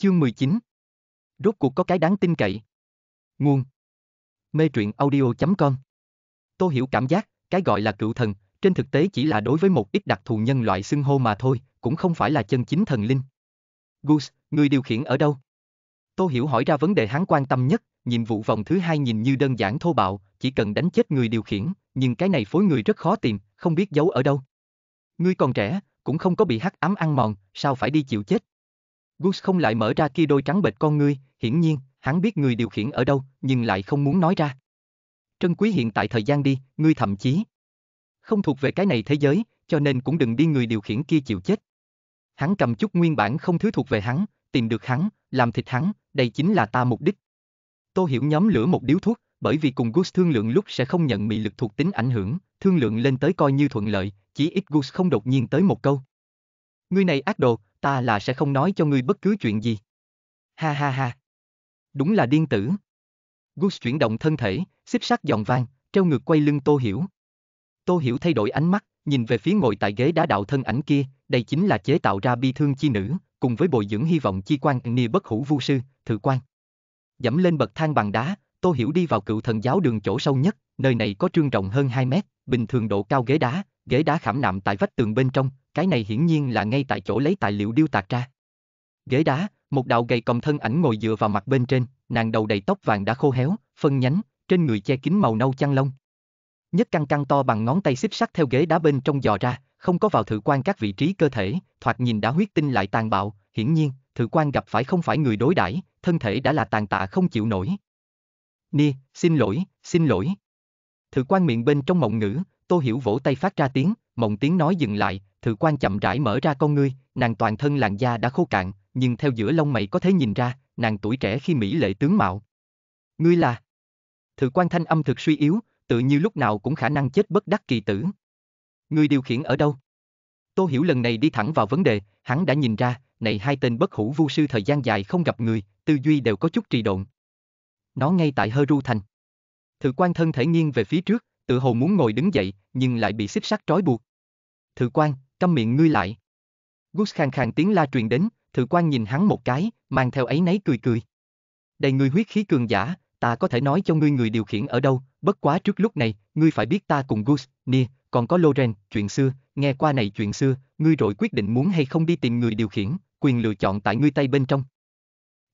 Chương 19 Rốt cuộc có cái đáng tin cậy. Nguồn Mê truyện audio.com Tô hiểu cảm giác, cái gọi là cựu thần, trên thực tế chỉ là đối với một ít đặc thù nhân loại xưng hô mà thôi, cũng không phải là chân chính thần linh. Goose, người điều khiển ở đâu? Tô hiểu hỏi ra vấn đề hắn quan tâm nhất, nhiệm vụ vòng thứ hai nhìn như đơn giản thô bạo, chỉ cần đánh chết người điều khiển, nhưng cái này phối người rất khó tìm, không biết giấu ở đâu. Ngươi còn trẻ, cũng không có bị hắc ám ăn mòn, sao phải đi chịu chết? Gus không lại mở ra kia đôi trắng bệch con ngươi, hiển nhiên, hắn biết người điều khiển ở đâu, nhưng lại không muốn nói ra. Trân quý hiện tại thời gian đi, ngươi thậm chí không thuộc về cái này thế giới, cho nên cũng đừng đi người điều khiển kia chịu chết. Hắn cầm chút nguyên bản không thứ thuộc về hắn, tìm được hắn, làm thịt hắn, đây chính là ta mục đích. Tô Hiểu nhóm lửa một điếu thuốc, bởi vì cùng Gus thương lượng lúc sẽ không nhận mị lực thuộc tính ảnh hưởng, thương lượng lên tới coi như thuận lợi, chỉ ít Gus không đột nhiên tới một câu. Ngươi này ác đồ, ta là sẽ không nói cho ngươi bất cứ chuyện gì. Ha ha ha. Đúng là điên tử. Gus chuyển động thân thể, xếp sắt giòn vang, treo ngược quay lưng Tô Hiểu. Tô Hiểu thay đổi ánh mắt, nhìn về phía ngồi tại ghế đá đạo thân ảnh kia, đây chính là chế tạo ra bi thương chi nữ, cùng với bồi dưỡng hy vọng chi quan nia bất hủ vu sư, thử quan. Dẫm lên bậc thang bằng đá, Tô Hiểu đi vào cựu thần giáo đường chỗ sâu nhất, nơi này có trương rộng hơn 2 mét, bình thường độ cao ghế đá, ghế đá khảm nạm tại vách tường bên trong, cái này hiển nhiên là ngay tại chỗ lấy tài liệu điêu tạc ra. Ghế đá, một đạo gầy còng thân ảnh ngồi dựa vào mặt bên trên, nàng đầu đầy tóc vàng đã khô héo, phân nhánh, trên người che kín màu nâu chăn lông. Nhất căng căng to bằng ngón tay xích sắt theo ghế đá bên trong dò ra, không có vào thử quan các vị trí cơ thể, thoạt nhìn đã huyết tinh lại tàn bạo, hiển nhiên, thử quan gặp phải không phải người đối đãi, thân thể đã là tàn tạ không chịu nổi. Ni, xin lỗi, xin lỗi. Thử quan miệng bên trong mộng ngữ, Tô Hiểu vỗ tay phát ra tiếng, mộng tiếng nói dừng lại, thử quan chậm rãi mở ra con ngươi, nàng toàn thân làn da đã khô cạn, nhưng theo giữa lông mày có thể nhìn ra, nàng tuổi trẻ khi mỹ lệ tướng mạo. Ngươi là? Thử quan thanh âm thực suy yếu, tự như lúc nào cũng khả năng chết bất đắc kỳ tử. Ngươi điều khiển ở đâu? Tô Hiểu lần này đi thẳng vào vấn đề, hắn đã nhìn ra, này hai tên bất hủ vu sư thời gian dài không gặp người, tư duy đều có chút trì độn. Nó ngay tại Hơ Ru Thành. Thử quan thân thể nghiêng về phía trước, tự hồ muốn ngồi đứng dậy, nhưng lại bị xích sắt trói buộc. Thự quan, câm miệng ngươi lại. Gus khang khang tiếng la truyền đến, thự quan nhìn hắn một cái, mang theo ấy nấy cười cười. Đầy ngươi huyết khí cường giả, ta có thể nói cho ngươi người điều khiển ở đâu, bất quá trước lúc này, ngươi phải biết ta cùng Gus, Nia, còn có Loren, chuyện xưa, nghe qua này chuyện xưa, ngươi rồi quyết định muốn hay không đi tìm người điều khiển, quyền lựa chọn tại ngươi tay bên trong.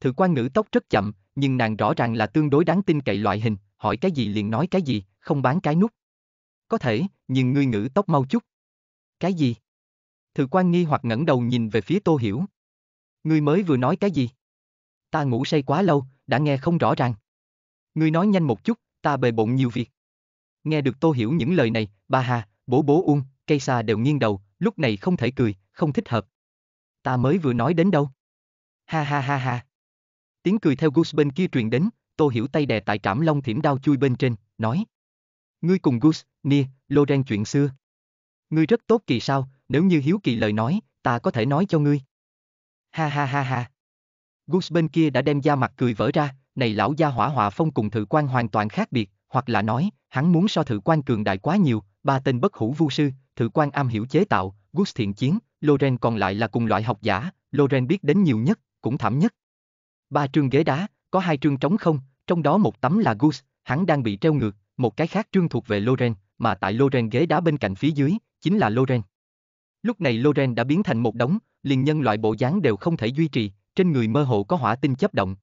Thự quan ngữ tốc rất chậm, nhưng nàng rõ ràng là tương đối đáng tin cậy loại hình, hỏi cái gì liền nói cái gì, không bán cái nút. Có thể, nhưng ngươi ngữ tóc mau chút. Cái gì? Thự quan nghi hoặc ngẩng đầu nhìn về phía Tô Hiểu. Ngươi mới vừa nói cái gì? Ta ngủ say quá lâu, đã nghe không rõ ràng. Ngươi nói nhanh một chút, ta bề bộn nhiều việc. Nghe được Tô Hiểu những lời này, Ba Hà, bố bố Uông, cây xa đều nghiêng đầu, lúc này không thể cười, không thích hợp. Ta mới vừa nói đến đâu? Ha ha ha ha. Tiếng cười theo Goose bên kia truyền đến, Tô Hiểu tay đè tại trảm long thiểm đao chui bên trên, nói. Ngươi cùng Gus, Nia, Loren chuyện xưa. Ngươi rất tốt kỳ sao, nếu như hiếu kỳ lời nói, ta có thể nói cho ngươi. Ha ha ha ha. Gus bên kia đã đem da mặt cười vỡ ra, này lão gia hỏa hòa phong cùng thự quan hoàn toàn khác biệt, hoặc là nói, hắn muốn so thự quan cường đại quá nhiều, ba tên bất hủ vu sư, thự quan am hiểu chế tạo, Gus thiện chiến, Loren còn lại là cùng loại học giả, Loren biết đến nhiều nhất, cũng thảm nhất. Ba trương ghế đá, có hai trương trống không, trong đó một tấm là Gus, hắn đang bị treo ngược, một cái khác trương thuộc về Loren, mà tại Loren ghế đá bên cạnh phía dưới, chính là Loren. Lúc này Loren đã biến thành một đống, liền nhân loại bộ dáng đều không thể duy trì, trên người mơ hồ có hỏa tinh chấp động.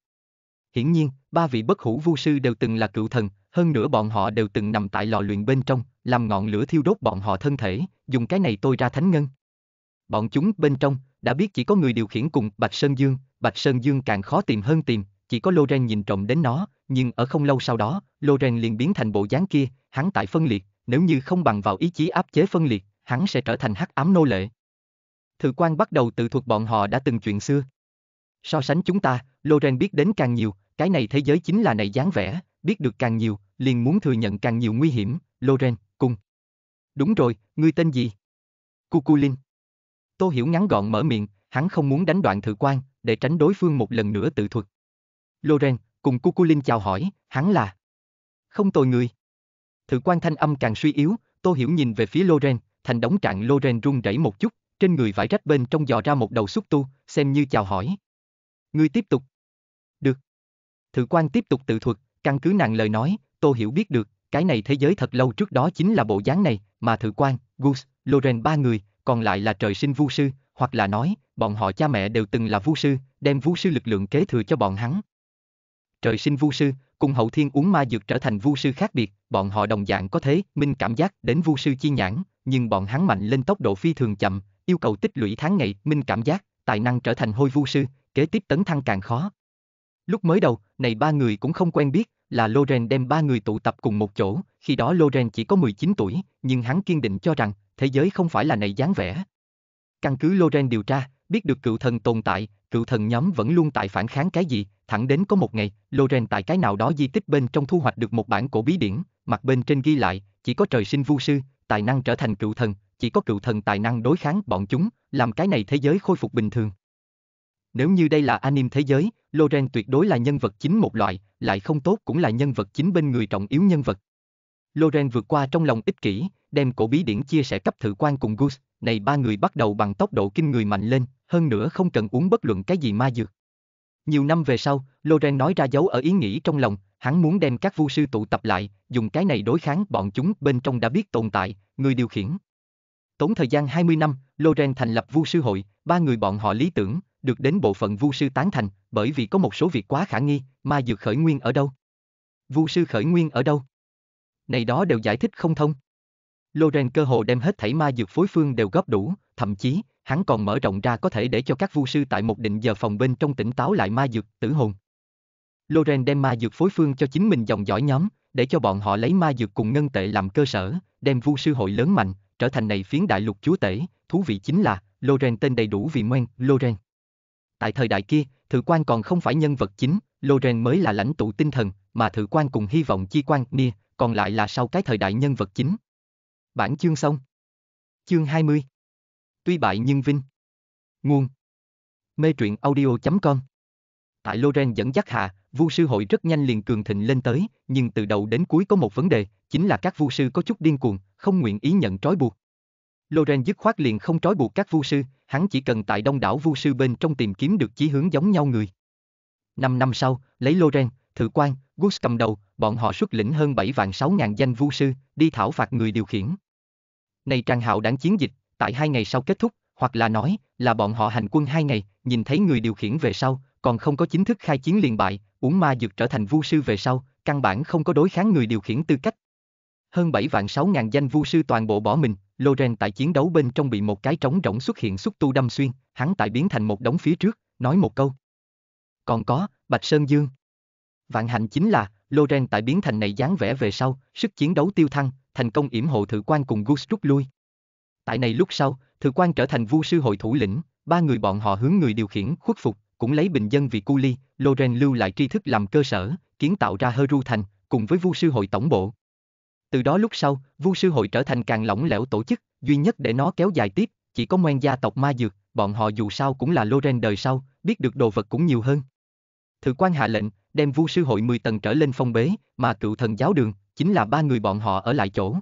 Hiển nhiên, ba vị bất hủ vu sư đều từng là cựu thần, hơn nữa bọn họ đều từng nằm tại lò luyện bên trong, làm ngọn lửa thiêu đốt bọn họ thân thể, dùng cái này tôi ra thánh ngân. Bọn chúng bên trong, đã biết chỉ có người điều khiển cùng Bạch Sơn Dương, Bạch Sơn Dương càng khó tìm hơn tìm, chỉ có Loren nhìn trộm đến nó, nhưng ở không lâu sau đó, Loren liền biến thành bộ dáng kia, hắn tại phân liệt, nếu như không bằng vào ý chí áp chế phân liệt, hắn sẽ trở thành hắc ám nô lệ. Thự quan bắt đầu tự thuật bọn họ đã từng chuyện xưa. So sánh chúng ta, Loren biết đến càng nhiều, cái này thế giới chính là này dáng vẻ, biết được càng nhiều, liền muốn thừa nhận càng nhiều nguy hiểm, Loren, cùng. Đúng rồi, ngươi tên gì? Cuculin. Tô Hiểu ngắn gọn mở miệng, hắn không muốn đánh đoạn thự quan, để tránh đối phương một lần nữa tự thuật. Loren, cùng Cuculin chào hỏi, hắn là... Không tồi người. Thử quan thanh âm càng suy yếu, Tô Hiểu nhìn về phía Loren, thành đống trạng Loren run rẩy một chút, trên người vải rách bên trong dò ra một đầu xúc tu, xem như chào hỏi. Ngươi tiếp tục. Được. Thử quan tiếp tục tự thuật, căn cứ nàng lời nói, Tô Hiểu biết được, cái này thế giới thật lâu trước đó chính là bộ dáng này, mà thử quan, Gus, Loren ba người, còn lại là trời sinh vu sư, hoặc là nói, bọn họ cha mẹ đều từng là vu sư, đem vu sư lực lượng kế thừa cho bọn hắn, trời sinh vu sư, cùng hậu thiên uống ma dược trở thành vu sư khác biệt, bọn họ đồng dạng có thế, minh cảm giác đến vu sư chi nhãn, nhưng bọn hắn mạnh lên tốc độ phi thường chậm, yêu cầu tích lũy tháng ngày, minh cảm giác, tài năng trở thành hôi vu sư, kế tiếp tấn thăng càng khó. Lúc mới đầu, này ba người cũng không quen biết, là Loren đem ba người tụ tập cùng một chỗ, khi đó Loren chỉ có 19 tuổi, nhưng hắn kiên định cho rằng, thế giới không phải là này dáng vẻ. Căn cứ Loren điều tra, biết được cựu thần tồn tại, cựu thần nhóm vẫn luôn tại phản kháng cái gì, Thẳng đến có một ngày, Loren tại cái nào đó di tích bên trong thu hoạch được một bản cổ bí điển, mặt bên trên ghi lại, chỉ có trời sinh vu sư, tài năng trở thành cựu thần, chỉ có cựu thần tài năng đối kháng bọn chúng, làm cái này thế giới khôi phục bình thường. Nếu như đây là anime thế giới, Loren tuyệt đối là nhân vật chính một loại, lại không tốt cũng là nhân vật chính bên người trọng yếu nhân vật. Loren vượt qua trong lòng ích kỷ, đem cổ bí điển chia sẻ cấp thử quan cùng Goose, này ba người bắt đầu bằng tốc độ kinh người mạnh lên, hơn nữa không cần uống bất luận cái gì ma dược. Nhiều năm về sau, Loren nói ra dấu ở ý nghĩ trong lòng, hắn muốn đem các vu sư tụ tập lại, dùng cái này đối kháng bọn chúng bên trong đã biết tồn tại, người điều khiển. Tốn thời gian 20 năm, Loren thành lập vu sư hội, ba người bọn họ lý tưởng, được đến bộ phận vu sư tán thành, bởi vì có một số việc quá khả nghi, ma dược khởi nguyên ở đâu? Vu sư khởi nguyên ở đâu? Này đó đều giải thích không thông. Loren cơ hồ đem hết thảy ma dược phối phương đều góp đủ, thậm chí, hắn còn mở rộng ra có thể để cho các vu sư tại một định giờ phòng bên trong tỉnh táo lại ma dược, tử hồn. Loren đem ma dược phối phương cho chính mình dòng dõi nhóm, để cho bọn họ lấy ma dược cùng ngân tệ làm cơ sở, đem vu sư hội lớn mạnh, trở thành này phiến đại lục chúa tể, thú vị chính là, Loren tên đầy đủ vì Moen, Loren. Tại thời đại kia, thự quan còn không phải nhân vật chính, Loren mới là lãnh tụ tinh thần, mà thự quan cùng hy vọng chi quan, Nia, còn lại là sau cái thời đại nhân vật chính. Bản chương xong. Chương 20 Tuy bại nhưng vinh. Nguồn. Mê truyện audio.com Tại Loren dẫn dắt hạ, vu sư hội rất nhanh liền cường thịnh lên tới, nhưng từ đầu đến cuối có một vấn đề, chính là các vu sư có chút điên cuồng, không nguyện ý nhận trói buộc. Loren dứt khoát liền không trói buộc các vu sư, hắn chỉ cần tại đông đảo vu sư bên trong tìm kiếm được chí hướng giống nhau người. Năm năm sau, lấy Loren, Thự quan, Gus cầm đầu, bọn họ xuất lĩnh hơn 7 vạn 6 ngàn danh vu sư, đi thảo phạt người điều khiển. Này trang hạo đáng chiến dịch, tại hai ngày sau kết thúc, hoặc là nói, là bọn họ hành quân hai ngày, nhìn thấy người điều khiển về sau, còn không có chính thức khai chiến liền bại, uống ma dược trở thành vu sư về sau, căn bản không có đối kháng người điều khiển tư cách. Hơn 7 vạn 6 ngàn danh vu sư toàn bộ bỏ mình, Loren tại chiến đấu bên trong bị một cái trống rỗng xuất hiện xúc tu đâm xuyên, hắn tại biến thành một đống phía trước, nói một câu. Còn có, Bạch Sơn Dương. Vạn hạnh chính là, Loren tại biến thành này dáng vẻ về sau, sức chiến đấu tiêu thăng, thành công yểm hộ thử quan cùng Gus rút lui. Tại này lúc sau, Thừa quan trở thành vua sư hội thủ lĩnh, ba người bọn họ hướng người điều khiển khuất phục, cũng lấy bình dân vì cu ly, Loren lưu lại tri thức làm cơ sở, kiến tạo ra Heru Thành, cùng với vua sư hội tổng bộ. Từ đó lúc sau, vua sư hội trở thành càng lỏng lẻo tổ chức, duy nhất để nó kéo dài tiếp, chỉ có ngoan gia tộc ma dược, bọn họ dù sao cũng là Loren đời sau, biết được đồ vật cũng nhiều hơn. Thử quan hạ lệnh, đem vua sư hội 10 tầng trở lên phong bế, mà cựu thần giáo đường, chính là ba người bọn họ ở lại chỗ.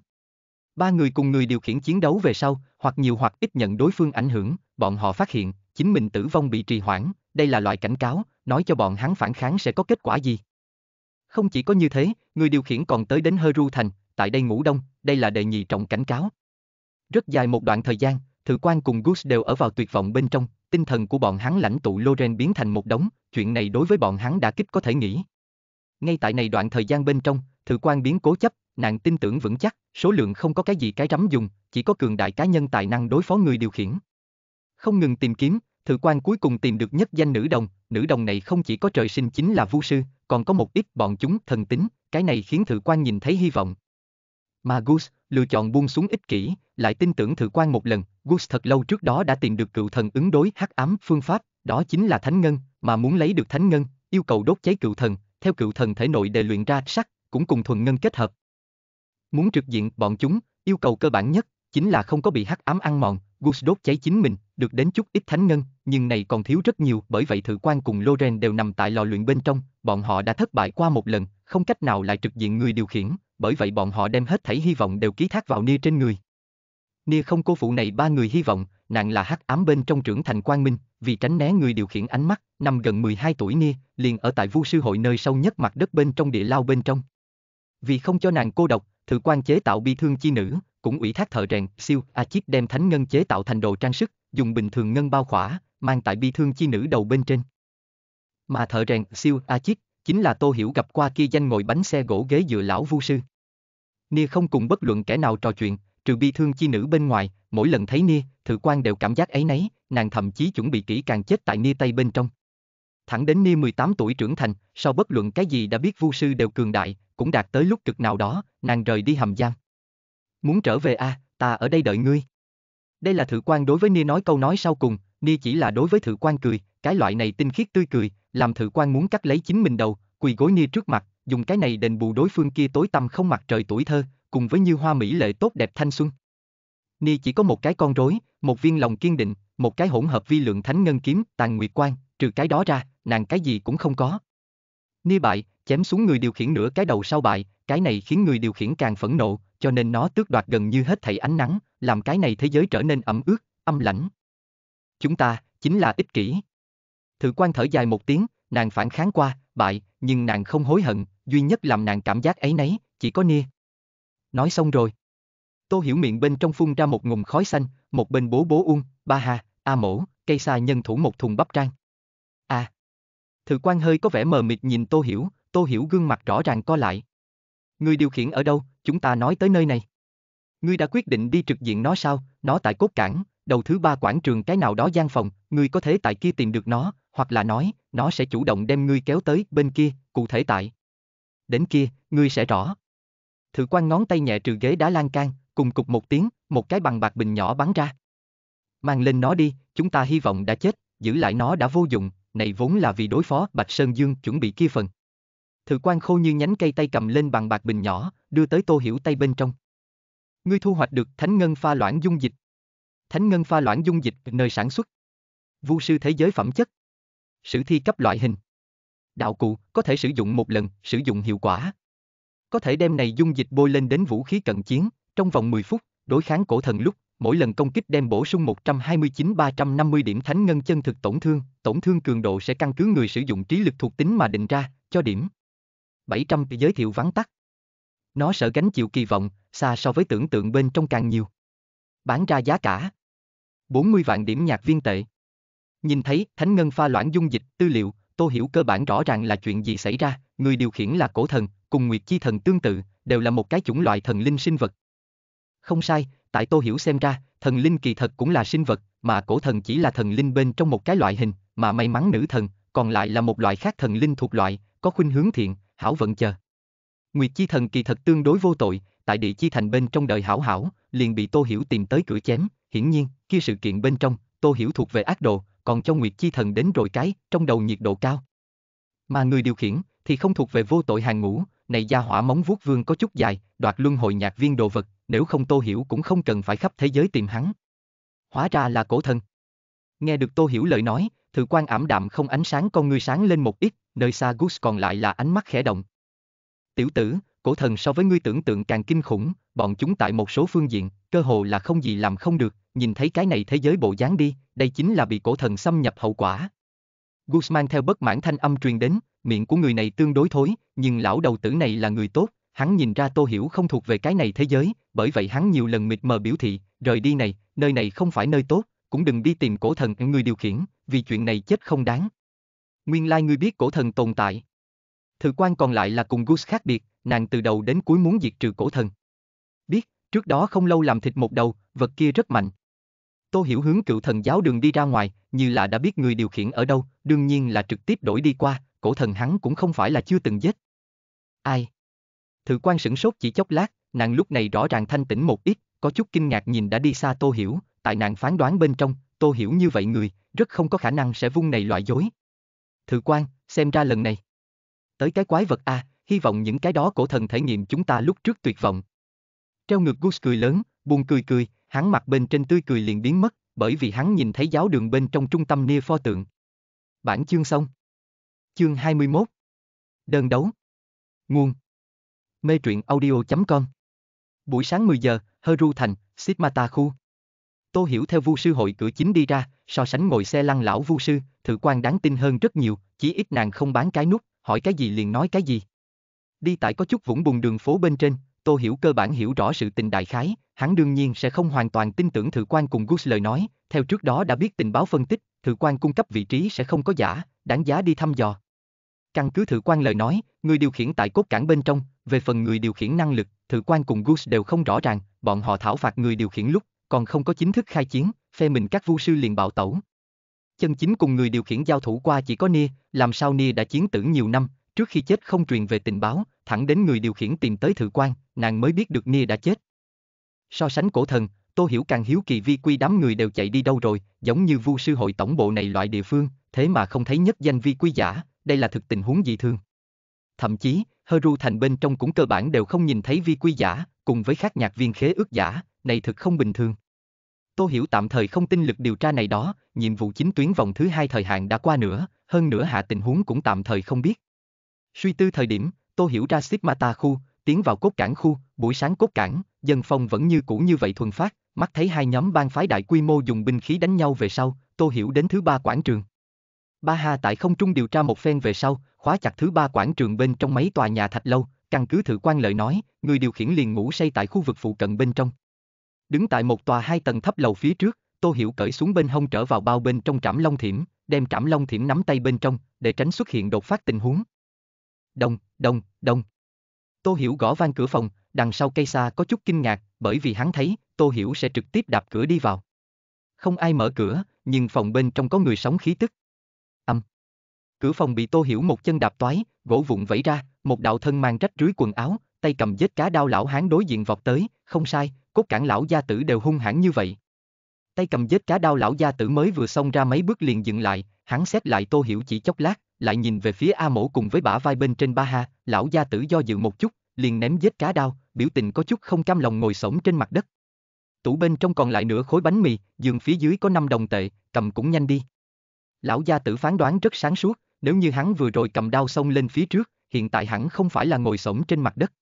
Ba người cùng người điều khiển chiến đấu về sau, hoặc nhiều hoặc ít nhận đối phương ảnh hưởng, bọn họ phát hiện, chính mình tử vong bị trì hoãn, đây là loại cảnh cáo, nói cho bọn hắn phản kháng sẽ có kết quả gì. Không chỉ có như thế, người điều khiển còn tới đến Heru Thành, tại đây ngủ đông, đây là đề nhị trọng cảnh cáo. Rất dài một đoạn thời gian, Thự quan cùng Gus đều ở vào tuyệt vọng bên trong, tinh thần của bọn hắn lãnh tụ Loren biến thành một đống, chuyện này đối với bọn hắn đã kích có thể nghĩ. Ngay tại này đoạn thời gian bên trong, thử quan biến cố chấp, nàng tin tưởng vững chắc, số lượng không có cái gì cái rắm dùng, chỉ có cường đại cá nhân tài năng đối phó người điều khiển. Không ngừng tìm kiếm, thử quan cuối cùng tìm được nhất danh nữ đồng, nữ đồng này không chỉ có trời sinh chính là vu sư, còn có một ít bọn chúng thần tính, cái này khiến thử quan nhìn thấy hy vọng. Mà Goose lựa chọn buông xuống ích kỷ, lại tin tưởng thử quan một lần, Goose thật lâu trước đó đã tìm được cựu thần ứng đối hắc ám phương pháp, đó chính là thánh ngân, mà muốn lấy được thánh ngân, yêu cầu đốt cháy cựu thần, theo cựu thần thể nội đề luyện ra sắc, cũng cùng thuần ngân kết hợp. Muốn trực diện bọn chúng, yêu cầu cơ bản nhất chính là không có bị hắc ám ăn mòn, Gus đốt cháy chính mình, được đến chút ít thánh ngân, nhưng này còn thiếu rất nhiều, bởi vậy thử quan cùng Loren đều nằm tại lò luyện bên trong, bọn họ đã thất bại qua một lần, không cách nào lại trực diện người điều khiển, bởi vậy bọn họ đem hết thảy hy vọng đều ký thác vào Nia trên người. Nia không cô phụ này ba người hy vọng, nàng là hắc ám bên trong trưởng thành quang minh, vì tránh né người điều khiển ánh mắt, năm gần 12 tuổi Nia, liền ở tại Vu sư hội nơi sâu nhất mặt đất bên trong địa lao bên trong vì không cho nàng cô độc, thử quan chế tạo bi thương chi nữ, cũng ủy thác thợ rèn, siêu, a chip đem thánh ngân chế tạo thành đồ trang sức, dùng bình thường ngân bao khỏa, mang tại bi thương chi nữ đầu bên trên. Mà thợ rèn, siêu, a chip, chính là tô hiểu gặp qua kia danh ngồi bánh xe gỗ ghế dựa lão vu sư. Nia không cùng bất luận kẻ nào trò chuyện, trừ bi thương chi nữ bên ngoài, mỗi lần thấy Nia, thử quan đều cảm giác ấy nấy, nàng thậm chí chuẩn bị kỹ càng chết tại Nia tay bên trong thẳng đến ni 18 tuổi trưởng thành, sau bất luận cái gì đã biết vu sư đều cường đại, cũng đạt tới lúc cực nào đó, nàng rời đi hầm giam. Muốn trở về a, à, ta ở đây đợi ngươi. Đây là thử quan đối với Ni nói câu nói sau cùng, Ni chỉ là đối với thử quan cười, cái loại này tinh khiết tươi cười, làm thử quan muốn cắt lấy chính mình đầu, quỳ gối Ni trước mặt, dùng cái này đền bù đối phương kia tối tăm không mặt trời tuổi thơ, cùng với như hoa mỹ lệ tốt đẹp thanh xuân. Ni chỉ có một cái con rối, một viên lòng kiên định, một cái hỗn hợp vi lượng thánh ngân kiếm, tàn nguyệt quan, trừ cái đó ra, nàng cái gì cũng không có. Ni bại, chém xuống người điều khiển nửa cái đầu sau bại, cái này khiến người điều khiển càng phẫn nộ, cho nên nó tước đoạt gần như hết thảy ánh nắng, làm cái này thế giới trở nên ẩm ướt, âm lãnh. Chúng ta, chính là ích kỷ. Thử quan thở dài một tiếng, nàng phản kháng qua, bại, nhưng nàng không hối hận, duy nhất làm nàng cảm giác ấy nấy, chỉ có nia. Nói xong rồi. Tô hiểu miệng bên trong phun ra một ngụm khói xanh, một bên bố bố ung, ba hà, a mổ, cây xa nhân thủ một thùng bắp rang. À. Thự quan hơi có vẻ mờ mịt nhìn Tô Hiểu, Tô Hiểu gương mặt rõ ràng co lại. Ngươi điều khiển ở đâu, chúng ta nói tới nơi này. Ngươi đã quyết định đi trực diện nó sao, nó tại cốt cảng, đầu thứ ba quảng trường cái nào đó gian phòng, ngươi có thể tại kia tìm được nó, hoặc là nói, nó sẽ chủ động đem ngươi kéo tới bên kia, cụ thể tại. Đến kia, ngươi sẽ rõ. Thự quan ngón tay nhẹ trừ ghế đá lan can, cùng cục một tiếng, một cái bằng bạc bình nhỏ bắn ra. Mang lên nó đi, chúng ta hy vọng đã chết, giữ lại nó đã vô dụng, này vốn là vì đối phó Bạch Sơn Dương chuẩn bị kia phần. Thự quan khô như nhánh cây tay cầm lên bằng bạc bình nhỏ, đưa tới Tô Hiểu tay bên trong. Ngươi thu hoạch được thánh ngân pha loãng dung dịch. Thánh ngân pha loãng dung dịch nơi sản xuất. Vu sư thế giới phẩm chất. Sử thi cấp loại hình. Đạo cụ có thể sử dụng một lần, sử dụng hiệu quả. Có thể đem này dung dịch bôi lên đến vũ khí cận chiến, trong vòng 10 phút, đối kháng cổ thần lúc mỗi lần công kích đem bổ sung 129-350 điểm thánh ngân chân thực tổn thương, tổn thương cường độ sẽ căn cứ người sử dụng trí lực thuộc tính mà định ra, cho điểm. 700 giới thiệu vắng tắt. Nó sợ gánh chịu kỳ vọng, xa so với tưởng tượng bên trong càng nhiều. Bán ra giá cả. 40 vạn điểm nhạc viên tệ. Nhìn thấy, thánh ngân pha loãng dung dịch, tư liệu, tôi hiểu cơ bản rõ ràng là chuyện gì xảy ra, người điều khiển là cổ thần, cùng nguyệt chi thần tương tự, đều là một cái chủng loại thần linh sinh vật. Không sai, tại Tô Hiểu xem ra, thần linh kỳ thật cũng là sinh vật, mà cổ thần chỉ là thần linh bên trong một cái loại hình, mà may mắn nữ thần, còn lại là một loại khác thần linh thuộc loại, có khuynh hướng thiện, hảo vận chờ. Nguyệt chi thần kỳ thật tương đối vô tội, tại địa chi thành bên trong đời hảo hảo, liền bị Tô Hiểu tìm tới cửa chém, hiển nhiên, kia sự kiện bên trong, Tô Hiểu thuộc về ác đồ, còn cho Nguyệt chi thần đến rồi cái, trong đầu nhiệt độ cao. Mà người điều khiển, thì không thuộc về vô tội hàng ngũ, này gia hỏa móng vuốt vương có chút dài, đoạt luân hồi nhạc viên đồ vật, nếu không Tô Hiểu cũng không cần phải khắp thế giới tìm hắn. Hóa ra là cổ thần. Nghe được Tô Hiểu lời nói, thử quan ảm đạm không ánh sáng con ngươi sáng lên một ít, nơi xa Gus còn lại là ánh mắt khẽ động. Tiểu tử, cổ thần so với ngươi tưởng tượng càng kinh khủng, bọn chúng tại một số phương diện, cơ hồ là không gì làm không được, nhìn thấy cái này thế giới bộ dáng đi, đây chính là bị cổ thần xâm nhập hậu quả. Gus mang theo bất mãn thanh âm truyền đến, miệng của người này tương đối thối, nhưng lão đầu tử này là người tốt, hắn nhìn ra Tô Hiểu không thuộc về cái này thế giới, bởi vậy hắn nhiều lần mịt mờ biểu thị, rời đi này, nơi này không phải nơi tốt, cũng đừng đi tìm cổ thần người điều khiển, vì chuyện này chết không đáng. Nguyên lai like ngươi biết cổ thần tồn tại. Thử quan còn lại là cùng Gus khác biệt, nàng từ đầu đến cuối muốn diệt trừ cổ thần. Biết, trước đó không lâu làm thịt một đầu, vật kia rất mạnh. Tô Hiểu hướng cựu thần giáo đường đi ra ngoài, như là đã biết người điều khiển ở đâu, đương nhiên là trực tiếp đổi đi qua, cổ thần hắn cũng không phải là chưa từng giết. Ai? Thử quan sửng sốt chỉ chốc lát, nàng lúc này rõ ràng thanh tĩnh một ít, có chút kinh ngạc nhìn đã đi xa Tô Hiểu, tại nàng phán đoán bên trong, Tô Hiểu như vậy người, rất không có khả năng sẽ vung này loại dối. Thử quan, xem ra lần này. Tới cái quái vật A, hy vọng những cái đó cổ thần thể nghiệm chúng ta lúc trước tuyệt vọng. Treo ngược Gus cười lớn, buồn cười cười, hắn mặt bên trên tươi cười liền biến mất, bởi vì hắn nhìn thấy giáo đường bên trong trung tâm nia pho tượng. Bản chương xong. Chương 21 Đơn đấu Nguồn mê truyện audio.com. Buổi sáng 10 giờ, Heru Thành, Sigmata khu. Tô Hiểu theo Vu sư hội cửa chính đi ra, so sánh ngồi xe lăn lão Vu sư, thử quan đáng tin hơn rất nhiều, chỉ ít nàng không bán cái nút, hỏi cái gì liền nói cái gì. Đi tại có chút vũng bùn đường phố bên trên, Tô Hiểu cơ bản hiểu rõ sự tình đại khái, hắn đương nhiên sẽ không hoàn toàn tin tưởng thử quan cùng Gus lời nói, theo trước đó đã biết tình báo phân tích, thử quan cung cấp vị trí sẽ không có giả, đáng giá đi thăm dò, Căn cứ thử quan lời nói, người điều khiển tại cốt cảng bên trong, về phần người điều khiển năng lực, thử quan cùng Goose đều không rõ ràng, bọn họ thảo phạt người điều khiển lúc, còn không có chính thức khai chiến, phe mình các vu sư liền bạo tẩu. Chân chính cùng người điều khiển giao thủ qua chỉ có Nia, làm sao Nia đã chiến tử nhiều năm, trước khi chết không truyền về tình báo, thẳng đến người điều khiển tìm tới thử quan, nàng mới biết được Nia đã chết. So sánh cổ thần, Tô Hiểu càng hiếu kỳ vi quy đám người đều chạy đi đâu rồi, giống như vu sư hội tổng bộ này loại địa phương, thế mà không thấy nhất danh vi quy giả, đây là thực tình huống dị thường. Thậm chí, Heru thành bên trong cũng cơ bản đều không nhìn thấy vi quy giả, cùng với các nhạc viên khế ước giả, này thực không bình thường. Tô Hiểu tạm thời không tin lực điều tra này đó, nhiệm vụ chính tuyến vòng thứ hai thời hạn đã qua nữa, hơn nữa hạ tình huống cũng tạm thời không biết. Suy tư thời điểm, Tô Hiểu ra Sigmata khu, tiến vào cốt cảng khu, buổi sáng cốt cảng, dân phong vẫn như cũ như vậy thuần phát, mắt thấy hai nhóm bang phái đại quy mô dùng binh khí đánh nhau về sau, Tô Hiểu đến thứ ba quảng trường. Ba Ha tại không trung điều tra một phen về sau, khóa chặt thứ ba quảng trường bên trong mấy tòa nhà thạch lâu, căn cứ thử quan lợi nói, người điều khiển liền ngủ say tại khu vực phụ cận bên trong. Đứng tại một tòa hai tầng thấp lầu phía trước, Tô Hiểu cởi xuống bên hông trở vào bao bên trong trảm long thiểm, đem trảm long thiểm nắm tay bên trong, để tránh xuất hiện đột phát tình huống. Đông, đông, đông. Tô Hiểu gõ vang cửa phòng, đằng sau cây xa có chút kinh ngạc, bởi vì hắn thấy, Tô Hiểu sẽ trực tiếp đạp cửa đi vào. Không ai mở cửa, nhưng phòng bên trong có người sống khí tức. Âm. Cửa phòng bị Tô Hiểu một chân đạp toái, gỗ vụn vẫy ra, một đạo thân mang rách rưới quần áo, tay cầm vết cá đao lão hán đối diện vọt tới, không sai, cốt cản lão gia tử đều hung hãn như vậy. Tay cầm vết cá đao lão gia tử mới vừa xông ra mấy bước liền dừng lại, hắn xét lại Tô Hiểu chỉ chốc lát, lại nhìn về phía A Mổ cùng với bả vai bên trên ba ha, lão gia tử do dự một chút, liền ném vết cá đao, biểu tình có chút không cam lòng ngồi xổm trên mặt đất. Tủ bên trong còn lại nửa khối bánh mì, giường phía dưới có năm đồng tệ, cầm cũng nhanh đi. Lão gia tử phán đoán rất sáng suốt, nếu như hắn vừa rồi cầm đao xông lên phía trước, hiện tại hẳn không phải là ngồi sổng trên mặt đất.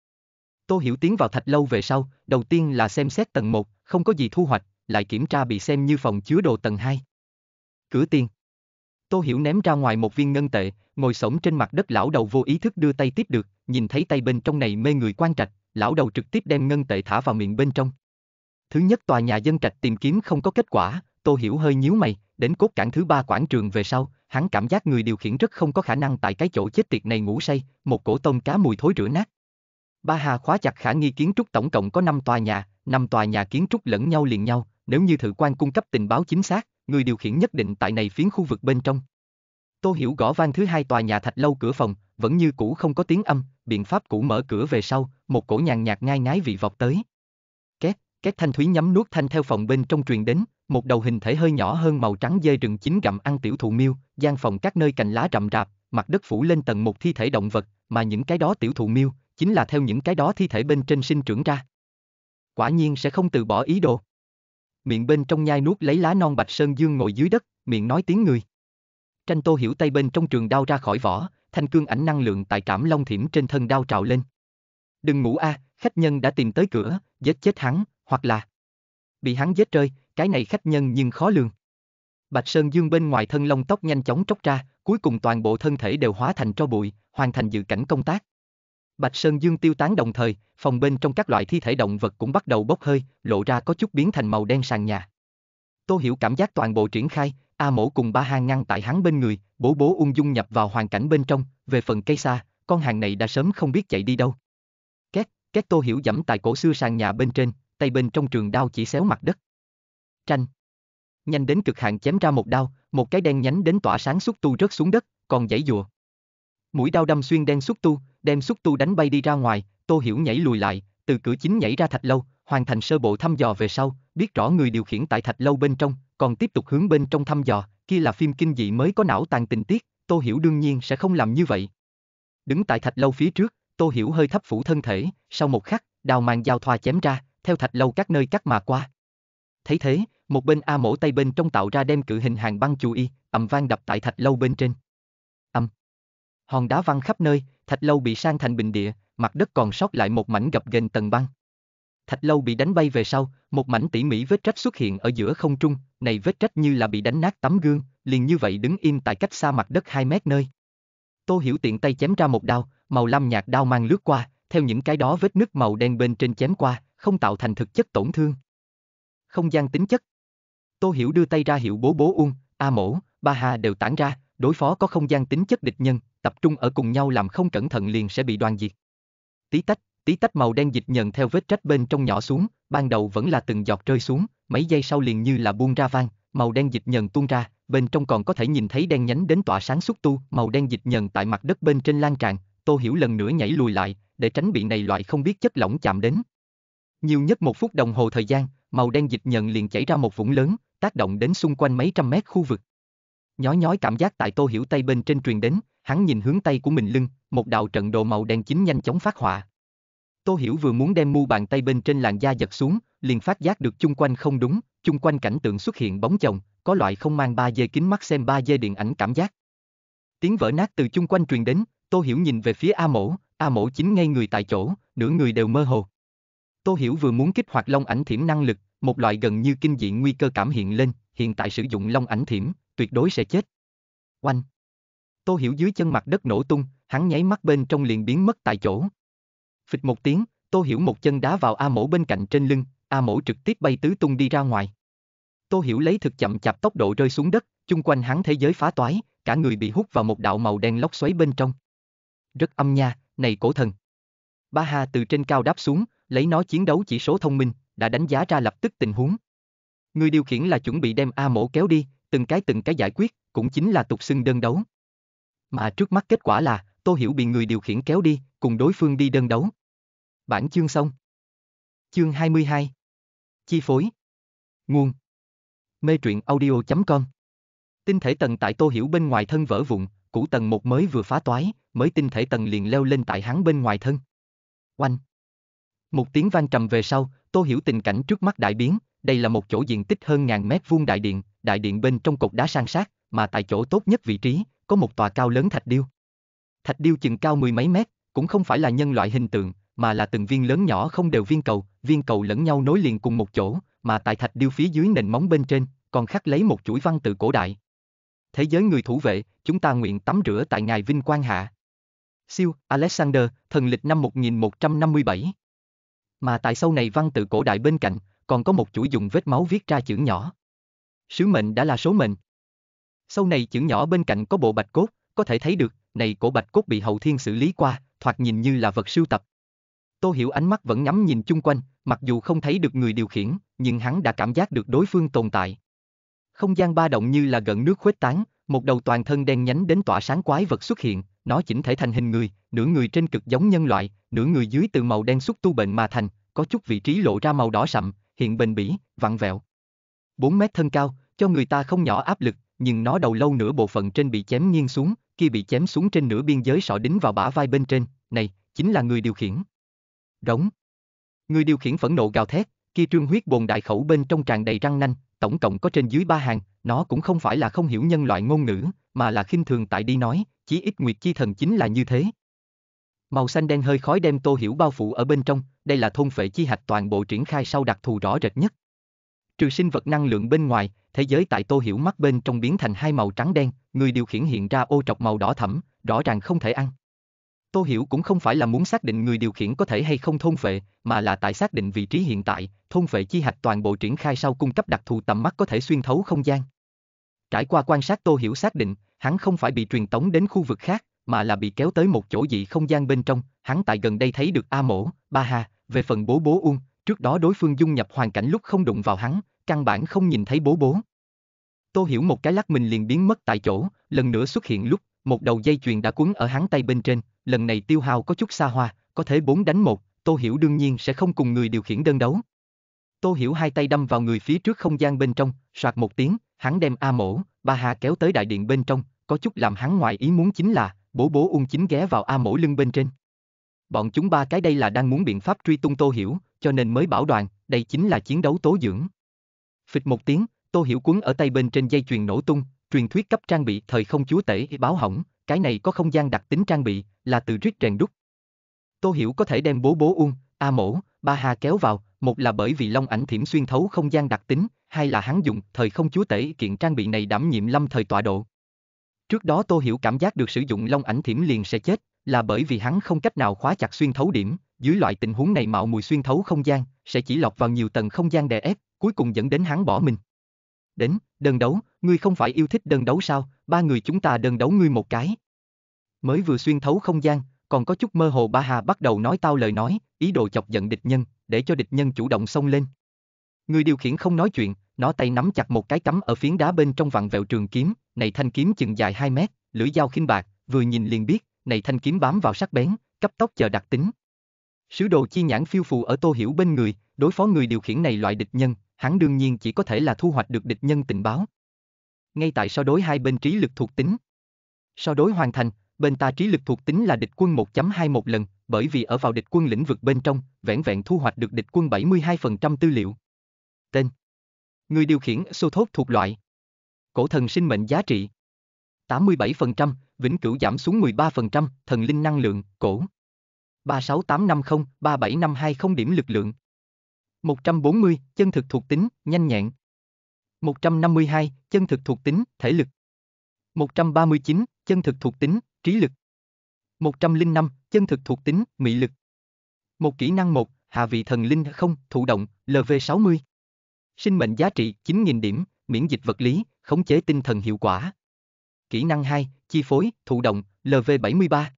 Tô Hiểu tiến vào thạch lâu về sau, đầu tiên là xem xét tầng 1, không có gì thu hoạch, lại kiểm tra bị xem như phòng chứa đồ tầng 2. Cửa tiên. Tô Hiểu ném ra ngoài một viên ngân tệ, ngồi sổng trên mặt đất lão đầu vô ý thức đưa tay tiếp được, nhìn thấy tay bên trong này mê người quan trạch, lão đầu trực tiếp đem ngân tệ thả vào miệng bên trong. Thứ nhất tòa nhà dân trạch tìm kiếm không có kết quả, Tô Hiểu hơi nhíu mày, đến cốt cảng thứ ba quảng trường về sau, hắn cảm giác người điều khiển rất không có khả năng tại cái chỗ chết tiệt này ngủ say, một cổ tôm cá mùi thối rửa nát. Ba Hà khóa chặt khả nghi kiến trúc tổng cộng có 5 tòa nhà, 5 tòa nhà kiến trúc lẫn nhau liền nhau, nếu như thử quan cung cấp tình báo chính xác, người điều khiển nhất định tại này phiến khu vực bên trong. Tô Hiểu gõ vang thứ hai tòa nhà thạch lâu cửa phòng, vẫn như cũ không có tiếng âm, biện pháp cũ mở cửa về sau, một cổ nhàn nhạt ngai ngái vị vọt tới. Két, két thanh thúy nhắm nuốt thanh theo phòng bên trong truyền đến, một đầu hình thể hơi nhỏ hơn màu trắng dê rừng chính gặm ăn tiểu thụ miêu, gian phòng các nơi cành lá rậm rạp, mặt đất phủ lên tầng một thi thể động vật, mà những cái đó tiểu thụ miêu, chính là theo những cái đó thi thể bên trên sinh trưởng ra. Quả nhiên sẽ không từ bỏ ý đồ. Miệng bên trong nhai nuốt lấy lá non bạch sơn dương ngồi dưới đất, miệng nói tiếng người. Tranh tô hiểu tay bên trong trường đao ra khỏi vỏ, thanh cương ảnh năng lượng tại trảm long thiểm trên thân đao trào lên. Đừng ngủ a, à, khách nhân đã tìm tới cửa, giết chết hắn, hoặc là bị hắn giết rơi, cái này khách nhân nhưng khó lường. Bạch Sơn Dương bên ngoài thân lông tóc nhanh chóng tróc ra, cuối cùng toàn bộ thân thể đều hóa thành tro bụi, hoàn thành dự cảnh công tác. Bạch Sơn Dương tiêu tán đồng thời, phòng bên trong các loại thi thể động vật cũng bắt đầu bốc hơi, lộ ra có chút biến thành màu đen sàn nhà. Tô Hiểu cảm giác toàn bộ triển khai, A Mổ cùng ba hang ngăn tại hắn bên người, bố bố ung dung nhập vào hoàn cảnh bên trong, về phần cây xa, con hàng này đã sớm không biết chạy đi đâu. Két, két Tô Hiểu dẫm tại cổ xưa sàn nhà bên trên, tay bên trong trường đao chỉ xéo mặt đất. Tranh. Nhanh đến cực hạn chém ra một đao, một cái đen nhánh đến tỏa sáng xúc tu rớt xuống đất, còn giãy dùa. Mũi đao đâm xuyên đen xúc tu, đem xúc tu đánh bay đi ra ngoài, Tô Hiểu nhảy lùi lại, từ cửa chính nhảy ra thạch lâu, hoàn thành sơ bộ thăm dò về sau, biết rõ người điều khiển tại thạch lâu bên trong, còn tiếp tục hướng bên trong thăm dò, kia là phim kinh dị mới có não tàn tình tiết, Tô Hiểu đương nhiên sẽ không làm như vậy. Đứng tại thạch lâu phía trước, Tô Hiểu hơi thấp phủ thân thể, sau một khắc, đào màn giao thoa chém ra, theo thạch lâu các nơi cắt mà qua. Thấy thế, một bên A mổ tay bên trong tạo ra đem cự hình hàng băng chú y, ầm vang đập tại thạch lâu bên trên. Âm. Hòn đá văng khắp nơi, thạch lâu bị sang thành bình địa, mặt đất còn sót lại một mảnh gập ghềnh tầng băng. Thạch lâu bị đánh bay về sau, một mảnh tỉ mỉ vết rách xuất hiện ở giữa không trung, này vết rách như là bị đánh nát tấm gương, liền như vậy đứng im tại cách xa mặt đất 2 mét nơi. Tô Hiểu tiện tay chém ra một đao, màu lam nhạt đao mang lướt qua, theo những cái đó vết nước màu đen bên trên chém qua, không tạo thành thực chất tổn thương không gian tính chất. Tô Hiểu đưa tay ra hiệu bố bố Uông, A Mổ, Ba Hà đều tản ra, đối phó có không gian tính chất địch nhân, tập trung ở cùng nhau làm không cẩn thận liền sẽ bị đoàn diệt. Tí tách, tí tách màu đen dịch nhận theo vết rách bên trong nhỏ xuống, ban đầu vẫn là từng giọt rơi xuống, mấy giây sau liền như là buông ra vang, màu đen dịch nhờn tuôn ra, bên trong còn có thể nhìn thấy đen nhánh đến tỏa sáng xúc tu, màu đen dịch nhờn tại mặt đất bên trên lan tràn, Tô Hiểu lần nữa nhảy lùi lại, để tránh bị này loại không biết chất lỏng chạm đến. Nhiều nhất một phút đồng hồ thời gian, màu đen dịch nhận liền chảy ra một vũng lớn, tác động đến xung quanh mấy trăm mét khu vực. Nhói nhói cảm giác tại Tô Hiểu tay bên trên truyền đến, hắn nhìn hướng tay của mình lưng, một đạo trận đồ màu đen chính nhanh chóng phát họa. Tô Hiểu vừa muốn đem mu bàn tay bên trên làn da giật xuống, liền phát giác được chung quanh không đúng, chung quanh cảnh tượng xuất hiện bóng chồng, có loại không mang ba d kính mắt xem ba d điện ảnh cảm giác. Tiếng vỡ nát từ chung quanh truyền đến, Tô Hiểu nhìn về phía A Mổ, A Mổ chính ngay người tại chỗ, nửa người đều mơ hồ. Tô Hiểu vừa muốn kích hoạt long ảnh thiểm năng lực, một loại gần như kinh dị nguy cơ cảm hiện lên, hiện tại sử dụng long ảnh thiểm, tuyệt đối sẽ chết. Oanh! Tô Hiểu dưới chân mặt đất nổ tung, hắn nháy mắt bên trong liền biến mất tại chỗ. Phịch một tiếng, Tô Hiểu một chân đá vào A mổ bên cạnh trên lưng, A mổ trực tiếp bay tứ tung đi ra ngoài. Tô Hiểu lấy thực chậm chạp tốc độ rơi xuống đất, chung quanh hắn thế giới phá toái, cả người bị hút vào một đạo màu đen lốc xoáy bên trong. Rất âm nha, này cổ thần. Ba Hà từ trên cao đáp xuống, lấy nó chiến đấu chỉ số thông minh, đã đánh giá ra lập tức tình huống. Người điều khiển là chuẩn bị đem A mổ kéo đi, từng cái từng cái giải quyết, cũng chính là tục xưng đơn đấu. Mà trước mắt kết quả là, Tô Hiểu bị người điều khiển kéo đi, cùng đối phương đi đơn đấu. Bản chương xong. Chương 22. Chi phối. Nguồn. Mê truyện audio.com Tinh thể tầng tại Tô Hiểu bên ngoài thân vỡ vụn, cũ tầng một mới vừa phá toái, mới tinh thể tầng liền leo lên tại hắn bên ngoài thân. Oanh. Một tiếng vang trầm về sau, tôi Hiểu tình cảnh trước mắt đại biến, đây là một chỗ diện tích hơn ngàn mét vuông đại điện, đại điện bên trong cột đá san sát, mà tại chỗ tốt nhất vị trí, có một tòa cao lớn thạch điêu. Thạch điêu chừng cao mười mấy mét, cũng không phải là nhân loại hình tượng, mà là từng viên lớn nhỏ không đều viên cầu, viên cầu lẫn nhau nối liền cùng một chỗ, mà tại thạch điêu phía dưới nền móng bên trên, còn khắc lấy một chuỗi văn tự cổ đại. Thế giới người thủ vệ, chúng ta nguyện tắm rửa tại ngài vinh quang hạ. Siêu, Alexander, thần lịch năm 1157. Mà tại sau này văn tự cổ đại bên cạnh, còn có một chuỗi dùng vết máu viết ra chữ nhỏ. Sứ mệnh đã là số mệnh. Sau này chữ nhỏ bên cạnh có bộ bạch cốt, có thể thấy được, này cổ bạch cốt bị hậu thiên xử lý qua, thoạt nhìn như là vật sưu tập. Tô Hiểu ánh mắt vẫn ngắm nhìn chung quanh, mặc dù không thấy được người điều khiển, nhưng hắn đã cảm giác được đối phương tồn tại. Không gian ba động như là gần nước khuếch tán, một đầu toàn thân đen nhánh đến tỏa sáng quái vật xuất hiện, nó chỉnh thể thành hình người, nửa người trên cực giống nhân loại, nửa người dưới từ màu đen xúc tu bệnh mà thành, có chút vị trí lộ ra màu đỏ sậm, hiện bền bỉ, vặn vẹo. 4 mét thân cao, cho người ta không nhỏ áp lực, nhưng nó đầu lâu nửa bộ phận trên bị chém nghiêng xuống, kia bị chém xuống trên nửa biên giới sọ đính vào bả vai bên trên, này, chính là người điều khiển. Rống. Người điều khiển phẫn nộ gào thét, kia trương huyết bồn đại khẩu bên trong tràn đầy răng nanh, tổng cộng có trên dưới ba hàng, nó cũng không phải là không hiểu nhân loại ngôn ngữ, mà là khinh thường tại đi nói, chí ít Nguyệt Chi Thần chính là như thế. Màu xanh đen hơi khói đem Tô Hiểu bao phủ ở bên trong, đây là thôn phệ chi hạch toàn bộ triển khai sau đặc thù rõ rệt nhất. Trừ sinh vật năng lượng bên ngoài, thế giới tại Tô Hiểu mắt bên trong biến thành hai màu trắng đen, người điều khiển hiện ra ô trọc màu đỏ thẫm, rõ ràng không thể ăn. Tô Hiểu cũng không phải là muốn xác định người điều khiển có thể hay không thôn phệ, mà là tại xác định vị trí hiện tại, thôn phệ chi hạch toàn bộ triển khai sau cung cấp đặc thù tầm mắt có thể xuyên thấu không gian. Trải qua quan sát Tô Hiểu xác định, hắn không phải bị truyền tống đến khu vực khác, mà là bị kéo tới một chỗ dị không gian bên trong, hắn tại gần đây thấy được A Mổ, Ba Hà, về phần bố bố Ung, trước đó đối phương dung nhập hoàn cảnh lúc không đụng vào hắn, căn bản không nhìn thấy bố bố. Tô Hiểu một cái lắc mình liền biến mất tại chỗ, lần nữa xuất hiện lúc một đầu dây chuyền đã quấn ở hắn tay bên trên, lần này tiêu hao có chút xa hoa, có thể bốn đánh một, Tô Hiểu đương nhiên sẽ không cùng người điều khiển đơn đấu. Tô Hiểu hai tay đâm vào người phía trước không gian bên trong, soạt một tiếng, hắn đem A mổ, ba Hà kéo tới đại điện bên trong, có chút làm hắn ngoại ý muốn chính là, bố bố ung chính ghé vào A mổ lưng bên trên. Bọn chúng ba cái đây là đang muốn biện pháp truy tung Tô Hiểu, cho nên mới bảo đoàn, đây chính là chiến đấu tố dưỡng. Phịch một tiếng, Tô Hiểu cuốn ở tay bên trên dây chuyền nổ tung, truyền thuyết cấp trang bị thời không chúa tể báo hỏng, cái này có không gian đặc tính trang bị, là từ riết rèn đúc. Tô Hiểu có thể đem bố bố Uông, A Mổ, Ba Hà kéo vào, một là bởi vì long ảnh thiểm xuyên thấu không gian đặc tính, hai là hắn dùng thời không chúa tể kiện trang bị này đảm nhiệm lâm thời tọa độ. Trước đó Tô Hiểu cảm giác được sử dụng long ảnh thiểm liền sẽ chết, là bởi vì hắn không cách nào khóa chặt xuyên thấu điểm, dưới loại tình huống này mạo mùi xuyên thấu không gian, sẽ chỉ lọc vào nhiều tầng không gian đè ép, cuối cùng dẫn đến hắn bỏ mình đến, đơn đấu, ngươi không phải yêu thích đơn đấu sao, ba người chúng ta đơn đấu ngươi một cái. Mới vừa xuyên thấu không gian, còn có chút mơ hồ ba hà bắt đầu nói tao lời nói, ý đồ chọc giận địch nhân, để cho địch nhân chủ động xông lên. Người điều khiển không nói chuyện, nó tay nắm chặt một cái cắm ở phiến đá bên trong vặn vẹo trường kiếm, này thanh kiếm chừng dài 2 mét, lưỡi dao khinh bạc, vừa nhìn liền biết, này thanh kiếm bám vào sắc bén, cấp tốc chờ đặc tính. Sứ đồ chi nhãn phiêu phù ở Tô Hiểu bên người, đối phó người điều khiển này loại địch nhân, hắn đương nhiên chỉ có thể là thu hoạch được địch nhân tình báo. Ngay tại so đối hai bên trí lực thuộc tính. So đối hoàn thành, bên ta trí lực thuộc tính là địch quân 1.21 lần, bởi vì ở vào địch quân lĩnh vực bên trong, vẹn vẹn thu hoạch được địch quân 72% tư liệu. Tên Người điều khiển sô thốt thuộc loại Cổ thần sinh mệnh giá trị 87%, vĩnh cửu giảm xuống 13%, thần linh năng lượng, cổ 36850 không điểm lực lượng 140, chân thực thuộc tính, nhanh nhẹn. 152, chân thực thuộc tính, thể lực. 139, chân thực thuộc tính, trí lực. 105, chân thực thuộc tính, mị lực. Một kỹ năng 1, hạ vị thần linh không, thụ động, LV60. Sinh mệnh giá trị 9.000 điểm, miễn dịch vật lý, khống chế tinh thần hiệu quả. Kỹ năng 2, chi phối, thụ động, LV73.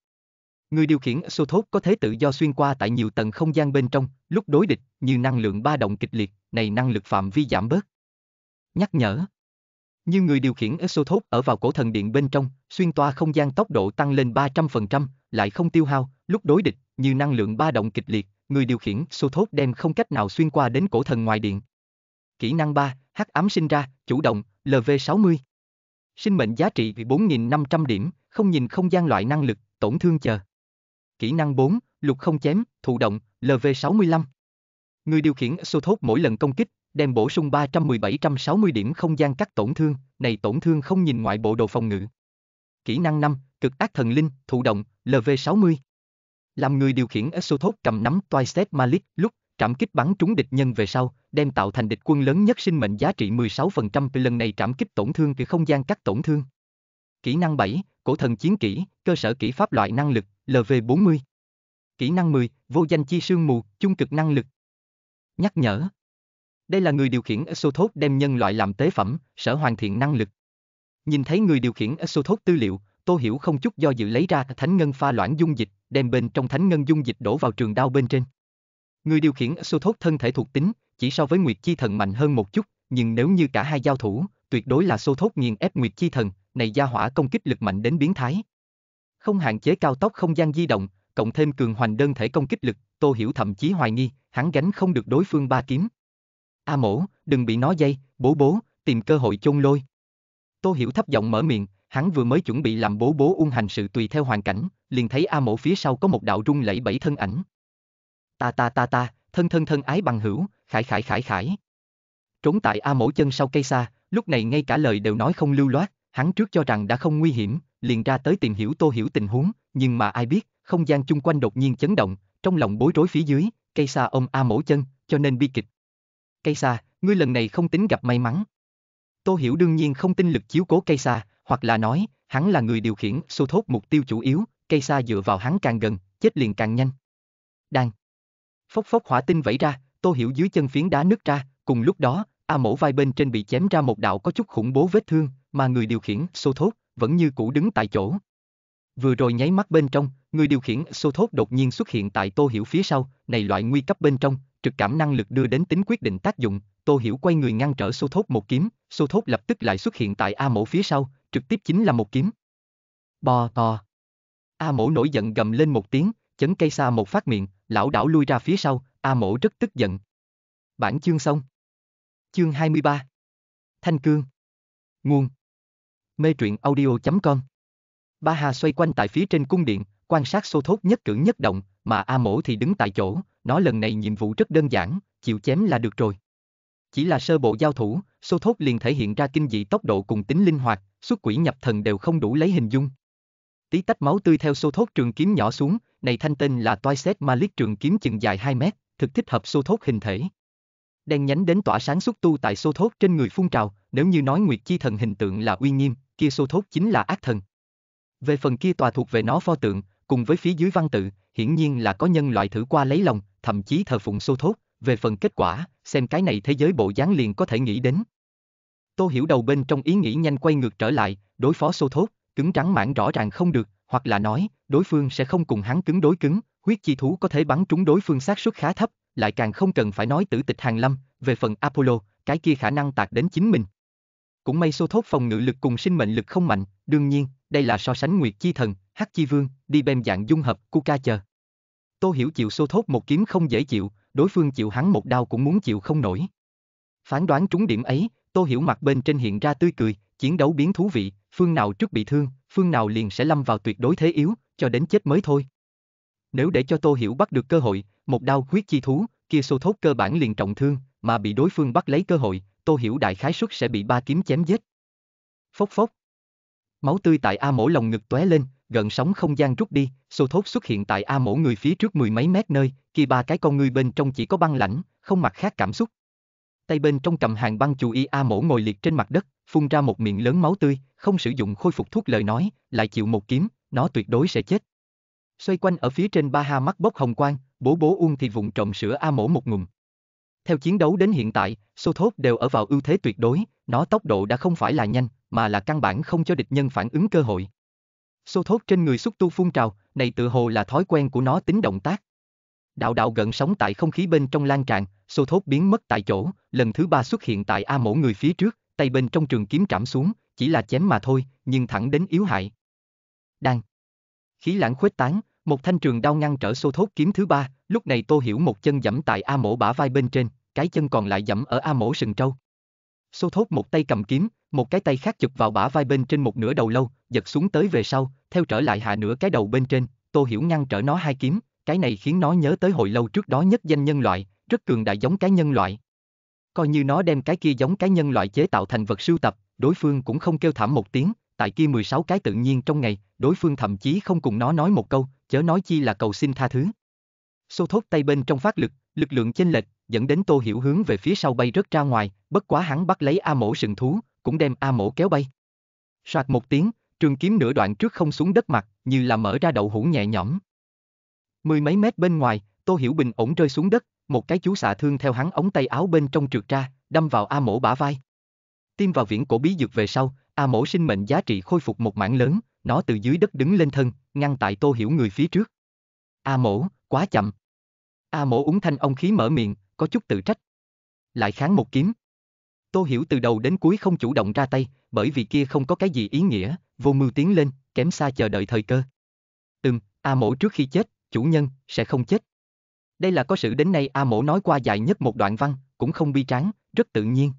Người điều khiển Sothos có thể tự do xuyên qua tại nhiều tầng không gian bên trong, lúc đối địch, như năng lượng ba động kịch liệt, này năng lực phạm vi giảm bớt. Nhắc nhở Như người điều khiển Sothos ở vào cổ thần điện bên trong, xuyên toa không gian tốc độ tăng lên 300%, lại không tiêu hao, lúc đối địch, như năng lượng ba động kịch liệt, người điều khiển Sothos đem không cách nào xuyên qua đến cổ thần ngoài điện. Kỹ năng 3, hắc ám sinh ra, chủ động, LV60. Sinh mệnh giá trị 4.500 điểm, không nhìn không gian loại năng lực, tổn thương chờ kỹ năng 4, lục không chém, thụ động, LV65. Người điều khiển Sothốt mỗi lần công kích, đem bổ sung 317-160 điểm không gian cắt tổn thương, này tổn thương không nhìn ngoại bộ đồ phòng ngự. Kỹ năng 5, cực ác thần linh, thụ động, LV60. Làm người điều khiển Sothốt cầm nắm Twisted Malik lúc trảm kích bắn trúng địch nhân về sau, đem tạo thành địch quân lớn nhất sinh mệnh giá trị 16% từ lần này trảm kích tổn thương từ không gian cắt tổn thương. Kỹ năng 7, cổ thần chiến kỹ, cơ sở kỹ pháp loại năng lực, LV40. Kỹ năng 10, vô danh chi sương mù, chung cực năng lực. Nhắc nhở. Đây là người điều khiển Exothốt đem nhân loại làm tế phẩm, sở hoàn thiện năng lực. Nhìn thấy người điều khiển Exothốt tư liệu, tôi Hiểu không chút do dự lấy ra thánh ngân pha loãng dung dịch, đem bên trong thánh ngân dung dịch đổ vào trường đao bên trên. Người điều khiển Exothốt thân thể thuộc tính, chỉ so với Nguyệt Chi Thần mạnh hơn một chút, nhưng nếu như cả hai giao thủ, tuyệt đối là xô thốt nghiền ép Nguyệt Chi Thần, này gia hỏa công kích lực mạnh đến biến thái. Không hạn chế cao tốc không gian di động, cộng thêm cường hoành đơn thể công kích lực, Tô Hiểu thậm chí hoài nghi, hắn gánh không được đối phương ba kiếm. A mổ, đừng bị nó dây, bố bố, tìm cơ hội chôn lôi. Tô Hiểu thấp giọng mở miệng, hắn vừa mới chuẩn bị làm bố bố ung hành sự tùy theo hoàn cảnh, liền thấy A mổ phía sau có một đạo rung lẫy bảy thân ảnh. Ta ta ta ta, thân thân thân ái bằng hữu, khải khải khải khải. Trốn tại A mổ chân sau cây xa, lúc này ngay cả lời đều nói không lưu loát, hắn trước cho rằng đã không nguy hiểm, liền ra tới tìm hiểu tô hiểu tình huống, nhưng mà ai biết, không gian chung quanh đột nhiên chấn động, trong lòng bối rối phía dưới, cây xa ông A mổ chân, cho nên bi kịch. Cây xa, ngươi lần này không tính gặp may mắn. Tô Hiểu đương nhiên không tin lực chiếu cố cây xa, hoặc là nói, hắn là người điều khiển xô thốt mục tiêu chủ yếu, cây xa dựa vào hắn càng gần, chết liền càng nhanh. Đang. Phốc phốc hỏa tinh vẫy ra, Tô Hiểu dưới chân phiến đá nứt ra, cùng lúc đó, A mổ vai bên trên bị chém ra một đạo có chút khủng bố vết thương, mà người điều khiển xô thốt vẫn như cũ đứng tại chỗ. Vừa rồi nháy mắt bên trong, người điều khiển xô thốt đột nhiên xuất hiện tại Tô Hiểu phía sau, này loại nguy cấp bên trong, trực cảm năng lực đưa đến tính quyết định tác dụng, Tô Hiểu quay người ngăn trở xô thốt một kiếm, xô thốt lập tức lại xuất hiện tại A mổ phía sau, trực tiếp chính là một kiếm. Bò to. A mổ nổi giận gầm lên một tiếng, chấn cây xa một phát miệng, lão đảo lui ra phía sau, A mổ rất tức giận. Bản chương xong. Chương 23. Thanh Cương. Nguồn mê truyện audio.com. Ba Hà xoay quanh tại phía trên cung điện, quan sát xô thốt nhất cử nhất động, mà A Mổ thì đứng tại chỗ, nó lần này nhiệm vụ rất đơn giản, chịu chém là được rồi. Chỉ là sơ bộ giao thủ, xô thốt liền thể hiện ra kinh dị tốc độ cùng tính linh hoạt, xuất quỷ nhập thần đều không đủ lấy hình dung. Tí tách máu tươi theo xô thốt trường kiếm nhỏ xuống, này thanh tên là toai xét Malik trường kiếm chừng dài 2 mét, thực thích hợp xô thốt hình thể. Đen nhánh đến tỏa sáng xúc tu tại xô thốt trên người phun trào, nếu như nói Nguyệt Chi Thần hình tượng là uy nghiêm, kia xô thốt chính là ác thần. Về phần kia tòa thuộc về nó pho tượng, cùng với phía dưới văn tự, hiển nhiên là có nhân loại thử qua lấy lòng, thậm chí thờ phụng xô thốt, về phần kết quả, xem cái này thế giới bộ dáng liền có thể nghĩ đến. Tô hiểu đầu bên trong ý nghĩ nhanh quay ngược trở lại, đối phó xô thốt, cứng trắng mãn rõ ràng không được, hoặc là nói, đối phương sẽ không cùng hắn cứng đối cứng, huyết chi thú có thể bắn trúng đối phương xác suất khá thấp, lại càng không cần phải nói tử tịch hàng lâm, về phần Apollo, cái kia khả năng tạc đến chính mình cũng may xô thốt phòng ngự lực cùng sinh mệnh lực không mạnh, đương nhiên, đây là so sánh Nguyệt Chi Thần, Hắc Chi Vương, đi bem dạng dung hợp, Kuka chờ. Tô Hiểu chịu xô thốt một kiếm không dễ chịu, đối phương chịu hắn một đao cũng muốn chịu không nổi. Phán đoán trúng điểm ấy, Tô Hiểu mặt bên trên hiện ra tươi cười, chiến đấu biến thú vị, phương nào trước bị thương, phương nào liền sẽ lâm vào tuyệt đối thế yếu, cho đến chết mới thôi. Nếu để cho Tô Hiểu bắt được cơ hội, một đao huyết chi thú, kia xô thốt cơ bản liền trọng thương, mà bị đối phương bắt lấy cơ hội, Tô Hiểu đại khái suất sẽ bị ba kiếm chém giết. Phốc phốc. Máu tươi tại A mổ lồng ngực tóe lên, gần sóng không gian rút đi, xô thốt xuất hiện tại A mổ người phía trước mười mấy mét nơi, kỳ ba cái con người bên trong chỉ có băng lãnh, không mặt khác cảm xúc. Tay bên trong cầm hàng băng chú y A mổ ngồi liệt trên mặt đất, phun ra một miệng lớn máu tươi, không sử dụng khôi phục thuốc lời nói, lại chịu một kiếm, nó tuyệt đối sẽ chết. Xoay quanh ở phía trên ba ha mắt bốc hồng quang, bố bố uông thì vùng trộm sữa A mổ một ngụm, theo chiến đấu đến hiện tại, Sothop đều ở vào ưu thế tuyệt đối, nó tốc độ đã không phải là nhanh, mà là căn bản không cho địch nhân phản ứng cơ hội. Sothop trên người xúc tu phun trào, này tự hồ là thói quen của nó tính động tác. Đạo đạo gần sóng tại không khí bên trong lan tràn, Sothop biến mất tại chỗ, lần thứ ba xuất hiện tại A mổ người phía trước, tay bên trong trường kiếm trảm xuống, chỉ là chém mà thôi, nhưng thẳng đến yếu hại. Đang. Khí lãng khuếch tán, một thanh trường đao ngăn trở xô thốt kiếm thứ ba, Lúc này Tô Hiểu một chân dẫm tại A Mỗ bả vai bên trên, cái chân còn lại dẫm ở A Mỗ sừng trâu. Xô thốt một tay cầm kiếm, một cái tay khác chụp vào bả vai bên trên một nửa đầu lâu, giật xuống tới về sau, theo trở lại hạ nửa cái đầu bên trên, Tô Hiểu ngăn trở nó hai kiếm, cái này khiến nó nhớ tới hồi lâu trước đó nhất danh nhân loại, rất cường đại giống cái nhân loại. Coi như nó đem cái kia giống cái nhân loại chế tạo thành vật sưu tập, đối phương cũng không kêu thảm một tiếng, tại kia 16 cái tự nhiên trong ngày, đối phương thậm chí không cùng nó nói một câu, chớ nói chi là cầu xin tha thứ. Xô thốt tay bên trong phát lực, lực lượng chênh lệch, dẫn đến Tô Hiểu hướng về phía sau bay rất ra ngoài, bất quá hắn bắt lấy A Mổ sừng thú, cũng đem A Mổ kéo bay. Soạt một tiếng, trường kiếm nửa đoạn trước không xuống đất mặt, như là mở ra đậu hũ nhẹ nhõm. Mười mấy mét bên ngoài, Tô Hiểu bình ổn rơi xuống đất, một cái chú xạ thương theo hắn ống tay áo bên trong trượt ra, đâm vào A Mổ bả vai. Tiêm vào viễn cổ bí dược về sau, A Mổ sinh mệnh giá trị khôi phục một mảng lớn, nó từ dưới đất đứng lên thân, ngăn tại Tô Hiểu người phía trước. A Mổ, quá chậm. A mổ uống thanh ông khí mở miệng, có chút tự trách. Lại kháng một kiếm. Tô Hiểu từ đầu đến cuối không chủ động ra tay, bởi vì kia không có cái gì ý nghĩa, vô mưu tiến lên, kém xa chờ đợi thời cơ. Ừm, A mổ trước khi chết, chủ nhân, sẽ không chết. Đây là có sự đến nay A mổ nói qua dài nhất một đoạn văn, cũng không bi tráng, rất tự nhiên.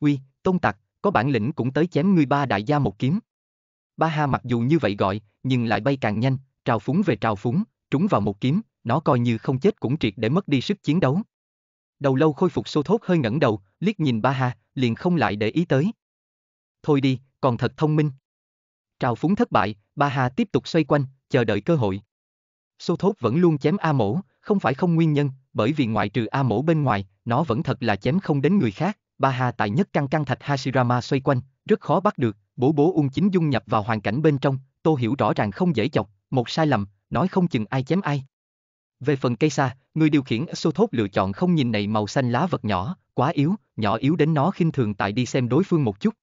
Uy, tôn tặc, có bản lĩnh cũng tới chém ngươi ba đại gia một kiếm. Ba ha mặc dù như vậy gọi, nhưng lại bay càng nhanh, trào phúng về trào phúng, trúng vào một kiếm, nó coi như không chết cũng triệt để mất đi sức chiến đấu. Đầu lâu khôi phục sô thốt hơi ngẩng đầu, liếc nhìn ba hà, liền không lại để ý tới. Thôi đi, còn thật thông minh. Trào phúng thất bại, ba hà tiếp tục xoay quanh, chờ đợi cơ hội. Sô thốt vẫn luôn chém A mổ, không phải không nguyên nhân, bởi vì ngoại trừ A mổ bên ngoài, nó vẫn thật là chém không đến người khác. Ba hà tại nhất căng căng thạch Hashirama xoay quanh, rất khó bắt được, bố bố ung chính dung nhập vào hoàn cảnh bên trong, tô hiểu rõ ràng không dễ chọc, một sai lầm, nói không chừng ai chém ai, về phần cây sa, người điều khiển xô thốt lựa chọn không nhìn này màu xanh lá vật nhỏ, quá yếu, nhỏ yếu đến nó khinh thường tại đi xem đối phương một chút.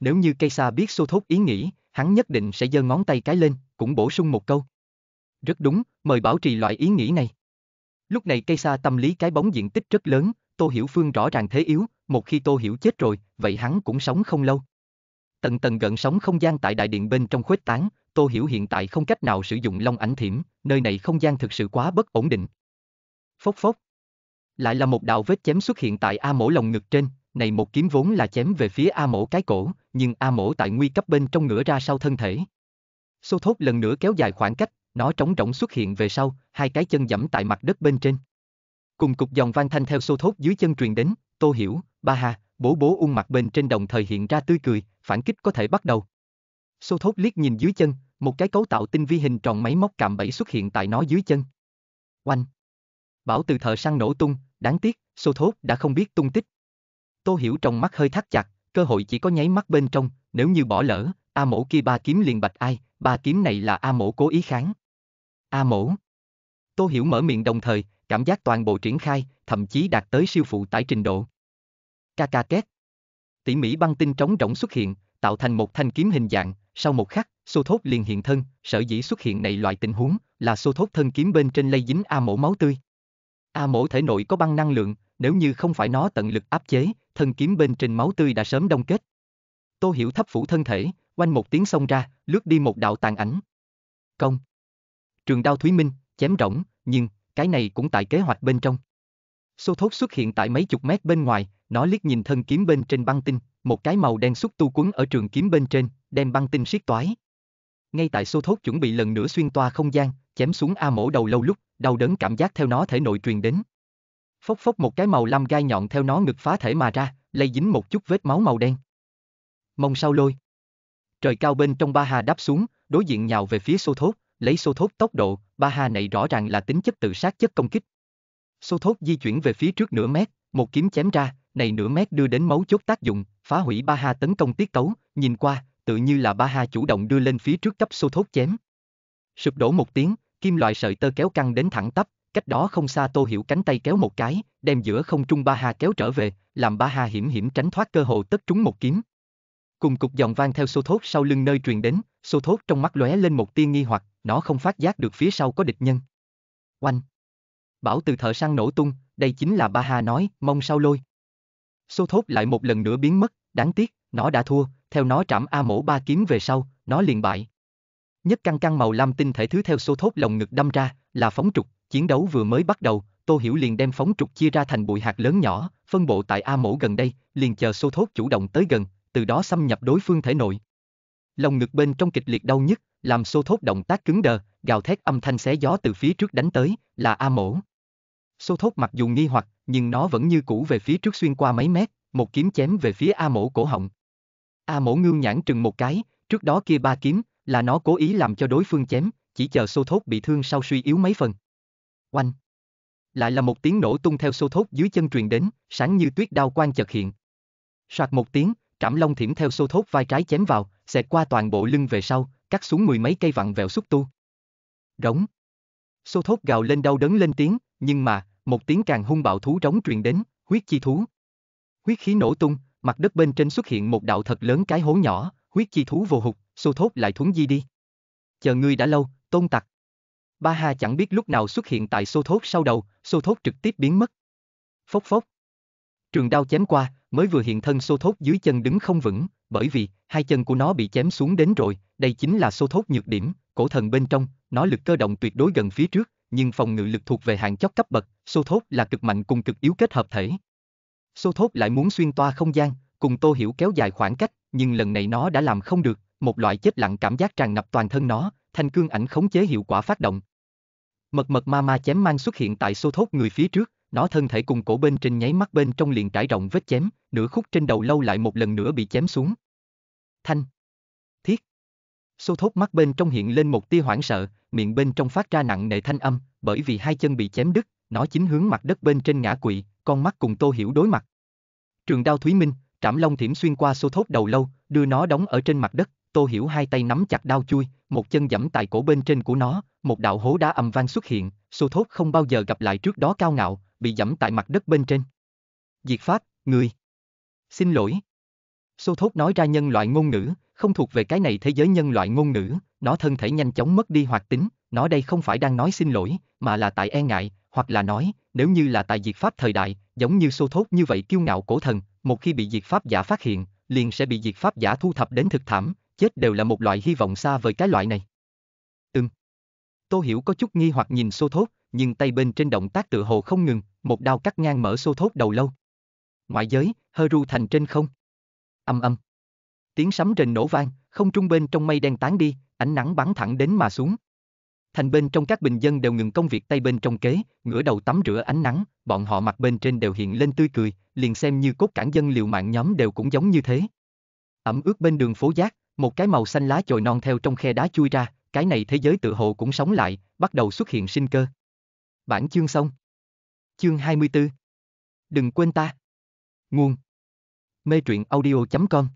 Nếu như cây sa biết xô thốt ý nghĩ, hắn nhất định sẽ giơ ngón tay cái lên, cũng bổ sung một câu. Rất đúng, mời bảo trì loại ý nghĩ này. Lúc này cây sa tâm lý cái bóng diện tích rất lớn, Tô Hiểu Phương rõ ràng thế yếu, một khi Tô Hiểu chết rồi, vậy hắn cũng sống không lâu. Tần tần gận sóng không gian tại đại điện bên trong khuếch tán, Tô Hiểu hiện tại không cách nào sử dụng long ảnh thiểm, nơi này không gian thực sự quá bất ổn định. Phốc phốc. Lại là một đạo vết chém xuất hiện tại A mổ lồng ngực trên, này một kiếm vốn là chém về phía A mổ cái cổ, nhưng A mổ tại nguy cấp bên trong ngửa ra sau thân thể. Xô thốt lần nữa kéo dài khoảng cách, nó trống rỗng xuất hiện về sau, hai cái chân dẫm tại mặt đất bên trên. Cùng cục dòng vang thanh theo xô thốt dưới chân truyền đến, tô hiểu, ba hà, bố bố ung mặt bên trên đồng thời hiện ra tươi cười, phản kích có thể bắt đầu. Xô thốt liếc nhìn dưới chân, một cái cấu tạo tinh vi hình tròn máy móc cạm bẫy xuất hiện tại nó dưới chân. Oanh! Bảo từ thợ săn nổ tung, đáng tiếc, sô thốt đã không biết tung tích. Tô Hiểu trong mắt hơi thắt chặt, cơ hội chỉ có nháy mắt bên trong, nếu như bỏ lỡ, A mổ kia ba kiếm liền bạch ai, ba kiếm này là A mổ cố ý kháng. A mổ. Tô Hiểu mở miệng đồng thời, cảm giác toàn bộ triển khai, thậm chí đạt tới siêu phụ tải trình độ. Kaka ca két. Tỉ mỉ băng tinh trống rỗng xuất hiện, tạo thành một thanh kiếm hình dạng, sau một khắc, Xô thốt liền hiện thân, sở dĩ xuất hiện này loại tình huống, là xô thốt thân kiếm bên trên lây dính A mổ máu tươi. A mổ thể nội có băng năng lượng, nếu như không phải nó tận lực áp chế, thân kiếm bên trên máu tươi đã sớm đông kết. Tô Hiểu thấp phủ thân thể, quanh một tiếng xông ra, lướt đi một đạo tàn ảnh. Công. Trường đao Thúy Minh, chém rỗng, nhưng, cái này cũng tại kế hoạch bên trong. Xô thốt xuất hiện tại mấy chục mét bên ngoài, nó liếc nhìn thân kiếm bên trên băng tinh, một cái màu đen xúc tu quấn ở trường kiếm bên trên, đem băng tinh siết toái. Ngay tại xô thốt chuẩn bị lần nữa xuyên toa không gian, chém xuống A mổ đầu lâu lúc, đau đớn cảm giác theo nó thể nội truyền đến. Phốc phốc một cái màu lam gai nhọn theo nó ngực phá thể mà ra, lây dính một chút vết máu màu đen. Mông sau lôi. Trời cao bên trong ba hà đáp xuống, đối diện nhào về phía xô thốt, lấy xô thốt tốc độ, ba hà này rõ ràng là tính chất tự sát chất công kích. Xô thốt di chuyển về phía trước nửa mét, một kiếm chém ra, này nửa mét đưa đến máu chốt tác dụng, phá hủy ba hà tấn công tiết tấu, nhìn qua, tự như là ba ha chủ động đưa lên phía trước cấp xô thốt chém. Sụp đổ một tiếng, kim loại sợi tơ kéo căng đến thẳng tắp, cách đó không xa Tô Hiểu cánh tay kéo một cái, đem giữa không trung ba ha kéo trở về, làm ba ha hiểm hiểm tránh thoát cơ hội tất trúng một kiếm. Cùng cục dòng vang theo xô thốt sau lưng nơi truyền đến, xô thốt trong mắt lóe lên một tia nghi hoặc, nó không phát giác được phía sau có địch nhân. Oanh! Bảo từ thợ săn nổ tung, đây chính là ba ha nói, mong sao lôi. Xô thốt lại một lần nữa biến mất, đáng tiếc, nó đã thua, theo nó trảm A mổ ba kiếm về sau, nó liền bại. Nhất căn căn màu lam tinh thể thứ theo số thốt lồng ngực đâm ra, là phóng trục, chiến đấu vừa mới bắt đầu, Tô Hiểu liền đem phóng trục chia ra thành bụi hạt lớn nhỏ, phân bộ tại A mổ gần đây, liền chờ số thốt chủ động tới gần, từ đó xâm nhập đối phương thể nội. Lồng ngực bên trong kịch liệt đau nhất, làm xô thốt động tác cứng đờ, gào thét âm thanh xé gió từ phía trước đánh tới, là A mổ. Xô thốt mặc dù nghi hoặc, nhưng nó vẫn như cũ về phía trước xuyên qua mấy mét, một kiếm chém về phía A mổ cổ họng. A à, mổ ngương nhãn trừng một cái, trước đó kia ba kiếm, là nó cố ý làm cho đối phương chém, chỉ chờ xô thốt bị thương sau suy yếu mấy phần. Oanh! Lại là một tiếng nổ tung theo xô thốt dưới chân truyền đến, sáng như tuyết đao quang chợt hiện. Soạt một tiếng, trảm long thiểm theo xô thốt vai trái chém vào, xẹt qua toàn bộ lưng về sau, cắt xuống mười mấy cây vặn vẹo xúc tu. Rống! Xô thốt gào lên đau đớn lên tiếng, nhưng mà, một tiếng càng hung bạo thú rống truyền đến, huyết chi thú. Huyết khí nổ tung, mặt đất bên trên xuất hiện một đạo thật lớn cái hố nhỏ, huyết chi thú vô hụt, xô thốt lại thúng di đi. Chờ ngươi đã lâu, tôn tặc. Ba ha chẳng biết lúc nào xuất hiện tại xô thốt sau đầu, xô thốt trực tiếp biến mất. Phốc phốc. Trường đao chém qua, mới vừa hiện thân xô thốt dưới chân đứng không vững, bởi vì, hai chân của nó bị chém xuống đến rồi, đây chính là xô thốt nhược điểm, cổ thần bên trong, nó lực cơ động tuyệt đối gần phía trước, nhưng phòng ngự lực thuộc về hạng chót cấp bậc, xô thốt là cực mạnh cùng cực yếu kết hợp thể. Sô thốt lại muốn xuyên toa không gian, cùng Tô Hiểu kéo dài khoảng cách, nhưng lần này nó đã làm không được, một loại chết lặng cảm giác tràn ngập toàn thân nó, thanh cương ảnh khống chế hiệu quả phát động. Mật mật ma ma chém mang xuất hiện tại Sô thốt người phía trước, nó thân thể cùng cổ bên trên nháy mắt bên trong liền trải rộng vết chém, nửa khúc trên đầu lâu lại một lần nữa bị chém xuống. Thanh. Thiết. Xô thốt mắt bên trong hiện lên một tia hoảng sợ, miệng bên trong phát ra nặng nề thanh âm, bởi vì hai chân bị chém đứt, nó chính hướng mặt đất bên trên ngã quỵ, con mắt cùng Tô Hiểu đối mặt. Trường đao Thúy Minh, trảm long thiểm xuyên qua xô thốt đầu lâu, đưa nó đóng ở trên mặt đất, Tô Hiểu hai tay nắm chặt đao chui, một chân dẫm tại cổ bên trên của nó, một đạo hố đá ầm vang xuất hiện, xô thốt không bao giờ gặp lại trước đó cao ngạo, bị dẫm tại mặt đất bên trên. Diệt Pháp, người. Xin lỗi. Xô thốt nói ra nhân loại ngôn ngữ, không thuộc về cái này thế giới nhân loại ngôn ngữ, nó thân thể nhanh chóng mất đi hoạt tính, nó đây không phải đang nói xin lỗi, mà là tại e ngại, hoặc là nói, nếu như là tại diệt pháp thời đại, giống như xô thốt như vậy kiêu ngạo cổ thần, một khi bị diệt pháp giả phát hiện, liền sẽ bị diệt pháp giả thu thập đến thực thảm, chết đều là một loại hy vọng xa vời cái loại này. Ừm. Tô Hiểu có chút nghi hoặc nhìn xô thốt, nhưng tay bên trên động tác tự hồ không ngừng, một đao cắt ngang mở xô thốt đầu lâu. Ngoại giới, hơ ru thành trên không. Âm âm. Tiếng sấm rền nổ vang, không trung bên trong mây đen tán đi, ánh nắng bắn thẳng đến mà xuống. Thành bên trong các bình dân đều ngừng công việc tay bên trong kế, ngửa đầu tắm rửa ánh nắng, bọn họ mặt bên trên đều hiện lên tươi cười, liền xem như cốt cản dân liều mạng nhóm đều cũng giống như thế. Ẩm ướt bên đường phố giác, một cái màu xanh lá chồi non theo trong khe đá chui ra, cái này thế giới tự hồ cũng sống lại, bắt đầu xuất hiện sinh cơ. Bản chương xong. Chương 24. Đừng quên ta. Nguồn. Mê truyện audio.com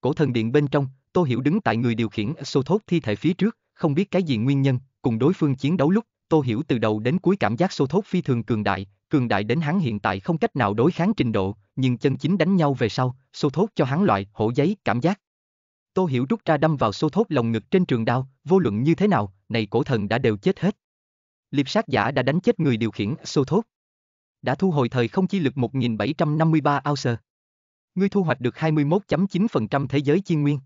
Cổ thần điện bên trong, Tô Hiểu đứng tại người điều khiển xô thốt thi thể phía trước, không biết cái gì nguyên nhân, cùng đối phương chiến đấu lúc, Tô Hiểu từ đầu đến cuối cảm giác xô thốt phi thường cường đại, cường đại đến hắn hiện tại không cách nào đối kháng trình độ, nhưng chân chính đánh nhau về sau, xô thốt cho hắn loại hổ giấy cảm giác. Tô Hiểu rút ra đâm vào xô thốt lồng ngực trên trường đao, vô luận như thế nào, này cổ thần đã đều chết hết. Liệp sát giả đã đánh chết người điều khiển xô thốt. Đã thu hồi thời không chi lực 1753 ounce. Ngươi thu hoạch được 21.9% thế giới chiên nguyên.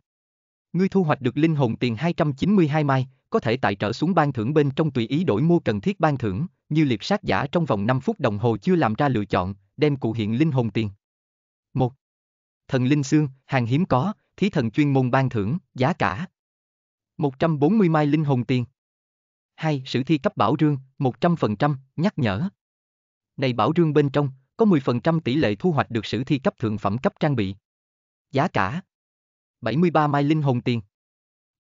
Ngươi thu hoạch được linh hồn tiền 292 mai, có thể tài trợ xuống ban thưởng bên trong tùy ý đổi mua cần thiết ban thưởng, như liệp sát giả trong vòng 5 phút đồng hồ chưa làm ra lựa chọn, đem cụ hiện linh hồn tiền. 1. Thần linh xương, hàng hiếm có, thí thần chuyên môn ban thưởng, giá cả. 140 mai linh hồn tiền. 2. Sử thi cấp bảo rương, 100%, nhắc nhở. Này bảo rương bên trong, có 10% tỷ lệ thu hoạch được sử thi cấp thượng phẩm cấp trang bị. Giá cả 73 mai linh hồn tiền.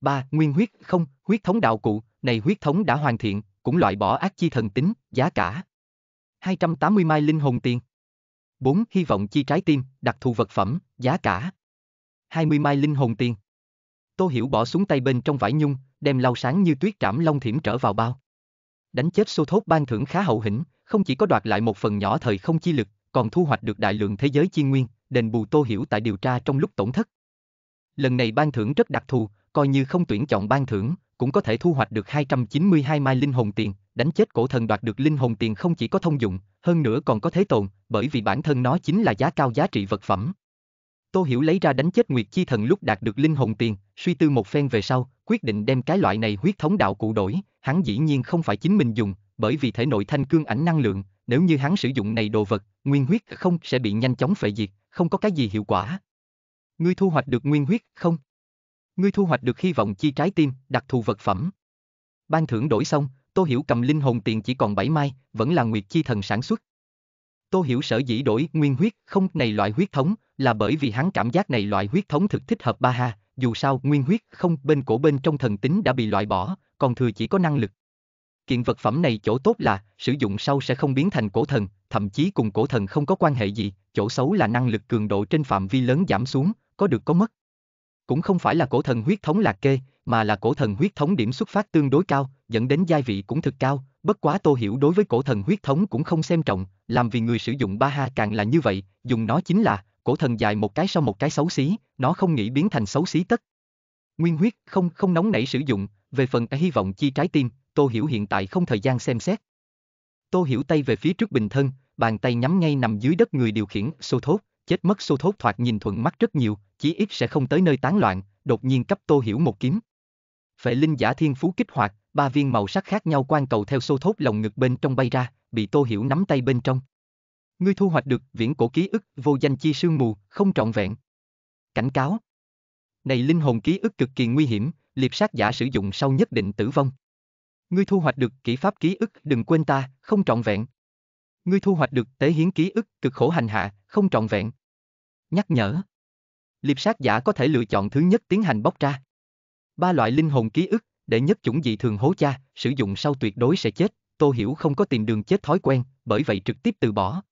3. Nguyên huyết, không, huyết thống đạo cụ, này huyết thống đã hoàn thiện, cũng loại bỏ ác chi thần tính, giá cả. 280 mai linh hồn tiền. 4. Hy vọng chi trái tim, đặc thù vật phẩm, giá cả. 20 mai linh hồn tiền. Tô Hiểu bỏ xuống tay bên trong vải nhung, đem lau sáng như tuyết trảm long thiểm trở vào bao. Đánh chết xô thốt ban thưởng khá hậu hĩnh, không chỉ có đoạt lại một phần nhỏ thời không chi lực, còn thu hoạch được đại lượng thế giới chi nguyên, đền bù Tô Hiểu tại điều tra trong lúc tổn thất lần này ban thưởng rất đặc thù, coi như không tuyển chọn ban thưởng, cũng có thể thu hoạch được 292 mai linh hồn tiền, đánh chết cổ thần đoạt được linh hồn tiền không chỉ có thông dụng, hơn nữa còn có thế tồn, bởi vì bản thân nó chính là giá cao giá trị vật phẩm. Tô Hiểu lấy ra đánh chết Nguyệt Chi Thần lúc đạt được linh hồn tiền, suy tư một phen về sau, quyết định đem cái loại này huyết thống đạo cụ đổi, hắn dĩ nhiên không phải chính mình dùng, bởi vì thể nội thanh cương ảnh năng lượng, nếu như hắn sử dụng này đồ vật, nguyên huyết không sẽ bị nhanh chóng phệ diệt, không có cái gì hiệu quả, Ngươi thu hoạch được nguyên huyết, không? Ngươi thu hoạch được hy vọng chi trái tim, đặc thù vật phẩm. Ban thưởng đổi xong, Tô Hiểu cầm linh hồn tiền chỉ còn 7 mai, vẫn là Nguyệt Chi Thần sản xuất. Tô Hiểu sở dĩ đổi nguyên huyết không này loại huyết thống là bởi vì hắn cảm giác này loại huyết thống thực thích hợp ba ha, dù sao nguyên huyết không bên cổ bên trong thần tính đã bị loại bỏ, còn thừa chỉ có năng lực. Kiện vật phẩm này chỗ tốt là sử dụng sau sẽ không biến thành cổ thần, thậm chí cùng cổ thần không có quan hệ gì, chỗ xấu là năng lực cường độ trên phạm vi lớn giảm xuống, có được có mất. Cũng không phải là cổ thần huyết thống lạc kê, mà là cổ thần huyết thống điểm xuất phát tương đối cao, dẫn đến giai vị cũng thực cao, bất quá Tô Hiểu đối với cổ thần huyết thống cũng không xem trọng, làm vì người sử dụng ba ha càng là như vậy, dùng nó chính là, cổ thần dài một cái sau một cái xấu xí, nó không nghĩ biến thành xấu xí tất. Nguyên huyết không không nóng nảy sử dụng, về phần hy vọng chi trái tim, Tô Hiểu hiện tại không thời gian xem xét. Tô Hiểu tay về phía trước bình thân, bàn tay nhắm ngay nằm dưới đất người điều khiển, xô thốt, chết mất xô thốt thoạt nhìn thuận mắt rất nhiều, chí ít sẽ không tới nơi tán loạn, đột nhiên cấp Tô Hiểu một kiếm. Phệ linh giả thiên phú kích hoạt, ba viên màu sắc khác nhau quan cầu theo xô thốt lồng ngực bên trong bay ra, bị Tô Hiểu nắm tay bên trong. Ngươi thu hoạch được viễn cổ ký ức vô danh chi sương mù, không trọn vẹn. Cảnh cáo. Này linh hồn ký ức cực kỳ nguy hiểm, liệp sát giả sử dụng sau nhất định tử vong. Ngươi thu hoạch được kỹ pháp ký ức đừng quên ta, không trọn vẹn. Ngươi thu hoạch được tế hiến ký ức cực khổ hành hạ, không trọn vẹn. Nhắc nhở liệp sát giả có thể lựa chọn thứ nhất tiến hành bóc ra. Ba loại linh hồn ký ức, để nhất chủng dị thường hố cha, sử dụng sau tuyệt đối sẽ chết, Tô Hiểu không có tìm đường chết thói quen, bởi vậy trực tiếp từ bỏ.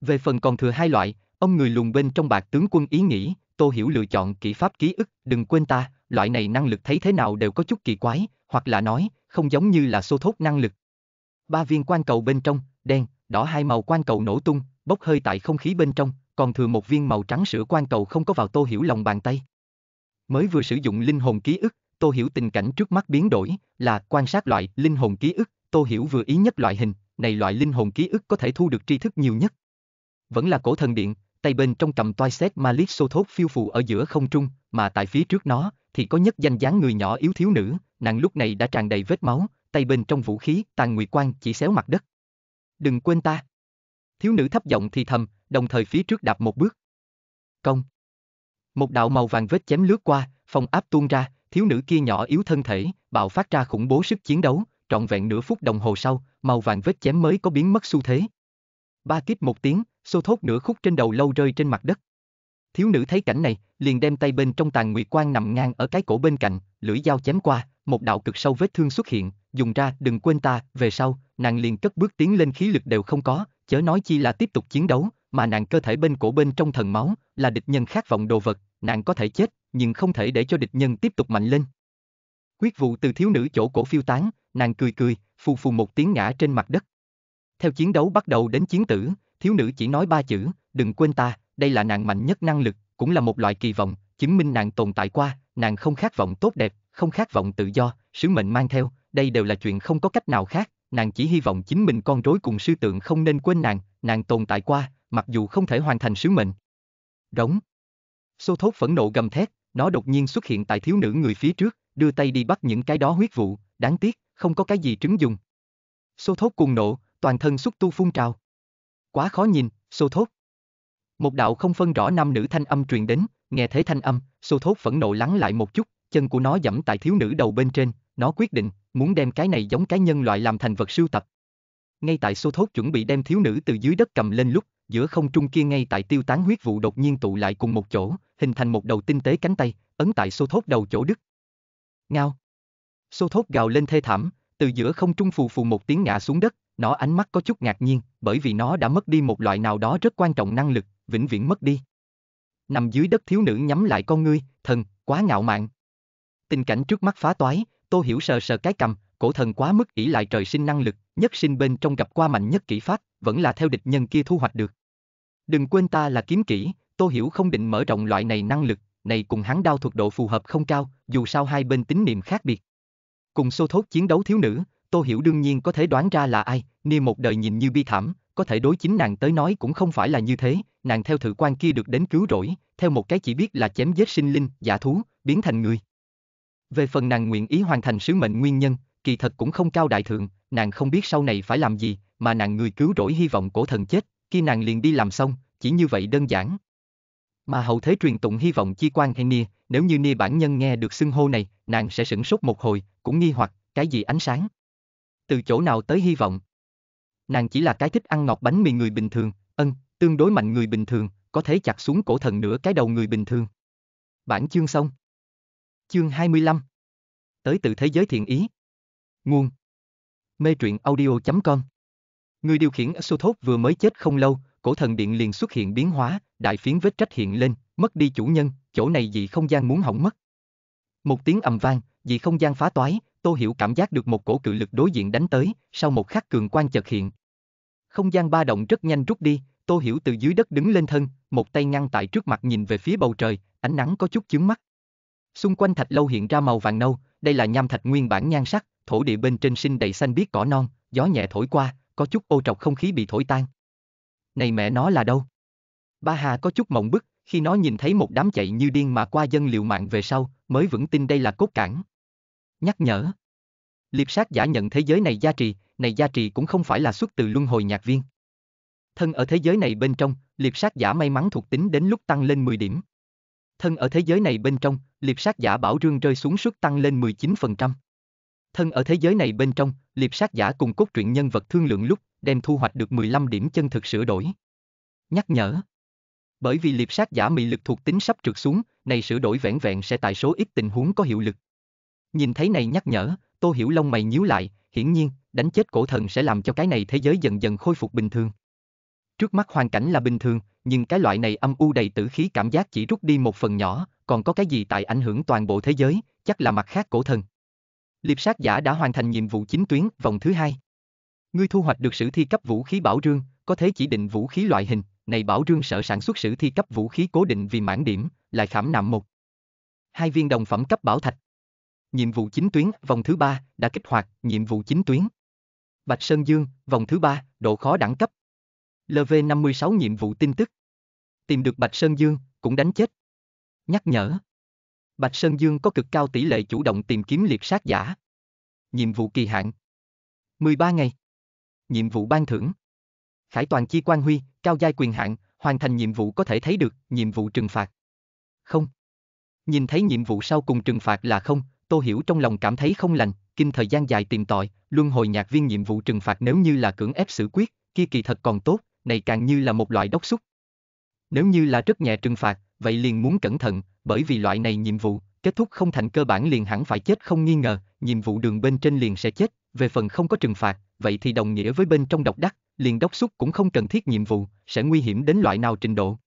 Về phần còn thừa hai loại, ông người lùn bên trong bạc tướng quân ý nghĩ, Tô Hiểu lựa chọn kỹ pháp ký ức, đừng quên ta, loại này năng lực thấy thế nào đều có chút kỳ quái, hoặc là nói, không giống như là xô thốt năng lực. Ba viên quan cầu bên trong, đen, đỏ hai màu quan cầu nổ tung, bốc hơi tại không khí bên trong, còn thừa một viên màu trắng sữa quan cầu không có vào Tô Hiểu lòng bàn tay. Mới vừa sử dụng linh hồn ký ức, Tô Hiểu tình cảnh trước mắt biến đổi, là quan sát loại linh hồn ký ức, Tô Hiểu vừa ý nhất loại hình, này loại linh hồn ký ức có thể thu được tri thức nhiều nhất. Vẫn là cổ thần điện, tay bên trong cầm toai xét ma Malik xô thốt phiêu phù ở giữa không trung, mà tại phía trước nó thì có nhất danh dáng người nhỏ yếu thiếu nữ, nàng lúc này đã tràn đầy vết máu, tay bên trong vũ khí, tàn nguy quan chỉ xéo mặt đất. Đừng quên ta. Thiếu nữ thấp giọng thì thầm, đồng thời phía trước đạp một bước. Công. Một đạo màu vàng vết chém lướt qua, phòng áp tuôn ra, thiếu nữ kia nhỏ yếu thân thể, bạo phát ra khủng bố sức chiến đấu, trọn vẹn nửa phút đồng hồ sau, màu vàng vết chém mới có biến mất xu thế. Ba kíp một tiếng, xô thốt nửa khúc trên đầu lâu rơi trên mặt đất. Thiếu nữ thấy cảnh này, liền đem tay bên trong tàn nguyệt quang nằm ngang ở cái cổ bên cạnh, lưỡi dao chém qua, một đạo cực sâu vết thương xuất hiện, dùng ra đừng quên ta, về sau, nàng liền cất bước tiến lên khí lực đều không có, chớ nói chi là tiếp tục chiến đấu, mà nàng cơ thể bên cổ bên trong thần máu, là địch nhân khát vọng đồ vật, nàng có thể chết, nhưng không thể để cho địch nhân tiếp tục mạnh lên. quyết vụ từ thiếu nữ chỗ cổ phiêu tán, nàng cười cười, phù phù một tiếng ngã trên mặt đất. Theo chiến đấu bắt đầu đến chiến tử, thiếu nữ chỉ nói ba chữ, đừng quên ta, đây là nàng mạnh nhất năng lực, cũng là một loại kỳ vọng, chứng minh nàng tồn tại qua, nàng không khát vọng tốt đẹp, không khát vọng tự do, sứ mệnh mang theo, đây đều là chuyện không có cách nào khác, nàng chỉ hy vọng chính mình con rối cùng sư tượng không nên quên nàng, nàng tồn tại qua, mặc dù không thể hoàn thành sứ mệnh. Rống. Xô thốt phẫn nộ gầm thét, nó đột nhiên xuất hiện tại thiếu nữ người phía trước, đưa tay đi bắt những cái đó huyết vụ, đáng tiếc, không có cái gì trứng dùng. Xô thốt cuồng nộ, toàn thân xúc tu phun trào. Quá khó nhìn, xô thốt. Một đạo không phân rõ nam nữ thanh âm truyền đến, nghe thấy thanh âm, xô thốt phẫn nộ lắng lại một chút, chân của nó dẫm tại thiếu nữ đầu bên trên, nó quyết định, muốn đem cái này giống cái nhân loại làm thành vật sưu tập. Ngay tại xô thốt chuẩn bị đem thiếu nữ từ dưới đất cầm lên lúc, giữa không trung kia ngay tại tiêu tán huyết vụ đột nhiên tụ lại cùng một chỗ, hình thành một đầu tinh tế cánh tay, ấn tại xô thốt đầu chỗ đứt. Ngao. Xô thốt gào lên thê thảm, từ giữa không trung phù phù một tiếng ngã xuống đất, nó ánh mắt có chút ngạc nhiên, bởi vì nó đã mất đi một loại nào đó rất quan trọng năng lực, vĩnh viễn mất đi. Nằm dưới đất thiếu nữ nhắm lại con ngươi, thần, quá ngạo mạn. Tình cảnh trước mắt phá toái, Tô Hiểu sờ sờ cái cầm, cổ thần quá mức ỷ lại trời sinh năng lực, nhất sinh bên trong gặp qua mạnh nhất kỹ pháp, vẫn là theo địch nhân kia thu hoạch được. Đừng quên ta là kiếm kỹ, Tô Hiểu không định mở rộng loại này năng lực, này cùng hắn đao thuật độ phù hợp không cao, dù sao hai bên tín niệm khác biệt. Cùng xô thốt chiến đấu thiếu nữ, Tô Hiểu đương nhiên có thể đoán ra là ai, ni một đời nhìn như bi thảm, có thể đối chính nàng tới nói cũng không phải là như thế, nàng theo thử quan kia được đến cứu rỗi, theo một cái chỉ biết là chém giết sinh linh, giả thú, biến thành người. Về phần nàng nguyện ý hoàn thành sứ mệnh nguyên nhân, kỳ thật cũng không cao đại thượng, nàng không biết sau này phải làm gì, mà nàng người cứu rỗi hy vọng cổ thần chết, khi nàng liền đi làm xong, chỉ như vậy đơn giản. Mà hậu thế truyền tụng hy vọng chi quan hay nia, nếu như nia bản nhân nghe được xưng hô này, nàng sẽ sửng sốt một hồi, cũng nghi hoặc, cái gì ánh sáng? Từ chỗ nào tới hy vọng? Nàng chỉ là cái thích ăn ngọt bánh mì người bình thường, ân, tương đối mạnh người bình thường, có thể chặt xuống cổ thần nửa cái đầu người bình thường. Bản chương xong. Chương 25 Tới từ thế giới thiện ý. Nguồn Mê truyện audio.com Người điều khiển Asothoth vừa mới chết không lâu, cổ thần điện liền xuất hiện biến hóa, đại phiến vết trách hiện lên, mất đi chủ nhân, chỗ này dị không gian muốn hỏng mất. Một tiếng ầm vang, dị không gian phá toái, Tô Hiểu cảm giác được một cổ cự lực đối diện đánh tới, sau một khắc cường quan chợt hiện. Không gian ba động rất nhanh rút đi, Tô Hiểu từ dưới đất đứng lên thân, một tay ngăn tại trước mặt nhìn về phía bầu trời, ánh nắng có chút chướng mắt. Xung quanh thạch lâu hiện ra màu vàng nâu, đây là nham thạch nguyên bản nhan sắc, thổ địa bên trên sinh đầy xanh biếc cỏ non, gió nhẹ thổi qua, có chút ô trọc không khí bị thổi tan. Này mẹ nó là đâu? Ba Hà có chút mộng bức, khi nó nhìn thấy một đám chạy như điên mà qua dân liều mạng về sau, mới vững tin đây là cốt cản. Nhắc nhở. Liệp sát giả nhận thế giới này gia trì, này gia trì cũng không phải là xuất từ luân hồi nhạc viên. Thân ở thế giới này bên trong, liệp sát giả may mắn thuộc tính đến lúc tăng lên 10 điểm. Thân ở thế giới này bên trong, liệp sát giả bảo rương rơi xuống suất tăng lên 19% thân ở thế giới này bên trong, liệp sát giả cùng cốt truyện nhân vật thương lượng lúc, đem thu hoạch được 15 điểm chân thực sửa đổi. Nhắc nhở Bởi vì liệp sát giả mị lực thuộc tính sắp trượt xuống, này sửa đổi vẹn vẹn sẽ tại số ít tình huống có hiệu lực. Nhìn thấy này nhắc nhở, Tô Hiểu Long mày nhíu lại, hiển nhiên, đánh chết cổ thần sẽ làm cho cái này thế giới dần dần khôi phục bình thường. Trước mắt hoàn cảnh là bình thường, nhưng cái loại này âm u đầy tử khí cảm giác chỉ rút đi một phần nhỏ, còn có cái gì tại ảnh hưởng toàn bộ thế giới, chắc là mặt khác cổ thần liệp sát giả đã hoàn thành nhiệm vụ chính tuyến vòng thứ hai. Ngươi thu hoạch được sử thi cấp vũ khí bảo rương, có thể chỉ định vũ khí loại hình, này bảo rương sở sản xuất sử thi cấp vũ khí cố định vì mãn điểm, lại khảm nạm một. Hai viên đồng phẩm cấp bảo thạch. Nhiệm vụ chính tuyến vòng thứ ba đã kích hoạt, nhiệm vụ chính tuyến. Bạch Sơn Dương, vòng thứ ba độ khó đẳng cấp. LV56 nhiệm vụ tin tức. Tìm được Bạch Sơn Dương, cũng đánh chết. Nhắc nhở, Bạch Sơn Dương có cực cao tỷ lệ chủ động tìm kiếm liệt sát giả. Nhiệm vụ kỳ hạn 13 ngày. Nhiệm vụ ban thưởng Khải toàn chi quan huy, cao giai quyền hạn, hoàn thành nhiệm vụ có thể thấy được, nhiệm vụ trừng phạt. Không. Nhìn thấy nhiệm vụ sau cùng trừng phạt là không, Tô Hiểu trong lòng cảm thấy không lành, kinh thời gian dài tìm tội, luân hồi nhạc viên nhiệm vụ trừng phạt nếu như là cưỡng ép xử quyết, kia kỳ thật còn tốt, này càng như là một loại đốc xúc. Nếu như là rất nhẹ trừng phạt, vậy liền muốn cẩn thận, bởi vì loại này nhiệm vụ, kết thúc không thành cơ bản liền hẳn phải chết không nghi ngờ, nhiệm vụ đường bên trên liền sẽ chết, về phần không có trừng phạt, vậy thì đồng nghĩa với bên trong độc đắc, liền đốc xúc cũng không cần thiết nhiệm vụ, sẽ nguy hiểm đến loại nào trình độ.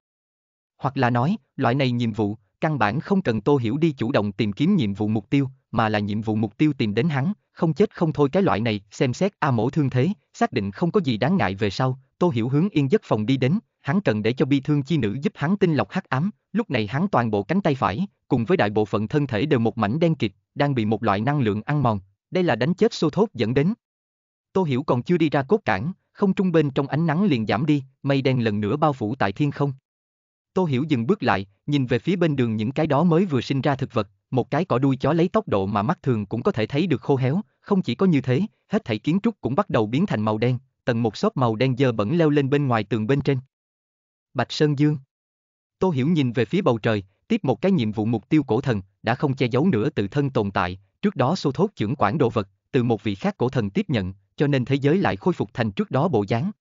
Hoặc là nói, loại này nhiệm vụ, căn bản không cần Tô Hiểu đi chủ động tìm kiếm nhiệm vụ mục tiêu, mà là nhiệm vụ mục tiêu tìm đến hắn, không chết không thôi cái loại này, xem xét A mổ thương thế, xác định không có gì đáng ngại về sau, Tô Hiểu hướng yên giấc phòng đi đến, hắn cần để cho bi thương chi nữ giúp hắn tinh lọc hắc ám, lúc này hắn toàn bộ cánh tay phải, cùng với đại bộ phận thân thể đều một mảnh đen kịt, đang bị một loại năng lượng ăn mòn, đây là đánh chết xô thốt dẫn đến. Tô Hiểu còn chưa đi ra cốt cản, không trung bên trong ánh nắng liền giảm đi, mây đen lần nữa bao phủ tại thiên không. Tô Hiểu dừng bước lại, nhìn về phía bên đường những cái đó mới vừa sinh ra thực vật, một cái cỏ đuôi chó lấy tốc độ mà mắt thường cũng có thể thấy được khô héo, không chỉ có như thế, hết thảy kiến trúc cũng bắt đầu biến thành màu đen, tầng một xốp màu đen dơ bẩn leo lên bên ngoài tường bên trên. Bạch Sơn Dương. Tô Hiểu nhìn về phía bầu trời, tiếp một cái nhiệm vụ mục tiêu cổ thần, đã không che giấu nữa tự thân tồn tại, trước đó xô thốt trưởng quản đồ vật, từ một vị khác cổ thần tiếp nhận, cho nên thế giới lại khôi phục thành trước đó bộ dáng.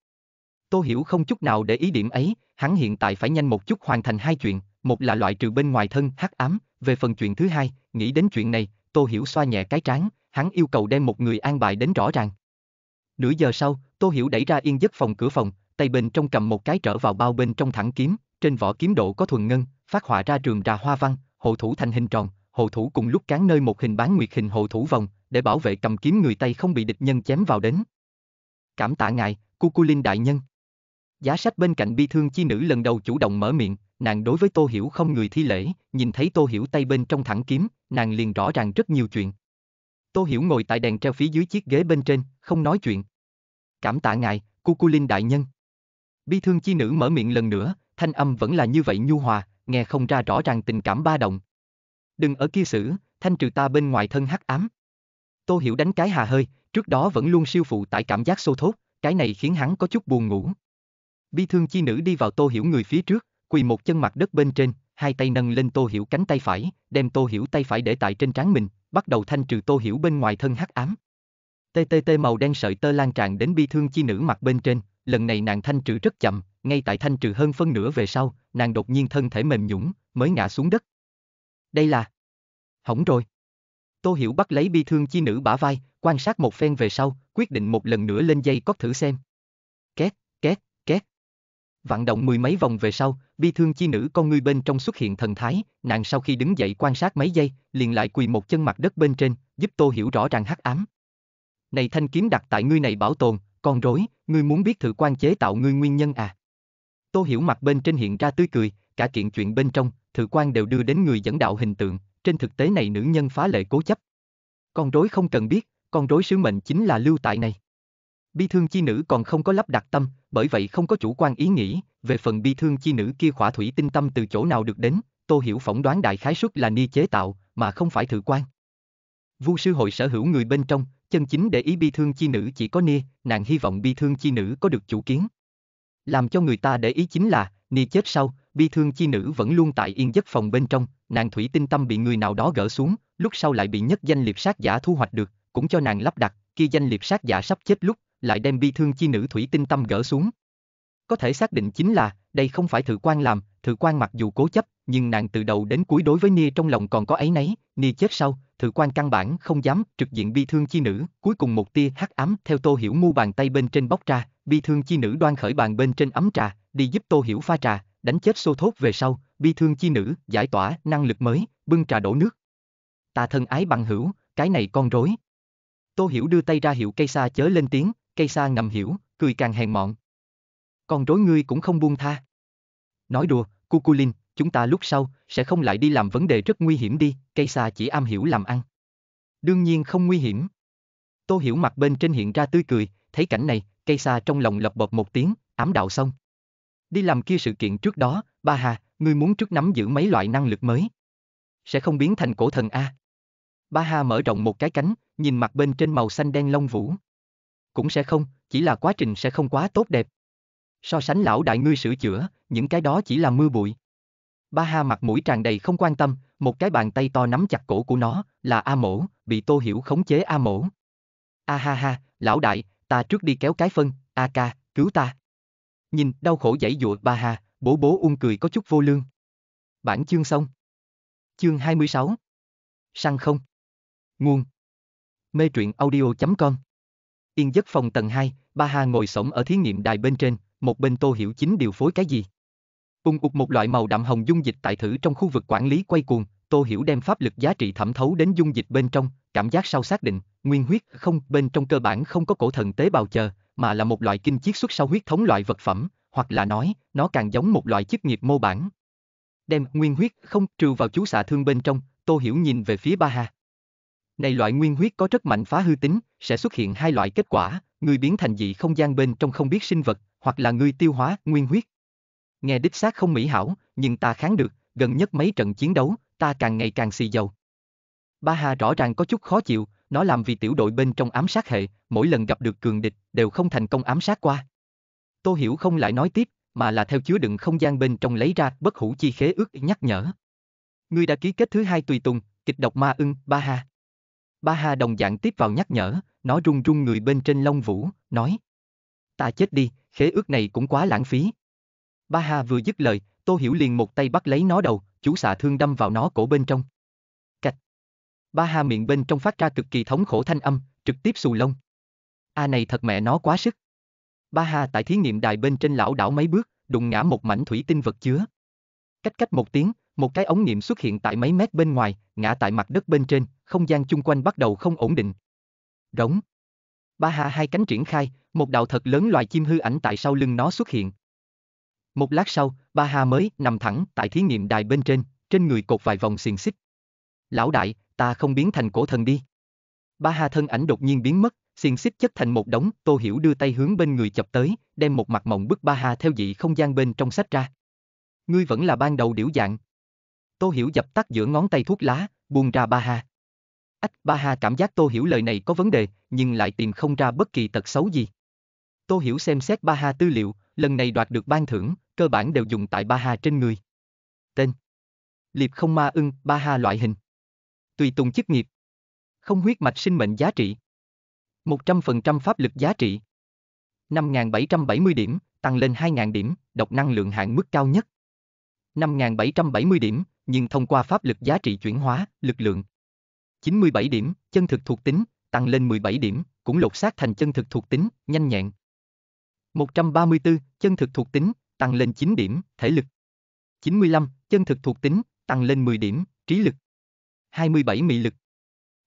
Tô Hiểu không chút nào để ý điểm ấy, hắn hiện tại phải nhanh một chút hoàn thành hai chuyện, một là loại trừ bên ngoài thân hắc ám, về phần chuyện thứ hai, nghĩ đến chuyện này, Tô Hiểu xoa nhẹ cái trán, hắn yêu cầu đem một người an bài đến rõ ràng. Nửa giờ sau, Tô Hiểu đẩy ra yên giấc phòng cửa phòng, tay bên trong cầm một cái trở vào bao bên trong thẳng kiếm, trên vỏ kiếm độ có thuần ngân, phát họa ra trường trà hoa văn, hộ thủ thành hình tròn, hộ thủ cùng lúc cán nơi một hình bán nguyệt hình hộ thủ vòng, để bảo vệ cầm kiếm người tay không bị địch nhân chém vào đến. Cảm tạ ngài, Cuculin đại nhân. Giá sách bên cạnh bi thương chi nữ lần đầu chủ động mở miệng, nàng đối với Tô Hiểu không người thi lễ, nhìn thấy Tô Hiểu tay bên trong thẳng kiếm, nàng liền rõ ràng rất nhiều chuyện. Tô Hiểu ngồi tại đèn treo phía dưới chiếc ghế bên trên, không nói chuyện. Cảm tạ ngài, Cuculin đại nhân. Bi thương chi nữ mở miệng lần nữa, thanh âm vẫn là như vậy nhu hòa, nghe không ra rõ ràng tình cảm ba động. Đừng ở kia xử, thanh trừ ta bên ngoài thân hắc ám. Tô Hiểu đánh cái hà hơi, trước đó vẫn luôn siêu phụ tại cảm giác xô thốt, cái này khiến hắn có chút buồn ngủ. Bi thương chi nữ đi vào Tô Hiểu người phía trước, quỳ một chân mặt đất bên trên, hai tay nâng lên Tô Hiểu cánh tay phải, đem Tô Hiểu tay phải để tại trên trán mình, bắt đầu thanh trừ Tô Hiểu bên ngoài thân hắc ám. Tê tê màu đen sợi tơ lan tràn đến bi thương chi nữ mặt bên trên, lần này nàng thanh trừ rất chậm, ngay tại thanh trừ hơn phân nửa về sau, nàng đột nhiên thân thể mềm nhũng, mới ngã xuống đất. Đây là... Hỏng rồi. Tô Hiểu bắt lấy bi thương chi nữ bả vai, quan sát một phen về sau, quyết định một lần nữa lên dây cót thử xem. Két, két, két. Vạn động mười mấy vòng về sau, bi thương chi nữ con ngươi bên trong xuất hiện thần thái, nàng sau khi đứng dậy quan sát mấy giây, liền lại quỳ một chân mặt đất bên trên, giúp Tô Hiểu rõ ràng hắc ám. Này thanh kiếm đặt tại ngươi này bảo tồn, con rối, ngươi muốn biết thử quan chế tạo ngươi nguyên nhân à? Tô Hiểu mặt bên trên hiện ra tươi cười, cả kiện chuyện bên trong, thử quan đều đưa đến người dẫn đạo hình tượng, trên thực tế này nữ nhân phá lệ cố chấp. Con rối không cần biết, con rối sứ mệnh chính là lưu tại này. Bi thương chi nữ còn không có lắp đặt tâm, bởi vậy không có chủ quan ý nghĩ, về phần bi thương chi nữ kia khỏa thủy tinh tâm từ chỗ nào được đến, Tô Hiểu phỏng đoán đại khái suất là ni chế tạo, mà không phải thử quan. Vu sư hội sở hữu người bên trong, chân chính để ý bi thương chi nữ chỉ có ni, nàng hy vọng bi thương chi nữ có được chủ kiến. Làm cho người ta để ý chính là, ni chết sau, bi thương chi nữ vẫn luôn tại yên giấc phòng bên trong, nàng thủy tinh tâm bị người nào đó gỡ xuống, lúc sau lại bị nhất danh liệp sát giả thu hoạch được, cũng cho nàng lắp đặt, khi danh liệp sát giả sắp chết lúc, lại đem bi thương chi nữ thủy tinh tâm gỡ xuống. Có thể xác định chính là, đây không phải thử quan làm, thử quan mặc dù cố chấp, nhưng nàng từ đầu đến cuối đối với ni trong lòng còn có ấy nấy, ni chết sau, thử quan căn bản không dám trực diện bi thương chi nữ, cuối cùng một tia hắc ám theo Tô Hiểu mu bàn tay bên trên bóc ra, bi thương chi nữ đoan khởi bàn bên trên ấm trà, đi giúp Tô Hiểu pha trà, đánh chết xô thốt về sau, bi thương chi nữ giải tỏa năng lực mới, bưng trà đổ nước. Ta thân ái bằng hữu, cái này con rối. Tô Hiểu đưa tay ra hiệu cây sa chớ lên tiếng, cây sa ngầm hiểu, cười càng hèn mọn. Con rối ngươi cũng không buông tha. Nói đùa, Cuculin, chúng ta lúc sau sẽ không lại đi làm vấn đề rất nguy hiểm đi, cây xà chỉ am hiểu làm ăn. Đương nhiên không nguy hiểm. Tô Hiểu mặt bên trên hiện ra tươi cười, thấy cảnh này, cây xà trong lòng lập bập một tiếng, ám đạo xong. Đi làm kia sự kiện trước đó, ba hà, ngươi muốn trước nắm giữ mấy loại năng lực mới. Sẽ không biến thành cổ thần A. Ba hà mở rộng một cái cánh, nhìn mặt bên trên màu xanh đen lông vũ. Cũng sẽ không, chỉ là quá trình sẽ không quá tốt đẹp. So sánh lão đại ngươi sửa chữa, những cái đó chỉ là mưa bụi. Ba Ha mặt mũi tràn đầy không quan tâm, một cái bàn tay to nắm chặt cổ của nó, là A Mổ, bị Tô Hiểu khống chế A Mổ. A ha ha, lão đại, ta trước đi kéo cái phân, A ca, cứu ta. Nhìn, đau khổ dãy dụa Ba Ha, bố bố ung cười có chút vô lương. Bản chương xong. Chương 26. Săn không. Nguồn. Mê truyện audio.com Yên giấc phòng tầng 2, Ba Ha ngồi sổng ở thí nghiệm đài bên trên, một bên Tô Hiểu Chính điều phối cái gì. Ung ục một loại màu đậm hồng dung dịch tại thử trong khu vực quản lý quay cuồng, Tô Hiểu đem pháp lực giá trị thẩm thấu đến dung dịch bên trong, cảm giác sau xác định, nguyên huyết không, bên trong cơ bản không có cổ thần tế bào chờ, mà là một loại kinh chiết xuất sau huyết thống loại vật phẩm, hoặc là nói, nó càng giống một loại chức nghiệp mô bản. Đem nguyên huyết không trừ vào chú xạ thương bên trong, Tô Hiểu nhìn về phía Ba Hà. Này loại nguyên huyết có rất mạnh phá hư tính, sẽ xuất hiện hai loại kết quả, người biến thành dị không gian bên trong không biết sinh vật, hoặc là người tiêu hóa nguyên huyết, nghe đích xác không mỹ hảo, nhưng ta kháng được, gần nhất mấy trận chiến đấu, ta càng ngày càng xì dầu. Ba Hà rõ ràng có chút khó chịu, nó làm vì tiểu đội bên trong ám sát hệ, mỗi lần gặp được cường địch đều không thành công ám sát qua. Tô Hiểu không lại nói tiếp, mà là theo chứa đựng không gian bên trong lấy ra bất hủ chi khế ước nhắc nhở. Ngươi đã ký kết thứ hai tùy tùng, kịch độc ma ưng, Ba Hà. Ba Hà đồng dạng tiếp vào nhắc nhở, nó run run người bên trên lông vũ, nói. Ta chết đi, khế ước này cũng quá lãng phí. Ba Hà vừa dứt lời, Tô Hiểu liền một tay bắt lấy nó đầu, chú xạ thương đâm vào nó cổ bên trong. Cạch. Ba Hà miệng bên trong phát ra cực kỳ thống khổ thanh âm, trực tiếp xù lông. A à này thật mẹ nó quá sức. Ba Hà tại thí nghiệm đài bên trên lão đảo mấy bước, đụng ngã một mảnh thủy tinh vật chứa. Cách cách một tiếng, một cái ống nghiệm xuất hiện tại mấy mét bên ngoài, ngã tại mặt đất bên trên, không gian chung quanh bắt đầu không ổn định. Rống. Ba Hà hai cánh triển khai, một đạo thật lớn loài chim hư ảnh tại sau lưng nó xuất hiện. Một lát sau, ba Hà mới nằm thẳng tại thí nghiệm đài bên trên, trên người cột vài vòng xiềng xích. Lão đại, ta không biến thành cổ thần đi. Ba Hà thân ảnh đột nhiên biến mất, xiềng xích chất thành một đống, Tô Hiểu đưa tay hướng bên người chập tới, đem một mặt mộng bức Ba Hà theo dị không gian bên trong sách ra. Ngươi vẫn là ban đầu điểu dạng. Tô Hiểu dập tắt giữa ngón tay thuốc lá, buông ra Ba Hà. Ách, Ba Hà cảm giác Tô Hiểu lời này có vấn đề, nhưng lại tìm không ra bất kỳ tật xấu gì. Tô Hiểu xem xét Ba Hà tư liệu, lần này đoạt được ban thưởng, cơ bản đều dùng tại ba ha trên người. Tên Liệp không ma ưng, ba ha loại hình. Tùy tùng chức nghiệp. Không huyết mạch sinh mệnh giá trị. 100% pháp lực giá trị. 5.770 điểm, tăng lên 2.000 điểm, độc năng lượng hạn mức cao nhất. 5.770 điểm, nhưng thông qua pháp lực giá trị chuyển hóa, lực lượng. 97 điểm, chân thực thuộc tính, tăng lên 17 điểm, cũng lột xác thành chân thực thuộc tính, nhanh nhẹn. 134, chân thực thuộc tính, tăng lên 9 điểm, thể lực. 95, chân thực thuộc tính, tăng lên 10 điểm, trí lực. 27 mị lực.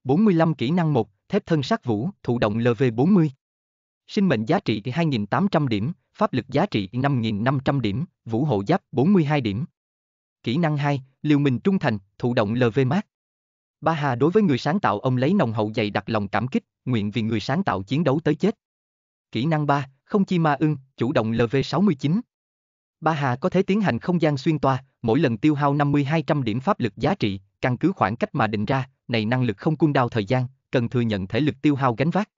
45 kỹ năng 1, thép thân sát vũ, thụ động LV40. Sinh mệnh giá trị 2.800 điểm, pháp lực giá trị 5.500 điểm, vũ hộ giáp 42 điểm. Kỹ năng 2, liều mình trung thành, thụ động LV mát. Ba Hà đối với người sáng tạo ông lấy nồng hậu dày đặt lòng cảm kích, nguyện vì người sáng tạo chiến đấu tới chết. Kỹ năng 3, không chi ma ưng, chủ động LV69. Ba Hà có thể tiến hành không gian xuyên toa, mỗi lần tiêu hao 50-200 điểm pháp lực giá trị, căn cứ khoảng cách mà định ra, này năng lực không cung đao thời gian, cần thừa nhận thể lực tiêu hao gánh vác.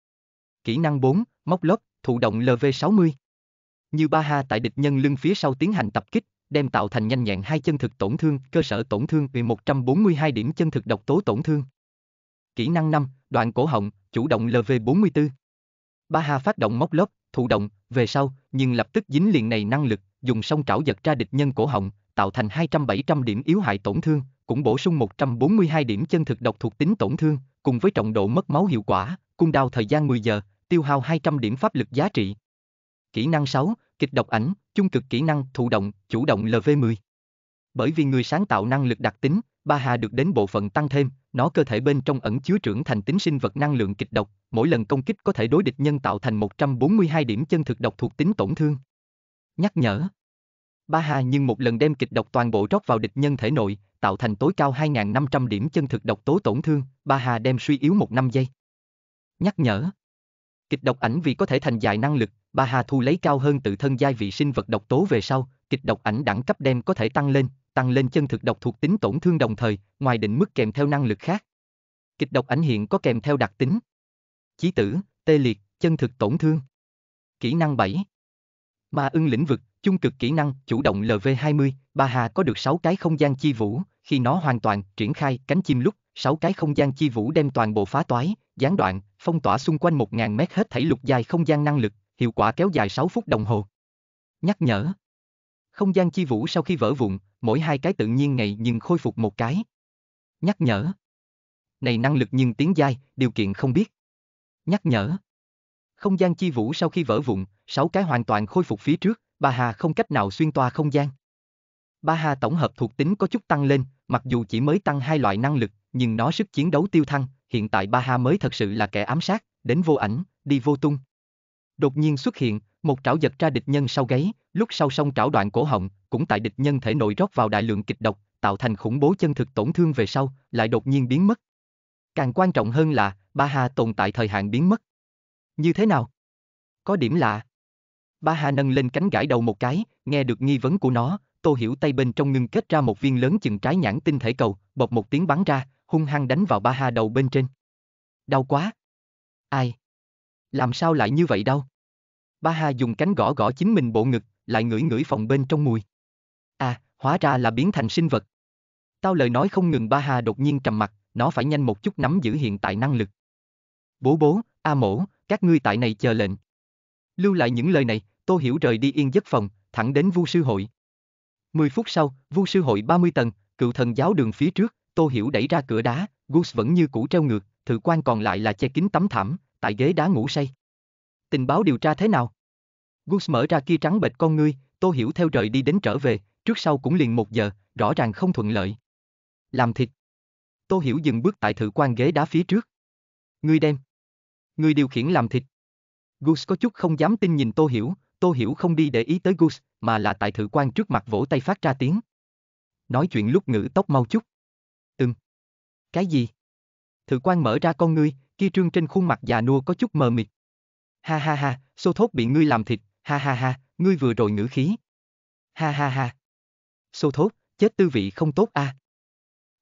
Kỹ năng 4, móc lớp, thụ động LV60. Như Ba Hà tại địch nhân lưng phía sau tiến hành tập kích, đem tạo thành nhanh nhẹn hai chân thực tổn thương, cơ sở tổn thương vì 142 điểm chân thực độc tố tổn thương. Kỹ năng 5, đoạn cổ họng, chủ động LV44. Ba Hà phát động móc lớp, thụ động, về sau, nhưng lập tức dính liền này năng lực, dùng song trảo giật ra địch nhân cổ họng, tạo thành 200-700 điểm yếu hại tổn thương, cũng bổ sung 142 điểm chân thực độc thuộc tính tổn thương, cùng với trọng độ mất máu hiệu quả, cung đao thời gian 10 giờ, tiêu hao 200 điểm pháp lực giá trị. Kỹ năng 6, kịch độc ảnh, chung cực kỹ năng, thụ động, chủ động LV10. Bởi vì người sáng tạo năng lực đặc tính, Ba Hà được đến bộ phận tăng thêm, nó cơ thể bên trong ẩn chứa trưởng thành tính sinh vật năng lượng kịch độc, mỗi lần công kích có thể đối địch nhân tạo thành 142 điểm chân thực độc thuộc tính tổn thương nhắc nhở. Ba Hà nhưng một lần đem kịch độc toàn bộ rót vào địch nhân thể nội, tạo thành tối cao 2.500 điểm chân thực độc tố tổn thương, Ba Hà đem suy yếu một năm giây. Nhắc nhở. Kịch độc ảnh vì có thể thành dài năng lực, Ba Hà thu lấy cao hơn tự thân giai vị sinh vật độc tố về sau, kịch độc ảnh đẳng cấp đem có thể tăng lên, tăng lên chân thực độc thuộc tính tổn thương đồng thời, ngoài định mức kèm theo năng lực khác. Kịch độc ảnh hiện có kèm theo đặc tính. Chí tử, tê liệt, chân thực tổn thương. Kỹ năng 7 Ma ưng lĩnh vực, chung cực kỹ năng, chủ động LV20, bà Hà có được 6 cái không gian chi vũ, khi nó hoàn toàn triển khai cánh chim lúc, 6 cái không gian chi vũ đem toàn bộ phá toái, gián đoạn, phong tỏa xung quanh 1000 mét hết thảy lục dài không gian năng lực, hiệu quả kéo dài 6 phút đồng hồ. Nhắc nhở. Không gian chi vũ sau khi vỡ vụn, mỗi hai cái tự nhiên ngày nhưng khôi phục một cái. Nhắc nhở. Này năng lực nhưng tiến dai, điều kiện không biết. Nhắc nhở. Không gian chi vũ sau khi vỡ vụn, sáu cái hoàn toàn khôi phục phía trước, bà Hà không cách nào xuyên toa không gian. Ba Hà tổng hợp thuộc tính có chút tăng lên, mặc dù chỉ mới tăng hai loại năng lực, nhưng nó sức chiến đấu tiêu thăng, hiện tại Ba Hà mới thật sự là kẻ ám sát, đến vô ảnh, đi vô tung. Đột nhiên xuất hiện, một trảo giật ra địch nhân sau gáy, lúc sau song trảo đoạn cổ họng, cũng tại địch nhân thể nội rót vào đại lượng kịch độc, tạo thành khủng bố chân thực tổn thương về sau, lại đột nhiên biến mất. Càng quan trọng hơn là, Ba Hà tồn tại thời hạn biến mất. Như thế nào? Có điểm lạ, Ba Hà nâng lên cánh gãi đầu một cái, nghe được nghi vấn của nó, Tô Hiểu tay bên trong ngưng kết ra một viên lớn chừng trái nhãn tinh thể cầu, bộc một tiếng bắn ra, hung hăng đánh vào Ba Hà đầu bên trên. Đau quá. Ai? Làm sao lại như vậy đâu? Ba Hà dùng cánh gõ gõ chính mình bộ ngực, lại ngửi ngửi phòng bên trong mùi. À, hóa ra là biến thành sinh vật. Tao lời nói không ngừng Ba Hà đột nhiên trầm mặt, nó phải nhanh một chút nắm giữ hiện tại năng lực. Bố bố, A mổ, các ngươi tại này chờ lệnh. Lưu lại những lời này, Tô Hiểu rời đi yên giấc phòng, thẳng đến Vu sư hội. 10 phút sau, Vu sư hội 30 tầng, cựu thần giáo đường phía trước, Tô Hiểu đẩy ra cửa đá, Gus vẫn như cũ treo ngược, thử quan còn lại là che kín tấm thảm, tại ghế đá ngủ say. Tình báo điều tra thế nào? Gus mở ra kia trắng bệch con ngươi, Tô Hiểu theo rời đi đến trở về, trước sau cũng liền một giờ, rõ ràng không thuận lợi. Làm thịt. Tô Hiểu dừng bước tại thử quan ghế đá phía trước. Ngươi đem. Ngươi điều khiển làm thịt. Gus có chút không dám tin nhìn Tô Hiểu, Tô Hiểu không đi để ý tới Gus, mà là tại thử quan trước mặt vỗ tay phát ra tiếng. Nói chuyện lúc ngữ tốc mau chút. Ừm. Cái gì? Thử quan mở ra con ngươi, kia trương trên khuôn mặt già nua có chút mờ mịt. Ha ha ha, xô thốt bị ngươi làm thịt, ha ha ha, ngươi vừa rồi ngữ khí. Ha ha ha. Xô thốt, chết tư vị không tốt a. À.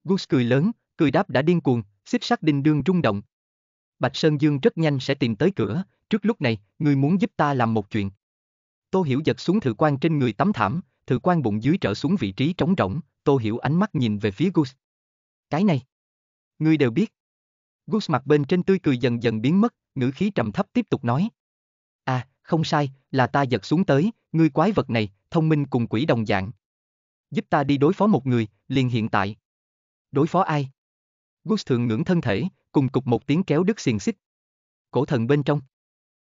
Gus cười lớn, cười đáp đã điên cuồng, xích sắt đinh đương rung động. Bạch Sơn Dương rất nhanh sẽ tìm tới cửa, trước lúc này, ngươi muốn giúp ta làm một chuyện. Tô Hiểu giật xuống thử quan trên người tấm thảm, thử quan bụng dưới trở xuống vị trí trống rỗng, Tô Hiểu ánh mắt nhìn về phía Gus. Cái này, ngươi đều biết. Gus mặt bên trên tươi cười dần dần biến mất, ngữ khí trầm thấp tiếp tục nói. À, không sai, là ta giật xuống tới, ngươi quái vật này, thông minh cùng quỷ đồng dạng. Giúp ta đi đối phó một người, liền hiện tại. Đối phó ai? Gus thường ngưỡng thân thể, cùng cục một tiếng kéo đứt xiềng xích. Cổ thần bên trong.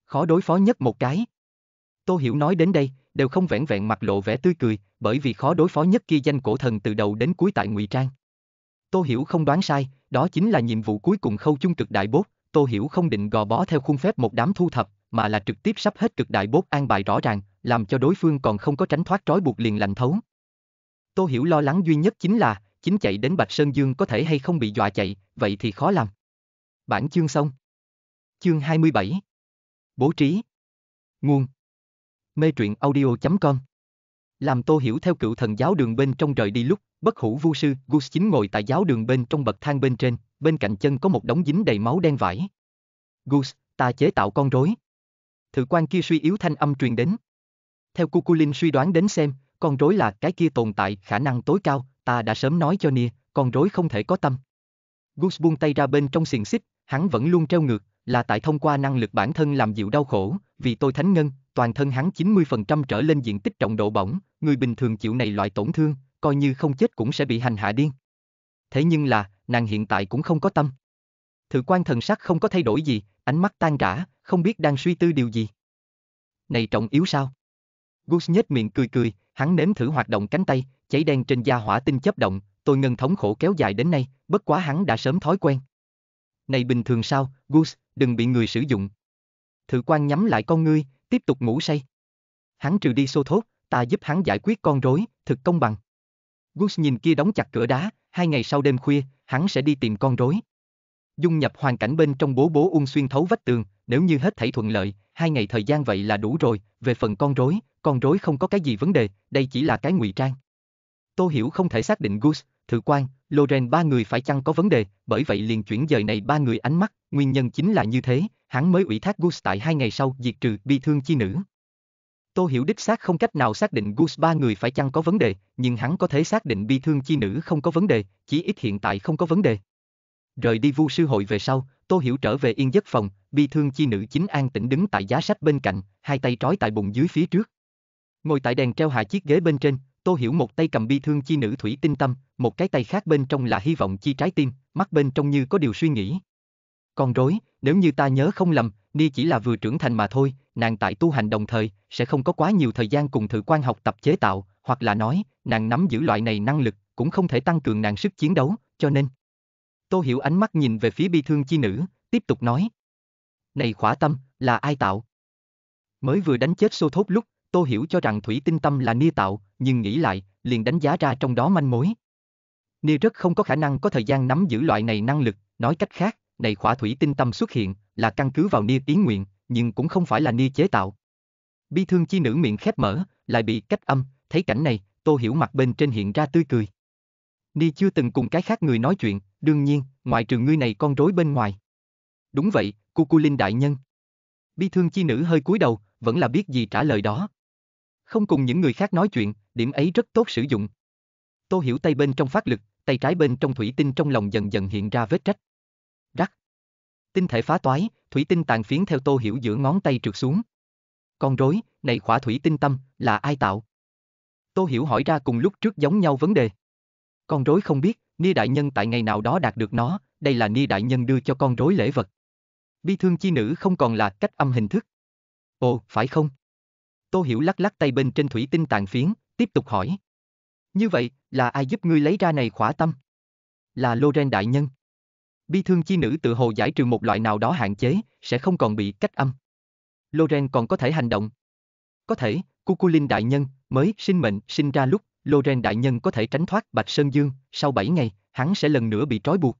Khó đối phó nhất một cái. Tô Hiểu nói đến đây, đều không vẹn vẹn mặt lộ vẻ tươi cười, bởi vì khó đối phó nhất kia danh cổ thần từ đầu đến cuối tại ngụy trang. Tô Hiểu không đoán sai, đó chính là nhiệm vụ cuối cùng khâu chung cực đại bốt, Tô Hiểu không định gò bó theo khuôn phép một đám thu thập, mà là trực tiếp sắp hết cực đại bốt an bài rõ ràng, làm cho đối phương còn không có tránh thoát trói buộc liền lành thấu. Tô Hiểu lo lắng duy nhất chính là, chính chạy đến Bạch Sơn Dương có thể hay không bị dọa chạy, vậy thì khó làm. Bản chương xong. Chương 27 Bố trí Nguồn mê truyện audio.com. Làm Tô Hiểu theo cựu thần giáo đường bên trong rời đi lúc, bất hủ vu sư, Gus chính ngồi tại giáo đường bên trong bậc thang bên trên, bên cạnh chân có một đống dính đầy máu đen vải. Gus, ta chế tạo con rối. Thự quan kia suy yếu thanh âm truyền đến. Theo Cuculin suy đoán đến xem, con rối là cái kia tồn tại khả năng tối cao, ta đã sớm nói cho Nia, con rối không thể có tâm. Gus buông tay ra bên trong xiềng xích, hắn vẫn luôn treo ngược, là tại thông qua năng lực bản thân làm dịu đau khổ, vì tôi thánh ngân, toàn thân hắn 90% trở lên diện tích trọng độ bỏng, người bình thường chịu này loại tổn thương, coi như không chết cũng sẽ bị hành hạ điên. Thế nhưng là, nàng hiện tại cũng không có tâm. Thử quan thần sắc không có thay đổi gì, ánh mắt tan rã, không biết đang suy tư điều gì. Này trọng yếu sao? Gus nhếch miệng cười cười, hắn nếm thử hoạt động cánh tay, cháy đen trên da hỏa tinh chấp động, tôi ngân thống khổ kéo dài đến nay, bất quá hắn đã sớm thói quen. Này bình thường sao, Gus, đừng bị người sử dụng. Thử quan nhắm lại con ngươi, tiếp tục ngủ say. Hắn trừ đi xô thốt, ta giúp hắn giải quyết con rối, thực công bằng. Gus nhìn kia đóng chặt cửa đá, hai ngày sau đêm khuya, hắn sẽ đi tìm con rối. Dung nhập hoàn cảnh bên trong bố bố ung xuyên thấu vách tường, nếu như hết thảy thuận lợi, hai ngày thời gian vậy là đủ rồi, về phần con rối, con rối không có cái gì vấn đề, đây chỉ là cái ngụy trang. Tô Hiểu không thể xác định Gus, Thự Quan, Loren ba người phải chăng có vấn đề, bởi vậy liền chuyển dời này ba người ánh mắt, nguyên nhân chính là như thế, hắn mới ủy thác Goose tại hai ngày sau diệt trừ bi thương chi nữ. Tô Hiểu đích xác không cách nào xác định Goose ba người phải chăng có vấn đề, nhưng hắn có thể xác định bi thương chi nữ không có vấn đề, chỉ ít hiện tại không có vấn đề. Rời đi vu sư hội về sau, Tô Hiểu trở về yên giấc phòng, bi thương chi nữ chính an tĩnh đứng tại giá sách bên cạnh, hai tay trói tại bụng dưới phía trước. Ngồi tại đèn treo hạ chiếc ghế bên trên, Tô Hiểu một tay cầm bi thương chi nữ thủy tinh tâm, một cái tay khác bên trong là hy vọng chi trái tim, mắt bên trong như có điều suy nghĩ con rối, nếu như ta nhớ không lầm, Ni chỉ là vừa trưởng thành mà thôi, nàng tại tu hành đồng thời, sẽ không có quá nhiều thời gian cùng thử quan học tập chế tạo, hoặc là nói, nàng nắm giữ loại này năng lực, cũng không thể tăng cường nàng sức chiến đấu, cho nên. Tô Hiểu ánh mắt nhìn về phía bi thương chi nữ, tiếp tục nói. Này khỏa tâm, là ai tạo? Mới vừa đánh chết xô thốt lúc, Tô Hiểu cho rằng thủy tinh tâm là ni tạo, nhưng nghĩ lại, liền đánh giá ra trong đó manh mối. ni rất không có khả năng có thời gian nắm giữ loại này năng lực, nói cách khác, này khỏa thủy tinh tâm xuất hiện, là căn cứ vào nia ý nguyện, nhưng cũng không phải là nia chế tạo. Bi thương chi nữ miệng khép mở, lại bị cách âm, thấy cảnh này, tô hiểu mặt bên trên hiện ra tươi cười. Ni chưa từng cùng cái khác người nói chuyện, đương nhiên, ngoại trừ ngươi này con rối bên ngoài. Đúng vậy, linh đại nhân. Bi thương chi nữ hơi cúi đầu, vẫn là biết gì trả lời đó. Không cùng những người khác nói chuyện, điểm ấy rất tốt sử dụng. Tô hiểu tay bên trong phát lực, tay trái bên trong thủy tinh trong lòng dần dần hiện ra vết trách tinh thể phá toái, thủy tinh tàn phiến theo Tô Hiểu giữa ngón tay trượt xuống. Con rối, này khỏa thủy tinh tâm, là ai tạo? Tô Hiểu hỏi ra cùng lúc trước giống nhau vấn đề. Con rối không biết, ni Đại Nhân tại ngày nào đó đạt được nó, đây là ni Đại Nhân đưa cho con rối lễ vật. Bi thương chi nữ không còn là cách âm hình thức. Ồ, phải không? Tô Hiểu lắc lắc tay bên trên thủy tinh tàn phiến, tiếp tục hỏi. Như vậy, là ai giúp ngươi lấy ra này khỏa tâm? Là Loren Đại Nhân bi thương chi nữ tự hồ giải trừ một loại nào đó hạn chế, sẽ không còn bị cách âm. Loren còn có thể hành động. Có thể, Cuculin đại nhân, mới sinh mệnh, sinh ra lúc, Loren đại nhân có thể tránh thoát Bạch Sơn Dương, sau 7 ngày, hắn sẽ lần nữa bị trói buộc.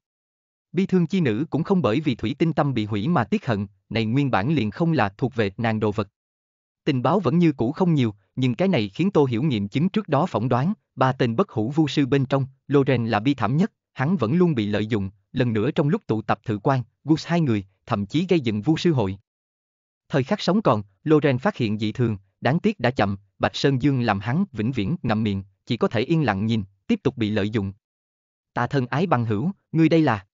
Bi thương chi nữ cũng không bởi vì thủy tinh tâm bị hủy mà tiếc hận, này nguyên bản liền không là thuộc về nàng đồ vật. Tình báo vẫn như cũ không nhiều, nhưng cái này khiến Tô Hiểu nghiệm chứng trước đó phỏng đoán, ba tên bất hủ vu sư bên trong, Loren là bi thảm nhất, hắn vẫn luôn bị lợi dụng, lần nữa trong lúc tụ tập thử quan, Gus hai người, thậm chí gây dựng vu sư hội. Thời khắc sống còn, Loren phát hiện dị thường, đáng tiếc đã chậm, Bạch Sơn Dương làm hắn vĩnh viễn ngậm miệng, chỉ có thể yên lặng nhìn, tiếp tục bị lợi dụng. Ta thân ái bằng hữu, ngươi đây là.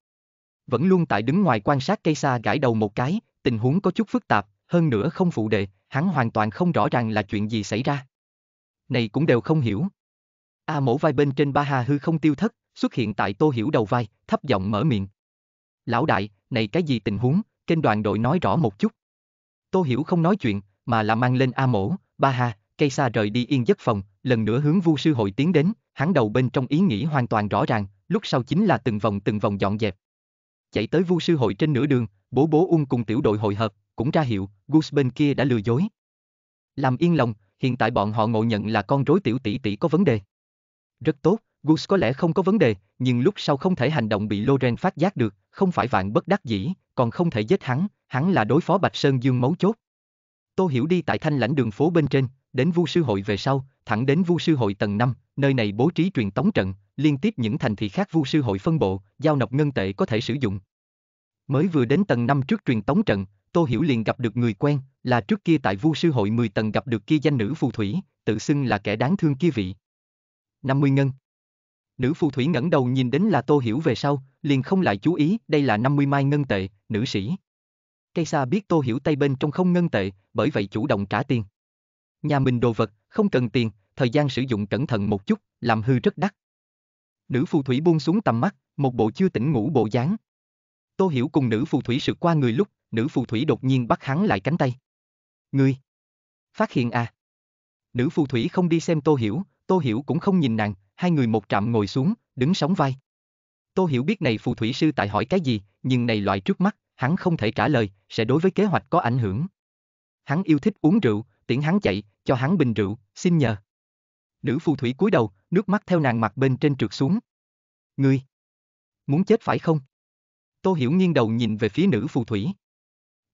Vẫn luôn tại đứng ngoài quan sát cây xa gãi đầu một cái, tình huống có chút phức tạp, hơn nữa không phụ đề, hắn hoàn toàn không rõ ràng là chuyện gì xảy ra. Này cũng đều không hiểu. A à, mổ vai bên trên ba hà hư không tiêu thất, xuất hiện tại Tô Hiểu đầu vai, thấp giọng mở miệng. Lão đại, này cái gì tình huống, kênh đoàn đội nói rõ một chút. Tô Hiểu không nói chuyện, mà là mang lên A mổ, ba ha, cây xa rời đi yên giấc phòng, lần nữa hướng vu sư hội tiến đến, hắn đầu bên trong ý nghĩ hoàn toàn rõ ràng, lúc sau chính là từng vòng từng vòng dọn dẹp. Chạy tới vu sư hội trên nửa đường, bố bố ung cùng tiểu đội hội hợp, cũng ra hiệu, Goose bên kia đã lừa dối. Làm yên lòng, hiện tại bọn họ ngộ nhận là con rối tiểu tỷ tỷ có vấn đề. Rất tốt, Gus có lẽ không có vấn đề, nhưng lúc sau không thể hành động bị Loren phát giác được, không phải vạn bất đắc dĩ, còn không thể giết hắn, hắn là đối phó Bạch Sơn Dương mấu chốt. Tô Hiểu đi tại thanh lãnh đường phố bên trên, đến Vu sư hội về sau, thẳng đến Vu sư hội tầng 5, nơi này bố trí truyền tống trận, liên tiếp những thành thị khác Vu sư hội phân bộ, giao nộp ngân tệ có thể sử dụng. Mới vừa đến tầng 5 trước truyền tống trận, Tô Hiểu liền gặp được người quen, là trước kia tại Vu sư hội 10 tầng gặp được kia danh nữ phù thủy, tự xưng là kẻ đáng thương kia vị. 50 ngân Nữ phù thủy ngẩng đầu nhìn đến là Tô Hiểu về sau, liền không lại chú ý, đây là 50 mai ngân tệ, nữ sĩ. Cây xa biết Tô Hiểu tay bên trong không ngân tệ, bởi vậy chủ động trả tiền. Nhà mình đồ vật, không cần tiền, thời gian sử dụng cẩn thận một chút, làm hư rất đắt. Nữ phù thủy buông xuống tầm mắt, một bộ chưa tỉnh ngủ bộ dáng. Tô Hiểu cùng nữ phù thủy sượt qua người lúc, nữ phù thủy đột nhiên bắt hắn lại cánh tay. người Phát hiện à! Nữ phù thủy không đi xem Tô Hiểu, Tô Hiểu cũng không nhìn nàng, hai người một trạm ngồi xuống, đứng sóng vai. Tô Hiểu biết này phù thủy sư tại hỏi cái gì, nhưng này loại trước mắt, hắn không thể trả lời, sẽ đối với kế hoạch có ảnh hưởng. Hắn yêu thích uống rượu, tiễn hắn chạy, cho hắn bình rượu, xin nhờ. Nữ phù thủy cúi đầu, nước mắt theo nàng mặt bên trên trượt xuống. Ngươi! Muốn chết phải không? Tô Hiểu nghiêng đầu nhìn về phía nữ phù thủy.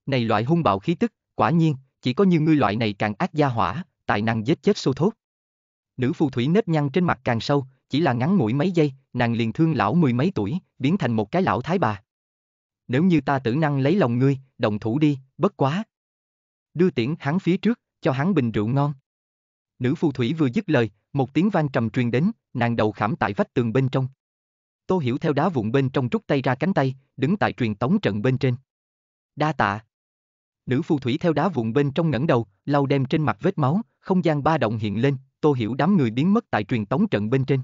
Này loại hung bạo khí tức, quả nhiên, chỉ có như ngươi loại này càng ác gia hỏa, tài năng giết chết xô thốt. Nữ phù thủy nếp nhăn trên mặt càng sâu, chỉ là ngắn ngủi mấy giây, nàng liền thương lão mười mấy tuổi, biến thành một cái lão thái bà. Nếu như ta tử năng lấy lòng ngươi, đồng thủ đi, bất quá. Đưa tiễn hắn phía trước, cho hắn bình rượu ngon. Nữ phù thủy vừa dứt lời, một tiếng vang trầm truyền đến, nàng đầu khảm tại vách tường bên trong. Tô Hiểu theo đá vụn bên trong rút tay ra cánh tay, đứng tại truyền tống trận bên trên. Đa tạ. Nữ phù thủy theo đá vụn bên trong ngẩng đầu, lau đem trên mặt vết máu, không gian ba động hiện lên, tô hiểu đám người biến mất tại truyền tống trận bên trên.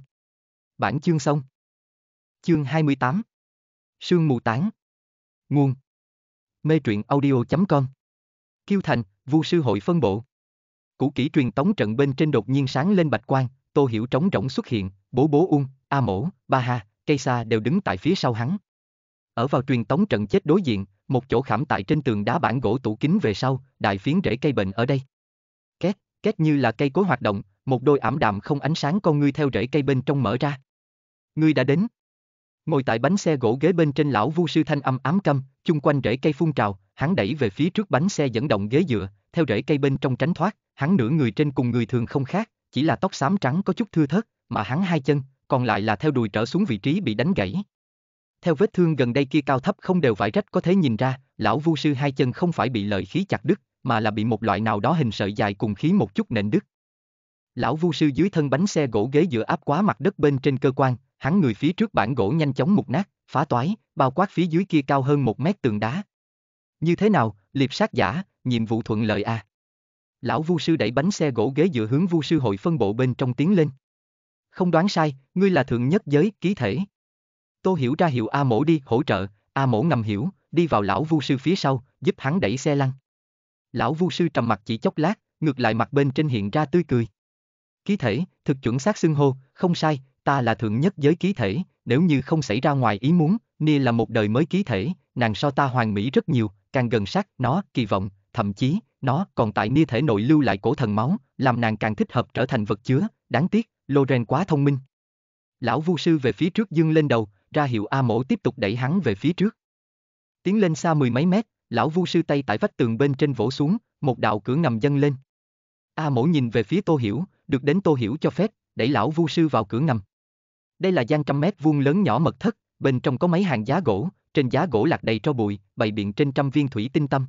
Bản chương xong. Chương 28 Sương mù tán Nguồn Mê truyện audio.com Kiêu Thành, Vu sư hội phân bộ Cũ kỹ truyền tống trận bên trên đột nhiên sáng lên bạch quang, tô hiểu trống rỗng xuất hiện, bố bố ung, a mổ, ba ha, cây sa đều đứng tại phía sau hắn. Ở vào truyền tống trận chết đối diện, một chỗ khảm tại trên tường đá bản gỗ tủ kính về sau, đại phiến rễ cây bệnh ở đây. Két, két như là cây cối hoạt động, một đôi ảm đạm không ánh sáng con ngươi theo rễ cây bên trong mở ra. Ngươi đã đến. Ngồi tại bánh xe gỗ ghế bên trên lão vu sư thanh âm ám câm, chung quanh rễ cây phun trào, hắn đẩy về phía trước bánh xe dẫn động ghế dựa, theo rễ cây bên trong tránh thoát, hắn nửa người trên cùng người thường không khác, chỉ là tóc xám trắng có chút thưa thớt, mà hắn hai chân, còn lại là theo đùi trở xuống vị trí bị đánh gãy. Theo vết thương gần đây kia cao thấp không đều vải rách có thể nhìn ra, lão vu sư hai chân không phải bị lợi khí chặt đứt, mà là bị một loại nào đó hình sợi dài cùng khí một chút nện đứt. Lão vu sư dưới thân bánh xe gỗ ghế dựa áp quá mặt đất bên trên cơ quan, hắn người phía trước bản gỗ nhanh chóng mục nát, phá toái, bao quát phía dưới kia cao hơn một mét tường đá. Như thế nào, liệp sát giả, nhiệm vụ thuận lợi à? Lão vu sư đẩy bánh xe gỗ ghế dựa hướng vu sư hội phân bộ bên trong tiến lên. Không đoán sai, ngươi là thượng nhất giới, ký thể. Tô hiểu ra hiệu A mổ đi, hỗ trợ, A mổ ngầm hiểu, đi vào lão vu sư phía sau, giúp hắn đẩy xe lăn. Lão vu sư trầm mặt chỉ chốc lát, ngược lại mặt bên trên hiện ra tươi cười. Ký thể, thực chuẩn xác xưng hô, không sai, ta là thượng nhất giới ký thể, nếu như không xảy ra ngoài ý muốn, Nia là một đời mới ký thể, nàng so ta hoàn mỹ rất nhiều, càng gần sát nó, kỳ vọng, thậm chí, nó còn tại Nia thể nội lưu lại cổ thần máu, làm nàng càng thích hợp trở thành vật chứa, đáng tiếc, Loren quá thông minh. Lão vu sư về phía trước dương lên đầu, ra hiệu A mổ tiếp tục đẩy hắn về phía trước. Tiến lên xa mười mấy mét, lão vu sư tay tại vách tường bên trên vỗ xuống, một đạo cửa ngầm dâng lên. A mổ nhìn về phía tô hiểu, được đến Tô Hiểu cho phép, đẩy lão vu sư vào cửa ngầm. Đây là gian trăm mét vuông lớn nhỏ mật thất, bên trong có mấy hàng giá gỗ, trên giá gỗ lạc đầy tro bụi, bày biện trên trăm viên thủy tinh tâm.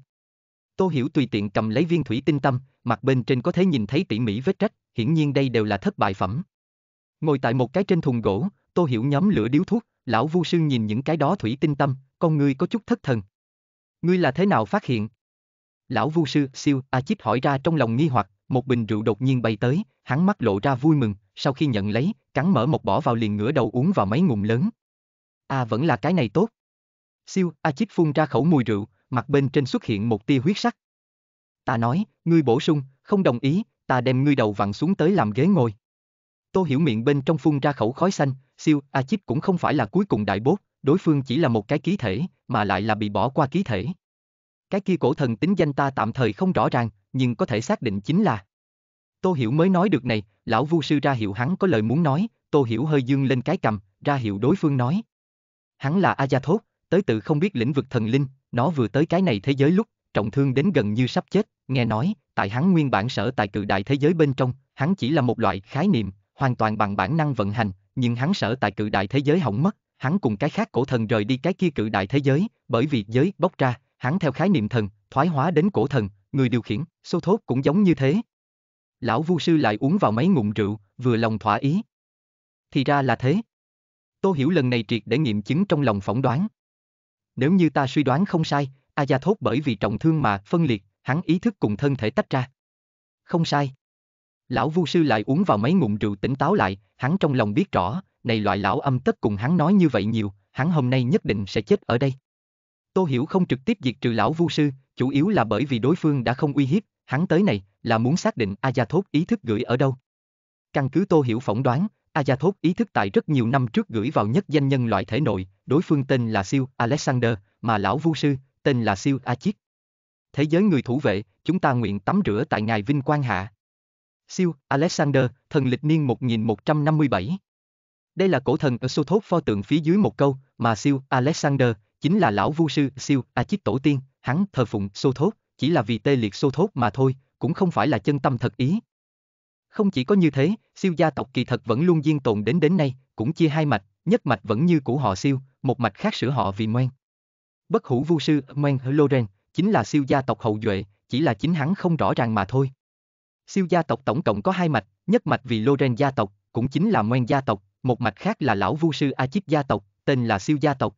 Tô Hiểu tùy tiện cầm lấy viên thủy tinh tâm, mặt bên trên có thể nhìn thấy tỉ mỉ vết rách, hiển nhiên đây đều là thất bại phẩm. Ngồi tại một cái trên thùng gỗ, Tô Hiểu nhóm lửa điếu thuốc, lão vu sư nhìn những cái đó thủy tinh tâm, con người có chút thất thần. Ngươi là thế nào phát hiện? Lão vu sư, siêu, a à hỏi ra trong lòng nghi hoặc, một bình rượu đột nhiên bay tới, hắn mắt lộ ra vui mừng, sau khi nhận lấy, cắn mở một bỏ vào liền ngửa đầu uống vào mấy ngụm lớn. À vẫn là cái này tốt. Siêu, A Chích phun ra khẩu mùi rượu, mặt bên trên xuất hiện một tia huyết sắc. Ta nói, ngươi bổ sung, không đồng ý, ta đem ngươi đầu vặn xuống tới làm ghế ngồi. Tô Hiểu miệng bên trong phun ra khẩu khói xanh, siêu, A Chích cũng không phải là cuối cùng đại bốt, đối phương chỉ là một cái ký thể, mà lại là bị bỏ qua ký thể cái kia cổ thần tính danh ta tạm thời không rõ ràng, nhưng có thể xác định chính là. Tô Hiểu mới nói được này, lão vu sư ra hiệu hắn có lời muốn nói, Tô Hiểu hơi dương lên cái cầm, ra hiệu đối phương nói. Hắn là Ajathốt, tới tự không biết lĩnh vực thần linh, nó vừa tới cái này thế giới lúc, trọng thương đến gần như sắp chết, nghe nói, tại hắn nguyên bản sở tại cự đại thế giới bên trong, hắn chỉ là một loại khái niệm, hoàn toàn bằng bản năng vận hành, nhưng hắn sở tại cự đại thế giới hỏng mất, hắn cùng cái khác cổ thần rời đi cái kia cự đại thế giới, bởi vì giới bốc ra, hắn theo khái niệm thần, thoái hóa đến cổ thần, người điều khiển, sâu thốt cũng giống như thế. Lão vu sư lại uống vào mấy ngụm rượu, vừa lòng thỏa ý. Thì ra là thế. Tô Hiểu lần này triệt để nghiệm chứng trong lòng phỏng đoán. Nếu như ta suy đoán không sai, A Gia thốt bởi vì trọng thương mà phân liệt, hắn ý thức cùng thân thể tách ra. Không sai. Lão vu sư lại uống vào mấy ngụm rượu tỉnh táo lại, hắn trong lòng biết rõ, này loại lão âm tất cùng hắn nói như vậy nhiều, hắn hôm nay nhất định sẽ chết ở đây. Tô Hiểu không trực tiếp diệt trừ lão vu sư, chủ yếu là bởi vì đối phương đã không uy hiếp, hắn tới này là muốn xác định Ajathốt ý thức gửi ở đâu. Căn cứ Tô Hiểu phỏng đoán, Ajathốt ý thức tại rất nhiều năm trước gửi vào nhất danh nhân loại thể nội, đối phương tên là Siêu Alexander, mà lão vu sư, tên là Siêu Achit. Thế giới người thủ vệ, chúng ta nguyện tắm rửa tại ngài vinh quang hạ. Siêu Alexander, thần lịch niên 1157. Đây là cổ thần ở Sô Thốt pho tượng phía dưới một câu, mà Siêu Alexander chính là lão vu sư siêu a à chiếc tổ tiên, hắn thờ phụng xô thốt, chỉ là vì tê liệt xô thốt mà thôi, cũng không phải là chân tâm thật ý. Không chỉ có như thế, siêu gia tộc kỳ thật vẫn luôn duyên tồn đến đến nay, cũng chia hai mạch, nhất mạch vẫn như cũ họ siêu, một mạch khác sửa họ vì Moen. Bất hủ vu sư Moen Loren, chính là siêu gia tộc hậu duệ, chỉ là chính hắn không rõ ràng mà thôi. Siêu gia tộc tổng cộng có hai mạch, nhất mạch vì Loren gia tộc, cũng chính là Moen gia tộc, một mạch khác là lão vu sư A Achip gia tộc, tên là siêu gia tộc,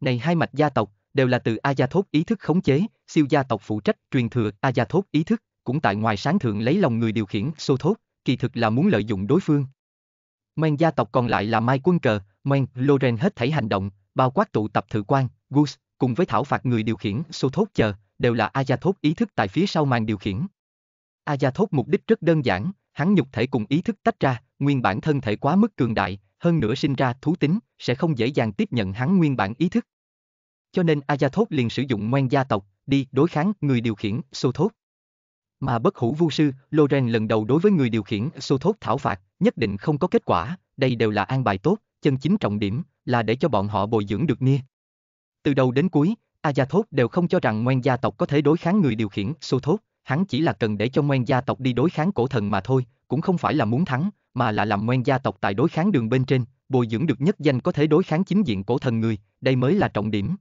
này hai mạch gia tộc, đều là từ A ý thức khống chế, siêu gia tộc phụ trách truyền thừa A ý thức, cũng tại ngoài sáng thượng lấy lòng người điều khiển Sô Thốt, kỳ thực là muốn lợi dụng đối phương. Men gia tộc còn lại là Mai Quân Cờ, Men, Loren hết thảy hành động, bao quát tụ tập thử quan, Goose, cùng với thảo phạt người điều khiển Sô Thốt chờ, đều là A ý thức tại phía sau màn điều khiển. A mục đích rất đơn giản, hắn nhục thể cùng ý thức tách ra, nguyên bản thân thể quá mức cường đại, hơn nữa sinh ra thú tính, sẽ không dễ dàng tiếp nhận hắn nguyên bản ý thức. Cho nên Ayathốt liền sử dụng ngoan gia tộc, đi đối kháng người điều khiển Sô Thốt. Mà bất hủ vu sư, Loren lần đầu đối với người điều khiển Sô Thốt thảo phạt, nhất định không có kết quả, đây đều là an bài tốt, chân chính trọng điểm, là để cho bọn họ bồi dưỡng được nia. Từ đầu đến cuối, Ayathốt đều không cho rằng ngoan gia tộc có thể đối kháng người điều khiển Sô Thốt, hắn chỉ là cần để cho ngoan gia tộc đi đối kháng cổ thần mà thôi, cũng không phải là muốn thắng, mà là làm ngoan gia tộc tại đối kháng đường bên trên, bồi dưỡng được nhất danh có thể đối kháng chính diện cổ thần người, đây mới là trọng điểm.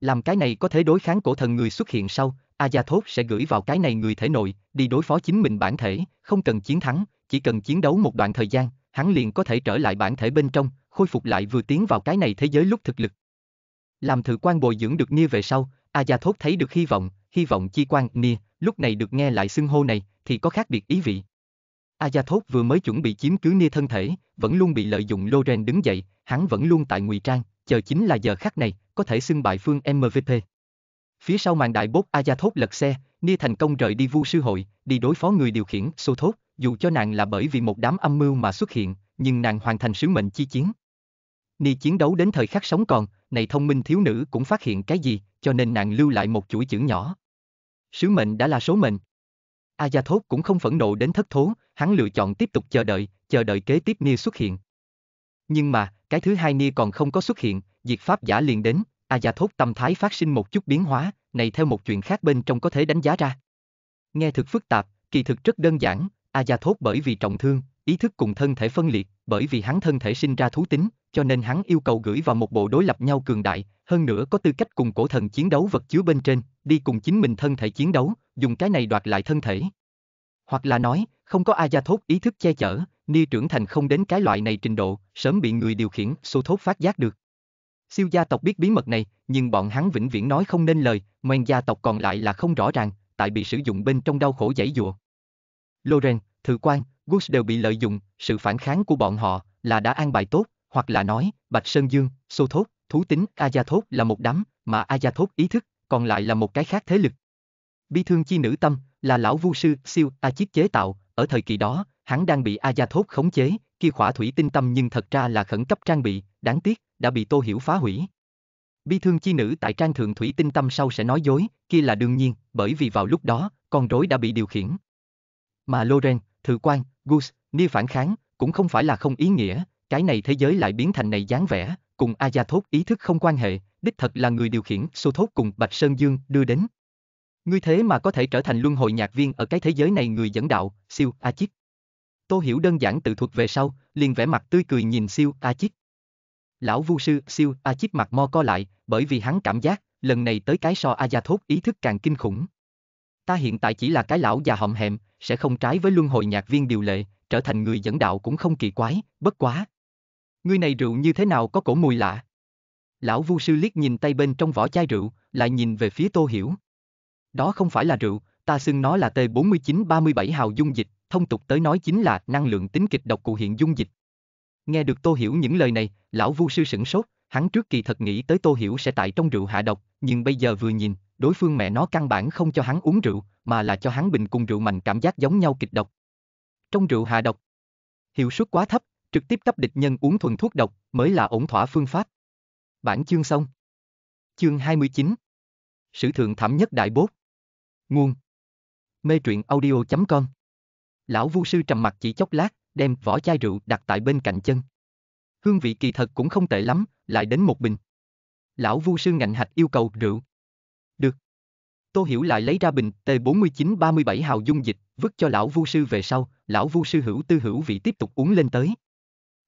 Làm cái này có thể đối kháng cổ thần người xuất hiện sau, A Gia Thốt sẽ gửi vào cái này người thể nội, đi đối phó chính mình bản thể, không cần chiến thắng, chỉ cần chiến đấu một đoạn thời gian, hắn liền có thể trở lại bản thể bên trong, khôi phục lại vừa tiến vào cái này thế giới lúc thực lực. Làm thử quan bồi dưỡng được nia về sau, A Gia Thốt thấy được hy vọng, hy vọng chi quan nia, lúc này được nghe lại xưng hô này, thì có khác biệt ý vị. Ajathốt vừa mới chuẩn bị chiếm cứ nia thân thể, vẫn luôn bị lợi dụng Loren đứng dậy, hắn vẫn luôn tại ngụy trang, chờ chính là giờ khắc này, có thể xưng bại phương MVP. Phía sau màn đại bốt Ajathốt lật xe, nia thành công rời đi vu sư hội, đi đối phó người điều khiển Sô Thốt, dù cho nàng là bởi vì một đám âm mưu mà xuất hiện, nhưng nàng hoàn thành sứ mệnh chi chiến. Ni chiến đấu đến thời khắc sống còn, này thông minh thiếu nữ cũng phát hiện cái gì, cho nên nàng lưu lại một chuỗi chữ nhỏ. Sứ mệnh đã là số mệnh. A Gia Thốt cũng không phẫn nộ đến thất thố, hắn lựa chọn tiếp tục chờ đợi, chờ đợi kế tiếp Nia xuất hiện. Nhưng mà, cái thứ hai Nia còn không có xuất hiện, diệt pháp giả liền đến, A Gia Thốt tâm thái phát sinh một chút biến hóa, này theo một chuyện khác bên trong có thể đánh giá ra. Nghe thực phức tạp, kỳ thực rất đơn giản, A Gia Thốt bởi vì trọng thương, ý thức cùng thân thể phân liệt, bởi vì hắn thân thể sinh ra thú tính, cho nên hắn yêu cầu gửi vào một bộ đối lập nhau cường đại, hơn nữa có tư cách cùng cổ thần chiến đấu vật chứa bên trên, đi cùng chính mình thân thể chiến đấu, dùng cái này đoạt lại thân thể. Hoặc là nói, không có Aya thốt ý thức che chở, Ni trưởng thành không đến cái loại này trình độ, sớm bị người điều khiển, số thốt phát giác được. Siêu gia tộc biết bí mật này, nhưng bọn hắn vĩnh viễn nói không nên lời, ngoan gia tộc còn lại là không rõ ràng, tại bị sử dụng bên trong đau khổ dãy dụa. Loren, thử quan, Gush đều bị lợi dụng, sự phản kháng của bọn họ là đã an bài tốt, hoặc là nói, Bạch Sơn Dương, Sô Thốt, Thú Tính, Aya Thốt là một đám, mà Aya Thốt ý thức, còn lại là một cái khác thế lực. Bi thương chi nữ tâm, là lão vu sư, siêu, A Chiết chế tạo, ở thời kỳ đó, hắn đang bị Aya Thốt khống chế, kia khỏa thủy tinh tâm nhưng thật ra là khẩn cấp trang bị, đáng tiếc, đã bị Tô Hiểu phá hủy. Bi thương chi nữ tại trang thượng thủy tinh tâm sau sẽ nói dối, kia là đương nhiên, bởi vì vào lúc đó, con rối đã bị điều khiển. Mà Loren, thự quan, Goose, ni phản kháng, cũng không phải là không ý nghĩa, cái này thế giới lại biến thành này dáng vẻ, cùng A Gia Thốt ý thức không quan hệ, đích thật là người điều khiển Sô Thốt cùng Bạch Sơn Dương đưa đến. Ngươi thế mà có thể trở thành luân hồi nhạc viên ở cái thế giới này người dẫn đạo, siêu A Chiết. Tô Hiểu đơn giản tự thuật về sau, liền vẻ mặt tươi cười nhìn siêu A Chiết. Lão vu sư siêu A Chiết mặt mo co lại, bởi vì hắn cảm giác, lần này tới cái so A Gia Thốt ý thức càng kinh khủng ta hiện tại chỉ là cái lão già hậm hẹm, sẽ không trái với luân hồi nhạc viên điều lệ, trở thành người dẫn đạo cũng không kỳ quái, bất quá. Ngươi này rượu như thế nào có cổ mùi lạ? Lão vu sư liếc nhìn tay bên trong vỏ chai rượu, lại nhìn về phía tô hiểu. Đó không phải là rượu, ta xưng nó là T4937 hào dung dịch, thông tục tới nói chính là năng lượng tính kịch độc cụ hiện dung dịch. Nghe được Tô Hiểu những lời này, lão vu sư sửng sốt, hắn trước kỳ thật nghĩ tới Tô Hiểu sẽ tại trong rượu hạ độc, nhưng bây giờ vừa nhìn, đối phương mẹ nó căn bản không cho hắn uống rượu, mà là cho hắn bình cùng rượu mạnh cảm giác giống nhau kịch độc. Trong rượu hạ độc, hiệu suất quá thấp, trực tiếp cấp địch nhân uống thuần thuốc độc mới là ổn thỏa phương pháp. Bản chương xong. Chương 29 Sử thượng thảm nhất đại bốt Nguồn Mê truyện audio.com Lão vu sư trầm mặt chỉ chốc lát, đem vỏ chai rượu đặt tại bên cạnh chân. Hương vị kỳ thật cũng không tệ lắm, lại đến một bình. Lão vu sư ngạnh hạch yêu cầu rượu, Tô Hiểu lại lấy ra bình T4937 hào dung dịch, vứt cho lão vu sư về sau, lão vu sư hữu tư hữu vị tiếp tục uống lên tới.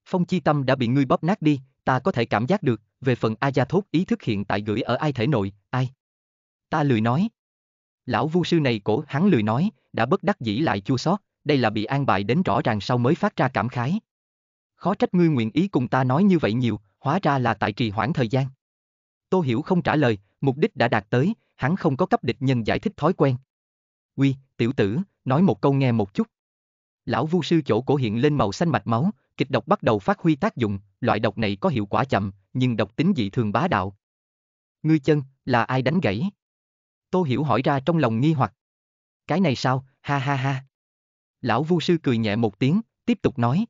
Phong chi tâm đã bị ngươi bóp nát đi, ta có thể cảm giác được, về phần A Gia Thốt ý thức hiện tại gửi ở ai thể nội, ai? Ta lười nói. Lão vu sư này cổ hắn lười nói, đã bất đắc dĩ lại chua xót, đây là bị an bài đến rõ ràng sau mới phát ra cảm khái. Khó trách ngươi nguyện ý cùng ta nói như vậy nhiều, hóa ra là tại trì hoãn thời gian. Tô Hiểu không trả lời, mục đích đã đạt tới, hắn không có cấp địch nhân giải thích thói quen. Quy, tiểu tử, nói một câu nghe một chút. Lão vu sư chỗ cổ hiện lên màu xanh mạch máu, kịch độc bắt đầu phát huy tác dụng, loại độc này có hiệu quả chậm, nhưng độc tính dị thường bá đạo. Ngươi chân, là ai đánh gãy? Tô Hiểu hỏi ra trong lòng nghi hoặc. Cái này sao, ha ha ha. Lão vu sư cười nhẹ một tiếng, tiếp tục nói.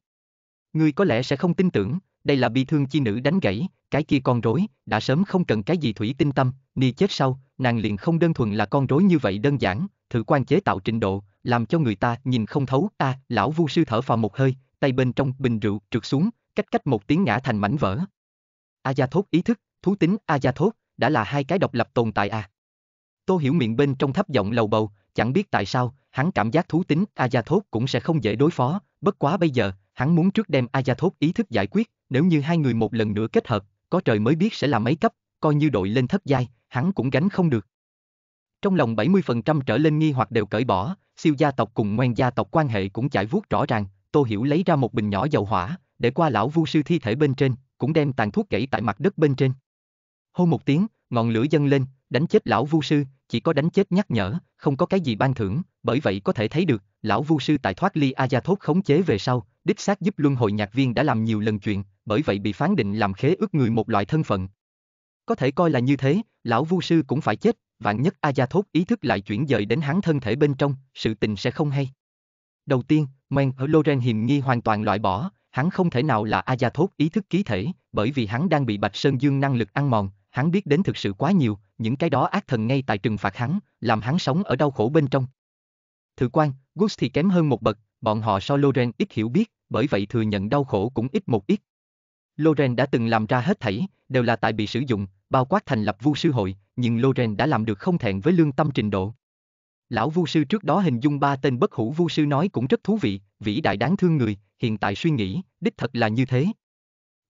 Ngươi có lẽ sẽ không tin tưởng, đây là bi thương chi nữ đánh gãy, cái kia con rối, đã sớm không cần cái gì thủy tinh tâm, ni chết sau, nàng liền không đơn thuần là con rối như vậy đơn giản, thử quan chế tạo trình độ, làm cho người ta nhìn không thấu, a, à, lão vu sư thở phào một hơi, tay bên trong bình rượu trượt xuống, cách cách một tiếng ngã thành mảnh vỡ. A gia thốt ý thức, thú tính A gia thốt, đã là hai cái độc lập tồn tại à. Tô Hiểu miệng bên trong thấp giọng lầu bầu, chẳng biết tại sao, hắn cảm giác thú tính A gia thốt cũng sẽ không dễ đối phó, bất quá bây giờ, hắn muốn trước đem Ayathốt ý thức giải quyết, nếu như hai người một lần nữa kết hợp, có trời mới biết sẽ là mấy cấp, coi như đội lên thất giai, hắn cũng gánh không được. Trong lòng 70% trở lên nghi hoặc đều cởi bỏ, siêu gia tộc cùng ngoan gia tộc quan hệ cũng chảy vuốt rõ ràng, Tô Hiểu lấy ra một bình nhỏ dầu hỏa, để qua lão vu sư thi thể bên trên, cũng đem tàn thuốc gãy tại mặt đất bên trên. Hô một tiếng, ngọn lửa dâng lên, đánh chết lão vu sư, chỉ có đánh chết nhắc nhở, không có cái gì ban thưởng, bởi vậy có thể thấy được, lão vu sư tại thoát ly Aja khống chế về sau, đích xác giúp luân hồi nhạc viên đã làm nhiều lần chuyện, bởi vậy bị phán định làm khế ước người một loại thân phận. Có thể coi là như thế, lão vu sư cũng phải chết, vạn nhất A Gia Thốt ý thức lại chuyển dời đến hắn thân thể bên trong, sự tình sẽ không hay. Đầu tiên, Men ở Loren hiềm nghi hoàn toàn loại bỏ, hắn không thể nào là A Gia Thốt ý thức ký thể, bởi vì hắn đang bị Bạch Sơn Dương năng lực ăn mòn, hắn biết đến thực sự quá nhiều, những cái đó ác thần ngay tại trừng phạt hắn, làm hắn sống ở đau khổ bên trong. Thử quan, Gus thì kém hơn một bậc, bọn họ so Loren ít hiểu biết, bởi vậy thừa nhận đau khổ cũng ít một ít. Loren đã từng làm ra hết thảy, đều là tại bị sử dụng, bao quát thành lập vu sư hội, nhưng Loren đã làm được không thẹn với lương tâm trình độ. Lão vu sư trước đó hình dung ba tên bất hủ vu sư nói cũng rất thú vị, vĩ đại đáng thương người, hiện tại suy nghĩ, đích thật là như thế.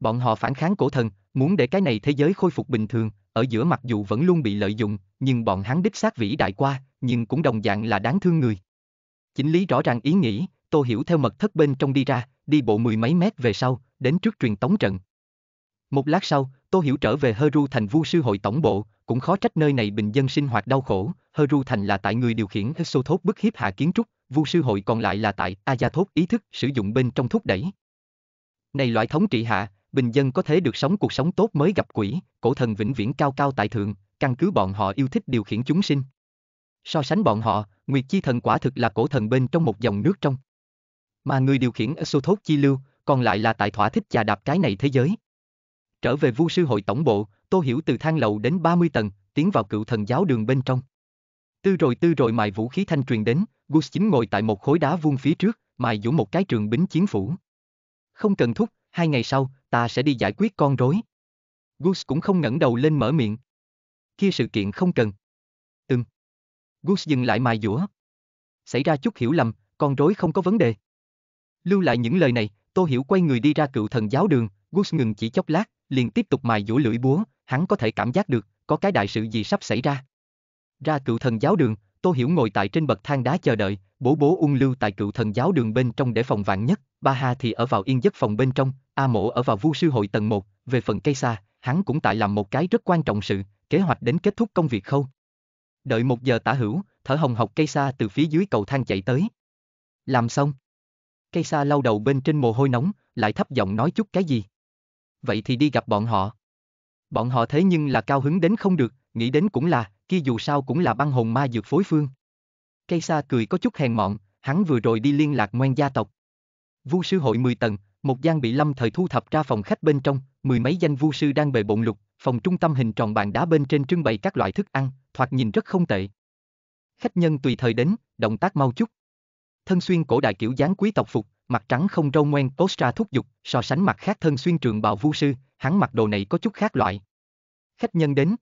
Bọn họ phản kháng cổ thần, muốn để cái này thế giới khôi phục bình thường, ở giữa mặc dù vẫn luôn bị lợi dụng, nhưng bọn hắn đích xác vĩ đại qua, nhưng cũng đồng dạng là đáng thương người. Chính lý rõ ràng ý nghĩ, Tô Hiểu theo mật thất bên trong đi ra, đi bộ mười mấy mét về sau, đến trước truyền tống trận. Một lát sau, Tô Hiểu trở về ru thành vu sư hội tổng bộ, cũng khó trách nơi này bình dân sinh hoạt đau khổ, ru thành là tại người điều khiển Exo thốt bức hiếp hạ kiến trúc, vu sư hội còn lại là tại a gia thốt ý thức sử dụng bên trong thúc đẩy. Này loại thống trị hạ, bình dân có thể được sống cuộc sống tốt mới gặp quỷ, cổ thần vĩnh viễn cao cao tại thượng, căn cứ bọn họ yêu thích điều khiển chúng sinh. So sánh bọn họ, Nguyệt Chi Thần quả thực là cổ thần bên trong một dòng nước trong mà người điều khiển Exothốt Chi Lưu, còn lại là tại thỏa thích chà đạp cái này thế giới. Trở về Vu sư hội tổng bộ, Tô Hiểu từ thang lầu đến 30 tầng, tiến vào cựu thần giáo đường bên trong. Tư rồi tư rồi mài vũ khí thanh truyền đến, Gus chính ngồi tại một khối đá vuông phía trước, mài vũ một cái trường bính chiến phủ. Không cần thúc, hai ngày sau, ta sẽ đi giải quyết con rối. Gus cũng không ngẩng đầu lên mở miệng. Kia sự kiện không cần. Từng. Gus dừng lại mài dũa. Xảy ra chút hiểu lầm, con rối không có vấn đề. Lưu lại những lời này, Tô Hiểu quay người đi ra cựu thần giáo đường, Gus ngừng chỉ chốc lát, liền tiếp tục mài dũa lưỡi búa, hắn có thể cảm giác được, có cái đại sự gì sắp xảy ra. Ra cựu thần giáo đường, Tô Hiểu ngồi tại trên bậc thang đá chờ đợi, bố bố ung lưu tại cựu thần giáo đường bên trong để phòng vạn nhất, ba ha thì ở vào yên giấc phòng bên trong, A mổ ở vào vu sư hội tầng 1, về phần cây xa, hắn cũng tại làm một cái rất quan trọng sự, kế hoạch đến kết thúc công việc khâu. Đợi một giờ tả hữu, thở hồng học cây xa từ phía dưới cầu thang chạy tới. Làm xong. Cây xa lau đầu bên trên mồ hôi nóng, lại thấp giọng nói chút cái gì. Vậy thì đi gặp bọn họ. Bọn họ thế nhưng là cao hứng đến không được, nghĩ đến cũng là, kia dù sao cũng là băng hồn ma dược phối phương. Cây xa cười có chút hèn mọn, hắn vừa rồi đi liên lạc ngoan gia tộc. Vu sư hội 10 tầng, một gian bị lâm thời thu thập ra phòng khách bên trong, mười mấy danh vu sư đang bề bộn lục, phòng trung tâm hình tròn bàn đá bên trên trưng bày các loại thức ăn, thoạt nhìn rất không tệ. Khách nhân tùy thời đến, động tác mau chút thân xuyên cổ đại kiểu dáng quý tộc phục, mặt trắng không râu ngoen Postra thúc giục, so sánh mặt khác thân xuyên trường bào vu sư, hắn mặc đồ này có chút khác loại. Khách nhân đến.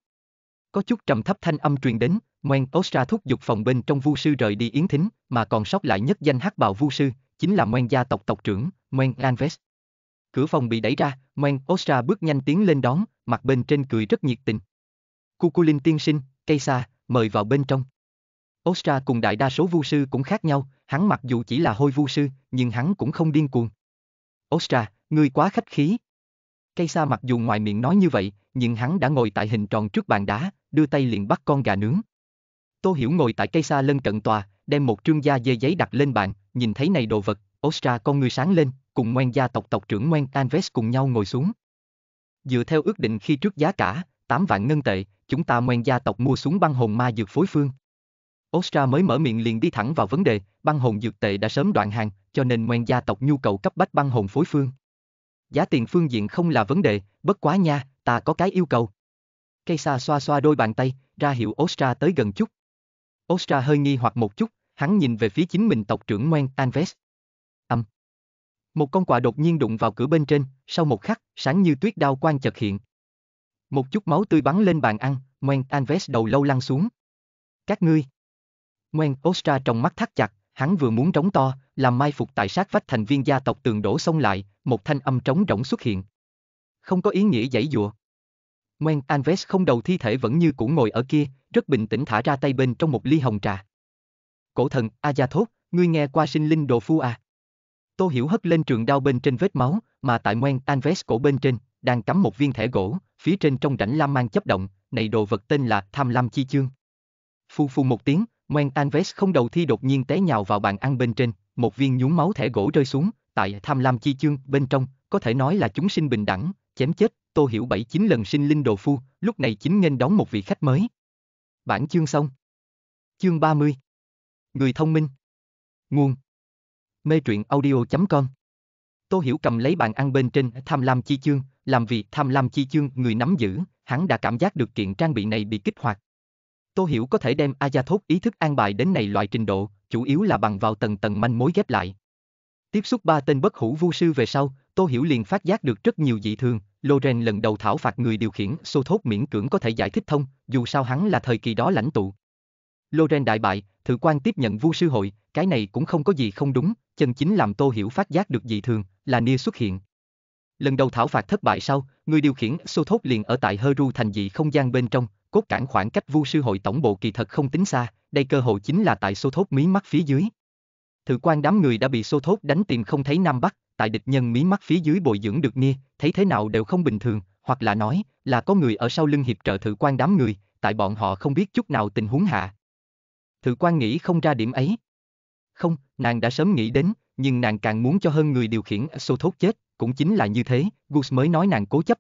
Có chút trầm thấp thanh âm truyền đến, ngoen Postra thúc giục phòng bên trong vu sư rời đi yến thính, mà còn sót lại nhất danh hắc bào vu sư, chính là ngoen gia tộc tộc trưởng, ngoen Anves. Cửa phòng bị đẩy ra, ngoen Postra bước nhanh tiến lên đón, mặt bên trên cười rất nhiệt tình. Kukulin tiên sinh, cây xa, mời vào bên trong. Ostra cùng đại đa số vu sư cũng khác nhau, hắn mặc dù chỉ là hôi vu sư, nhưng hắn cũng không điên cuồng. Ostra, ngươi quá khách khí. Cây sa mặc dù ngoài miệng nói như vậy, nhưng hắn đã ngồi tại hình tròn trước bàn đá, đưa tay liền bắt con gà nướng. Tô Hiểu ngồi tại cây sa lân cận tòa, đem một trương da dê giấy đặt lên bàn, nhìn thấy này đồ vật, Ostra con người sáng lên, cùng ngoan gia tộc tộc trưởng ngoan Tanves cùng nhau ngồi xuống. Dựa theo ước định khi trước giá cả, 8 vạn ngân tệ, chúng ta ngoan gia tộc mua xuống băng hồn ma dược phối phương. Ostra mới mở miệng liền đi thẳng vào vấn đề, băng hồn dược tệ đã sớm đoạn hàng, cho nên ngoan gia tộc nhu cầu cấp bách băng hồn phối phương. Giá tiền phương diện không là vấn đề, bất quá nha, ta có cái yêu cầu. Cây xa xoa xoa đôi bàn tay, ra hiệu Ostra tới gần chút. Ostra hơi nghi hoặc một chút, hắn nhìn về phía chính mình tộc trưởng Ngoan Anves. Âm. Một con quạ đột nhiên đụng vào cửa bên trên, sau một khắc, sáng như tuyết đao quang chợt hiện. Một chút máu tươi bắn lên bàn ăn, Ngoan Anves đầu lâu lăn xuống. Các ngươi. Ngoan Ostra trong mắt thắt chặt, hắn vừa muốn trống to, làm mai phục tại sát vách thành viên gia tộc tường đổ xông lại, một thanh âm trống rỗng xuất hiện. Không có ý nghĩa giãy dụa. Ngoan Anves không đầu thi thể vẫn như cũ ngồi ở kia, rất bình tĩnh thả ra tay bên trong một ly hồng trà. Cổ thần, Ajathốt, ngươi nghe qua sinh linh đồ phu à? Tô Hiểu hất lên trường đao bên trên vết máu, mà tại Ngoan Anves cổ bên trên, đang cắm một viên thẻ gỗ, phía trên trong rãnh lam mang chấp động, này đồ vật tên là Tham Lam Chi Chương. Phu phu một tiếng, Moen Anves không đầu thi đột nhiên té nhào vào bàn ăn bên trên, một viên nhúng máu thẻ gỗ rơi xuống, tại tham lam chi chương bên trong, có thể nói là chúng sinh bình đẳng, chém chết, tô hiểu bảy chín lần sinh linh đồ phu, lúc này chính nghênh đón một vị khách mới. Bản chương xong. Chương 30 Người thông minh Nguồn Mê truyện audio.com Tô Hiểu cầm lấy bàn ăn bên trên tham lam chi chương, làm việc tham lam chi chương người nắm giữ, hắn đã cảm giác được kiện trang bị này bị kích hoạt, Tô Hiểu có thể đem Aya thốt ý thức an bài đến này loại trình độ, chủ yếu là bằng vào tầng tầng manh mối ghép lại. Tiếp xúc ba tên bất hủ vu sư về sau, Tô Hiểu liền phát giác được rất nhiều dị thường, Loren lần đầu thảo phạt người điều khiển xô thốt miễn cưỡng có thể giải thích thông, dù sao hắn là thời kỳ đó lãnh tụ. Loren đại bại, thử quan tiếp nhận vu sư hội, cái này cũng không có gì không đúng, chân chính làm Tô Hiểu phát giác được dị thường, là Nia xuất hiện. Lần đầu thảo phạt thất bại sau, người điều khiển xô thốt liền ở tại Heru thành dị không gian bên trong, cốt cản khoảng cách Vu sư hội tổng bộ kỳ thật không tính xa, đây cơ hội chính là tại xô thốt mí mắt phía dưới. Thự quan đám người đã bị xô thốt đánh tìm không thấy Nam Bắc, tại địch nhân mí mắt phía dưới bồi dưỡng được nia, thấy thế nào đều không bình thường, hoặc là nói, là có người ở sau lưng hiệp trợ Thự quan đám người, tại bọn họ không biết chút nào tình huống hạ. Thự quan nghĩ không ra điểm ấy. Không, nàng đã sớm nghĩ đến, nhưng nàng càng muốn cho hơn người điều khiển xô thốt chết, cũng chính là như thế, Gus mới nói nàng cố chấp,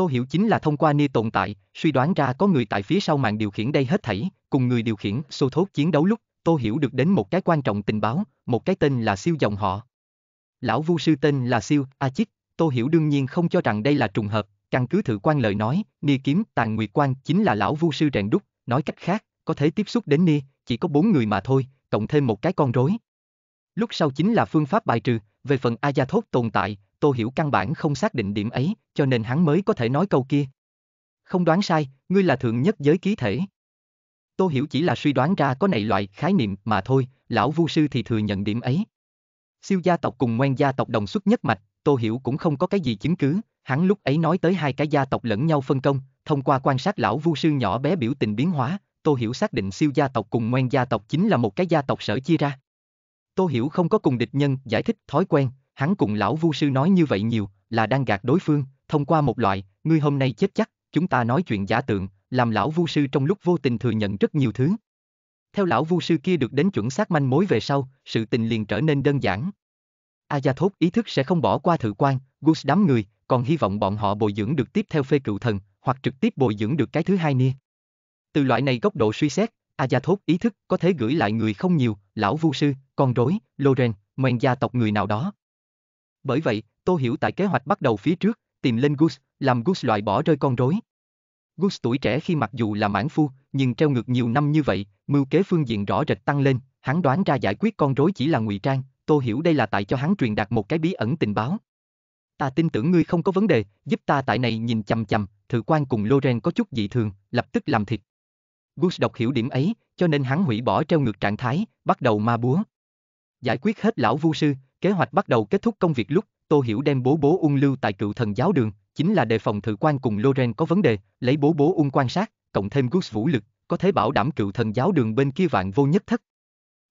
Tôi Hiểu chính là thông qua Ni tồn tại, suy đoán ra có người tại phía sau màn điều khiển đây hết thảy, cùng người điều khiển xô thốt chiến đấu lúc, Tôi Hiểu được đến một cái quan trọng tình báo, một cái tên là siêu dòng họ. Lão vu sư tên là siêu, A Chích, Tôi Hiểu đương nhiên không cho rằng đây là trùng hợp, căn cứ thử quan lời nói, Ni kiếm tàn nguyệt quan chính là lão vu sư rèn đúc, nói cách khác, có thể tiếp xúc đến Ni chỉ có bốn người mà thôi, cộng thêm một cái con rối. Lúc sau chính là phương pháp bài trừ, về phần A Gia Thốt tồn tại, Tô Hiểu căn bản không xác định điểm ấy, cho nên hắn mới có thể nói câu kia. Không đoán sai, ngươi là thượng nhất giới ký thể. Tô Hiểu chỉ là suy đoán ra có này loại khái niệm mà thôi, lão vu sư thì thừa nhận điểm ấy. Siêu gia tộc cùng ngoan gia tộc đồng xuất nhất mạch, Tô Hiểu cũng không có cái gì chứng cứ, hắn lúc ấy nói tới hai cái gia tộc lẫn nhau phân công, thông qua quan sát lão vu sư nhỏ bé biểu tình biến hóa, Tô Hiểu xác định siêu gia tộc cùng ngoan gia tộc chính là một cái gia tộc sở chia ra. Tô Hiểu không có cùng địch nhân giải thích thói quen, hắn cùng lão vu sư nói như vậy nhiều, là đang gạt đối phương, thông qua một loại, ngươi hôm nay chết chắc, chúng ta nói chuyện giả tượng, làm lão vu sư trong lúc vô tình thừa nhận rất nhiều thứ. Theo lão vu sư kia được đến chuẩn xác manh mối về sau, sự tình liền trở nên đơn giản. A Gia Thốt ý thức sẽ không bỏ qua thử quan, Gus đám người, còn hy vọng bọn họ bồi dưỡng được tiếp theo phê cựu thần, hoặc trực tiếp bồi dưỡng được cái thứ hai nia. Từ loại này góc độ suy xét, A Gia Thốt ý thức có thể gửi lại người không nhiều, lão vu sư, con rối, Loren, mèn gia tộc người nào đó. Bởi vậy, tôi Hiểu tại kế hoạch bắt đầu phía trước, tìm lên Gus, làm Gus loại bỏ rơi con rối. Gus tuổi trẻ khi mặc dù là mãn phu, nhưng treo ngược nhiều năm như vậy, mưu kế phương diện rõ rệt tăng lên, hắn đoán ra giải quyết con rối chỉ là ngụy trang, tôi Hiểu đây là tại cho hắn truyền đạt một cái bí ẩn tình báo. Ta tin tưởng ngươi không có vấn đề, giúp ta tại này nhìn chằm chằm, thử quan cùng Loren có chút dị thường, lập tức làm thịt. Gus đọc hiểu điểm ấy, cho nên hắn hủy bỏ treo ngược trạng thái, bắt đầu ma búa. Giải quyết hết lão vu sư, Kế hoạch bắt đầu kết thúc công việc lúc, Tô Hiểu đem bố bố ung lưu tại cựu thần giáo đường, chính là đề phòng thử quan cùng Loren có vấn đề, lấy bố bố ung quan sát, cộng thêm Gus vũ lực, có thể bảo đảm cựu thần giáo đường bên kia vạn vô nhất thất.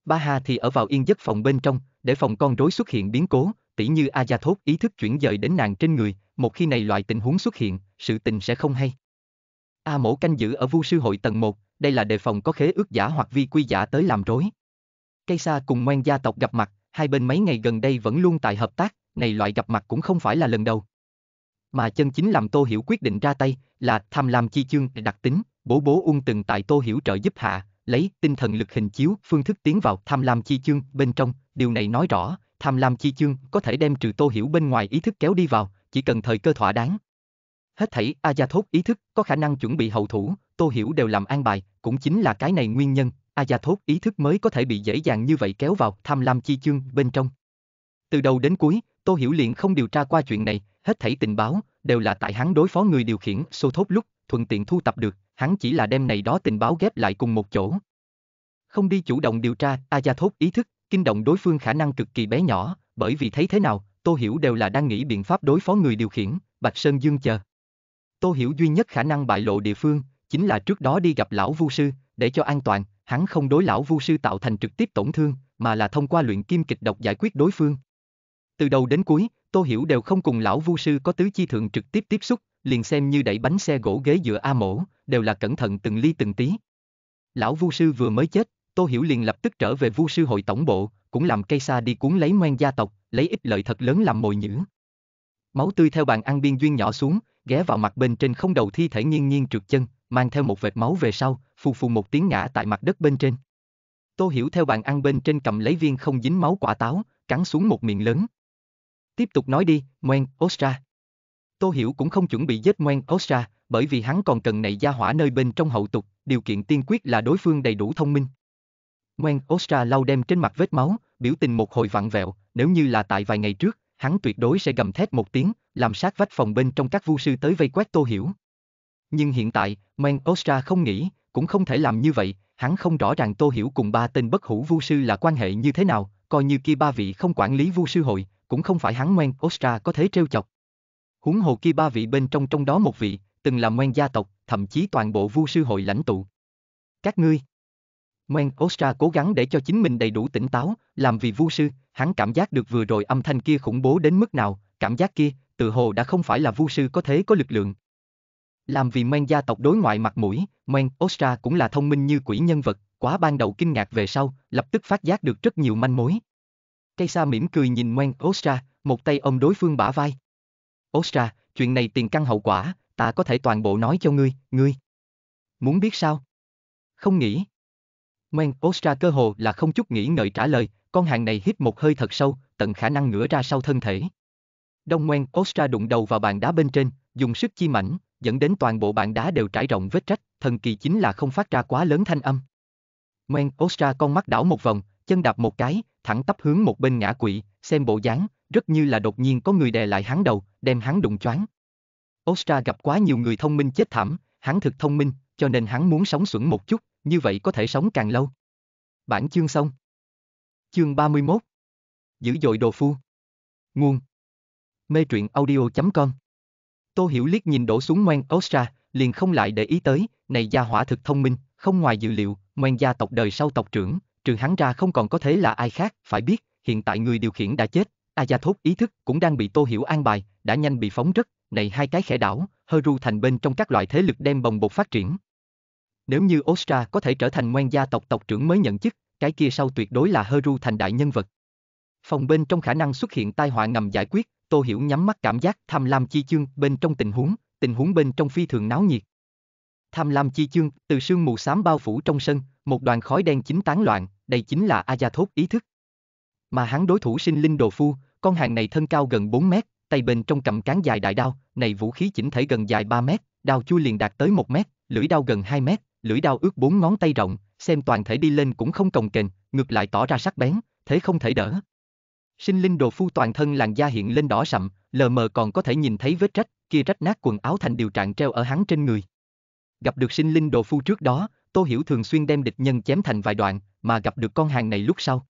Ba Hà thì ở vào yên giấc phòng bên trong, để phòng con rối xuất hiện biến cố, tỉ như A Gia Thốt ý thức chuyển dời đến nàng trên người, một khi này loại tình huống xuất hiện, sự tình sẽ không hay. A mổ canh giữ ở vu sư hội tầng 1, đây là đề phòng có khế ước giả hoặc vi quy giả tới làm rối. Cây xa cùng ngoan gia tộc gặp mặt, hai bên mấy ngày gần đây vẫn luôn tại hợp tác, này loại gặp mặt cũng không phải là lần đầu. Mà chân chính làm Tô Hiểu quyết định ra tay, là tham lam chi chương đặc tính, bố bố ung từng tại Tô Hiểu trợ giúp hạ, lấy tinh thần lực hình chiếu phương thức tiến vào tham lam chi chương bên trong, điều này nói rõ, tham lam chi chương có thể đem trừ Tô Hiểu bên ngoài ý thức kéo đi vào, chỉ cần thời cơ thỏa đáng. Hết thảy A Gia Thốt ý thức có khả năng chuẩn bị hậu thủ, Tô Hiểu đều làm an bài, cũng chính là cái này nguyên nhân, A già thốt ý thức mới có thể bị dễ dàng như vậy kéo vào tham lam chi chương bên trong. Từ đầu đến cuối, Tô Hiểu liền không điều tra qua chuyện này, hết thảy tình báo, đều là tại hắn đối phó người điều khiển xô thốt lúc, thuận tiện thu tập được, hắn chỉ là đem này đó tình báo ghép lại cùng một chỗ. Không đi chủ động điều tra, A Gia Thốt ý thức, kinh động đối phương khả năng cực kỳ bé nhỏ, bởi vì thấy thế nào, Tô Hiểu đều là đang nghĩ biện pháp đối phó người điều khiển, Bạch Sơn Dương chờ. Tô Hiểu duy nhất khả năng bại lộ địa phương, chính là trước đó đi gặp lão vu sư, để cho an toàn, hắn không đối lão vu sư tạo thành trực tiếp tổn thương, mà là thông qua luyện kim kịch độc giải quyết đối phương. Từ đầu đến cuối, Tô Hiểu đều không cùng lão vu sư có tứ chi thượng trực tiếp tiếp xúc, liền xem như đẩy bánh xe gỗ ghế giữa A mổ, đều là cẩn thận từng ly từng tí. Lão vu sư vừa mới chết, Tô Hiểu liền lập tức trở về vu sư hội tổng bộ, cũng làm cây xa đi cuốn lấy ngoan gia tộc, lấy ích lợi thật lớn làm mồi nhữ. Máu tươi theo bàn ăn biên duyên nhỏ xuống, ghé vào mặt bên trên không đầu thi thể nghiêng nghiêng trượt chân, mang theo một vệt máu về sau, phù phù một tiếng ngã tại mặt đất bên trên. Tô Hiểu theo bàn ăn bên trên cầm lấy viên không dính máu quả táo, cắn xuống một miệng lớn. Tiếp tục nói đi, Moen Ostra. Tô Hiểu cũng không chuẩn bị giết Moen Ostra, bởi vì hắn còn cần nảy gia hỏa nơi bên trong hậu tục, điều kiện tiên quyết là đối phương đầy đủ thông minh. Moen Ostra lau đem trên mặt vết máu, biểu tình một hồi vặn vẹo, nếu như là tại vài ngày trước, hắn tuyệt đối sẽ gầm thét một tiếng, làm sát vách phòng bên trong các vu sư tới vây quét Tô Hiểu. Nhưng hiện tại, Moen Ostra không nghĩ, cũng không thể làm như vậy, hắn không rõ ràng Tô Hiểu cùng ba tên bất hủ vu sư là quan hệ như thế nào, coi như kia ba vị không quản lý vu sư hội, cũng không phải hắn ngoan Ostra có thể trêu chọc. Huống hồ kia ba vị bên trong trong đó một vị, từng là ngoan gia tộc, thậm chí toàn bộ vu sư hội lãnh tụ. Các ngươi Ngoan Ostra cố gắng để cho chính mình đầy đủ tỉnh táo, làm vì vu sư, hắn cảm giác được vừa rồi âm thanh kia khủng bố đến mức nào, cảm giác kia, tự hồ đã không phải là vu sư có thế có lực lượng, làm vì men gia tộc đối ngoại mặt mũi, men Ostra cũng là thông minh như quỷ nhân vật, quá ban đầu kinh ngạc về sau, lập tức phát giác được rất nhiều manh mối. Cây xa mỉm cười nhìn men Ostra, một tay ông đối phương bả vai. Ostra, chuyện này tiền căn hậu quả, ta có thể toàn bộ nói cho ngươi, ngươi. Muốn biết sao? Không nghĩ. Men Ostra cơ hồ là không chút nghĩ ngợi trả lời, con hàng này hít một hơi thật sâu, tận khả năng ngửa ra sau thân thể. Đông Ngoen Ostra đụng đầu vào bàn đá bên trên, dùng sức chi mảnh, dẫn đến toàn bộ bạn đá đều trải rộng vết rách, thần kỳ chính là không phát ra quá lớn thanh âm. Men Ostra con mắt đảo một vòng, chân đạp một cái, thẳng tắp hướng một bên ngã quỵ, xem bộ dáng, rất như là đột nhiên có người đè lại hắn đầu, đem hắn đụng choáng. Ostra gặp quá nhiều người thông minh chết thảm, hắn thực thông minh, cho nên hắn muốn sống xuẩn một chút, như vậy có thể sống càng lâu. Bản chương xong. Chương 31 Dữ dội đồ phu Nguồn Mê truyện audio.com Tô Hiểu liếc nhìn đổ xuống Ngoan Ostra, liền không lại để ý tới, này gia hỏa thực thông minh, không ngoài dự liệu, Ngoan gia tộc đời sau tộc trưởng, trừ hắn ra không còn có thế là ai khác, phải biết, hiện tại người điều khiển đã chết, A Gia Thốt ý thức cũng đang bị Tô Hiểu an bài, đã nhanh bị phóng rất, này hai cái khẽ đảo, hơ ru thành bên trong các loại thế lực đem bồng bột phát triển. Nếu như Ostra có thể trở thành Ngoan gia tộc tộc trưởng mới nhận chức, cái kia sau tuyệt đối là hơ ru thành đại nhân vật. Phòng bên trong khả năng xuất hiện tai họa ngầm giải quyết, Tô Hiểu nhắm mắt cảm giác tham lam chi chương bên trong tình huống, tình huống bên trong phi thường náo nhiệt. Tham lam chi chương, từ sương mù xám bao phủ trong sân, một đoàn khói đen chính tán loạn, đây chính là a gia Ayathốt ý thức. Mà hắn đối thủ sinh linh đồ phu, con hàng này thân cao gần 4 mét, tay bên trong cầm cán dài đại đao, này vũ khí chỉnh thể gần dài 3 mét, đao chui liền đạt tới 1 mét, lưỡi đao gần 2 mét, lưỡi đao ước bốn ngón tay rộng, xem toàn thể đi lên cũng không cồng kềnh, ngược lại tỏ ra sắc bén, thế không thể đỡ. Sinh linh đồ phu toàn thân làn da hiện lên đỏ sậm, lờ mờ còn có thể nhìn thấy vết rách, kia rách nát quần áo thành điều trạng treo ở hắn trên người. Gặp được sinh linh đồ phu trước đó, Tô Hiểu thường xuyên đem địch nhân chém thành vài đoạn, mà gặp được con hàng này lúc sau.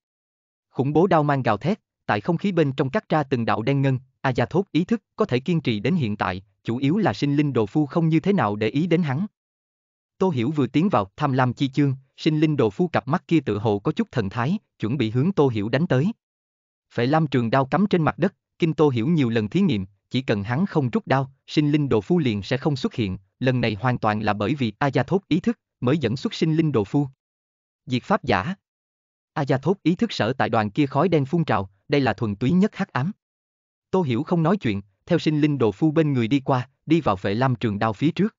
Khủng bố đau mang gào thét, tại không khí bên trong cắt ra từng đạo đen ngân, A Gia Thốt ý thức có thể kiên trì đến hiện tại, chủ yếu là sinh linh đồ phu không như thế nào để ý đến hắn. Tô Hiểu vừa tiến vào tham lam chi chương, sinh linh đồ phu cặp mắt kia tự hồ có chút thần thái, chuẩn bị hướng Tô Hiểu đánh tới. Phệ Lam trường đao cắm trên mặt đất, Kinh Tô hiểu nhiều lần thí nghiệm, chỉ cần hắn không rút đao, sinh linh đồ phu liền sẽ không xuất hiện, lần này hoàn toàn là bởi vì A Gia Thốt ý thức mới dẫn xuất sinh linh đồ phu. Diệt pháp giả. A Gia Thốt ý thức sở tại đoàn kia khói đen phun trào, đây là thuần túy nhất hắc ám. Tô Hiểu không nói chuyện, theo sinh linh đồ phu bên người đi qua, đi vào Phệ Lam trường đao phía trước.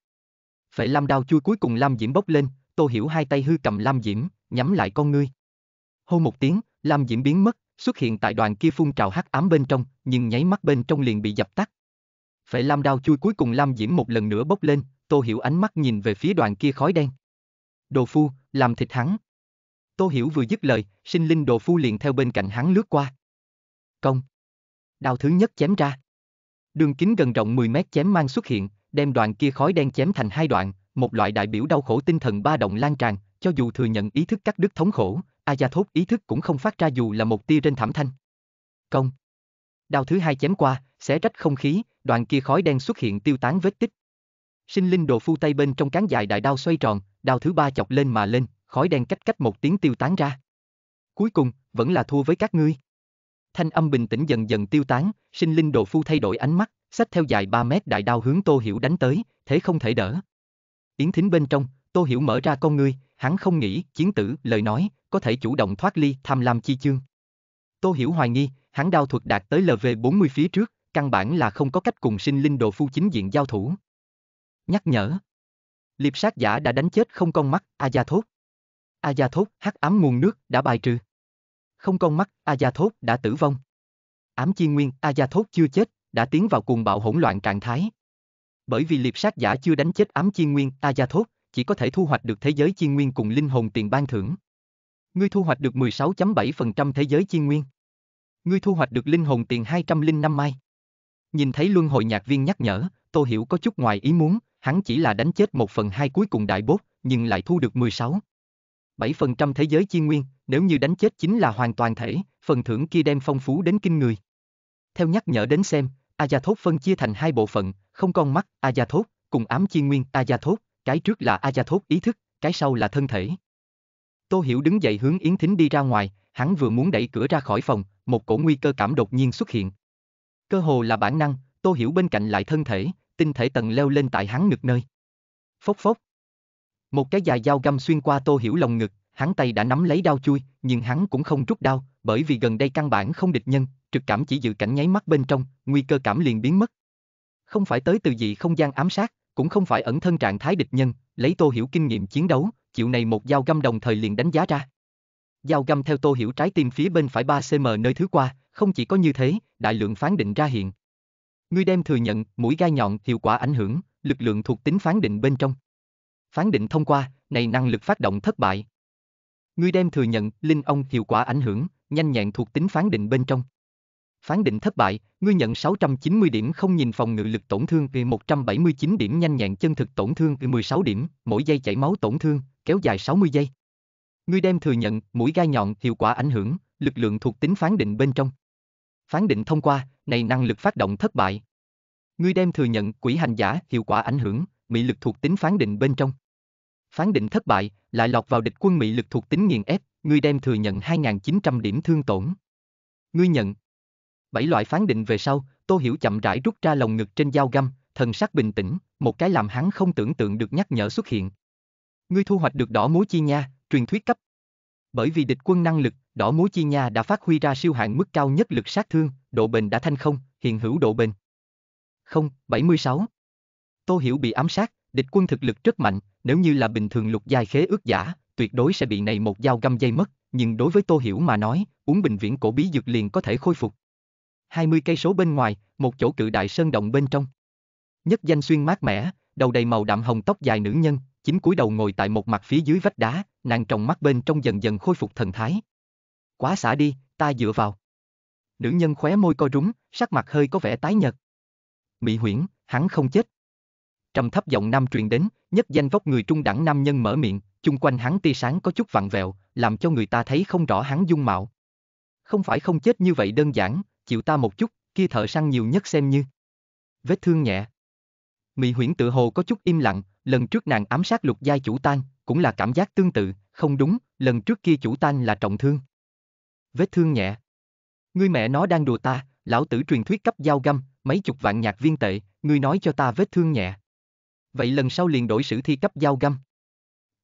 Phệ Lam đao chui cuối cùng Lam Diễm bốc lên, Tô Hiểu hai tay hư cầm Lam Diễm, nhắm lại con ngươi. Hô một tiếng, Lam Diễm biến mất, xuất hiện tại đoàn kia phun trào hắc ám bên trong, nhưng nháy mắt bên trong liền bị dập tắt. Phệ Lam đao chui cuối cùng Lam Diễm một lần nữa bốc lên, Tô Hiểu ánh mắt nhìn về phía đoàn kia khói đen. Đồ phu, làm thịt hắn. Tô Hiểu vừa dứt lời, sinh linh đồ phu liền theo bên cạnh hắn lướt qua. Công. Đao thứ nhất chém ra. Đường kính gần rộng 10 mét chém mang xuất hiện, đem đoàn kia khói đen chém thành hai đoạn, một loại đại biểu đau khổ tinh thần ba động lan tràn, cho dù thừa nhận ý thức cắt đứt thống khổ, A Gia thốt ý thức cũng không phát ra dù là một tia trên thảm thanh. Công. Đao thứ hai chém qua, xé rách không khí, đoạn kia khói đen xuất hiện tiêu tán vết tích. Sinh linh đồ phu tay bên trong cán dài đại đao xoay tròn, đao thứ ba chọc lên mà lên, khói đen cách cách một tiếng tiêu tán ra. Cuối cùng, vẫn là thua với các ngươi. Thanh âm bình tĩnh dần dần tiêu tán, sinh linh đồ phu thay đổi ánh mắt, xách theo dài 3 mét đại đao hướng Tô Hiểu đánh tới, thế không thể đỡ. Yến thính bên trong, Tô Hiểu mở ra con ngươi, hắn không nghĩ, chiến tử, lời nói, có thể chủ động thoát ly tham lam chi chương. Tô Hiểu hoài nghi, hắn đao thuật đạt tới LV40 phía trước, căn bản là không có cách cùng sinh linh đồ phu chính diện giao thủ. Nhắc nhở. Liệp sát giả đã đánh chết không con mắt, A Gia Thốt. A Gia Thốt, hắc ám nguồn nước, đã bài trừ. Không con mắt, A Gia Thốt đã tử vong. Ám chi nguyên, A Gia Thốt chưa chết, đã tiến vào cuồng bạo hỗn loạn trạng thái. Bởi vì liệp sát giả chưa đánh chết ám chi nguyên, A Gia Thốt, chỉ có thể thu hoạch được thế giới chi nguyên cùng linh hồn tiền ban thưởng. Ngươi thu hoạch được 16.7% thế giới chi nguyên. Ngươi thu hoạch được linh hồn tiền 205 mai. Nhìn thấy luân hồi nhạc viên nhắc nhở, tôi Hiểu có chút ngoài ý muốn, hắn chỉ là đánh chết một phần hai cuối cùng đại bốt, nhưng lại thu được 16. 7% thế giới chi nguyên, nếu như đánh chết chính là hoàn toàn thể, phần thưởng kia đem phong phú đến kinh người. Theo nhắc nhở đến xem, Ajathốt phân chia thành hai bộ phận, không con mắt, Ajathốt, cùng ám chi nguyên, Ajathốt, cái trước là Ajathốt ý thức, cái sau là thân thể. Tô Hiểu đứng dậy hướng Yến Thính đi ra ngoài, hắn vừa muốn đẩy cửa ra khỏi phòng, một cổ nguy cơ cảm đột nhiên xuất hiện. Cơ hồ là bản năng, Tô Hiểu bên cạnh lại thân thể, tinh thể tầng leo lên tại hắn ngực nơi. Phốc phốc. Một cái dài dao găm xuyên qua Tô Hiểu lồng ngực, hắn tay đã nắm lấy đao chui, nhưng hắn cũng không rút đao, bởi vì gần đây căn bản không địch nhân, trực cảm chỉ dự cảnh nháy mắt bên trong, nguy cơ cảm liền biến mất. Không phải tới từ dị không gian ám sát, cũng không phải ẩn thân trạng thái địch nhân, lấy Tô Hiểu kinh nghiệm chiến đấu, chịu này một dao găm đồng thời liền đánh giá ra. Dao găm theo tô hiểu trái tim phía bên phải 3cm nơi thứ qua, không chỉ có như thế, đại lượng phán định ra hiện. Ngươi đem thừa nhận, mũi gai nhọn, hiệu quả ảnh hưởng, lực lượng thuộc tính phán định bên trong. Phán định thông qua, này năng lực phát động thất bại. Ngươi đem thừa nhận, linh ong hiệu quả ảnh hưởng, nhanh nhẹn thuộc tính phán định bên trong. Phán định thất bại, ngươi nhận 690 điểm không nhìn phòng ngự lực tổn thương vì 179 điểm nhanh nhẹn chân thực tổn thương vì 16 điểm, mỗi giây chảy máu tổn thương, kéo dài 60 giây. Ngươi đem thừa nhận mũi gai nhọn hiệu quả ảnh hưởng, lực lượng thuộc tính phán định bên trong. Phán định thông qua, này năng lực phát động thất bại. Ngươi đem thừa nhận quỷ hành giả hiệu quả ảnh hưởng, mị lực thuộc tính phán định bên trong. Phán định thất bại, lại lọt vào địch quân mị lực thuộc tính nghiền ép, ngươi đem thừa nhận 2.900 điểm thương tổn. Ngươi nhận. Bảy loại phán định về sau, Tô Hiểu chậm rãi rút ra lồng ngực trên dao găm, thần sắc bình tĩnh, một cái làm hắn không tưởng tượng được nhắc nhở xuất hiện. Ngươi thu hoạch được đỏ múa chi nha, truyền thuyết cấp. Bởi vì địch quân năng lực, đỏ múa chi nha đã phát huy ra siêu hạng mức cao nhất lực sát thương, độ bền đã thanh không, hiện hữu độ bền. Không, 76. Tô Hiểu bị ám sát, địch quân thực lực rất mạnh, nếu như là bình thường lục giai khế ước giả, tuyệt đối sẽ bị này một dao găm dây mất, nhưng đối với Tô Hiểu mà nói, uống bình viễn cổ bí dược liền có thể khôi phục. 20 cây số bên ngoài, một chỗ cự đại sơn động bên trong. Nhất danh xuyên mát mẻ, đầu đầy màu đạm hồng tóc dài nữ nhân, chính cúi đầu ngồi tại một mặt phía dưới vách đá, nàng tròng mắt bên trong dần dần khôi phục thần thái. Quá xả đi, ta dựa vào. Nữ nhân khóe môi co rúng, sắc mặt hơi có vẻ tái nhợt. Mỹ huyễn, hắn không chết. Trầm thấp giọng nam truyền đến, nhất danh vóc người trung đẳng nam nhân mở miệng, chung quanh hắn tia sáng có chút vặn vẹo, làm cho người ta thấy không rõ hắn dung mạo. Không phải không chết như vậy đơn giản, chịu ta một chút, kia thợ săn nhiều nhất xem như. Vết thương nhẹ. Mị Huyễn tự hồ có chút im lặng, lần trước nàng ám sát lục giai chủ tan, cũng là cảm giác tương tự, không đúng, lần trước kia chủ tan là trọng thương. Vết thương nhẹ. Ngươi mẹ nó đang đùa ta, lão tử truyền thuyết cấp dao găm, mấy chục vạn nhạc viên tệ, ngươi nói cho ta vết thương nhẹ. Vậy lần sau liền đổi sử thi cấp dao găm.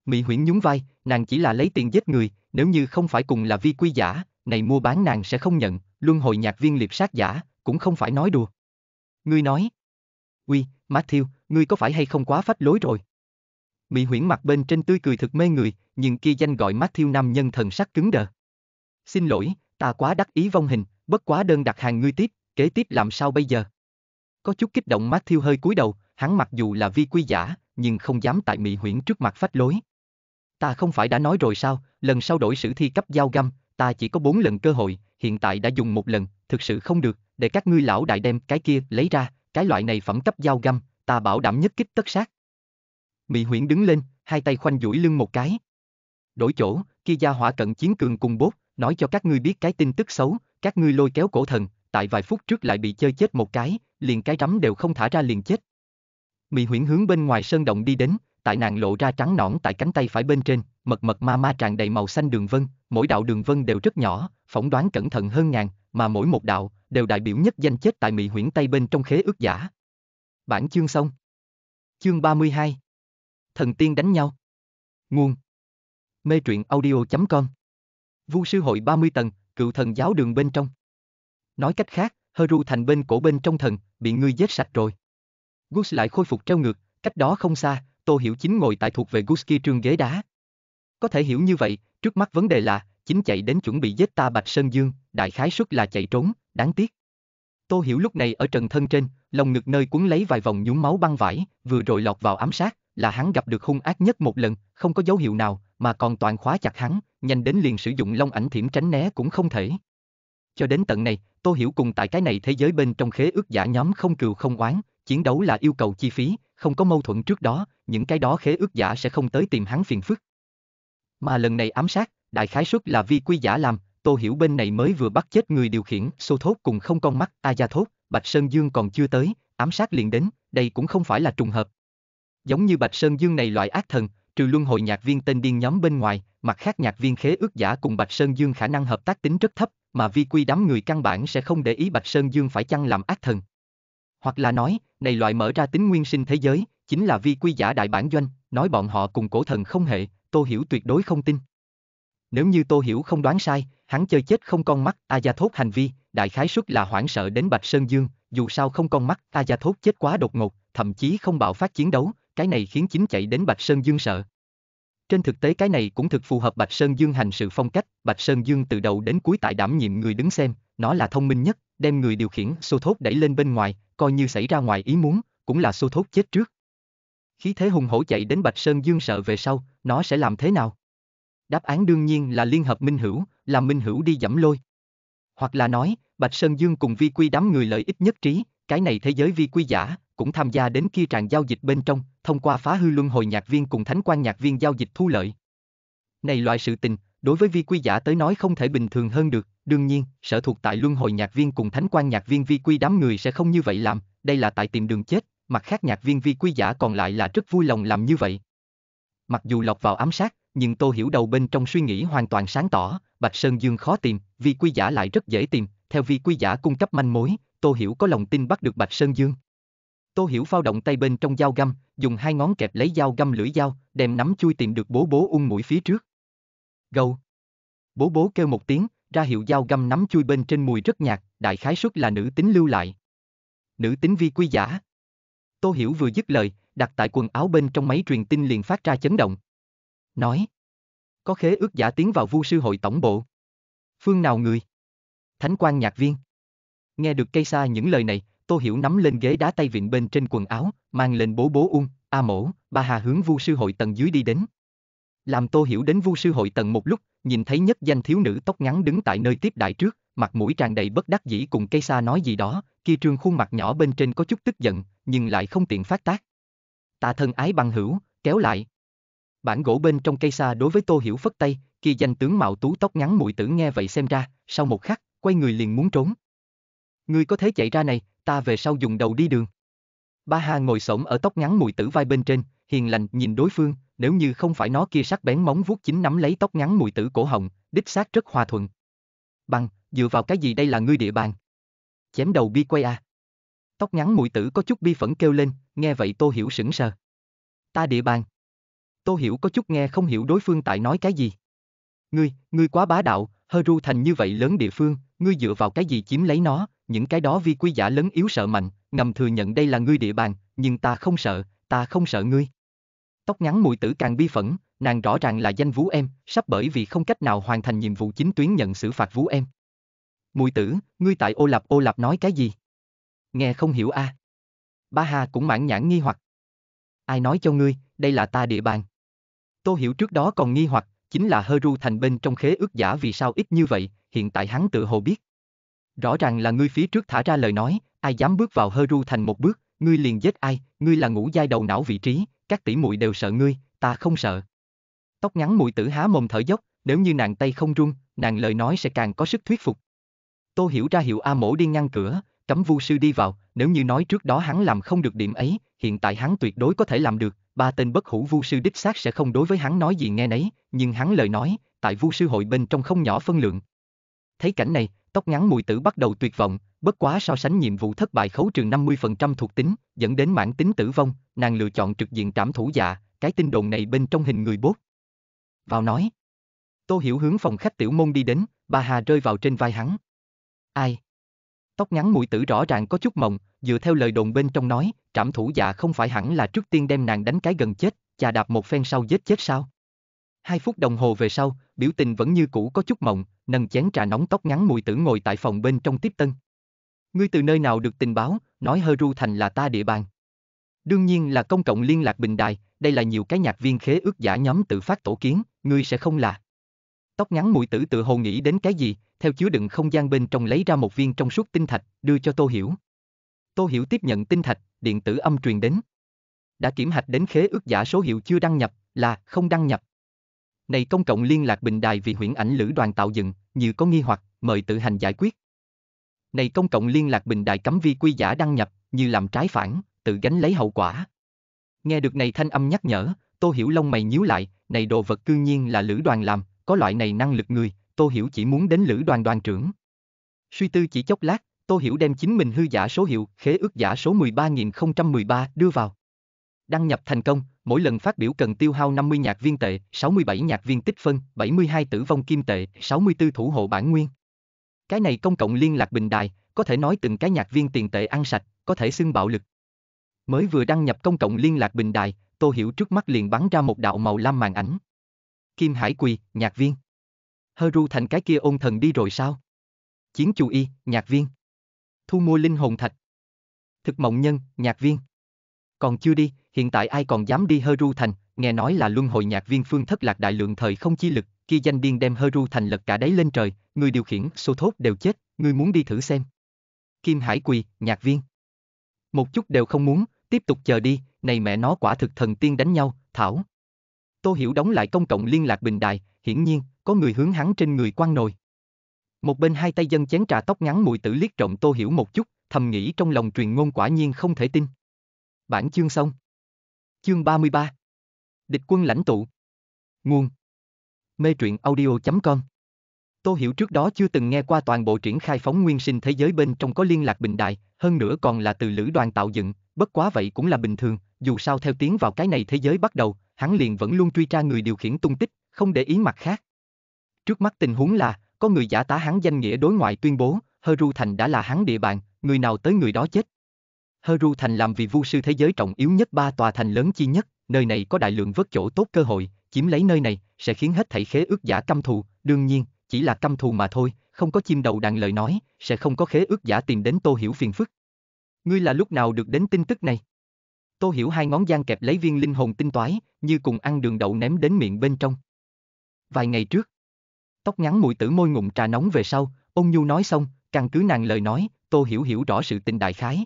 Mị Huyễn nhún vai, nàng chỉ là lấy tiền giết người, nếu như không phải cùng là vi quy giả, này mua bán nàng sẽ không nhận, luân hồi nhạc viên liệp sát giả, cũng không phải nói đùa. Ngươi nói, Uy, Matthew, ngươi có phải hay không quá phách lối rồi? Mỹ huyễn mặt bên trên tươi cười thực mê người, nhưng kia danh gọi Matthew nam nhân thần sắc cứng đờ. Xin lỗi, ta quá đắc ý vong hình, bất quá đơn đặt hàng ngươi tiếp, kế tiếp làm sao bây giờ? Có chút kích động Matthew hơi cúi đầu, hắn mặc dù là vi quy giả, nhưng không dám tại Mỹ huyễn trước mặt phách lối. Ta không phải đã nói rồi sao, lần sau đổi sử thi cấp dao găm, ta chỉ có bốn lần cơ hội, hiện tại đã dùng một lần, thực sự không được, để các ngươi lão đại đem cái kia lấy ra, cái loại này phẩm cấp dao găm, ta bảo đảm nhất kích tất sát. Mị huyễn đứng lên, hai tay khoanh duỗi lưng một cái. Đổi chỗ, kia gia hỏa cận chiến cường cùng bốt, nói cho các ngươi biết cái tin tức xấu, các ngươi lôi kéo cổ thần, tại vài phút trước lại bị chơi chết một cái, liền cái rắm đều không thả ra liền chết. Mị huyễn hướng bên ngoài sơn động đi đến, tại nàng lộ ra trắng nõn tại cánh tay phải bên trên, mật mật ma ma tràn đầy màu xanh đường vân, mỗi đạo đường vân đều rất nhỏ, phỏng đoán cẩn thận hơn ngàn, mà mỗi một đạo, đều đại biểu nhất danh chết tại Mỹ huyễn Tây bên trong khế ước giả. Bản chương xong. Chương 32. Thần tiên đánh nhau. Nguồn. Mê truyện audio.com Vu sư hội 30 tầng, cựu thần giáo đường bên trong. Nói cách khác, Heru thành bên cổ bên trong thần, bị ngươi giết sạch rồi. Gus lại khôi phục treo ngược, cách đó không xa, Tô Hiểu Chính ngồi tại thuộc về Gus kia trương ghế đá. Có thể hiểu như vậy, trước mắt vấn đề là, chính chạy đến chuẩn bị giết ta Bạch Sơn Dương, đại khái suất là chạy trốn, đáng tiếc. Tô Hiểu lúc này ở trần thân trên, lồng ngực nơi cuốn lấy vài vòng nhúng máu băng vải, vừa rồi lọt vào ám sát, là hắn gặp được hung ác nhất một lần, không có dấu hiệu nào, mà còn toàn khóa chặt hắn, nhanh đến liền sử dụng long ảnh thiểm tránh né cũng không thể. Cho đến tận này, Tô Hiểu cùng tại cái này thế giới bên trong khế ước giả nhóm không cừu không oán, chiến đấu là yêu cầu chi phí, không có mâu thuẫn trước đó, những cái đó khế ước giả sẽ không tới tìm hắn phiền phức. Mà lần này ám sát, đại khái suất là vi quy giả làm, Tô Hiểu bên này mới vừa bắt chết người điều khiển, xô thốt cùng không con mắt, a gia thốt, Bạch Sơn Dương còn chưa tới, ám sát liền đến, đây cũng không phải là trùng hợp. Giống như Bạch Sơn Dương này loại ác thần, trừ luân hồi nhạc viên tên điên nhóm bên ngoài, mặt khác nhạc viên khế ước giả cùng Bạch Sơn Dương khả năng hợp tác tính rất thấp, mà vi quy đám người căn bản sẽ không để ý Bạch Sơn Dương phải chăng làm ác thần. Hoặc là nói, này loại mở ra tính nguyên sinh thế giới, chính là vi quy giả đại bản doanh, nói bọn họ cùng cổ thần không hệ, Tô Hiểu tuyệt đối không tin. Nếu như Tô Hiểu không đoán sai, hắn chơi chết không con mắt A Gia Thốt hành vi, đại khái suất là hoảng sợ đến Bạch Sơn Dương, dù sao không con mắt A Gia Thốt chết quá đột ngột, thậm chí không bạo phát chiến đấu, cái này khiến chính chạy đến Bạch Sơn Dương sợ. Trên thực tế cái này cũng thực phù hợp Bạch Sơn Dương hành sự phong cách, Bạch Sơn Dương từ đầu đến cuối tại đảm nhiệm người đứng xem, nó là thông minh nhất, đem người điều khiển xô thốt đẩy lên bên ngoài, coi như xảy ra ngoài ý muốn, cũng là xô thốt chết trước. Khí thế hùng hổ chạy đến Bạch Sơn Dương sợ về sau, nó sẽ làm thế nào? đáp án đương nhiên là liên hợp minh hữu, là minh hữu đi dẫm lôi. Hoặc là nói, Bạch Sơn Dương cùng vi quy đám người lợi ích nhất trí, cái này thế giới vi quy giả, cũng tham gia đến kia tràn giao dịch bên trong, thông qua phá hư luân hồi nhạc viên cùng thánh quan nhạc viên giao dịch thu lợi. Này loại sự tình, đối với vi quy giả tới nói không thể bình thường hơn được, đương nhiên, sở thuộc tại luân hồi nhạc viên cùng thánh quan nhạc viên vi quy đám người sẽ không như vậy làm, đây là tại tìm đường chết, mặt khác nhạc viên vi quy giả còn lại là rất vui lòng làm như vậy. Mặc dù lọt vào ám sát, nhưng Tô Hiểu đầu bên trong suy nghĩ hoàn toàn sáng tỏ, Bạch Sơn Dương khó tìm, vi quy giả lại rất dễ tìm, theo vi quy giả cung cấp manh mối, Tô Hiểu có lòng tin bắt được Bạch Sơn Dương. Tô Hiểu phao động tay bên trong dao găm, dùng hai ngón kẹp lấy dao găm lưỡi dao, đem nắm chui tìm được bố bố ung mũi phía trước. Gâu. Bố bố kêu một tiếng, ra hiệu dao găm nắm chui bên trên mùi rất nhạt, đại khái suất là nữ tính lưu lại. Nữ tính vi quy giả. Tô Hiểu vừa dứt lời, đặt tại quần áo bên trong máy truyền tin liền phát ra chấn động nói. Có khế ước giả tiến vào vu sư hội tổng bộ. Phương nào người? Thánh quan nhạc viên. Nghe được cây xa những lời này, Tô Hiểu nắm lên ghế đá tay vịn bên trên quần áo, mang lên bố bố ung, a mổ, ba Hà hướng vu sư hội tầng dưới đi đến. Làm Tô Hiểu đến vu sư hội tầng một lúc, nhìn thấy nhất danh thiếu nữ tóc ngắn đứng tại nơi tiếp đại trước, mặt mũi tràn đầy bất đắc dĩ cùng cây xa nói gì đó, kia trương khuôn mặt nhỏ bên trên có chút tức giận, nhưng lại không tiện phát tác. Ta thân ái bằng hữu, kéo lại, bản gỗ bên trong cây xa đối với Tô Hiểu phất tay, kia danh tướng mạo tú tóc ngắn mũi tử nghe vậy xem ra, sau một khắc, quay người liền muốn trốn. Ngươi có thể chạy ra này, ta về sau dùng đầu đi đường. Ba Hà ngồi xổm ở tóc ngắn mũi tử vai bên trên, hiền lành nhìn đối phương, nếu như không phải nó kia sắc bén móng vuốt chính nắm lấy tóc ngắn mũi tử cổ hồng đích xác rất hòa thuận. Bằng, dựa vào cái gì đây là ngươi địa bàn? Chém đầu bi quay à? Tóc ngắn mũi tử có chút bi phẫn kêu lên, nghe vậy tô hiểu sững sờ. Ta địa bàn. Tô Hiểu có chút nghe không hiểu đối phương tại nói cái gì. Ngươi, ngươi quá bá đạo, hơ ru thành như vậy lớn địa phương, ngươi dựa vào cái gì chiếm lấy nó, những cái đó vi quy giả lớn yếu sợ mạnh, ngầm thừa nhận đây là ngươi địa bàn, nhưng ta không sợ, ta không sợ ngươi. Tóc ngắn mùi tử càng bi phẫn, nàng rõ ràng là danh vũ em, sắp bởi vì không cách nào hoàn thành nhiệm vụ chính tuyến nhận xử phạt vũ em. Mùi tử, ngươi tại ô lạp ô lạp nói cái gì? Nghe không hiểu a. À. Ba Hà cũng mãn nhãn nghi hoặc. Ai nói cho ngươi, đây là ta địa bàn. Tô Hiểu trước đó còn nghi hoặc, chính là Heru thành bên trong khế ước giả vì sao ít như vậy, hiện tại hắn tự hồ biết. Rõ ràng là ngươi phía trước thả ra lời nói, ai dám bước vào Heru thành một bước, ngươi liền giết ai, ngươi là ngũ giai đầu não vị trí, các tỷ muội đều sợ ngươi, ta không sợ. Tóc ngắn mùi tử há mồm thở dốc, nếu như nàng tay không run, nàng lời nói sẽ càng có sức thuyết phục. Tô Hiểu ra hiệu A Mổ đi ngăn cửa, cấm vu sư đi vào, nếu như nói trước đó hắn làm không được điểm ấy, hiện tại hắn tuyệt đối có thể làm được, ba tên bất hủ vu sư đích xác sẽ không đối với hắn nói gì nghe nấy, nhưng hắn lời nói, tại vu sư hội bên trong không nhỏ phân lượng. Thấy cảnh này, tóc ngắn mùi tử bắt đầu tuyệt vọng, bất quá so sánh nhiệm vụ thất bại khấu trừ 50% thuộc tính, dẫn đến mãn tính tử vong, nàng lựa chọn trực diện trảm thủ dạ, cái tin đồn này bên trong hình người bốt. Vào nói. Tô Hiểu hướng phòng khách tiểu môn đi đến, bà Hà rơi vào trên vai hắn. Ai? Tóc ngắn mũi tử rõ ràng có chút mộng, dựa theo lời đồn bên trong nói, trảm thủ dạ không phải hẳn là trước tiên đem nàng đánh cái gần chết, chà đạp một phen sau giết chết sao? Hai phút đồng hồ về sau, biểu tình vẫn như cũ có chút mộng, nâng chén trà nóng tóc ngắn mùi tử ngồi tại phòng bên trong tiếp tân. Ngươi từ nơi nào được tình báo, nói ru Thành là ta địa bàn. Đương nhiên là công cộng liên lạc bình đài, đây là nhiều cái nhạc viên khế ước giả nhóm tự phát tổ kiến, ngươi sẽ không là. Tóc ngắn mùi tử tự hồ nghĩ đến cái gì, theo chứa đựng không gian bên trong lấy ra một viên trong suốt tinh thạch, đưa cho Tô Hiểu. Tô Hiểu tiếp nhận tinh thạch, điện tử âm truyền đến. Đã kiểm hạch đến khế ước giả số hiệu chưa đăng nhập, là không đăng nhập. Này công cộng liên lạc bình đài vì huyễn ảnh lữ đoàn tạo dựng, như có nghi hoặc, mời tự hành giải quyết. Này công cộng liên lạc bình đài cấm vi quy giả đăng nhập, như làm trái phản, tự gánh lấy hậu quả. Nghe được này thanh âm nhắc nhở, Tô Hiểu lông mày nhíu lại, này đồ vật cư nhiên là lữ đoàn làm, có loại này năng lực người, Tô Hiểu chỉ muốn đến lữ đoàn đoàn trưởng. Suy tư chỉ chốc lát, Tô Hiểu đem chính mình hư giả số hiệu, khế ước giả số 13013 đưa vào. Đăng nhập thành công, mỗi lần phát biểu cần tiêu hao 50 nhạc viên tệ, 67 nhạc viên tích phân, 72 tử vong kim tệ, 64 thủ hộ bản nguyên. Cái này công cộng liên lạc bình đài, có thể nói từng cái nhạc viên tiền tệ ăn sạch, có thể xưng bạo lực. Mới vừa đăng nhập công cộng liên lạc bình đài, Tô Hiểu trước mắt liền bắn ra một đạo màu lam màn ảnh. Kim Hải Quỳ, nhạc viên hơ ru thành cái kia ôn thần đi rồi sao? Chiến chủ y, nhạc viên. Thu mua linh hồn thạch. Thực mộng nhân, nhạc viên. Còn chưa đi, hiện tại ai còn dám đi hơ ru thành, nghe nói là luân hồi nhạc viên phương thất lạc đại lượng thời không chi lực, kia danh điên đem hơ ru thành lật cả đáy lên trời, người điều khiển, xô thốt đều chết, người muốn đi thử xem. Kim Hải Quỳ, nhạc viên. Một chút đều không muốn, tiếp tục chờ đi, này mẹ nó quả thực thần tiên đánh nhau, thảo. Tô Hiểu đóng lại công cộng liên lạc bình đài, hiển nhiên, có người hướng hắn trên người quan nồi. Một bên hai tay dân chén trà tóc ngắn mùi tử liếc trộm tô hiểu một chút, thầm nghĩ trong lòng truyền ngôn quả nhiên không thể tin. Bản chương xong. Chương 33 Địch quân lãnh tụ Nguồn Mê truyện audio.com Tô Hiểu trước đó chưa từng nghe qua toàn bộ triển khai phóng nguyên sinh thế giới bên trong có liên lạc bình đại, hơn nữa còn là từ lữ đoàn tạo dựng, bất quá vậy cũng là bình thường, dù sao theo tiến vào cái này thế giới bắt đầu, hắn liền vẫn luôn truy tra người điều khiển tung tích, không để ý mặt khác. Trước mắt tình huống là, có người giả tá hắn danh nghĩa đối ngoại tuyên bố, Heru Thành đã là hắn địa bàn, người nào tới người đó chết. Heru Thành làm vì vu sư thế giới trọng yếu nhất ba tòa thành lớn chi nhất, nơi này có đại lượng vớt chỗ tốt cơ hội, chiếm lấy nơi này sẽ khiến hết thảy khế ước giả căm thù, đương nhiên, chỉ là căm thù mà thôi, không có chim đầu đàn lời nói, sẽ không có khế ước giả tìm đến Tô Hiểu phiền phức. Ngươi là lúc nào được đến tin tức này? Tô Hiểu hai ngón giang kẹp lấy viên linh hồn tinh toái, như cùng ăn đường đậu ném đến miệng bên trong. Vài ngày trước, tóc ngắn mũi tử môi ngụm trà nóng về sau, ôn nhu nói xong, căn cứ nàng lời nói, tô hiểu hiểu rõ sự tình đại khái.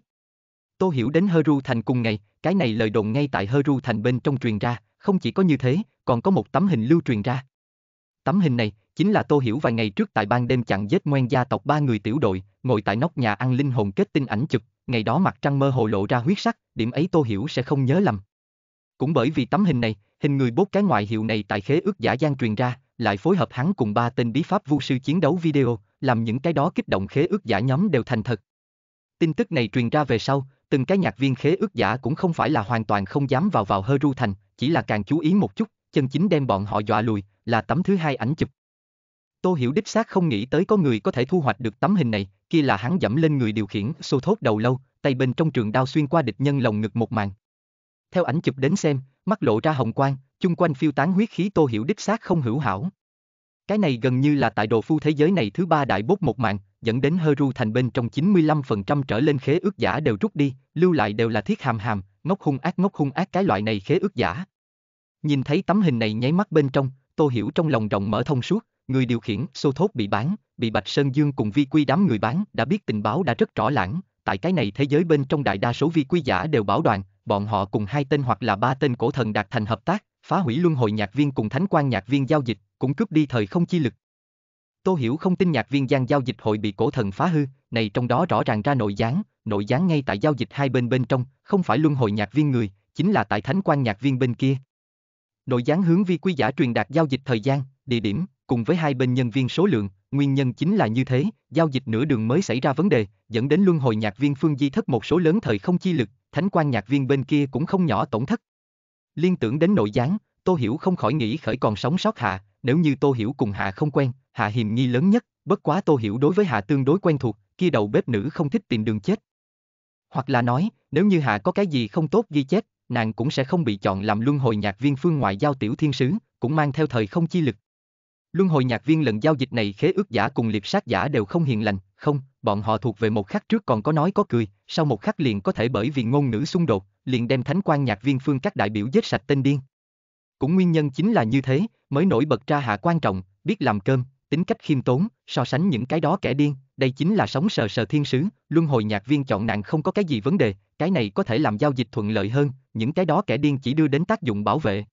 Tô hiểu đến ru Thành cùng ngày, cái này lời đồn ngay tại ru Thành bên trong truyền ra, không chỉ có như thế, còn có một tấm hình lưu truyền ra. Tấm hình này, chính là Tô Hiểu vài ngày trước tại ban đêm chặn giết ngoan gia tộc ba người tiểu đội, ngồi tại nóc nhà ăn linh hồn kết tinh ảnh chụp, ngày đó mặt trăng mơ hồ lộ ra huyết sắc, điểm ấy Tô Hiểu sẽ không nhớ lầm. Cũng bởi vì tấm hình này, hình người bốt cái ngoại hiệu này tại khế ước giả gian truyền ra, lại phối hợp hắn cùng ba tên bí pháp vu sư chiến đấu video, làm những cái đó kích động khế ước giả nhóm đều thành thật. Tin tức này truyền ra về sau, từng cái nhạc viên khế ước giả cũng không phải là hoàn toàn không dám vào vào hơ ru thành, chỉ là càng chú ý một chút, chân chính đem bọn họ dọa lùi, là tấm thứ hai ảnh chụp. Tô Hiểu đích xác không nghĩ tới có người có thể thu hoạch được tấm hình này, kia là hắn dẫm lên người điều khiển xô thốt đầu lâu, tay bên trong trường đao xuyên qua địch nhân lồng ngực một màn. Theo ảnh chụp đến xem, mắt lộ ra hồng quang, chung quanh phiêu tán huyết khí tô hiểu đích xác không hữu hảo. Cái này gần như là tại đồ phu thế giới này thứ ba đại bốt một mạng, dẫn đến hơ ru thành bên trong 95% trở lên khế ước giả đều rút đi, lưu lại đều là thiết hàm hàm, ngốc hung ác ngốc hung ác cái loại này khế ước giả. Nhìn thấy tấm hình này nháy mắt bên trong, Tô Hiểu trong lòng rộng mở thông suốt, người điều khiển xô thốt bị bán, bị Bạch Sơn Dương cùng vi quy đám người bán đã biết tình báo đã rất rõ lãng, tại cái này thế giới bên trong đại đa số vi quy giả đều bảo đoàn, bọn họ cùng hai tên hoặc là ba tên cổ thần đạt thành hợp tác, phá hủy luân hồi nhạc viên cùng thánh quan nhạc viên giao dịch, cũng cướp đi thời không chi lực. Tô Hiểu không tin nhạc viên gian giao dịch hội bị cổ thần phá hư, này trong đó rõ ràng ra nội gián, nội gián ngay tại giao dịch hai bên bên trong, không phải luân hồi nhạc viên người, chính là tại thánh quan nhạc viên bên kia. Nội gián hướng vi quy giả truyền đạt giao dịch thời gian, địa điểm, cùng với hai bên nhân viên số lượng, nguyên nhân chính là như thế, giao dịch nửa đường mới xảy ra vấn đề, dẫn đến luân hồi nhạc viên phương di thất một số lớn thời không chi lực, thánh quan nhạc viên bên kia cũng không nhỏ tổn thất. Liên tưởng đến nội gián, Tô Hiểu không khỏi nghĩ khởi còn sống sót Hạ, nếu như Tô Hiểu cùng Hạ không quen, Hạ hiềm nghi lớn nhất, bất quá Tô Hiểu đối với Hạ tương đối quen thuộc, kia đầu bếp nữ không thích tìm đường chết. Hoặc là nói, nếu như Hạ có cái gì không tốt ghi chết, nàng cũng sẽ không bị chọn làm luân hồi nhạc viên phương ngoại giao tiểu thiên sứ, cũng mang theo thời không chi lực. Luân hồi nhạc viên lần giao dịch này khế ước giả cùng liệp sát giả đều không hiền lành, không, bọn họ thuộc về một khắc trước còn có nói có cười, sau một khắc liền có thể bởi vì ngôn ngữ xung đột, liền đem thánh quan nhạc viên phương các đại biểu giết sạch tên điên. Cũng nguyên nhân chính là như thế, mới nổi bật ra hạ quan trọng, biết làm cơm, tính cách khiêm tốn, so sánh những cái đó kẻ điên, đây chính là sống sờ sờ thiên sứ, luân hồi nhạc viên chọn nạn không có cái gì vấn đề, cái này có thể làm giao dịch thuận lợi hơn, những cái đó kẻ điên chỉ đưa đến tác dụng bảo vệ.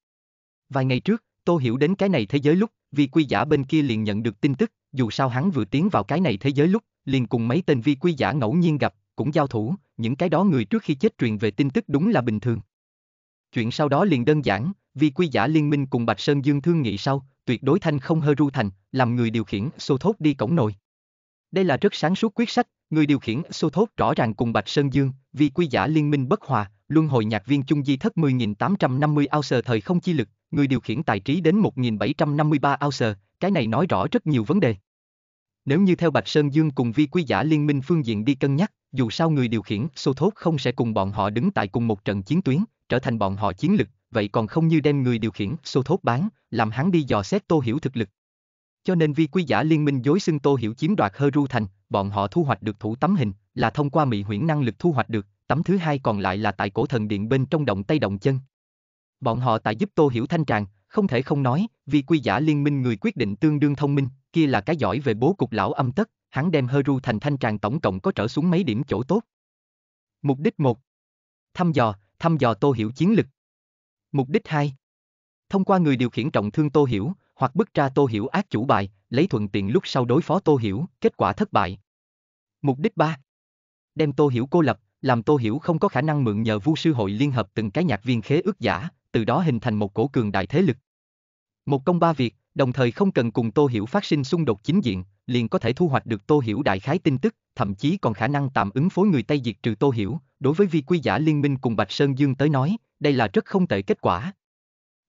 Vài ngày trước, Tô Hiểu đến cái này thế giới lúc, vi quy giả bên kia liền nhận được tin tức, dù sao hắn vừa tiến vào cái này thế giới lúc, liền cùng mấy tên vi quy giả ngẫu nhiên gặp, cũng giao thủ, những cái đó người trước khi chết truyền về tin tức đúng là bình thường. Chuyện sau đó liền đơn giản, vì quy giả liên minh cùng Bạch Sơn Dương thương nghị sau, tuyệt đối thanh không hơ ru thành, làm người điều khiển xô thốt đi cổng nồi. Đây là rất sáng suốt quyết sách, người điều khiển xô thốt rõ ràng cùng Bạch Sơn Dương, vì quy giả liên minh bất hòa, luân hồi nhạc viên chung di thất 10.850 ounce thời không chi lực, người điều khiển tài trí đến 1.753 ounce, cái này nói rõ rất nhiều vấn đề. Nếu như theo Bạch Sơn Dương cùng vi quy giả liên minh phương diện đi cân nhắc, dù sao người điều khiển xô thốt không sẽ cùng bọn họ đứng tại cùng một trận chiến tuyến, trở thành bọn họ chiến lực, vậy còn không như đem người điều khiển xô thốt bán, làm hắn đi dò xét tô hiểu thực lực. Cho nên vi quy giả liên minh dối xưng tô hiểu chiếm đoạt hơ ru thành, bọn họ thu hoạch được thủ tấm hình, là thông qua mị huyễn năng lực thu hoạch được, tấm thứ hai còn lại là tại cổ thần điện bên trong động tay động chân. Bọn họ tại giúp tô hiểu thanh tràng, không thể không nói, vì quy giả liên minh người quyết định tương đương thông minh, kia là cái giỏi về bố cục lão âm tất, hắn đem Heru thành thanh tràng tổng cộng có trở xuống mấy điểm chỗ tốt. Mục đích 1. Thăm dò, thăm dò Tô Hiểu chiến lực. Mục đích 2. Thông qua người điều khiển trọng thương Tô Hiểu, hoặc bức ra Tô Hiểu ác chủ bài, lấy thuận tiện lúc sau đối phó Tô Hiểu, kết quả thất bại. Mục đích 3. Đem Tô Hiểu cô lập, làm Tô Hiểu không có khả năng mượn nhờ Vu sư hội liên hợp từng cái nhạc viên khế ước giả, từ đó hình thành một cổ cường đại thế lực. Một công ba việc, đồng thời không cần cùng Tô Hiểu phát sinh xung đột chính diện, liền có thể thu hoạch được Tô Hiểu đại khái tin tức, thậm chí còn khả năng tạm ứng phối người Tây diệt trừ Tô Hiểu, đối với vi quy giả liên minh cùng Bạch Sơn Dương tới nói, đây là rất không tệ kết quả.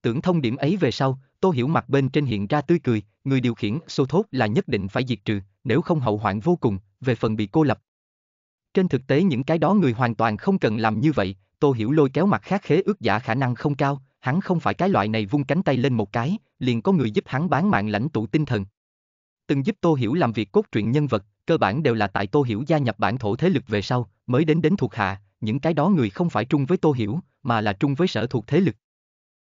Tưởng thông điểm ấy về sau, Tô Hiểu mặt bên trên hiện ra tươi cười, người điều khiển xô thốt là nhất định phải diệt trừ, nếu không hậu hoạn vô cùng, về phần bị cô lập. Trên thực tế những cái đó người hoàn toàn không cần làm như vậy, Tô Hiểu lôi kéo mặt khác khế ước giả khả năng không cao, hắn không phải cái loại này vung cánh tay lên một cái, liền có người giúp hắn bán mạng lãnh tụ tinh thần từng giúp Tô Hiểu làm việc cốt truyện nhân vật, cơ bản đều là tại Tô Hiểu gia nhập bản thổ thế lực về sau, mới đến đến thuộc hạ, những cái đó người không phải trung với Tô Hiểu, mà là trung với sở thuộc thế lực.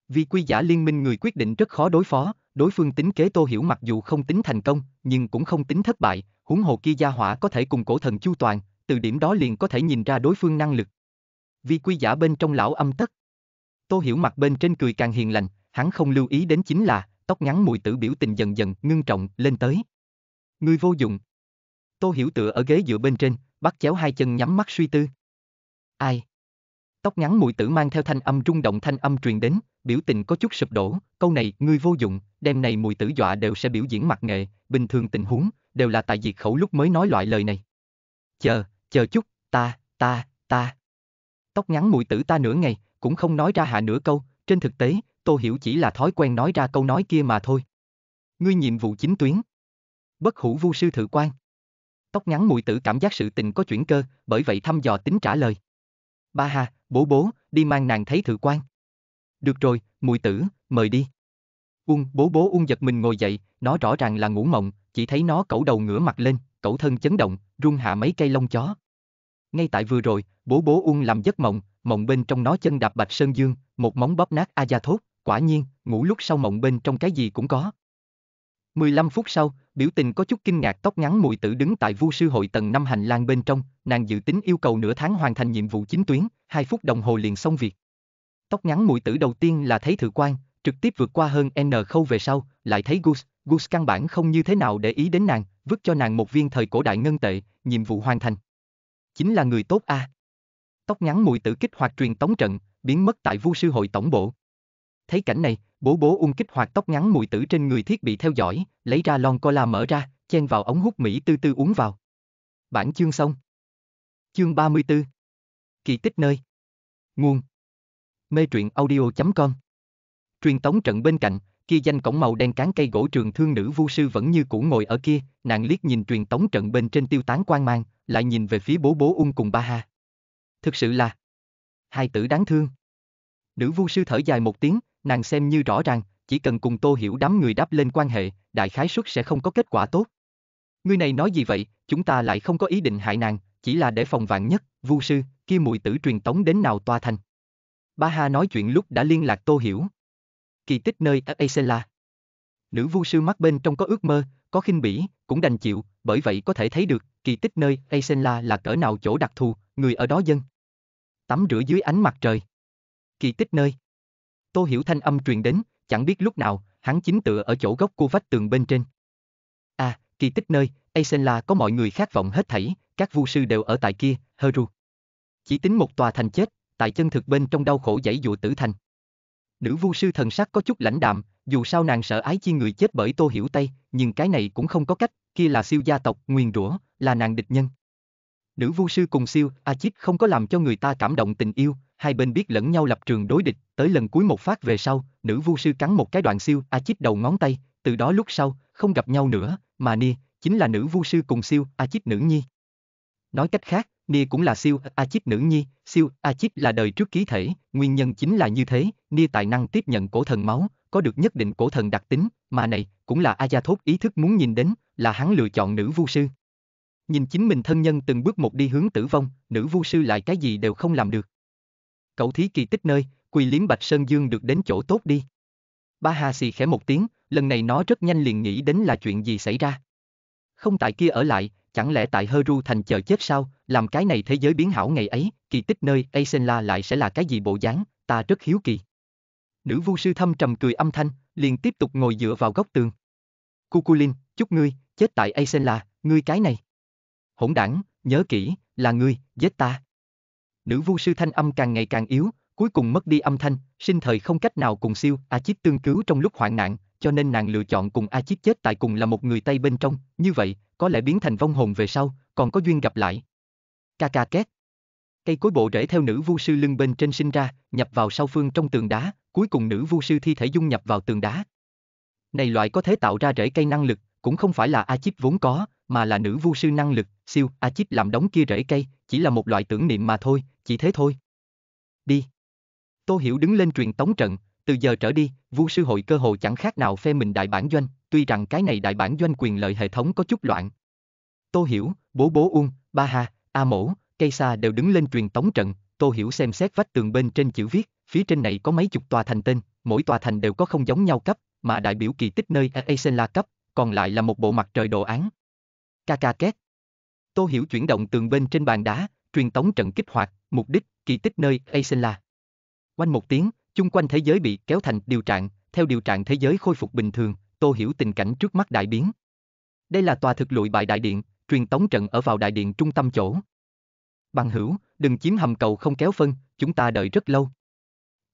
Vì quy giả liên minh người quyết định rất khó đối phó, đối phương tính kế Tô Hiểu mặc dù không tính thành công, nhưng cũng không tính thất bại, huống hồ kia gia hỏa có thể cùng cổ thần chu toàn, từ điểm đó liền có thể nhìn ra đối phương năng lực. Vi quy giả bên trong lão âm tất. Tô Hiểu mặt bên trên cười càng hiền lành, hắn không lưu ý đến chính là, tóc ngắn mùi tử biểu tình dần dần ngưng trọng lên tới. Ngươi vô dụng. Tô Hiểu tựa ở ghế dựa bên trên, bắt chéo hai chân nhắm mắt suy tư. Ai? Tóc ngắn mùi tử mang theo thanh âm rung động thanh âm truyền đến, biểu tình có chút sụp đổ, câu này ngươi vô dụng, đêm này mùi tử dọa đều sẽ biểu diễn mặt nghệ, bình thường tình huống, đều là tại diệt khẩu lúc mới nói loại lời này. Chờ, chờ chút, ta, ta, ta. Tóc ngắn mùi tử ta nửa ngày, cũng không nói ra hạ nửa câu, trên thực tế, Tô Hiểu chỉ là thói quen nói ra câu nói kia mà thôi. Ngươi nhiệm vụ chính tuyến bất hủ vu sư thử quan. Tóc ngắn mùi tử cảm giác sự tình có chuyển cơ, bởi vậy thăm dò tính trả lời. Ba hà, bố bố, đi mang nàng thấy thử quan. Được rồi, mùi tử, mời đi. Ung, bố bố ung giật mình ngồi dậy, nó rõ ràng là ngủ mộng, chỉ thấy nó cẩu đầu ngửa mặt lên, cẩu thân chấn động, rung hạ mấy cây lông chó. Ngay tại vừa rồi, bố bố ung làm giấc mộng, mộng bên trong nó chân đạp bạch sơn dương, một móng bóp nát a gia thốt, quả nhiên, ngủ lúc sau mộng bên trong cái gì cũng có. 15 phút sau, biểu tình có chút kinh ngạc tóc ngắn mùi tử đứng tại vu sư hội tầng năm hành lang bên trong, nàng dự tính yêu cầu nửa tháng hoàn thành nhiệm vụ chính tuyến, 2 phút đồng hồ liền xong việc. Tóc ngắn mùi tử đầu tiên là thấy thử quan, trực tiếp vượt qua hơn N khâu về sau, lại thấy Goose, Goose căn bản không như thế nào để ý đến nàng, vứt cho nàng một viên thời cổ đại ngân tệ, nhiệm vụ hoàn thành. Chính là người tốt a. À. Tóc ngắn mùi tử kích hoạt truyền tống trận, biến mất tại vu sư hội tổng bộ. Thấy cảnh này, Bố bố ung kích hoạt tóc ngắn mùi tử trên người thiết bị theo dõi, lấy ra lon cola mở ra, chen vào ống hút Mỹ tư tư uống vào. Bản chương xong. Chương 34 Kỳ tích nơi Nguồn Mê truyện audio.com Truyền tống trận bên cạnh, kia danh cổng màu đen cán cây gỗ trường thương nữ vu sư vẫn như cũ ngồi ở kia, nàng liếc nhìn truyền tống trận bên trên tiêu tán quan mang, lại nhìn về phía bố bố ung cùng ba ha. Thực sự là Hai tử đáng thương. Nữ vu sư thở dài một tiếng, nàng xem như rõ ràng, chỉ cần cùng Tô Hiểu đám người đáp lên quan hệ, đại khái suất sẽ không có kết quả tốt. Ngươi này nói gì vậy, chúng ta lại không có ý định hại nàng, chỉ là để phòng vạn nhất, vu sư, kia mùi tử truyền tống đến nào toa thành. Ba Ha nói chuyện lúc đã liên lạc Tô Hiểu. Kỳ tích nơi ở Acela. Nữ vu sư mắt bên trong có ước mơ, có khinh bỉ, cũng đành chịu, bởi vậy có thể thấy được, kỳ tích nơi Acela là cỡ nào chỗ đặc thù, người ở đó dân. Tắm rửa dưới ánh mặt trời. Kỳ tích nơi. Tô Hiểu Thanh âm truyền đến, chẳng biết lúc nào, hắn chính tựa ở chỗ góc của vách tường bên trên. À, kỳ tích nơi, Asenla có mọi người khát vọng hết thảy, các vu sư đều ở tại kia, Heru. Chỉ tính một tòa thành chết, tại chân thực bên trong đau khổ dãy dụ tử thành. Nữ vu sư thần sắc có chút lãnh đạm, dù sao nàng sợ ái chi người chết bởi Tô Hiểu Tây, nhưng cái này cũng không có cách, kia là siêu gia tộc, Nguyên rủa, là nàng địch nhân. Nữ vu sư cùng siêu, A Chít không có làm cho người ta cảm động tình yêu, hai bên biết lẫn nhau lập trường đối địch, tới lần cuối một phát về sau, nữ vu sư cắn một cái đoạn siêu a chít đầu ngón tay, từ đó lúc sau, không gặp nhau nữa, mà Nia, chính là nữ vu sư cùng siêu a chít nữ nhi. Nói cách khác, Nia cũng là siêu a chít nữ nhi, siêu a chít là đời trước ký thể, nguyên nhân chính là như thế, Nia tài năng tiếp nhận cổ thần máu, có được nhất định cổ thần đặc tính, mà này, cũng là a gia Thốt ý thức muốn nhìn đến, là hắn lựa chọn nữ vu sư. Nhìn chính mình thân nhân từng bước một đi hướng tử vong, nữ vu sư lại cái gì đều không làm được cậu thí kỳ tích nơi, quỳ liếm Bạch Sơn Dương được đến chỗ tốt đi. Ba Hà xì khẽ một tiếng, lần này nó rất nhanh liền nghĩ đến là chuyện gì xảy ra. Không tại kia ở lại, chẳng lẽ tại Hơ Ru thành chờ chết sao, làm cái này thế giới biến hảo ngày ấy, kỳ tích nơi Asenla lại sẽ là cái gì bộ dáng, ta rất hiếu kỳ. Nữ vu sư thâm trầm cười âm thanh, liền tiếp tục ngồi dựa vào góc tường. Cuculin, chúc ngươi, chết tại Asenla, ngươi cái này. Hỗn đảng, nhớ kỹ, là ngươi, giết ta nữ vu sư thanh âm càng ngày càng yếu, cuối cùng mất đi âm thanh, sinh thời không cách nào cùng siêu A Chip tương cứu trong lúc hoạn nạn, cho nên nàng lựa chọn cùng A Chip chết tại cùng là một người Tây bên trong, như vậy, có lẽ biến thành vong hồn về sau, còn có duyên gặp lại. Ca ca két. Cây cối bộ rễ theo nữ vu sư lưng bên trên sinh ra, nhập vào sau phương trong tường đá, cuối cùng nữ vu sư thi thể dung nhập vào tường đá. Này loại có thể tạo ra rễ cây năng lực, cũng không phải là A Chip vốn có, mà là nữ vu sư năng lực, siêu A Chip làm đóng kia rễ cây, chỉ là một loại tưởng niệm mà thôi, chỉ thế thôi. Đi. Tô Hiểu đứng lên truyền tống trận, từ giờ trở đi, vua sư hội cơ hội chẳng khác nào phe mình đại bản doanh, tuy rằng cái này đại bản doanh quyền lợi hệ thống có chút loạn. Tô Hiểu, bố bố Uông, ba ha, A mổ, cây xa đều đứng lên truyền tống trận, Tô Hiểu xem xét vách tường bên trên chữ viết, phía trên này có mấy chục tòa thành tên, mỗi tòa thành đều có không giống nhau cấp, mà đại biểu kỳ tích nơi Aesenla cấp, còn lại là một bộ mặt trời đồ án. Ca ca két. Tô Hiểu chuyển động tường bên trên bàn đá, truyền tống trận kích hoạt, mục đích, kỳ tích nơi Aisela. Quanh một tiếng, chung quanh thế giới bị kéo thành điều trạng, theo điều trạng thế giới khôi phục bình thường, tô hiểu tình cảnh trước mắt đại biến. Đây là tòa thực lụi bại đại điện, truyền tống trận ở vào đại điện trung tâm chỗ. Bằng hữu, đừng chiếm hầm cầu không kéo phân, chúng ta đợi rất lâu.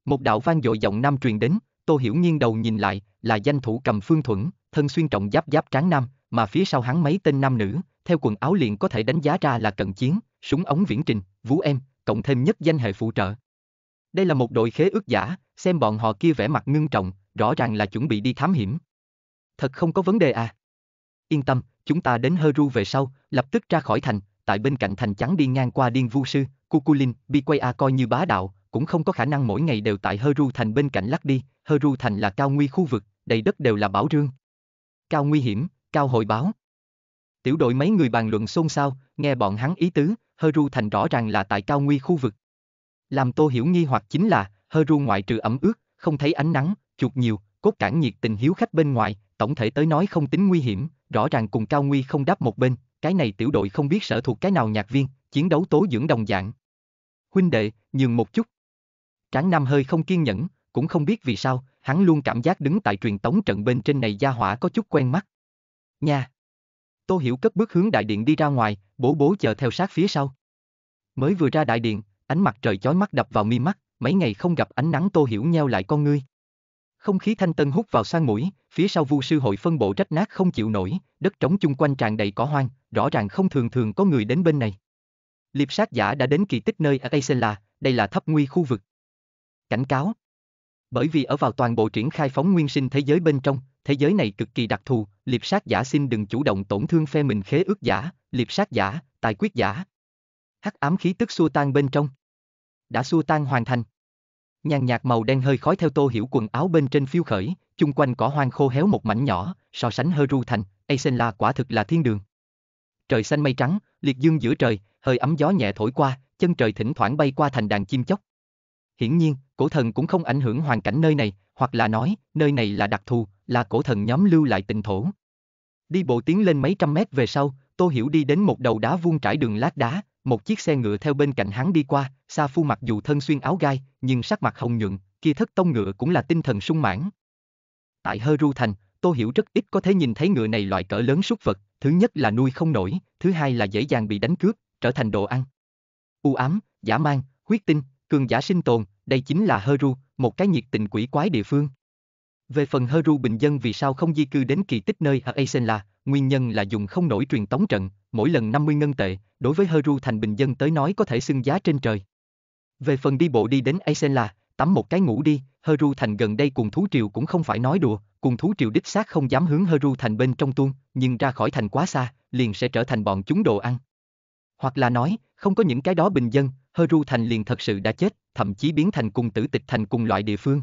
Một đạo vang dội giọng nam truyền đến, Tô Hiểu nghiêng đầu nhìn lại, là danh thủ cầm phương thuẫn, thân xuyên trọng giáp giáp tráng nam, mà phía sau hắn mấy tên nam nữ, theo quần áo liền có thể đánh giá ra là cận chiến, súng ống viễn trình, vũ em, cộng thêm nhất danh hệ phụ trợ. Đây là một đội khế ước giả, xem bọn họ kia vẻ mặt ngưng trọng, rõ ràng là chuẩn bị đi thám hiểm. Thật không có vấn đề à? Yên tâm, chúng ta đến Heru về sau, lập tức ra khỏi thành, tại bên cạnh thành trắng đi ngang qua Điên Vu Sư, Kukulin, A coi như bá đạo, cũng không có khả năng mỗi ngày đều tại Heru thành bên cạnh lắc đi, Heru thành là cao nguy khu vực, đầy đất đều là bảo rương. Cao nguy hiểm, cao hội báo. Tiểu đội mấy người bàn luận xôn xao, nghe bọn hắn ý tứ, Heru thành rõ ràng là tại cao nguy khu vực. Làm Tô Hiểu nghi hoặc chính là, Heru ngoại trừ ẩm ướt, không thấy ánh nắng, chuột nhiều, cốt cản nhiệt tình hiếu khách bên ngoài, tổng thể tới nói không tính nguy hiểm, rõ ràng cùng cao nguy không đáp một bên, cái này tiểu đội không biết sở thuộc cái nào nhạc viên, chiến đấu tố dưỡng đồng dạng. Huynh đệ, nhường một chút. Tráng Nam hơi không kiên nhẫn, cũng không biết vì sao, hắn luôn cảm giác đứng tại truyền tống trận bên trên này gia hỏa có chút quen mắt. Nha! Tô Hiểu cất bước hướng đại điện đi ra ngoài, bố bố chờ theo sát phía sau. Mới vừa ra đại điện, ánh mặt trời chói mắt đập vào mi mắt, mấy ngày không gặp ánh nắng Tô Hiểu nheo lại con ngươi. Không khí thanh tân hút vào sang mũi, phía sau Vu sư hội phân bộ rách nát không chịu nổi, đất trống chung quanh tràn đầy cỏ hoang, rõ ràng không thường thường có người đến bên này. Liệp sát giả đã đến kỳ tích nơi ở Aisela, đây là thấp nguy khu vực. Cảnh cáo. Bởi vì ở vào toàn bộ triển khai phóng nguyên sinh thế giới bên trong, thế giới này cực kỳ đặc thù, liệp sát giả xin đừng chủ động tổn thương phe mình khế ước giả, liệp sát giả, tài quyết giả. Hắc ám khí tức xua tan bên trong. Đã xua tan hoàn thành. Nhàn nhạt màu đen hơi khói theo tô hiểu quần áo bên trên phiêu khởi, chung quanh cỏ hoang khô héo một mảnh nhỏ, so sánh hơ ru thành, Asenla quả thực là thiên đường. Trời xanh mây trắng, liệt dương giữa trời, hơi ấm gió nhẹ thổi qua, chân trời thỉnh thoảng bay qua thành đàn chim chóc. Hiển nhiên, cổ thần cũng không ảnh hưởng hoàn cảnh nơi này, hoặc là nói, nơi này là đặc thù, là cổ thần nhóm lưu lại tình thổ. Đi bộ tiến lên mấy trăm mét về sau, Tô Hiểu đi đến một đầu đá vuông trải đường lát đá, một chiếc xe ngựa theo bên cạnh hắn đi qua, Sa Phu mặc dù thân xuyên áo gai, nhưng sắc mặt hồng nhuận, kia thất tông ngựa cũng là tinh thần sung mãn. Tại Hơ Ru Thành, Tô Hiểu rất ít có thể nhìn thấy ngựa này loại cỡ lớn súc vật, thứ nhất là nuôi không nổi, thứ hai là dễ dàng bị đánh cướp, trở thành đồ ăn. U ám, giả mang, huyết tinh, cường giả sinh tồn, đây chính là Hơ Ru, một cái nhiệt tình quỷ quái địa phương. Về phần Hơ Ru Bình Dân vì sao không di cư đến kỳ tích nơi ở Asen là, nguyên nhân là dùng không nổi truyền tống trận, mỗi lần 50 ngân tệ, đối với Hơ Ru thành Bình Dân tới nói có thể xưng giá trên trời. Về phần đi bộ đi đến Asen là, tắm một cái ngủ đi, Hơ Ru thành gần đây cùng thú triều cũng không phải nói đùa, cùng thú triều đích xác không dám hướng Hơ Ru thành bên trong tuôn, nhưng ra khỏi thành quá xa, liền sẽ trở thành bọn chúng đồ ăn. Hoặc là nói, không có những cái đó bình dân, Heru Thành liền thật sự đã chết, thậm chí biến thành cùng tử tịch thành cùng loại địa phương.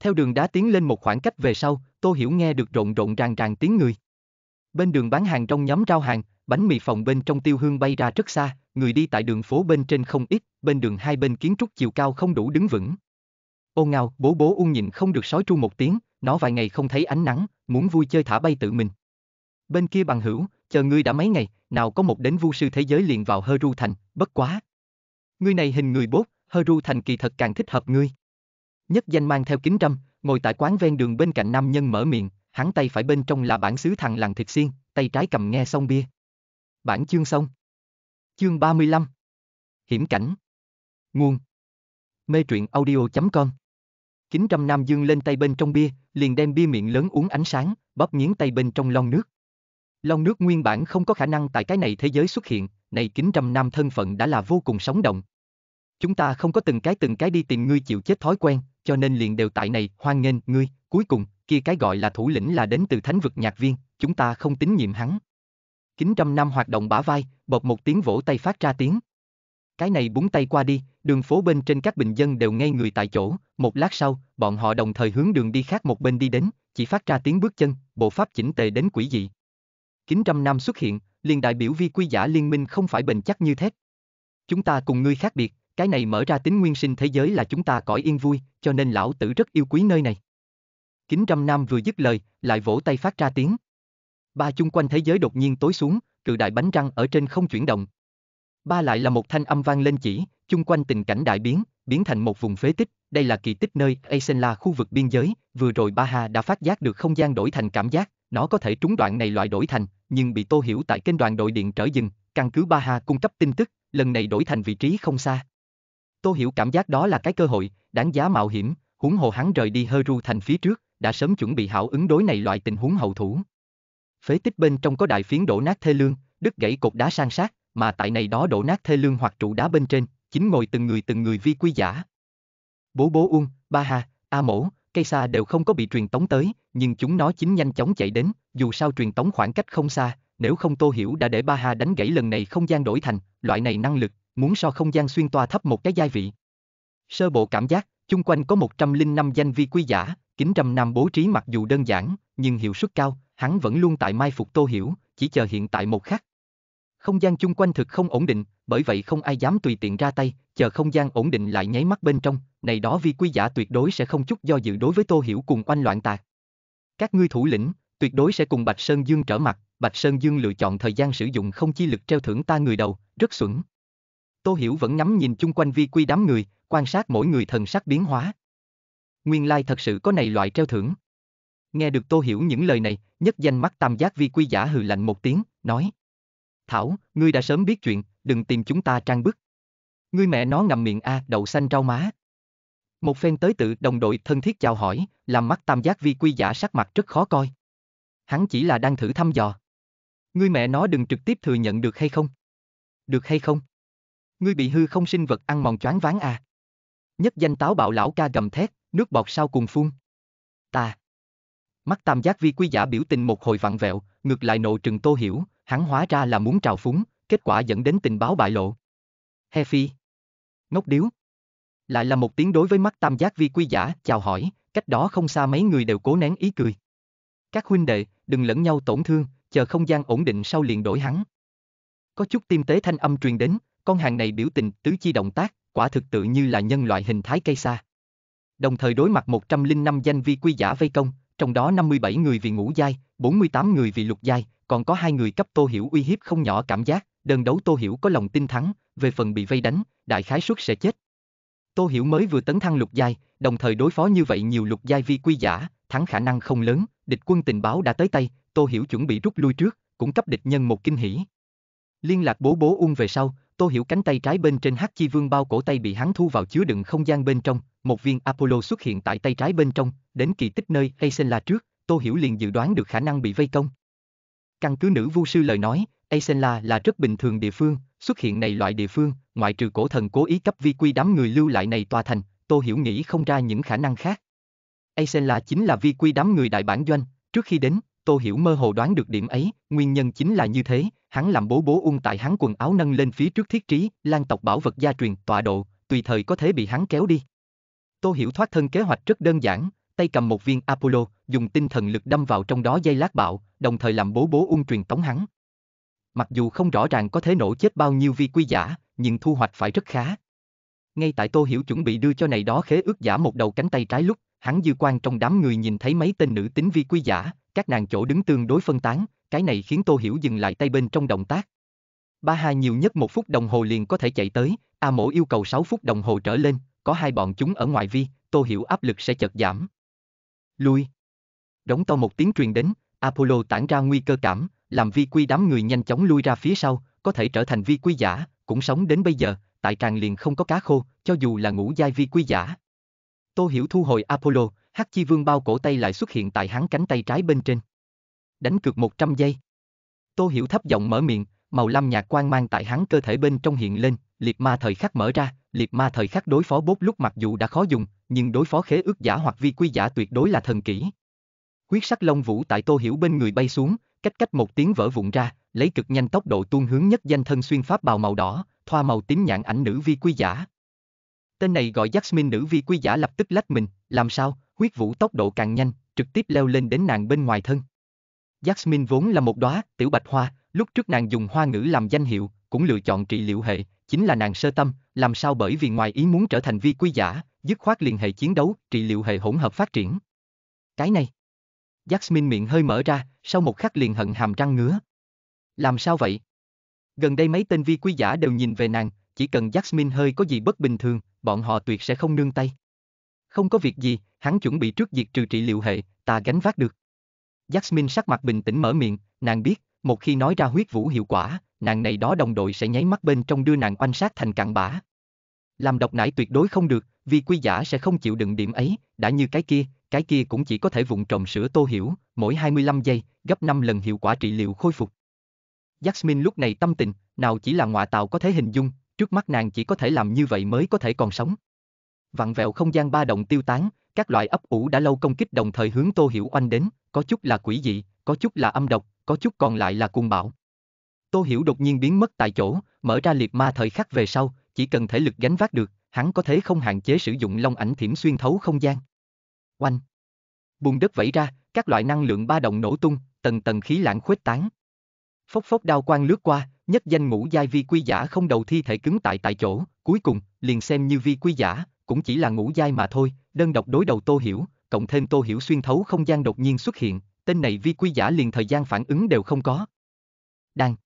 Theo đường đá tiến lên một khoảng cách về sau, Tô Hiểu nghe được rộn rộn ràng ràng tiếng người. Bên đường bán hàng trong nhóm rau hàng, bánh mì phòng bên trong tiêu hương bay ra rất xa, người đi tại đường phố bên trên không ít, bên đường hai bên kiến trúc chiều cao không đủ đứng vững. Ô ngào, bố bố ung nhịn không được sói tru một tiếng, nó vài ngày không thấy ánh nắng, muốn vui chơi thả bay tự mình. Bên kia bằng hữu, chờ ngươi đã mấy ngày, nào có một đến vu sư thế giới liền vào hơ ru thành, bất quá, Ngươi này hình người bốt, Heru thành kỳ thật càng thích hợp ngươi. Nhất danh mang theo kính trăm, ngồi tại quán ven đường bên cạnh nam nhân mở miệng, hắn tay phải bên trong là bản xứ thằng làng thịt xiên, tay trái cầm nghe xong bia. Bản chương xong. Chương 35. Hiểm cảnh. Nguồn. Mê truyện audio.com Kính trăm nam dương lên tay bên trong bia, liền đem bia miệng lớn uống ánh sáng, bóp nghiến tay bên trong lon nước. Lon nước nguyên bản không có khả năng tại cái này thế giới xuất hiện, này trăm năm thân phận đã là vô cùng sống động. Chúng ta không có từng cái từng cái đi tìm ngươi chịu chết thói quen, cho nên liền đều tại này hoan nghênh ngươi, cuối cùng, kia cái gọi là thủ lĩnh là đến từ thánh vực nhạc viên, chúng ta không tín nhiệm hắn. trăm năm hoạt động bả vai, bộc một tiếng vỗ tay phát ra tiếng. Cái này búng tay qua đi, đường phố bên trên các bình dân đều ngây người tại chỗ, một lát sau, bọn họ đồng thời hướng đường đi khác một bên đi đến, chỉ phát ra tiếng bước chân, bộ pháp chỉnh tề đến quỷ dị. trăm năm xuất hiện, liền đại biểu vi quy giả liên minh không phải bền chắc như thế. Chúng ta cùng ngươi khác biệt, cái này mở ra tính nguyên sinh thế giới là chúng ta cõi yên vui, cho nên lão tử rất yêu quý nơi này. Kính trăm nam vừa dứt lời, lại vỗ tay phát ra tiếng. Ba chung quanh thế giới đột nhiên tối xuống, cự đại bánh răng ở trên không chuyển động. Ba lại là một thanh âm vang lên chỉ, chung quanh tình cảnh đại biến, biến thành một vùng phế tích, đây là kỳ tích nơi Asenla khu vực biên giới, vừa rồi Ba Hà đã phát giác được không gian đổi thành cảm giác. Nó có thể trúng đoạn này loại đổi thành, nhưng bị Tô Hiểu tại kênh đoàn đội điện trở dừng, căn cứ Ba Ha cung cấp tin tức, lần này đổi thành vị trí không xa. Tô Hiểu cảm giác đó là cái cơ hội, đáng giá mạo hiểm, huống hồ hắn rời đi hơ ru thành phía trước, đã sớm chuẩn bị hảo ứng đối này loại tình huống hậu thủ. Phế tích bên trong có đại phiến đổ nát thê lương, đứt gãy cột đá san sát, mà tại này đó đổ nát thê lương hoặc trụ đá bên trên, chính ngồi từng người từng người vi quy giả. Bố bố ung Ba Hà, A Mổ, cây xa đều không có bị truyền tống tới, nhưng chúng nó chính nhanh chóng chạy đến, dù sao truyền tống khoảng cách không xa, nếu không Tô Hiểu đã để Ba Hà đánh gãy lần này không gian đổi thành, loại này năng lực, muốn so không gian xuyên toa thấp một cái giai vị. Sơ bộ cảm giác, chung quanh có 105 danh vi quy giả, kính trăm năm bố trí mặc dù đơn giản, nhưng hiệu suất cao, hắn vẫn luôn tại mai phục Tô Hiểu, chỉ chờ hiện tại một khắc. Không gian chung quanh thực không ổn định, bởi vậy không ai dám tùy tiện ra tay, chờ không gian ổn định lại nháy mắt bên trong, này đó vi quy giả tuyệt đối sẽ không chút do dự đối với Tô Hiểu cùng oanh loạn tạc. Các ngươi thủ lĩnh, tuyệt đối sẽ cùng Bạch Sơn Dương trở mặt, Bạch Sơn Dương lựa chọn thời gian sử dụng không chi lực treo thưởng ta người đầu, rất xuẩn. Tô Hiểu vẫn ngắm nhìn chung quanh vi quy đám người, quan sát mỗi người thần sắc biến hóa. Nguyên lai thật sự có này loại treo thưởng. Nghe được Tô Hiểu những lời này, nhất danh mắt tam giác vi quy giả hừ lạnh một tiếng, nói. Thảo, ngươi đã sớm biết chuyện, đừng tìm chúng ta trang bức. Ngươi mẹ nó ngậm miệng a, đậu xanh rau má. Một phen tới tự đồng đội thân thiết chào hỏi, làm mắt tam giác vi quy giả sắc mặt rất khó coi. Hắn chỉ là đang thử thăm dò. Ngươi mẹ nó đừng trực tiếp thừa nhận được hay không? Được hay không? Ngươi bị hư không sinh vật ăn mòn choáng váng à? Nhất danh táo bạo lão ca gầm thét, nước bọt sau cùng phun. Ta. Mắt tam giác vi quy giả biểu tình một hồi vặn vẹo, ngược lại nộ trừng tô hiểu, hắn hóa ra là muốn trào phúng, kết quả dẫn đến tình báo bại lộ. He phi. Ngốc điếu. Lại là một tiếng đối với mắt tam giác vi quy giả, chào hỏi, cách đó không xa mấy người đều cố nén ý cười. Các huynh đệ, đừng lẫn nhau tổn thương, chờ không gian ổn định sau liền đổi hắn. Có chút tim tế thanh âm truyền đến, con hàng này biểu tình tứ chi động tác, quả thực tự như là nhân loại hình thái cây xa. Đồng thời đối mặt 105 danh vi quy giả vây công, trong đó 57 người vì ngũ giai, 48 người vì lục giai, còn có hai người cấp Tô Hiểu uy hiếp không nhỏ cảm giác, đơn đấu Tô Hiểu có lòng tin thắng, về phần bị vây đánh, đại khái suất sẽ chết. Tô Hiểu mới vừa tấn thăng lục giai, đồng thời đối phó như vậy nhiều lục giai vi quy giả, thắng khả năng không lớn, địch quân tình báo đã tới tay, Tô Hiểu chuẩn bị rút lui trước, cũng cấp địch nhân một kinh hỉ. Liên lạc bố bố ung về sau, Tô Hiểu cánh tay trái bên trên Hắc Chi Vương bao cổ tay bị hắn thu vào chứa đựng không gian bên trong, một viên Apollo xuất hiện tại tay trái bên trong, đến kỳ tích nơi Asenla trước, Tô Hiểu liền dự đoán được khả năng bị vây công. Căn cứ nữ vu sư lời nói, Asenla là rất bình thường địa phương, Xuất hiện này loại địa phương, ngoại trừ cổ thần cố ý cấp vi quy đám người lưu lại này tòa thành, Tô Hiểu nghĩ không ra những khả năng khác. Aisela chính là vi quy đám người đại bản doanh, trước khi đến, Tô Hiểu mơ hồ đoán được điểm ấy, nguyên nhân chính là như thế, hắn làm bố bố ung tại hắn quần áo nâng lên phía trước thiết trí, lan tộc bảo vật gia truyền, tọa độ, tùy thời có thể bị hắn kéo đi. Tô Hiểu thoát thân kế hoạch rất đơn giản, tay cầm một viên Apollo, dùng tinh thần lực đâm vào trong đó dây lát bạo, đồng thời làm bố bố ung truyền tống hắn. Mặc dù không rõ ràng có thể nổ chết bao nhiêu vi quy giả, nhưng thu hoạch phải rất khá. Ngay tại Tô Hiểu chuẩn bị đưa cho này đó khế ước giả một đầu cánh tay trái lúc, hắn dư quan trong đám người nhìn thấy mấy tên nữ tính vi quy giả, các nàng chỗ đứng tương đối phân tán, cái này khiến Tô Hiểu dừng lại tay bên trong động tác. Ba hai nhiều nhất một phút đồng hồ liền có thể chạy tới, A mổ yêu cầu 6 phút đồng hồ trở lên, có hai bọn chúng ở ngoài vi, Tô Hiểu áp lực sẽ chợt giảm. Lui. Đóng to một tiếng truyền đến, Apollo tản ra nguy cơ cảm, làm vi quy đám người nhanh chóng lui ra phía sau, có thể trở thành vi quy giả, cũng sống đến bây giờ, tại tràng liền không có cá khô, cho dù là ngũ giai vi quy giả. Tô Hiểu thu hồi Apollo, Hắc Chi Vương bao cổ tay lại xuất hiện tại hắn cánh tay trái bên trên. Đánh cược 100 giây. Tô Hiểu thấp giọng mở miệng, màu lam nhạt quang mang tại hắn cơ thể bên trong hiện lên, liệt ma thời khắc mở ra, liệt ma thời khắc đối phó bốt lúc mặc dù đã khó dùng, nhưng đối phó khế ước giả hoặc vi quy giả tuyệt đối là thần kỹ. Huyết sắc Long vũ tại Tô Hiểu bên người bay xuống, cách cách một tiếng vỡ vụn ra, lấy cực nhanh tốc độ tuôn hướng nhất danh thân xuyên pháp bào màu đỏ, thoa màu tím nhãn ảnh nữ vi quy giả. Tên này gọi Jasmine nữ vi quy giả lập tức lách mình, làm sao? Huyết vũ tốc độ càng nhanh, trực tiếp leo lên đến nàng bên ngoài thân. Jasmine vốn là một đóa tiểu bạch hoa, lúc trước nàng dùng hoa ngữ làm danh hiệu, cũng lựa chọn trị liệu hệ, chính là nàng sơ tâm, làm sao bởi vì ngoài ý muốn trở thành vi quy giả, dứt khoát liên hệ chiến đấu, trị liệu hệ hỗn hợp phát triển. Cái này Jasmine miệng hơi mở ra, sau một khắc liền hận hàm răng ngứa. Làm sao vậy? Gần đây mấy tên vi quý giả đều nhìn về nàng, chỉ cần Jasmine hơi có gì bất bình thường, bọn họ tuyệt sẽ không nương tay. Không có việc gì, hắn chuẩn bị trước diệt trừ trị liệu hệ, ta gánh vác được. Jasmine sắc mặt bình tĩnh mở miệng, nàng biết, một khi nói ra huyết vũ hiệu quả, nàng này đó đồng đội sẽ nháy mắt bên trong đưa nàng oanh sát thành cặn bã. Làm độc nải tuyệt đối không được, vì quy giả sẽ không chịu đựng điểm ấy, đã như cái kia, cái kia cũng chỉ có thể vụng trồng sữa tô hiểu, mỗi 25 giây, gấp 5 lần hiệu quả trị liệu khôi phục. Jasmine lúc này tâm tình, nào chỉ là ngoại tạo có thể hình dung, trước mắt nàng chỉ có thể làm như vậy mới có thể còn sống. Vặn vẹo không gian ba động tiêu tán, các loại ấp ủ đã lâu công kích đồng thời hướng Tô Hiểu Oanh đến, có chút là quỷ dị, có chút là âm độc, có chút còn lại là cuồng bạo. Tô Hiểu đột nhiên biến mất tại chỗ, mở ra liệt ma thời khắc về sau, chỉ cần thể lực gánh vác được, hắn có thể không hạn chế sử dụng long ảnh thiểm xuyên thấu không gian. Oanh! Bùn đất vẫy ra, các loại năng lượng ba động nổ tung, tầng tầng khí lãng khuếch tán. Phốc phốc đao quang lướt qua, nhất danh ngũ giai vi quy giả không đầu thi thể cứng tại tại chỗ, cuối cùng, liền xem như vi quy giả, cũng chỉ là ngũ giai mà thôi, đơn độc đối đầu Tô Hiểu, cộng thêm Tô Hiểu xuyên thấu không gian đột nhiên xuất hiện, tên này vi quy giả liền thời gian phản ứng đều không có. Đang.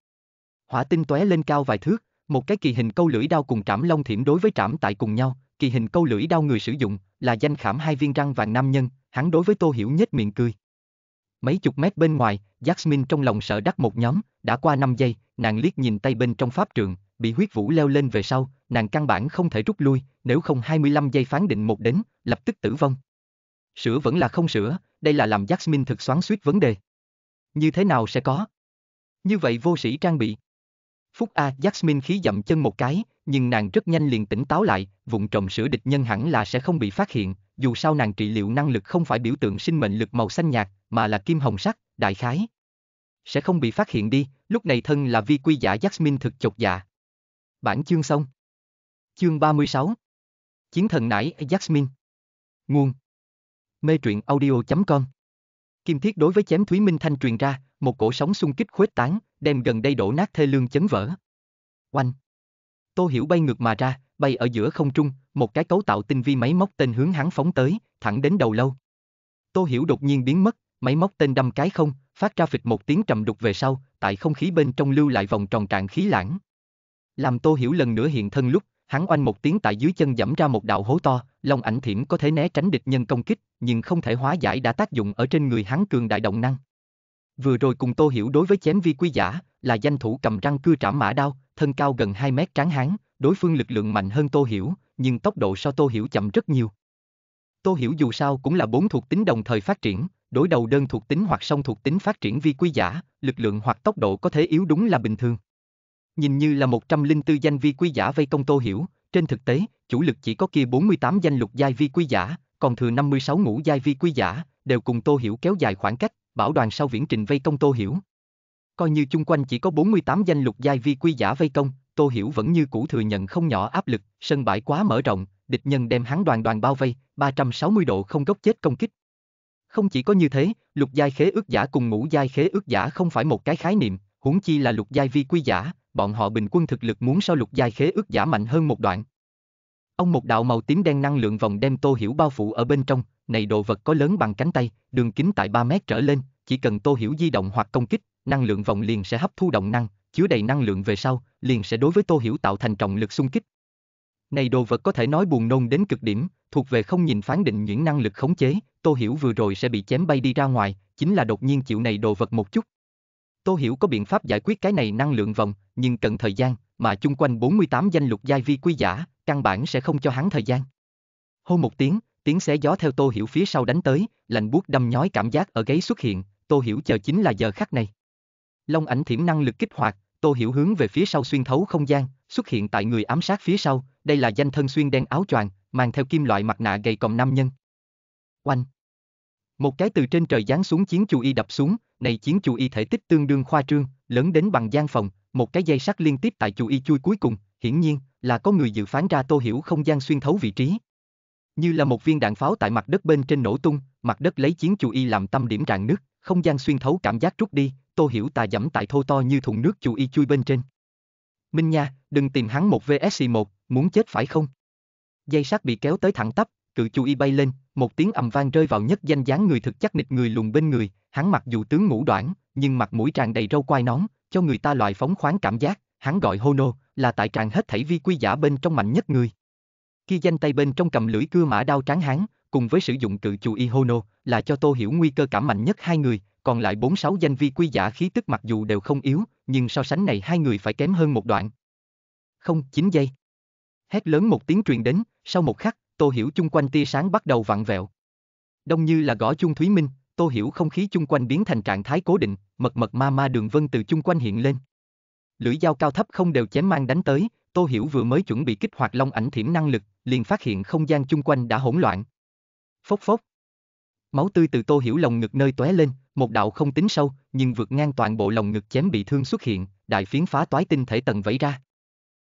Hỏa tinh tóe lên cao vài thước, một cái kỳ hình câu lưỡi đao cùng trảm long thiểm đối với trảm tại cùng nhau, kỳ hình câu lưỡi đao người sử dụng, là danh khảm hai viên răng vàng nam nhân, hắn đối với Tô Hiểu nhếch miệng cười. Mấy chục mét bên ngoài, Jasmine trong lòng sợ đắc một nhóm, đã qua năm giây, nàng liếc nhìn tay bên trong pháp trường, bị huyết vũ leo lên về sau, nàng căn bản không thể rút lui, nếu không 25 giây phán định một đến, lập tức tử vong. Sửa vẫn là không sửa, đây là làm Jasmine thực xoắn suýt vấn đề. Như thế nào sẽ có? Như vậy vô sĩ trang bị. Phúc A Jasmine khí dậm chân một cái, nhưng nàng rất nhanh liền tỉnh táo lại, vùng trộm sữa địch nhân hẳn là sẽ không bị phát hiện, dù sao nàng trị liệu năng lực không phải biểu tượng sinh mệnh lực màu xanh nhạt, mà là kim hồng sắc, đại khái. Sẽ không bị phát hiện đi, lúc này thân là vi quy giả Jasmine thực chột dạ. Bản chương xong. Chương 36 Chiến thần nải Jasmine Nguồn Mê truyện audio.com Kim thiết đối với chém Thúy Minh Thanh truyền ra, một cổ sóng xung kích khuếch tán, đem gần đây đổ nát thê lương chấn vỡ. Oanh! Tô Hiểu bay ngược mà ra, bay ở giữa không trung, một cái cấu tạo tinh vi máy móc tên hướng hắn phóng tới, thẳng đến đầu lâu. Tô Hiểu đột nhiên biến mất, máy móc tên đâm cái không, phát ra phịch một tiếng trầm đục về sau, tại không khí bên trong lưu lại vòng tròn trạng khí lãng. Làm Tô Hiểu lần nữa hiện thân lúc, hắn oanh một tiếng tại dưới chân dẫm ra một đạo hố to, long ảnh thiểm có thể né tránh địch nhân công kích, nhưng không thể hóa giải đã tác dụng ở trên người hắn cường đại động năng. Vừa rồi cùng Tô Hiểu đối với chém vi quy giả, là danh thủ cầm răng cưa trảm mã đao, thân cao gần 2 mét tráng hán, đối phương lực lượng mạnh hơn Tô Hiểu, nhưng tốc độ so Tô Hiểu chậm rất nhiều. Tô Hiểu dù sao cũng là bốn thuộc tính đồng thời phát triển, đối đầu đơn thuộc tính hoặc song thuộc tính phát triển vi quy giả, lực lượng hoặc tốc độ có thể yếu đúng là bình thường. Nhìn như là 104 danh vi quy giả vây công Tô Hiểu, trên thực tế, chủ lực chỉ có kia 48 danh lục giai vi quy giả, còn thừa 56 ngũ giai vi quy giả, đều cùng Tô Hiểu kéo dài khoảng cách, bảo đoàn sau viễn trình vây công Tô Hiểu. Coi như chung quanh chỉ có 48 danh lục giai vi quy giả vây công, Tô Hiểu vẫn như cũ thừa nhận không nhỏ áp lực, sân bãi quá mở rộng, địch nhân đem hắn đoàn đoàn bao vây, 360 độ không góc chết công kích. Không chỉ có như thế, lục giai khế ước giả cùng ngũ giai khế ước giả không phải một cái khái niệm, huống chi là lục giai vi quy giả, bọn họ bình quân thực lực muốn so lục giai khế ước giả mạnh hơn một đoạn. Ông một đạo màu tím đen năng lượng vòng đem Tô Hiểu bao phủ ở bên trong, này đồ vật có lớn bằng cánh tay, đường kính tại 3 mét trở lên, chỉ cần Tô Hiểu di động hoặc công kích, năng lượng vòng liền sẽ hấp thu động năng, chứa đầy năng lượng về sau, liền sẽ đối với Tô Hiểu tạo thành trọng lực xung kích. Này đồ vật có thể nói buồn nôn đến cực điểm, thuộc về không nhìn phán định những năng lực khống chế, Tô Hiểu vừa rồi sẽ bị chém bay đi ra ngoài, chính là đột nhiên chịu này đồ vật một chút. Tô Hiểu có biện pháp giải quyết cái này năng lượng vòng, nhưng cần thời gian, mà chung quanh 48 danh lục giai vi quy giả, căn bản sẽ không cho hắn thời gian. Hô một tiếng, tiếng xé gió theo Tô Hiểu phía sau đánh tới, lạnh buốt đâm nhói cảm giác ở gáy xuất hiện, Tô Hiểu chờ chính là giờ khắc này. Long ảnh thiểm năng lực kích hoạt, Tô Hiểu hướng về phía sau xuyên thấu không gian, xuất hiện tại người ám sát phía sau, đây là danh thân xuyên đen áo choàng, mang theo kim loại mặt nạ gầy còm nam nhân. Oanh! Một cái từ trên trời giáng xuống chiến chu y đập xuống, này chiến chu y thể tích tương đương khoa trương, lớn đến bằng gian phòng, một cái dây sắt liên tiếp tại chu y chui cuối cùng, hiển nhiên là có người dự phán ra Tô Hiểu không gian xuyên thấu vị trí như là một viên đạn pháo tại mặt đất bên trên nổ tung, mặt đất lấy chiến chủ y làm tâm điểm rạn nứt, không gian xuyên thấu cảm giác rút đi, Tô Hiểu Tà dẫm tại thô to như thùng nước chủ y chui bên trên. Minh Nha, đừng tìm hắn một VSC một, muốn chết phải không? Dây sắt bị kéo tới thẳng tắp, cự chủ y bay lên, một tiếng ầm vang rơi vào nhất danh dáng người thực chắc nịch người lùn bên người, hắn mặc dù tướng ngũ đoạn, nhưng mặt mũi tràn đầy râu quai nón, cho người ta loại phóng khoáng cảm giác, hắn gọi Hono, là tại tràn hết thảy vi quy giả bên trong mạnh nhất người. Khi danh tay bên trong cầm lưỡi cưa mã đao tráng hán, cùng với sử dụng cự chù hono là cho Tô Hiểu nguy cơ cảm mạnh nhất hai người, còn lại bốn sáu danh vi quy giả khí tức mặc dù đều không yếu, nhưng so sánh này hai người phải kém hơn một đoạn. Không, chín giây. Hét lớn một tiếng truyền đến, sau một khắc, Tô Hiểu chung quanh tia sáng bắt đầu vặn vẹo. Đông như là gõ Chung Thúy Minh, Tô Hiểu không khí chung quanh biến thành trạng thái cố định, mật mật ma ma đường vân từ chung quanh hiện lên. Lưỡi dao cao thấp không đều chém mang đánh tới, Tô Hiểu vừa mới chuẩn bị kích hoạt long ảnh thiểm năng lực, liền phát hiện không gian chung quanh đã hỗn loạn. Phốc phốc. Máu tươi từ Tô Hiểu lồng ngực nơi tóe lên, một đạo không tính sâu, nhưng vượt ngang toàn bộ lồng ngực chém bị thương xuất hiện, đại phiến phá toái tinh thể tầng vẫy ra.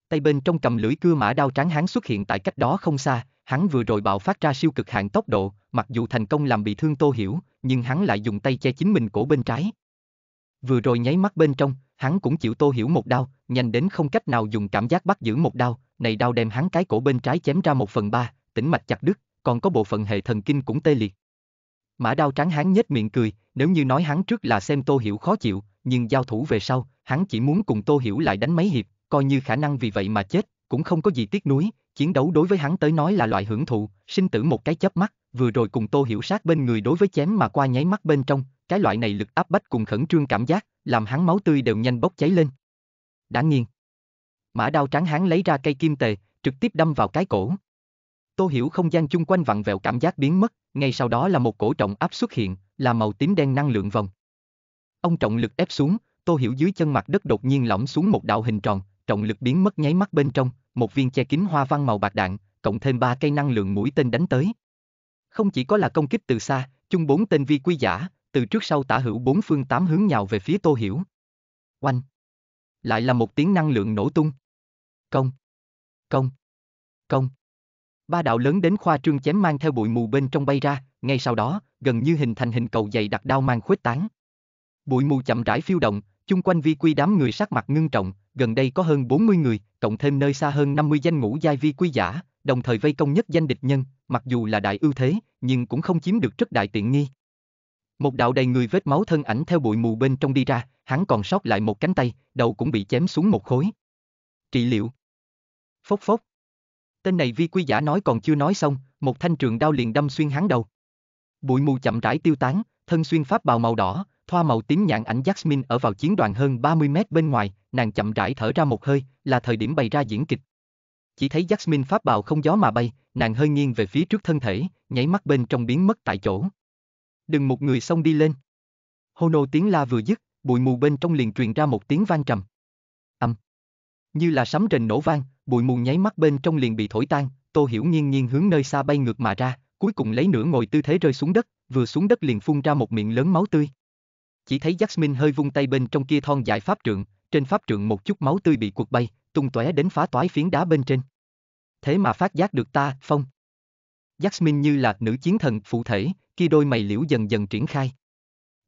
Tay bên trong cầm lưỡi cưa mã đao tráng hắn xuất hiện tại cách đó không xa, hắn vừa rồi bạo phát ra siêu cực hạn tốc độ, mặc dù thành công làm bị thương Tô Hiểu, nhưng hắn lại dùng tay che chính mình cổ bên trái. Vừa rồi nháy mắt bên trong, hắn cũng chịu Tô Hiểu một đao, nhanh đến không cách nào dùng cảm giác bắt giữ một đao, này đau đem hắn cái cổ bên trái chém ra một phần ba, tĩnh mạch chặt đứt, còn có bộ phận hệ thần kinh cũng tê liệt. Mã đao tráng hắn nhếch miệng cười, nếu như nói hắn trước là xem Tô Hiểu khó chịu, nhưng giao thủ về sau, hắn chỉ muốn cùng Tô Hiểu lại đánh mấy hiệp, coi như khả năng vì vậy mà chết, cũng không có gì tiếc nuối, chiến đấu đối với hắn tới nói là loại hưởng thụ, sinh tử một cái chớp mắt, vừa rồi cùng Tô Hiểu sát bên người đối với chém mà qua nháy mắt bên trong, cái loại này lực áp bách cùng khẩn trương cảm giác, làm hắn máu tươi đều nhanh bốc cháy lên. Đáng nghiêng. Mã đao tráng hán lấy ra cây kim tề, trực tiếp đâm vào cái cổ. Tô Hiểu không gian chung quanh vặn vẹo cảm giác biến mất, ngay sau đó là một cổ trọng áp xuất hiện, là màu tím đen năng lượng vòng. Ông trọng lực ép xuống, Tô Hiểu dưới chân mặt đất đột nhiên lõm xuống một đạo hình tròn, trọng lực biến mất nháy mắt bên trong, một viên che kín hoa văn màu bạc đạn, cộng thêm ba cây năng lượng mũi tên đánh tới. Không chỉ có là công kích từ xa, chung bốn tên vi quy giả, từ trước sau tả hữu bốn phương tám hướng nhào về phía Tô Hiểu. Oanh! Lại là một tiếng năng lượng nổ tung. Công. Công. Công. Ba đạo lớn đến khoa trương chém mang theo bụi mù bên trong bay ra, ngay sau đó, gần như hình thành hình cầu dày đặc đao mang khuếch tán. Bụi mù chậm rãi phiêu động, chung quanh vi quy đám người sắc mặt ngưng trọng, gần đây có hơn 40 người, cộng thêm nơi xa hơn 50 danh ngũ giai vi quy giả, đồng thời vây công nhất danh địch nhân, mặc dù là đại ưu thế, nhưng cũng không chiếm được rất đại tiện nghi. Một đạo đầy người vết máu thân ảnh theo bụi mù bên trong đi ra, hắn còn sót lại một cánh tay, đầu cũng bị chém xuống một khối. Trị liệu phốc phốc. Tên này vi quy giả nói còn chưa nói xong, một thanh trường đao liền đâm xuyên hắn đầu. Bụi mù chậm rãi tiêu tán, thân xuyên pháp bào màu đỏ, thoa màu tím nhạn ảnh Jasmine ở vào chiến đoàn hơn 30 mét bên ngoài, nàng chậm rãi thở ra một hơi, là thời điểm bày ra diễn kịch. Chỉ thấy Jasmine pháp bào không gió mà bay, nàng hơi nghiêng về phía trước thân thể, nháy mắt bên trong biến mất tại chỗ. Đừng một người xông đi lên. Hono tiếng la vừa dứt, bụi mù bên trong liền truyền ra một tiếng vang trầm. Như là sấm rền nổ vang, bụi mù nháy mắt bên trong liền bị thổi tan, Tô Hiểu nhiên nghiêng hướng nơi xa bay ngược mà ra, cuối cùng lấy nửa ngồi tư thế rơi xuống đất, vừa xuống đất liền phun ra một miệng lớn máu tươi. Chỉ thấy Jasmine hơi vung tay bên trong kia thon dài pháp trượng, trên pháp trượng một chút máu tươi bị cuột bay, tung tóe đến phá toái phiến đá bên trên. Thế mà phát giác được ta, Phong. Jasmine như là nữ chiến thần phụ thể, kia đôi mày liễu dần dần triển khai.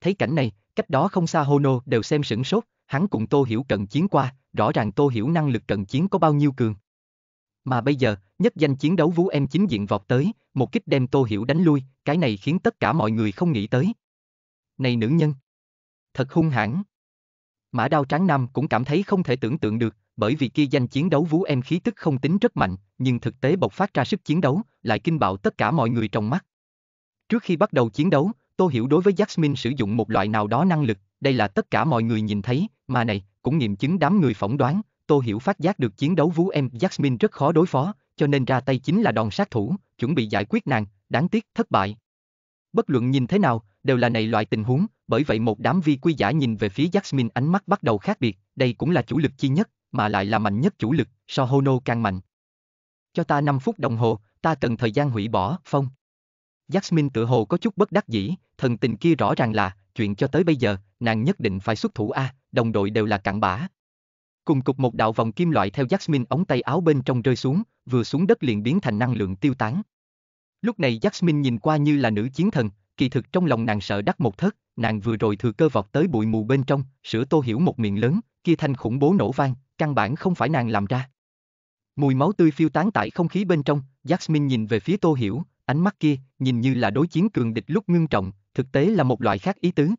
Thấy cảnh này, cách đó không xa Hono đều xem sửng sốt, hắn cùng Tô Hiểu cận chiến qua, rõ ràng Tô Hiểu năng lực cận chiến có bao nhiêu cường. Mà bây giờ, nhất danh chiến đấu vũ em chính diện vọt tới, một kích đem Tô Hiểu đánh lui, cái này khiến tất cả mọi người không nghĩ tới. Này nữ nhân! Thật hung hãn! Mã đao tráng nam cũng cảm thấy không thể tưởng tượng được, bởi vì kia danh chiến đấu vũ em khí tức không tính rất mạnh, nhưng thực tế bộc phát ra sức chiến đấu, lại kinh bạo tất cả mọi người trong mắt. Trước khi bắt đầu chiến đấu, Tô Hiểu đối với Jasmine sử dụng một loại nào đó năng lực, đây là tất cả mọi người nhìn thấy, mà này, cũng nghiệm chứng đám người phỏng đoán, Tô Hiểu phát giác được chiến đấu vú em Jasmine rất khó đối phó, cho nên ra tay chính là đòn sát thủ, chuẩn bị giải quyết nàng, đáng tiếc thất bại. Bất luận nhìn thế nào, đều là này loại tình huống, bởi vậy một đám vi quy giả nhìn về phía Jasmine ánh mắt bắt đầu khác biệt, đây cũng là chủ lực chi nhất, mà lại là mạnh nhất chủ lực, so Hono càng mạnh. Cho ta 5 phút đồng hồ, ta cần thời gian hủy bỏ, phong. Jasmine tự hồ có chút bất đắc dĩ, thần tình kia rõ ràng là, chuyện cho tới bây giờ, nàng nhất định phải xuất thủ A, à, đồng đội đều là cặn bã. Cùng cục một đạo vòng kim loại theo Jasmine ống tay áo bên trong rơi xuống, vừa xuống đất liền biến thành năng lượng tiêu tán. Lúc này Jasmine nhìn qua như là nữ chiến thần, kỳ thực trong lòng nàng sợ đắc một thất, nàng vừa rồi thừa cơ vọt tới bụi mù bên trong, sửa tô hiểu một miệng lớn, kia thanh khủng bố nổ vang, căn bản không phải nàng làm ra. Mùi máu tươi phiêu tán tại không khí bên trong, Jasmine nhìn về phía tô hiểu, ánh mắt kia, nhìn như là đối chiến cường địch lúc ngưng trọng, thực tế là một loại khác ý tứ.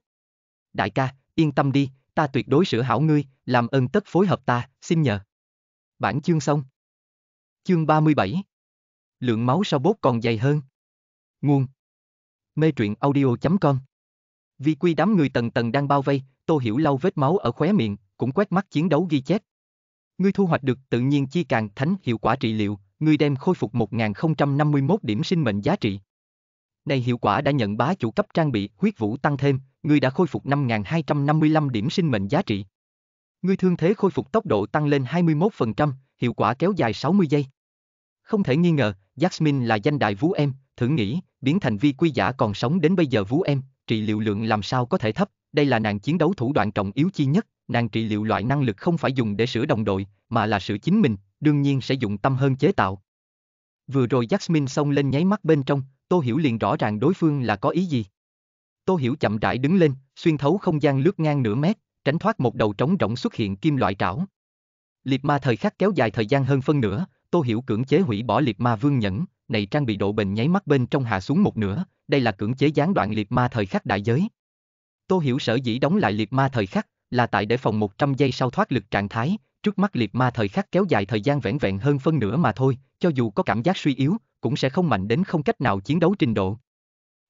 Đại ca, yên tâm đi, ta tuyệt đối sửa hảo ngươi, làm ơn tất phối hợp ta, xin nhờ. Bản chương xong. Chương 37 Lượng máu sau bốt còn dày hơn. Nguồn Mê truyện audio.com Vì quy đám người tầng tầng đang bao vây, tô hiểu lau vết máu ở khóe miệng, cũng quét mắt chiến đấu ghi chép. Ngươi thu hoạch được tự nhiên chi càng thánh hiệu quả trị liệu, ngươi đem khôi phục 1051 điểm sinh mệnh giá trị này hiệu quả đã nhận bá chủ cấp trang bị huyết vũ tăng thêm, ngươi đã khôi phục 5.255 điểm sinh mệnh giá trị. Ngươi thương thế khôi phục tốc độ tăng lên 21%, hiệu quả kéo dài 60 giây. Không thể nghi ngờ, Jasmine là danh đại vũ em, thử nghĩ, biến thành vi quy giả còn sống đến bây giờ vũ em, trị liệu lượng làm sao có thể thấp, đây là nàng chiến đấu thủ đoạn trọng yếu chi nhất, nàng trị liệu loại năng lực không phải dùng để sửa đồng đội, mà là sửa chính mình, đương nhiên sẽ dụng tâm hơn chế tạo. Vừa rồi Jasmine xông lên nháy mắt bên trong, Tô Hiểu liền rõ ràng đối phương là có ý gì. Tô Hiểu chậm rãi đứng lên, xuyên thấu không gian lướt ngang nửa mét, tránh thoát một đầu trống rỗng xuất hiện kim loại trảo. Liệt ma thời khắc kéo dài thời gian hơn phân nửa, Tô Hiểu cưỡng chế hủy bỏ liệt ma vương nhẫn, này trang bị độ bền nháy mắt bên trong hạ xuống một nửa, đây là cưỡng chế gián đoạn liệt ma thời khắc đại giới. Tô Hiểu sở dĩ đóng lại liệt ma thời khắc, là tại để phòng 100 giây sau thoát lực trạng thái, trước mắt liệt ma thời khắc kéo dài thời gian vẹn vẹn hơn phân nửa mà thôi, cho dù có cảm giác suy yếu, cũng sẽ không mạnh đến không cách nào chiến đấu trình độ.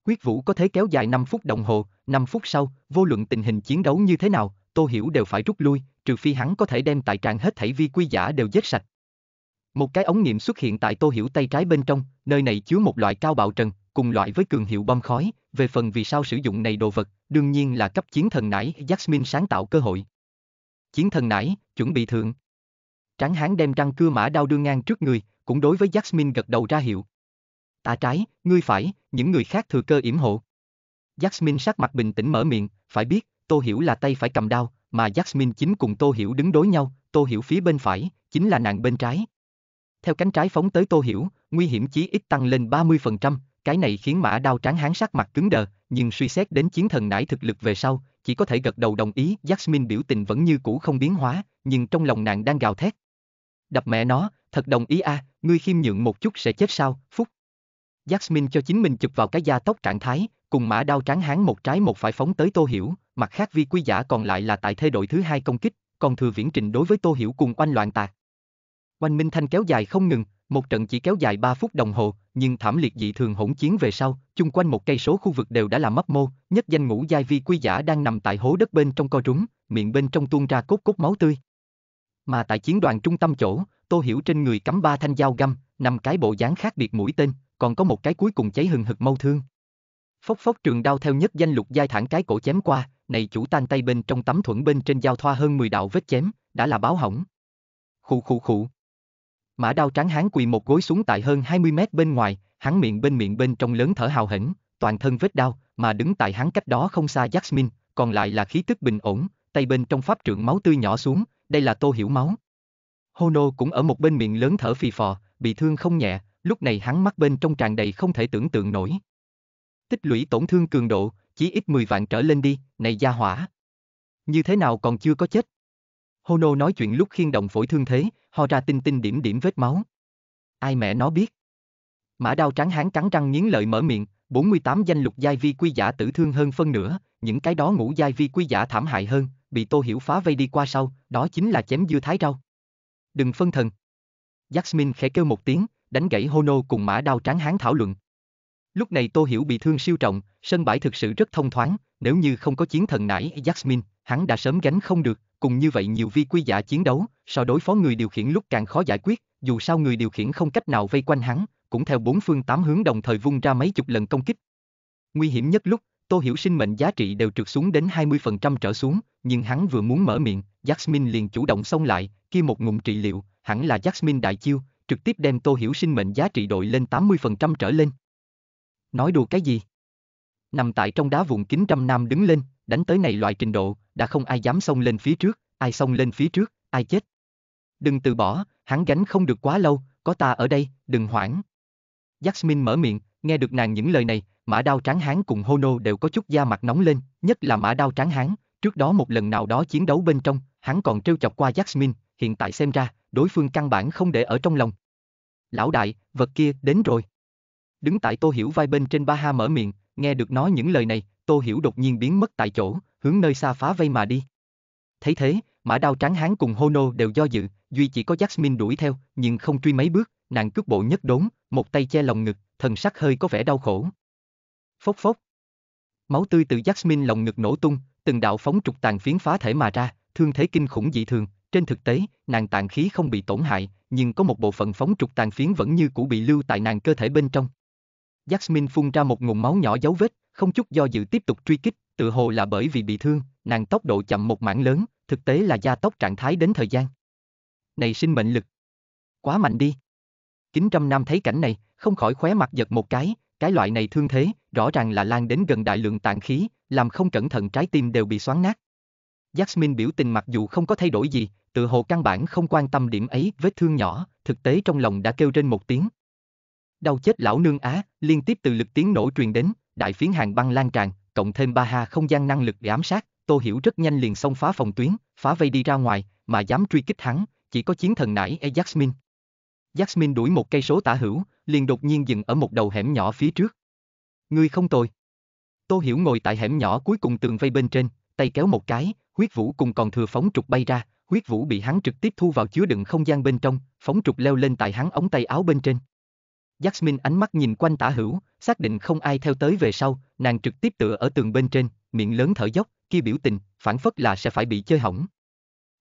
Quyết vũ có thể kéo dài 5 phút đồng hồ, 5 phút sau, vô luận tình hình chiến đấu như thế nào, Tô Hiểu đều phải rút lui, trừ phi hắn có thể đem tại tràng hết thảy vi quy giả đều giết sạch. Một cái ống nghiệm xuất hiện tại Tô Hiểu tay trái bên trong, nơi này chứa một loại cao bạo trần, cùng loại với cường hiệu bom khói, về phần vì sao sử dụng này đồ vật, đương nhiên là cấp chiến thần nải Jasmine sáng tạo cơ hội. Chiến thần nải, chuẩn bị thượng. Tráng hán đem răng cưa mã đao đưa ngang trước người, cũng đối với Jasmine gật đầu ra hiệu. Ta trái, ngươi phải, những người khác thừa cơ yểm hộ. Jasmine sắc mặt bình tĩnh mở miệng, phải biết, Tô Hiểu là tay phải cầm đao, mà Jasmine chính cùng Tô Hiểu đứng đối nhau, Tô Hiểu phía bên phải, chính là nàng bên trái. Theo cánh trái phóng tới Tô Hiểu, nguy hiểm chí ít tăng lên 30%, cái này khiến mã đao tráng hán sắc mặt cứng đờ, nhưng suy xét đến chiến thần nải thực lực về sau, chỉ có thể gật đầu đồng ý, Jasmine biểu tình vẫn như cũ không biến hóa, nhưng trong lòng nàng đang gào thét. Đập mẹ nó, thật đồng ý a, à, ngươi khiêm nhượng một chút sẽ chết sao, phúc. Jasmine cho chính mình chụp vào cái da tóc trạng thái, cùng mã đao tráng hán một trái một phải phóng tới Tô Hiểu, mặt khác vi quy giả còn lại là tại thay đổi thứ hai công kích, còn thừa viễn trình đối với Tô Hiểu cùng oanh loạn tạc. Oanh Minh Thanh kéo dài không ngừng, một trận chỉ kéo dài 3 phút đồng hồ, nhưng thảm liệt dị thường hỗn chiến về sau, chung quanh một cây số khu vực đều đã là mấp mô, nhất danh ngũ giai vi quy giả đang nằm tại hố đất bên trong co rúng, miệng bên trong tuôn ra cốt cốt máu tươi. Mà tại chiến đoàn trung tâm chỗ, Tô Hiểu trên người cắm ba thanh dao găm, nằm cái bộ dáng khác biệt mũi tên, còn có một cái cuối cùng cháy hừng hực mâu thương. Phốc phốc trường đao theo nhất danh lục giai thẳng cái cổ chém qua, này chủ tan tay bên trong tấm thuẫn bên trên dao thoa hơn 10 đạo vết chém, đã là báo hỏng. Khụ khụ khụ. Mã đao tráng hán quỳ một gối xuống tại hơn 20 mét bên ngoài, hắn miệng bên miệng bên trong lớn thở hào hển, toàn thân vết đau, mà đứng tại hắn cách đó không xa Jasmine, còn lại là khí tức bình ổn, tay bên trong pháp trượng máu tươi nhỏ xuống, đây là tô hiểu máu. Hono cũng ở một bên miệng lớn thở phì phò, bị thương không nhẹ, lúc này hắn mắt bên trong tràn đầy không thể tưởng tượng nổi. Tích lũy tổn thương cường độ, chỉ ít 10 vạn trở lên đi, này gia hỏa. Như thế nào còn chưa có chết? Hono nói chuyện lúc khiên động phổi thương thế, ho ra tinh tinh điểm điểm vết máu. Ai mẹ nó biết? Mã đao trắng hán cắn răng nghiến lợi mở miệng, 48 danh lục giai vi quy giả tử thương hơn phân nửa, những cái đó ngũ giai vi quy giả thảm hại hơn, bị Tô Hiểu phá vây đi qua sau, đó chính là chém dưa thái rau đừng phân thần. Jasmine khẽ kêu một tiếng, đánh gãy Hono cùng mã đao tráng hán thảo luận. Lúc này Tô Hiểu bị thương siêu trọng, sân bãi thực sự rất thông thoáng, nếu như không có chiến thần nãy Jasmine, hắn đã sớm gánh không được, cùng như vậy nhiều vi quy giả chiến đấu, so đối phó người điều khiển lúc càng khó giải quyết, dù sao người điều khiển không cách nào vây quanh hắn, cũng theo bốn phương tám hướng đồng thời vung ra mấy chục lần công kích. Nguy hiểm nhất lúc, Tô Hiểu sinh mệnh giá trị đều trượt xuống đến 20% trở xuống, nhưng hắn vừa muốn mở miệng, Jasmine liền chủ động xông lại, kia một ngụm trị liệu, hẳn là Jasmine đại chiêu, trực tiếp đem Tô Hiểu sinh mệnh giá trị đội lên 80% trở lên. Nói đùa cái gì? Nằm tại trong đá vùng kính trăm nam đứng lên, đánh tới này loại trình độ, đã không ai dám xông lên phía trước, ai xông lên phía trước, ai chết. Đừng từ bỏ, hắn gánh không được quá lâu, có ta ở đây, đừng hoảng. Jasmine mở miệng, nghe được nàng những lời này, Mã Đao Tráng Hán cùng Hono đều có chút da mặt nóng lên, nhất là Mã Đao Tráng Hán, trước đó một lần nào đó chiến đấu bên trong, hắn còn trêu chọc qua Jasmine, hiện tại xem ra, đối phương căn bản không để ở trong lòng. Lão đại, vật kia, đến rồi. Đứng tại Tô Hiểu vai bên trên ba ha mở miệng, nghe được nói những lời này, Tô Hiểu đột nhiên biến mất tại chỗ, hướng nơi xa phá vây mà đi. Thấy thế, mã đao tráng hán cùng Hono đều do dự, duy chỉ có Jasmine đuổi theo, nhưng không truy mấy bước, nàng cước bộ nhất đốn, một tay che lồng ngực, thần sắc hơi có vẻ đau khổ. Phốc phốc. Máu tươi từ Jasmine lồng ngực nổ tung, từng đạo phóng trục tàn phiến phá thể mà ra, thương thế kinh khủng dị thường, trên thực tế, nàng tàn khí không bị tổn hại, nhưng có một bộ phận phóng trục tàn phiến vẫn như cũ bị lưu tại nàng cơ thể bên trong. Jasmine phun ra một ngụm máu nhỏ dấu vết, không chút do dự tiếp tục truy kích, tự hồ là bởi vì bị thương, nàng tốc độ chậm một mảng lớn, thực tế là gia tốc trạng thái đến thời gian. Này sinh mệnh lực. Quá mạnh đi. Kính 900 nam thấy cảnh này, không khỏi khóe mặt giật một cái, cái loại này thương thế, rõ ràng là lan đến gần đại lượng tạng khí, làm không cẩn thận trái tim đều bị xoắn nát. Jasmine biểu tình mặc dù không có thay đổi gì, tự hồ căn bản không quan tâm điểm ấy vết thương nhỏ, thực tế trong lòng đã kêu trên một tiếng. Đau chết lão nương á, liên tiếp từ lực tiếng nổ truyền đến, đại phiến hàng băng lan tràn, cộng thêm ba ha không gian năng lực để ám sát, Tô Hiểu rất nhanh liền xông phá phòng tuyến, phá vây đi ra ngoài, mà dám truy kích hắn, chỉ có chiến thần nải e Jasmine. Jasmine đuổi một cây số tả hữu, liền đột nhiên dừng ở một đầu hẻm nhỏ phía trước. Ngươi không tồi. Tô Hiểu ngồi tại hẻm nhỏ cuối cùng tường vây bên trên, tay kéo một cái, huyết vũ cùng còn thừa phóng trục bay ra, huyết vũ bị hắn trực tiếp thu vào chứa đựng không gian bên trong, phóng trục leo lên tại hắn ống tay áo bên trên. Jasmine ánh mắt nhìn quanh tả hữu, xác định không ai theo tới về sau, nàng trực tiếp tựa ở tường bên trên, miệng lớn thở dốc, kia biểu tình, phản phất là sẽ phải bị chơi hỏng.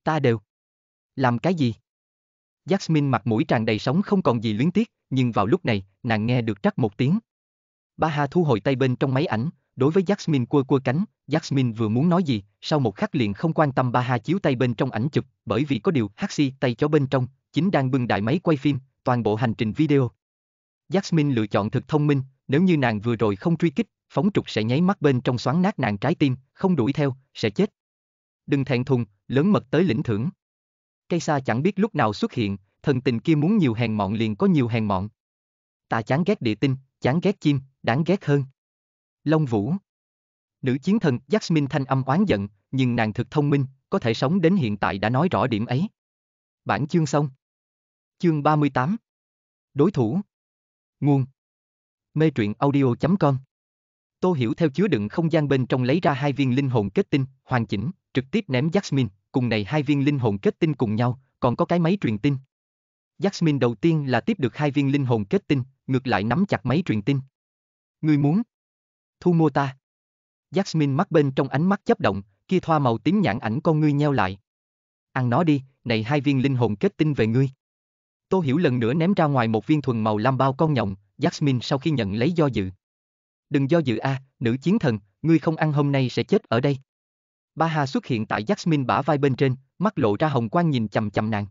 Ta đều. Làm cái gì? Jasmine mặt mũi tràn đầy sóng không còn gì luyến tiếc, nhưng vào lúc này, nàng nghe được trắc một tiếng. Baha thu hồi tay bên trong máy ảnh, đối với Jasmine cua cua cánh, Jasmine vừa muốn nói gì, sau một khắc liền không quan tâm Baha chiếu tay bên trong ảnh chụp, bởi vì có điều Haxi tay chó bên trong, chính đang bưng đại máy quay phim, toàn bộ hành trình video. Jasmine lựa chọn thực thông minh, nếu như nàng vừa rồi không truy kích, phóng trục sẽ nháy mắt bên trong xoắn nát nàng trái tim, không đuổi theo, sẽ chết. Đừng thẹn thùng, lớn mật tới lĩnh thưởng. Cây xa chẳng biết lúc nào xuất hiện, thần tình kia muốn nhiều hèn mọn liền có nhiều hèn mọn. Ta chán ghét địa tinh, chán ghét chim, đáng ghét hơn. Long Vũ Nữ chiến thần Jasmine thanh âm oán giận, nhưng nàng thực thông minh, có thể sống đến hiện tại đã nói rõ điểm ấy. Bản chương xong. Chương 38 Đối thủ Nguồn Mê truyện audio.com Tô Hiểu theo chứa đựng không gian bên trong lấy ra hai viên linh hồn kết tinh, hoàn chỉnh, trực tiếp ném Jasmine, cùng này hai viên linh hồn kết tinh cùng nhau, còn có cái máy truyền tin. Jasmine đầu tiên là tiếp được hai viên linh hồn kết tinh, ngược lại nắm chặt máy truyền tin. Ngươi muốn thu mua ta. Jasmine mắt bên trong ánh mắt chấp động, kia thoa màu tím nhãn ảnh con ngươi nheo lại. Ăn nó đi, này hai viên linh hồn kết tinh về ngươi. Tô Hiểu lần nữa ném ra ngoài một viên thuần màu lam bao con nhộng, Jasmine sau khi nhận lấy do dự. Đừng do dự a, à, nữ chiến thần, ngươi không ăn hôm nay sẽ chết ở đây. Ba Hà xuất hiện tại Jasmine bả vai bên trên, mắt lộ ra hồng quang nhìn chầm chầm nàng.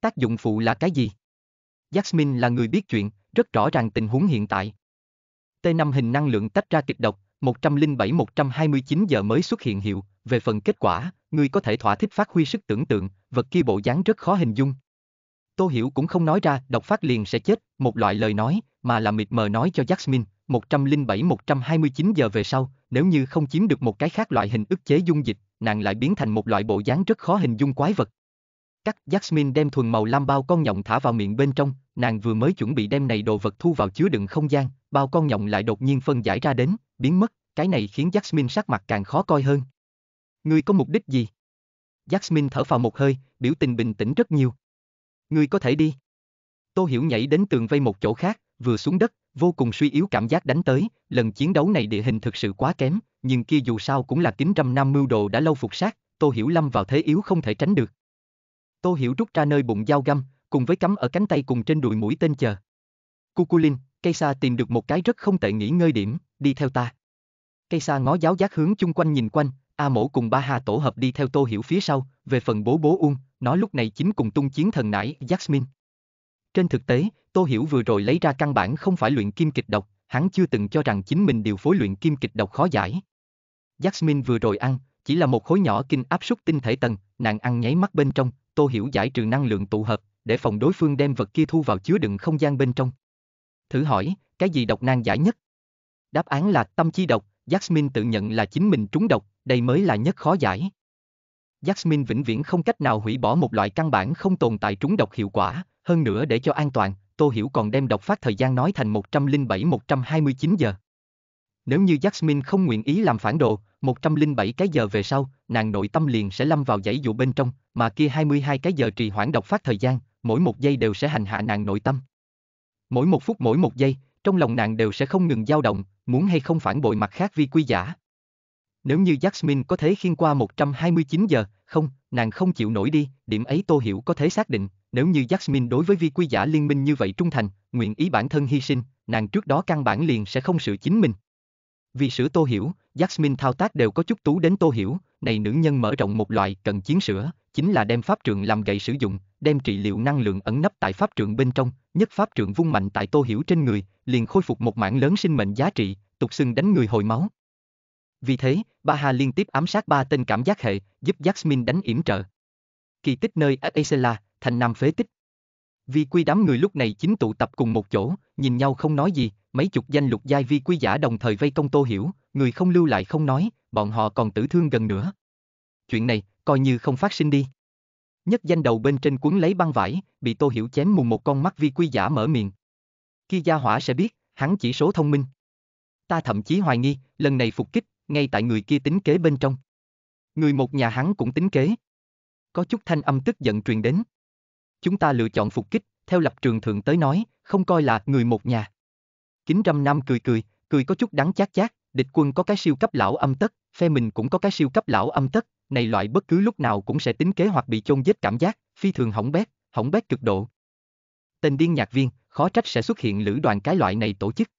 Tác dụng phụ là cái gì? Jasmine là người biết chuyện, rất rõ ràng tình huống hiện tại. T5 hình năng lượng tách ra kịch độc, 107-129 giờ mới xuất hiện hiệu, về phần kết quả, người có thể thỏa thích phát huy sức tưởng tượng, vật kia bộ dáng rất khó hình dung. Tô Hiểu cũng không nói ra, độc phát liền sẽ chết, một loại lời nói, mà là mịt mờ nói cho Jasmine, 107-129 giờ về sau, nếu như không chiếm được một cái khác loại hình ức chế dung dịch, nàng lại biến thành một loại bộ dáng rất khó hình dung quái vật. Cắt Jasmine đem thuần màu lam bao con nhộng thả vào miệng bên trong, nàng vừa mới chuẩn bị đem này đồ vật thu vào chứa đựng không gian, bao con nhộng lại đột nhiên phân giải ra đến, biến mất, cái này khiến Jasmine sắc mặt càng khó coi hơn. Ngươi có mục đích gì? Jasmine thở vào một hơi, biểu tình bình tĩnh rất nhiều. Ngươi có thể đi. Tô Hiểu nhảy đến tường vây một chỗ khác, vừa xuống đất, vô cùng suy yếu cảm giác đánh tới, lần chiến đấu này địa hình thực sự quá kém, nhưng kia dù sao cũng là năm mưu đồ đã lâu phục sát, Tô Hiểu lâm vào thế yếu không thể tránh được. Tô Hiểu rút ra nơi bụng dao găm, cùng với cắm ở cánh tay cùng trên đùi mũi tên chờ. Cuculin, cây xa tìm được một cái rất không tệ nghỉ ngơi điểm, đi theo ta. Cây xa ngó giáo giác hướng chung quanh nhìn quanh, A mổ cùng ba hà tổ hợp đi theo Tô Hiểu phía sau, về phần bố bố ung, nó lúc này chính cùng tung chiến thần nải Jasmine. Trên thực tế, Tô Hiểu vừa rồi lấy ra căn bản không phải luyện kim kịch độc, hắn chưa từng cho rằng chính mình điều phối luyện kim kịch độc khó giải. Jasmine vừa rồi ăn, chỉ là một khối nhỏ kinh áp suất tinh thể tầng, nàng ăn nháy mắt bên trong, Tô Hiểu giải trừ năng lượng tụ hợp, để phòng đối phương đem vật kia thu vào chứa đựng không gian bên trong. Thử hỏi, cái gì độc nan giải nhất? Đáp án là tâm chi độc, Jasmine tự nhận là chính mình trúng độc, đây mới là nhất khó giải. Jasmine vĩnh viễn không cách nào hủy bỏ một loại căn bản không tồn tại trúng độc hiệu quả, hơn nữa để cho an toàn, Tô Hiểu còn đem đọc phát thời gian nói thành 107-129 giờ. Nếu như Jasmine không nguyện ý làm phản đồ, 107 cái giờ về sau, nàng nội tâm liền sẽ lâm vào dãy dụ bên trong, mà kia 22 cái giờ trì hoãn đọc phát thời gian, mỗi một giây đều sẽ hành hạ nàng nội tâm. Mỗi một phút mỗi một giây, trong lòng nàng đều sẽ không ngừng dao động, muốn hay không phản bội mặt khác vi quy giả. Nếu như Jasmine có thể khiên qua 129 giờ, không, nàng không chịu nổi đi, điểm ấy Tô Hiểu có thể xác định, nếu như Jasmine đối với vi quy giả liên minh như vậy trung thành, nguyện ý bản thân hy sinh, nàng trước đó căn bản liền sẽ không sửa chính mình. Vì sửa Tô Hiểu, Jasmine thao tác đều có chút tú đến Tô Hiểu, này nữ nhân mở rộng một loại cần chiến sửa, chính là đem pháp trường làm gậy sử dụng, đem trị liệu năng lượng ẩn nấp tại pháp trường bên trong, nhất pháp trường vung mạnh tại Tô Hiểu trên người, liền khôi phục một mảng lớn sinh mệnh giá trị, tục xưng đánh người hồi máu. Vì thế, Baha liên tiếp ám sát ba tên cảm giác hệ, giúp Jasmine đánh yểm trợ. Kỳ tích nơi Aesela, thành nam phế tích. Vi quy đám người lúc này chính tụ tập cùng một chỗ, nhìn nhau không nói gì, mấy chục danh lục giai vi quy giả đồng thời vây công Tô Hiểu, người không lưu lại không nói, bọn họ còn tử thương gần nữa. Chuyện này, coi như không phát sinh đi. Nhất danh đầu bên trên cuốn lấy băng vải, bị Tô Hiểu chém mù một con mắt vi quy giả mở miệng. Kia gia hỏa sẽ biết, hắn chỉ số thông minh. Ta thậm chí hoài nghi, lần này phục kích, ngay tại người kia tính kế bên trong. Người một nhà hắn cũng tính kế. Có chút thanh âm tức giận truyền đến. Chúng ta lựa chọn phục kích, theo lập trường thượng tới nói, không coi là người một nhà. Kính trăm năm cười cười, cười có chút đắng chát chát, địch quân có cái siêu cấp lão âm tất, phe mình cũng có cái siêu cấp lão âm tất, này loại bất cứ lúc nào cũng sẽ tính kế hoặc bị chôn giết cảm giác, phi thường hỏng bét, hỏng bét cực độ. Tên điên nhạc viên, khó trách sẽ xuất hiện lữ đoàn cái loại này tổ chức.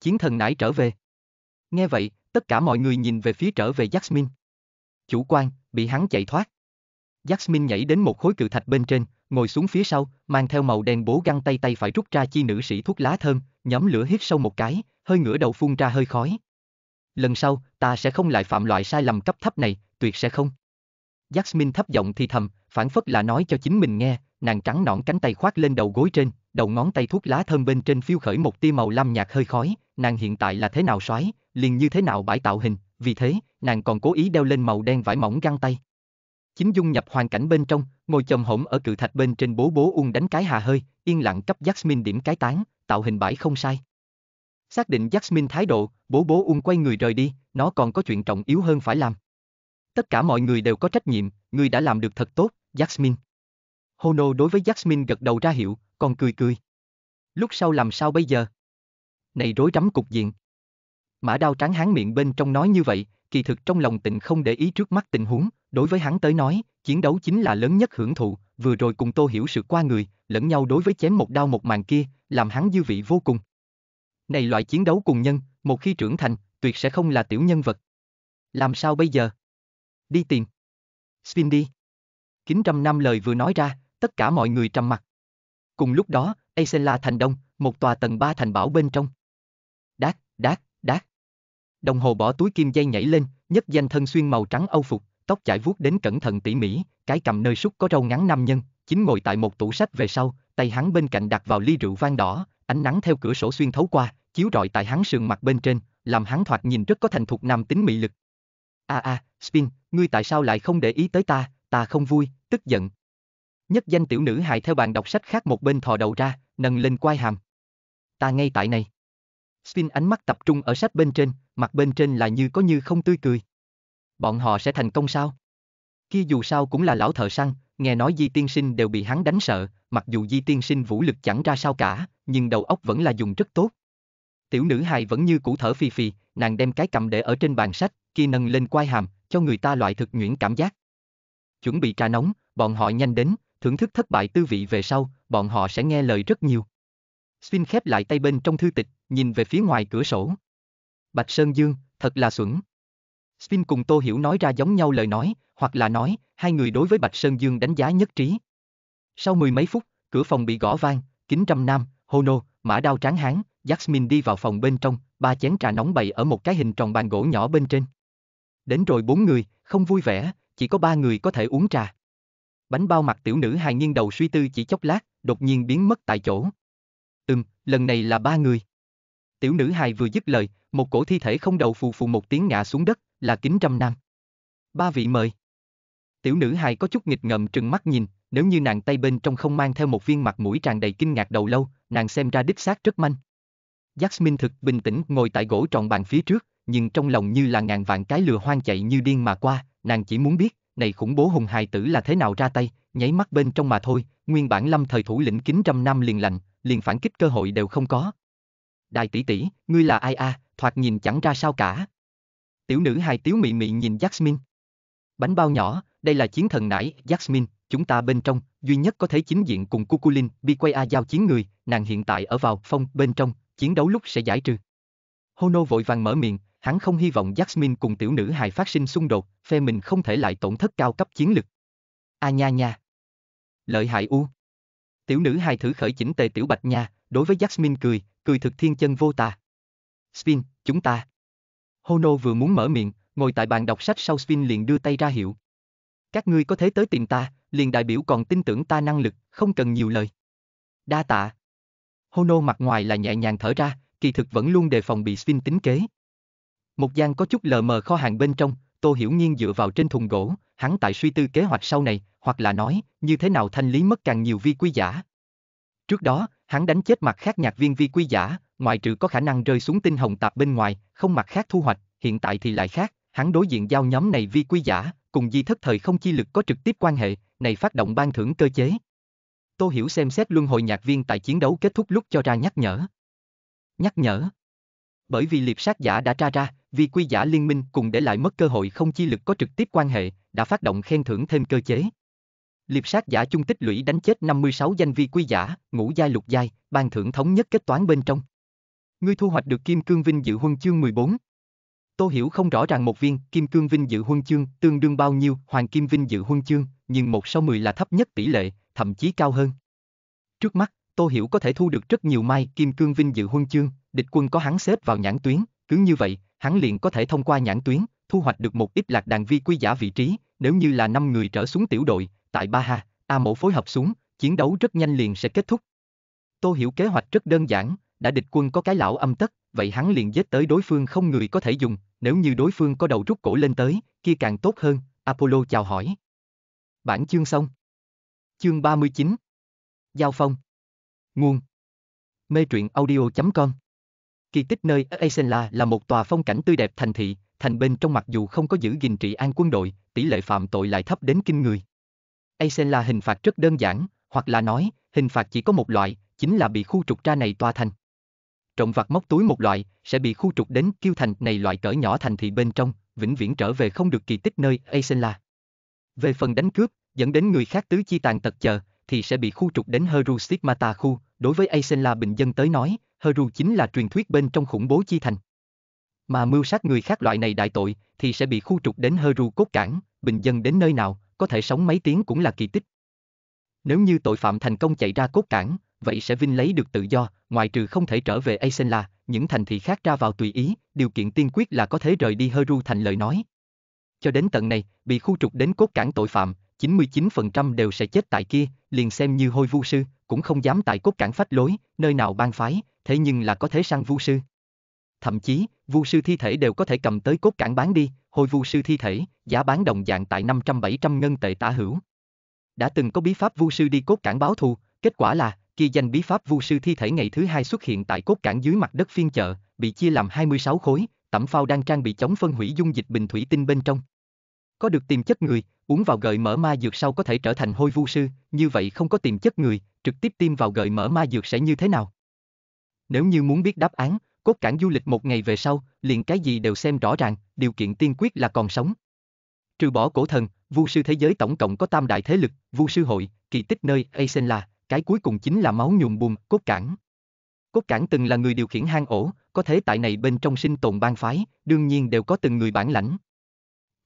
Chiến thần nãy trở về. Nghe vậy, Tất cả mọi người nhìn về phía trở về Jasmine. Chủ quan, bị hắn chạy thoát. Jasmine nhảy đến một khối cự thạch bên trên, ngồi xuống phía sau, mang theo màu đen bố găng tay tay phải rút ra chi nữ sĩ thuốc lá thơm, nhóm lửa hít sâu một cái, hơi ngửa đầu phun ra hơi khói. Lần sau, ta sẽ không lại phạm loại sai lầm cấp thấp này, tuyệt sẽ không. Jasmine thấp giọng thì thầm, phản phất là nói cho chính mình nghe, nàng trắng nõn cánh tay khoác lên đầu gối trên, đầu ngón tay thuốc lá thơm bên trên phiêu khởi một tia màu lam nhạt hơi khói, nàng hiện tại là thế nào xoáy, liền như thế nào bãi tạo hình, vì thế, nàng còn cố ý đeo lên màu đen vải mỏng găng tay. Chính dung nhập hoàn cảnh bên trong, ngồi chồm hổm ở cự thạch bên trên bố bố ung đánh cái hà hơi, yên lặng cấp Jasmine điểm cái tán, tạo hình bãi không sai. Xác định Jasmine thái độ, bố bố ung quay người rời đi, nó còn có chuyện trọng yếu hơn phải làm. Tất cả mọi người đều có trách nhiệm, người đã làm được thật tốt, Jasmine. Hono đối với Jasmine gật đầu ra hiệu, còn cười cười. Lúc sau làm sao bây giờ? này rối rắm cục diện. Mã đao tráng hán miệng bên trong nói như vậy, kỳ thực trong lòng tịnh không để ý trước mắt tình huống, đối với hắn tới nói, chiến đấu chính là lớn nhất hưởng thụ, vừa rồi cùng tô hiểu sự qua người, lẫn nhau đối với chém một đao một màn kia, làm hắn dư vị vô cùng. Này loại chiến đấu cùng nhân, một khi trưởng thành, tuyệt sẽ không là tiểu nhân vật. Làm sao bây giờ? Đi tìm. Spin đi. trăm năm lời vừa nói ra, tất cả mọi người trầm mặt. Cùng lúc đó, Aisela thành đông, một tòa tầng ba thành bảo bên trong đát, đát. Đồng hồ bỏ túi kim dây nhảy lên, nhất danh thân xuyên màu trắng âu phục, tóc chải vuốt đến cẩn thận tỉ mỉ, cái cầm nơi súc có râu ngắn nam nhân, chính ngồi tại một tủ sách về sau, tay hắn bên cạnh đặt vào ly rượu vang đỏ, ánh nắng theo cửa sổ xuyên thấu qua, chiếu rọi tại hắn sườn mặt bên trên, làm hắn thoạt nhìn rất có thành thục nam tính mị lực. A a, Spin, ngươi tại sao lại không để ý tới ta, ta không vui, tức giận. Nhất danh tiểu nữ hại theo bàn đọc sách khác một bên thò đầu ra, nâng lên quai hàm. Ta ngay tại này. Spin ánh mắt tập trung ở sách bên trên, mặt bên trên là như có như không tươi cười. Bọn họ sẽ thành công sao? Kia dù sao cũng là lão thợ săn, nghe nói Di Tiên Sinh đều bị hắn đánh sợ, mặc dù Di Tiên Sinh vũ lực chẳng ra sao cả, nhưng đầu óc vẫn là dùng rất tốt. Tiểu nữ hài vẫn như cũ thở phì phì, nàng đem cái cầm để ở trên bàn sách, kia nâng lên quai hàm, cho người ta loại thực nhuyễn cảm giác. Chuẩn bị trà nóng, bọn họ nhanh đến, thưởng thức thất bại tư vị về sau, bọn họ sẽ nghe lời rất nhiều. Sphin khép lại tay bên trong thư tịch, nhìn về phía ngoài cửa sổ. Bạch Sơn Dương, thật là xuẩn. Spin cùng Tô Hiểu nói ra giống nhau lời nói, hoặc là nói, hai người đối với Bạch Sơn Dương đánh giá nhất trí. Sau mười mấy phút, cửa phòng bị gõ vang, kính trăm nam, hô nô, mã đao tráng hán, Jasmine đi vào phòng bên trong, ba chén trà nóng bày ở một cái hình tròn bàn gỗ nhỏ bên trên. Đến rồi bốn người, không vui vẻ, chỉ có ba người có thể uống trà. Bánh bao mặt tiểu nữ hài nghiêng đầu suy tư chỉ chốc lát, đột nhiên biến mất tại chỗ. Ừm, lần này là ba người. Tiểu nữ hài vừa dứt lời, một cổ thi thể không đầu phù phù một tiếng ngã xuống đất, là kính trăm nam. Ba vị mời. Tiểu nữ hài có chút nghịch ngợm trừng mắt nhìn, nếu như nàng tay bên trong không mang theo một viên mặt mũi tràn đầy kinh ngạc đầu lâu, nàng xem ra đích xác rất manh. Jasmine thực bình tĩnh ngồi tại gỗ tròn bàn phía trước, nhưng trong lòng như là ngàn vạn cái lừa hoang chạy như điên mà qua, nàng chỉ muốn biết, này khủng bố hùng hài tử là thế nào ra tay, nháy mắt bên trong mà thôi, nguyên bản lâm thời thủ lĩnh kính trăm năm liền lạnh, liền phản kích cơ hội đều không có đại tỷ tỷ, ngươi là ai a, à, thoạt nhìn chẳng ra sao cả. Tiểu nữ hài tiếu mị mị nhìn Jasmine. Bánh bao nhỏ, đây là chiến thần nải, Jasmine, chúng ta bên trong, duy nhất có thể chính diện cùng Kukulin, Biquaya giao chiến người, nàng hiện tại ở vào phong bên trong, chiến đấu lúc sẽ giải trừ. Hono vội vàng mở miệng, hắn không hy vọng Jasmine cùng tiểu nữ hài phát sinh xung đột, phe mình không thể lại tổn thất cao cấp chiến lực. A à nha nha. Lợi hại u. Tiểu nữ hài thử khởi chỉnh tề tiểu bạch nha, đối với Jasmine cười, cười thực thiên chân vô tà. Spin, chúng ta. Hono vừa muốn mở miệng, ngồi tại bàn đọc sách sau Spin liền đưa tay ra hiệu. Các ngươi có thể tới tìm ta, liền đại biểu còn tin tưởng ta năng lực, không cần nhiều lời. Đa tạ. Hono mặt ngoài là nhẹ nhàng thở ra, kỳ thực vẫn luôn đề phòng bị Spin tính kế. Một gian có chút lờ mờ kho hàng bên trong, Tô Hiểu Nhiên dựa vào trên thùng gỗ, hắn tại suy tư kế hoạch sau này, hoặc là nói, như thế nào thanh lý mất càng nhiều vi quý giả. Trước đó, hắn đánh chết mặt khác nhạc viên vi quy giả, ngoại trừ có khả năng rơi xuống tinh hồng tạp bên ngoài, không mặt khác thu hoạch, hiện tại thì lại khác, hắn đối diện giao nhóm này vi quy giả, cùng di thất thời không chi lực có trực tiếp quan hệ, này phát động ban thưởng cơ chế. Tô Hiểu xem xét luân hồi nhạc viên tại chiến đấu kết thúc lúc cho ra nhắc nhở. Nhắc nhở. Bởi vì liệp sát giả đã tra ra, vi quy giả liên minh cùng để lại mất cơ hội không chi lực có trực tiếp quan hệ, đã phát động khen thưởng thêm cơ chế. Liệp sát giả chung tích lũy đánh chết 56 danh vi quy giả, ngũ giai lục giai, ban thưởng thống nhất kết toán bên trong. Ngươi thu hoạch được Kim Cương Vinh dự huân chương 14. Tô Hiểu không rõ ràng một viên Kim Cương Vinh dự huân chương tương đương bao nhiêu Hoàng Kim Vinh dự huân chương, nhưng một sau 10 là thấp nhất tỷ lệ, thậm chí cao hơn. Trước mắt, Tô Hiểu có thể thu được rất nhiều mai Kim Cương Vinh dự huân chương, địch quân có hắn xếp vào nhãn tuyến, cứ như vậy, hắn liền có thể thông qua nhãn tuyến, thu hoạch được một ít lạc đàn vi quy giả vị trí, nếu như là 5 người trở xuống tiểu đội, tại Ba Ha, A Mẫu phối hợp xuống, chiến đấu rất nhanh liền sẽ kết thúc. Tô Hiểu kế hoạch rất đơn giản, đã địch quân có cái lão âm tất, vậy hắn liền giết tới đối phương không người có thể dùng, nếu như đối phương có đầu rút cổ lên tới, kia càng tốt hơn, Apollo chào hỏi. Bản chương xong. Chương 39 Giao phong Nguồn Mê truyện audio.com Kỳ tích nơi Eisenla là một tòa phong cảnh tươi đẹp thành thị, thành bên trong mặc dù không có giữ gìn trị an quân đội, tỷ lệ phạm tội lại thấp đến kinh người. Eisen là hình phạt rất đơn giản, hoặc là nói, hình phạt chỉ có một loại, chính là bị khu trục ra này tòa thành. Trộm vặt móc túi một loại, sẽ bị khu trục đến kiêu thành này loại cỡ nhỏ thành thị bên trong, vĩnh viễn trở về không được kỳ tích nơi Eisen là. Về phần đánh cướp, dẫn đến người khác tứ chi tàn tật chờ, thì sẽ bị khu trục đến Heru Stigmata khu, đối với Eisen là bình dân tới nói, Heru chính là truyền thuyết bên trong khủng bố chi thành. Mà mưu sát người khác loại này đại tội, thì sẽ bị khu trục đến Heru cốt cảng, bình dân đến nơi nào, có thể sống mấy tiếng cũng là kỳ tích. Nếu như tội phạm thành công chạy ra cốt cảng, vậy sẽ Vinh lấy được tự do, ngoài trừ không thể trở về Eisenla, những thành thị khác ra vào tùy ý, điều kiện tiên quyết là có thể rời đi Heru thành lời nói. Cho đến tận này, bị khu trục đến cốt cảng tội phạm, 99% đều sẽ chết tại kia, liền xem như hôi vu sư, cũng không dám tại cốt cảng phách lối, nơi nào ban phái, thế nhưng là có thể sang vu sư. Thậm chí, vu sư thi thể đều có thể cầm tới cốt cảng bán đi, hồi vu sư thi thể, giá bán đồng dạng tại 500-700 ngân tệ tả hữu. Đã từng có bí pháp vu sư đi cốt cảng báo thù, kết quả là, kỳ danh bí pháp vu sư thi thể ngày thứ hai xuất hiện tại cốt cảng dưới mặt đất phiên chợ, bị chia làm 26 khối, tẩm phao đang trang bị chống phân hủy dung dịch bình thủy tinh bên trong. Có được tìm chất người, uống vào gợi mở ma dược sau có thể trở thành hôi vu sư, như vậy không có tìm chất người, trực tiếp tiêm vào gợi mở ma dược sẽ như thế nào? Nếu như muốn biết đáp án, cốt cản du lịch một ngày về sau, liền cái gì đều xem rõ ràng, điều kiện tiên quyết là còn sống. Trừ bỏ cổ thần, vu sư thế giới tổng cộng có tam đại thế lực, vu sư hội, kỳ tích nơi Asen cái cuối cùng chính là máu nhuộm bùm, cốt cản. Cốt cản từng là người điều khiển hang ổ, có thế tại này bên trong sinh tồn bang phái, đương nhiên đều có từng người bản lãnh.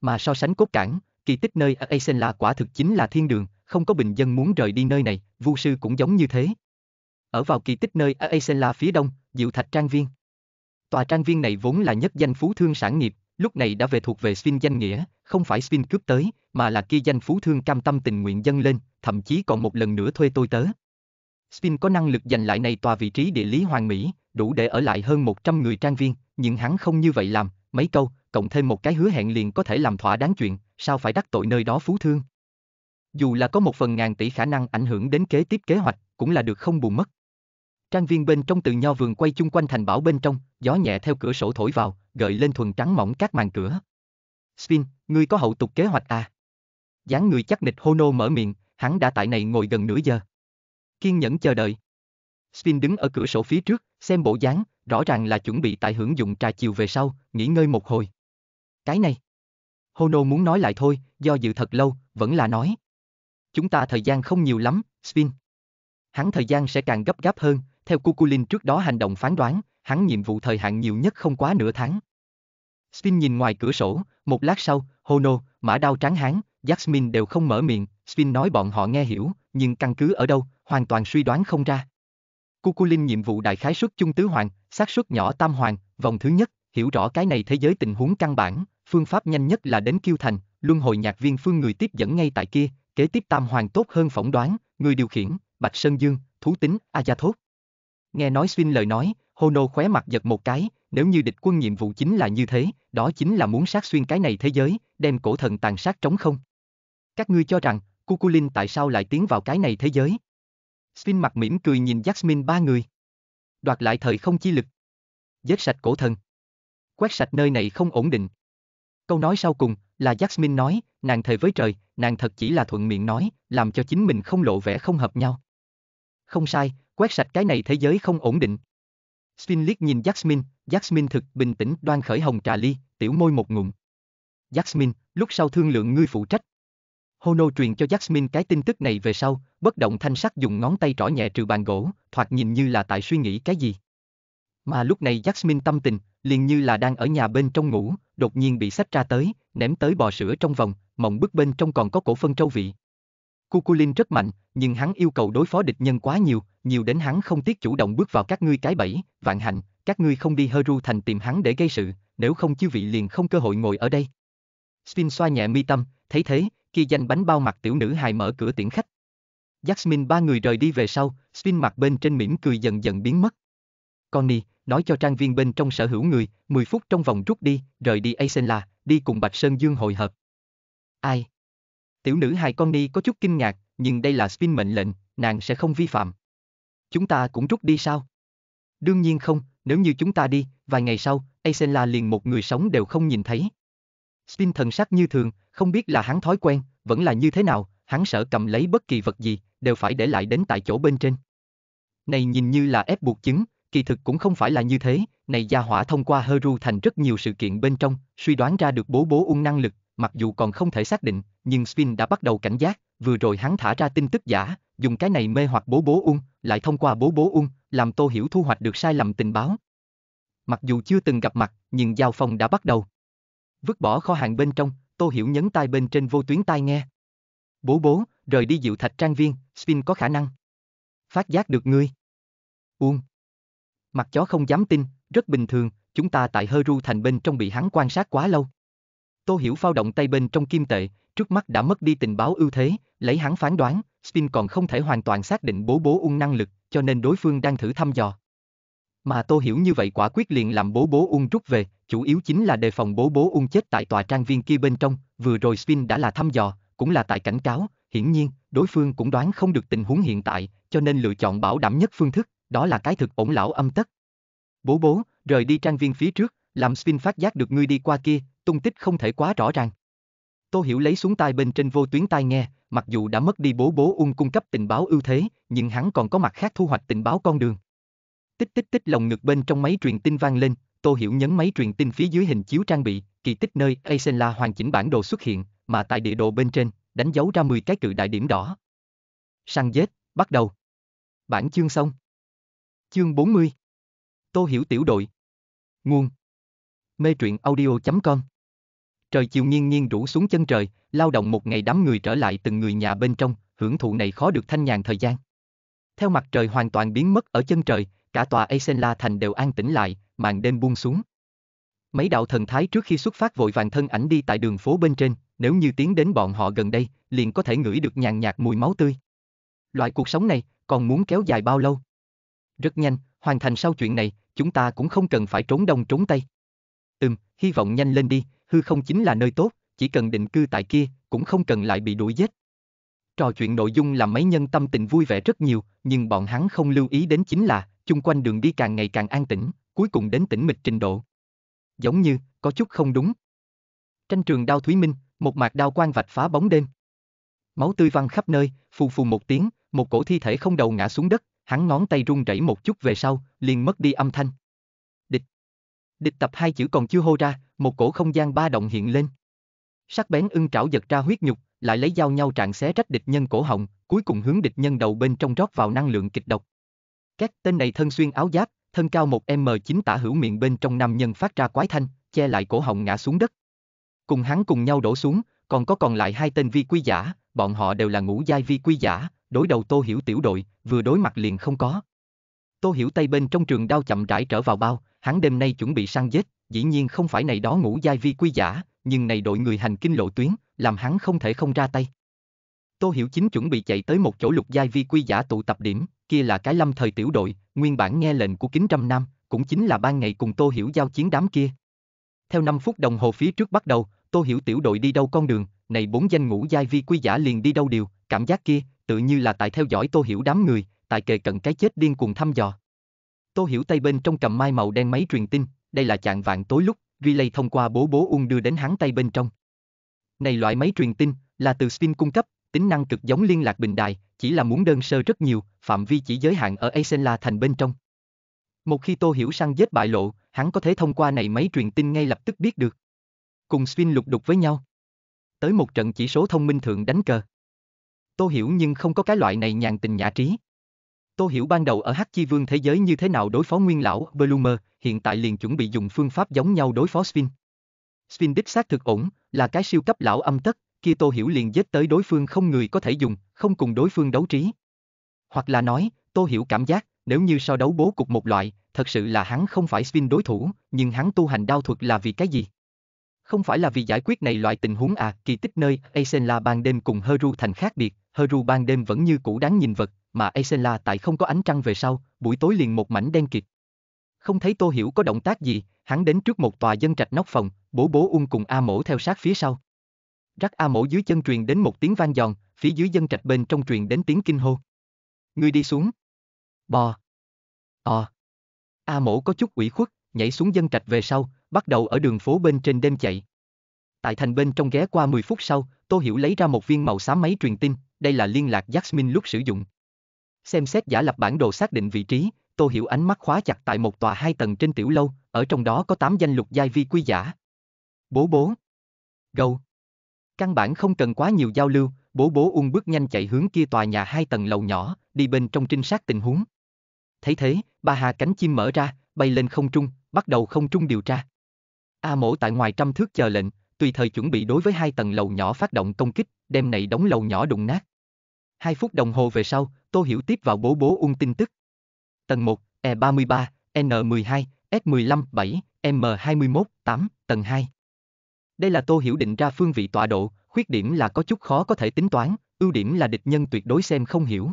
Mà so sánh cốt cản, kỳ tích nơi Asen là quả thực chính là thiên đường, không có bình dân muốn rời đi nơi này, vu sư cũng giống như thế. Ở vào kỳ tích nơi Asen là phía đông, Diệu Thạch Trang Viên, Tòa trang viên này vốn là nhất danh phú thương sản nghiệp, lúc này đã về thuộc về spin danh nghĩa, không phải spin cướp tới, mà là kia danh phú thương cam tâm tình nguyện dâng lên, thậm chí còn một lần nữa thuê tôi tớ. Spin có năng lực giành lại này tòa vị trí địa lý hoàng mỹ, đủ để ở lại hơn 100 người trang viên, nhưng hắn không như vậy làm, mấy câu, cộng thêm một cái hứa hẹn liền có thể làm thỏa đáng chuyện, sao phải đắc tội nơi đó phú thương. Dù là có một phần ngàn tỷ khả năng ảnh hưởng đến kế tiếp kế hoạch, cũng là được không bù mất. Trang viên bên trong từ nho vườn quay chung quanh thành bảo bên trong, gió nhẹ theo cửa sổ thổi vào, gợi lên thuần trắng mỏng các màn cửa. Spin, ngươi có hậu tục kế hoạch à? dáng người chắc nịch Hono mở miệng, hắn đã tại này ngồi gần nửa giờ. Kiên nhẫn chờ đợi. Spin đứng ở cửa sổ phía trước, xem bộ dáng, rõ ràng là chuẩn bị tại hưởng dụng trà chiều về sau, nghỉ ngơi một hồi. Cái này. Hono muốn nói lại thôi, do dự thật lâu, vẫn là nói. Chúng ta thời gian không nhiều lắm, Spin. Hắn thời gian sẽ càng gấp gáp hơn, theo Kukulin trước đó hành động phán đoán, hắn nhiệm vụ thời hạn nhiều nhất không quá nửa tháng. Spin nhìn ngoài cửa sổ, một lát sau, Hono, Mã Đao Tráng Hán, Jasmine đều không mở miệng, Spin nói bọn họ nghe hiểu, nhưng căn cứ ở đâu, hoàn toàn suy đoán không ra. Kukulin nhiệm vụ đại khái suất chung tứ hoàng, xác suất nhỏ tam hoàng, vòng thứ nhất, hiểu rõ cái này thế giới tình huống căn bản, phương pháp nhanh nhất là đến kiêu thành, luân hồi nhạc viên phương người tiếp dẫn ngay tại kia, kế tiếp tam hoàng tốt hơn phỏng đoán, người điều khiển, Bạch Sơn Dương, Thú Tính, A Gia Nghe nói xuyên lời nói, Hono khóe mặt giật một cái, nếu như địch quân nhiệm vụ chính là như thế, đó chính là muốn sát xuyên cái này thế giới, đem cổ thần tàn sát trống không. Các ngươi cho rằng, Cuculin tại sao lại tiến vào cái này thế giới? xuyên mặt mỉm cười nhìn Jasmine ba người. Đoạt lại thời không chi lực. Giết sạch cổ thần. Quét sạch nơi này không ổn định. Câu nói sau cùng là Jasmine nói, nàng thề với trời, nàng thật chỉ là thuận miệng nói, làm cho chính mình không lộ vẻ không hợp nhau. Không sai, quét sạch cái này thế giới không ổn định. Spin liếc nhìn Jasmine, Jasmine thực bình tĩnh đoan khởi hồng trà ly, tiểu môi một ngụm. Jasmine, lúc sau thương lượng ngươi phụ trách. Hono truyền cho Jasmine cái tin tức này về sau, bất động thanh sắc dùng ngón tay trỏ nhẹ trừ bàn gỗ, thoạt nhìn như là tại suy nghĩ cái gì. Mà lúc này Jasmine tâm tình, liền như là đang ở nhà bên trong ngủ, đột nhiên bị sách ra tới, ném tới bò sữa trong vòng, mộng bức bên trong còn có cổ phân trâu vị. Kukulin rất mạnh, nhưng hắn yêu cầu đối phó địch nhân quá nhiều, nhiều đến hắn không tiếc chủ động bước vào các ngươi cái bẫy, vạn hạnh, các ngươi không đi ru thành tìm hắn để gây sự, nếu không chư vị liền không cơ hội ngồi ở đây. Spin xoa nhẹ mi tâm, thấy thế, kia danh bánh bao mặt tiểu nữ hài mở cửa tiễn khách. Jasmine ba người rời đi về sau, Spin mặt bên trên mỉm cười dần dần biến mất. Connie, nói cho trang viên bên trong sở hữu người, 10 phút trong vòng rút đi, rời đi Asenla, đi cùng Bạch Sơn Dương hội hợp. Ai? Tiểu nữ hài Connie có chút kinh ngạc, nhưng đây là Spin mệnh lệnh, nàng sẽ không vi phạm chúng ta cũng rút đi sao? Đương nhiên không, nếu như chúng ta đi, vài ngày sau, Aisela liền một người sống đều không nhìn thấy. Spin thần sắc như thường, không biết là hắn thói quen, vẫn là như thế nào, hắn sợ cầm lấy bất kỳ vật gì, đều phải để lại đến tại chỗ bên trên. Này nhìn như là ép buộc chứng, kỳ thực cũng không phải là như thế, này gia hỏa thông qua Heru thành rất nhiều sự kiện bên trong, suy đoán ra được bố bố ung năng lực, mặc dù còn không thể xác định, nhưng Spin đã bắt đầu cảnh giác, vừa rồi hắn thả ra tin tức giả, dùng cái này mê hoặc bố bố ung, lại thông qua bố bố ung, làm Tô Hiểu thu hoạch được sai lầm tình báo. Mặc dù chưa từng gặp mặt, nhưng giao phòng đã bắt đầu. Vứt bỏ kho hàng bên trong, Tô Hiểu nhấn tai bên trên vô tuyến tai nghe. Bố bố, rời đi dịu thạch trang viên, Spin có khả năng. Phát giác được ngươi. Uông. Mặt chó không dám tin, rất bình thường, chúng ta tại hơ ru thành bên trong bị hắn quan sát quá lâu. Tô Hiểu phao động tay bên trong kim tệ, trước mắt đã mất đi tình báo ưu thế, lấy hắn phán đoán, Spin còn không thể hoàn toàn xác định bố bố ung năng lực, cho nên đối phương đang thử thăm dò. Mà tôi Hiểu như vậy quả quyết liền làm bố bố ung rút về, chủ yếu chính là đề phòng bố bố ung chết tại tòa trang viên kia bên trong, vừa rồi Spin đã là thăm dò, cũng là tại cảnh cáo, hiển nhiên, đối phương cũng đoán không được tình huống hiện tại, cho nên lựa chọn bảo đảm nhất phương thức, đó là cái thực ổn lão âm tất. Bố bố, rời đi trang viên phía trước, làm Spin phát giác được ngươi đi qua kia, tung tích không thể quá rõ ràng. Tô Hiểu lấy xuống tai bên trên vô tuyến tai nghe, mặc dù đã mất đi bố bố ung cung cấp tình báo ưu thế, nhưng hắn còn có mặt khác thu hoạch tình báo con đường. Tích tích tích lồng ngực bên trong máy truyền tin vang lên, Tô Hiểu nhấn máy truyền tin phía dưới hình chiếu trang bị, kỳ tích nơi Asenla hoàn chỉnh bản đồ xuất hiện, mà tại địa đồ bên trên, đánh dấu ra 10 cái cự đại điểm đỏ. Săn giết, bắt đầu. Bản chương xong. Chương 40. Tô Hiểu tiểu đội. Nguồn. Mê truyện audio.com trời chiều nghiêng nghiêng rủ xuống chân trời, lao động một ngày đám người trở lại từng người nhà bên trong, hưởng thụ này khó được thanh nhàn thời gian. Theo mặt trời hoàn toàn biến mất ở chân trời, cả tòa Eisenla thành đều an tĩnh lại, màn đêm buông xuống. Mấy đạo thần thái trước khi xuất phát vội vàng thân ảnh đi tại đường phố bên trên, nếu như tiến đến bọn họ gần đây, liền có thể ngửi được nhàn nhạt mùi máu tươi. Loại cuộc sống này, còn muốn kéo dài bao lâu? Rất nhanh, hoàn thành sau chuyện này, chúng ta cũng không cần phải trốn đông trốn tây. Ừm, hy vọng nhanh lên đi, hư không chính là nơi tốt, chỉ cần định cư tại kia, cũng không cần lại bị đuổi giết. Trò chuyện nội dung làm mấy nhân tâm tình vui vẻ rất nhiều, nhưng bọn hắn không lưu ý đến chính là, chung quanh đường đi càng ngày càng an tĩnh, cuối cùng đến tĩnh mịch trình độ. Giống như, có chút không đúng. Tranh trường đao Thúy Minh, một mạc đao quang vạch phá bóng đêm. Máu tươi văng khắp nơi, phù phù một tiếng, một cổ thi thể không đầu ngã xuống đất, hắn ngón tay run rẩy một chút về sau, liền mất đi âm thanh. Địch tập hai chữ còn chưa hô ra, một cổ không gian ba động hiện lên. Sắc bén ưng trảo giật ra huyết nhục, lại lấy dao nhau trạng xé rách địch nhân cổ họng, cuối cùng hướng địch nhân đầu bên trong rót vào năng lượng kịch độc. Các tên này thân xuyên áo giáp, thân cao một m 9 tả hữu miệng bên trong nam nhân phát ra quái thanh, che lại cổ họng ngã xuống đất. Cùng hắn cùng nhau đổ xuống, còn có còn lại hai tên vi quy giả, bọn họ đều là ngũ giai vi quy giả, đối đầu Tô Hiểu tiểu đội, vừa đối mặt liền không có. Tô Hiểu tay bên trong trường đao chậm rãi trở vào bao, hắn đêm nay chuẩn bị săn giết, dĩ nhiên không phải này đó ngũ giai vi quy giả, nhưng này đội người hành kinh lộ tuyến, làm hắn không thể không ra tay. Tô Hiểu Chính chuẩn bị chạy tới một chỗ lục giai vi quy giả tụ tập điểm, kia là cái lâm thời tiểu đội, nguyên bản nghe lệnh của Kính Trăm năm, cũng chính là ban ngày cùng Tô Hiểu giao chiến đám kia. Theo 5 phút đồng hồ phía trước bắt đầu, Tô Hiểu tiểu đội đi đâu con đường, này bốn danh ngũ giai vi quy giả liền đi đâu điều, cảm giác kia, tự như là tại theo dõi Tô Hiểu đám người, tại kề cận cái chết điên cuồng thăm dò. Tô Hiểu tay bên trong cầm mai màu đen máy truyền tin, đây là chạng vạn tối lúc, relay thông qua bố bố ung đưa đến hắn tay bên trong. Này loại máy truyền tin, là từ Spin cung cấp, tính năng cực giống liên lạc bình đài, chỉ là muốn đơn sơ rất nhiều, phạm vi chỉ giới hạn ở Asenla thành bên trong. Một khi Tô Hiểu sang giết bại lộ, hắn có thể thông qua này máy truyền tin ngay lập tức biết được. Cùng Spin lục đục với nhau. Tới một trận chỉ số thông minh thượng đánh cờ. Tô Hiểu nhưng không có cái loại này nhàn tình nhã trí. Tô Hiểu ban đầu ở Hắc Chi Vương thế giới như thế nào đối phó Nguyên lão Bloomer, hiện tại liền chuẩn bị dùng phương pháp giống nhau đối phó Spin. Spin đích xác thực ổn, là cái siêu cấp lão âm tất, kia Tô Hiểu liền giết tới đối phương không người có thể dùng, không cùng đối phương đấu trí. Hoặc là nói, Tô Hiểu cảm giác, nếu như so đấu bố cục một loại, thật sự là hắn không phải Spin đối thủ, nhưng hắn tu hành đao thuật là vì cái gì? Không phải là vì giải quyết này loại tình huống à, kỳ tích nơi Asenla ban đêm cùng Heru thành khác biệt, Heru ban đêm vẫn như cũ đáng nhìn vật, mà Aisela tại không có ánh trăng về sau, buổi tối liền một mảnh đen kịt. Không thấy Tô Hiểu có động tác gì, hắn đến trước một tòa dân trạch nóc phòng, bố bố ung cùng A mổ theo sát phía sau. Rắc A mổ dưới chân truyền đến một tiếng vang giòn, phía dưới dân trạch bên trong truyền đến tiếng kinh hô. Người đi xuống. Bò. Ờ. A mổ có chút ủy khuất, nhảy xuống dân trạch về sau, bắt đầu ở đường phố bên trên đêm chạy. Tại thành bên trong ghé qua 10 phút sau, Tô Hiểu lấy ra một viên màu xám máy truyền tin, đây là liên lạc Jasmine lúc sử dụng. Xem xét giả lập bản đồ xác định vị trí, Tô Hiểu ánh mắt khóa chặt tại một tòa hai tầng trên tiểu lâu, ở trong đó có tám danh lục giai vi quy giả. Bố bố. Gâu. Căn bản không cần quá nhiều giao lưu, bố bố ung bước nhanh chạy hướng kia tòa nhà hai tầng lầu nhỏ, đi bên trong trinh sát tình huống. Thấy thế, ba Hà cánh chim mở ra, bay lên không trung, bắt đầu không trung điều tra. A mổ tại ngoài trăm thước chờ lệnh, tùy thời chuẩn bị đối với hai tầng lầu nhỏ phát động công kích, đem này đóng lầu nhỏ đụng nát. Hai phút đồng hồ về sau, Tô Hiểu tiếp vào bố bố ung tin tức. Tầng 1, E33, N12, S15, 7, M21, 8, tầng 2. Đây là Tô Hiểu định ra phương vị tọa độ, khuyết điểm là có chút khó có thể tính toán, ưu điểm là địch nhân tuyệt đối xem không hiểu.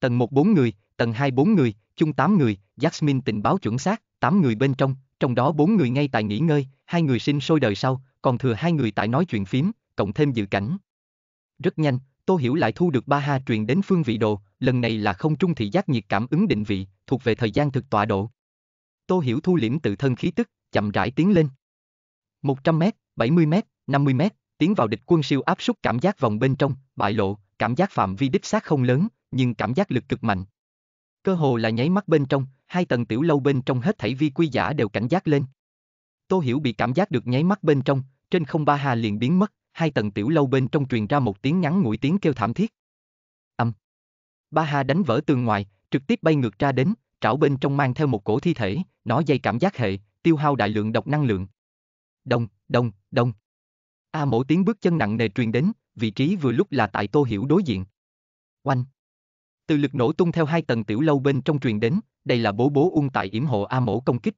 Tầng 1 4 người, tầng 2 4 người, chung 8 người, Jasmine tình báo chuẩn xác, 8 người bên trong, trong đó 4 người ngay tại nghỉ ngơi, hai người sinh sôi đời sau, còn thừa hai người tại nói chuyện phím, cộng thêm dự cảnh. Rất nhanh, Tô Hiểu lại thu được ba ha truyền đến phương vị đồ, lần này là không trung thị giác nhiệt cảm ứng định vị, thuộc về thời gian thực tọa độ. Tô Hiểu thu liễm tự thân khí tức, chậm rãi tiến lên. 100m, 70m, 50m, tiến vào địch quân siêu áp suất cảm giác vòng bên trong, bại lộ, cảm giác phạm vi đích xác không lớn, nhưng cảm giác lực cực mạnh. Cơ hồ là nháy mắt bên trong, hai tầng tiểu lâu bên trong hết thảy vi quy giả đều cảnh giác lên. Tô Hiểu bị cảm giác được nháy mắt bên trong, trên không ba hà liền biến mất, hai tầng tiểu lâu bên trong truyền ra một tiếng ngắn ngủi tiếng kêu thảm thiết. Ba Ha đánh vỡ tường ngoài, trực tiếp bay ngược ra đến, trảo bên trong mang theo một cổ thi thể, nó dây cảm giác hệ, tiêu hao đại lượng độc năng lượng. Đồng, đồng, đồng. A à, mổ tiếng bước chân nặng nề truyền đến, vị trí vừa lúc là tại Tô Hiểu đối diện. Oanh. Từ lực nổ tung theo hai tầng tiểu lâu bên trong truyền đến, đây là bố bố ung tại yểm hộ A mổ công kích.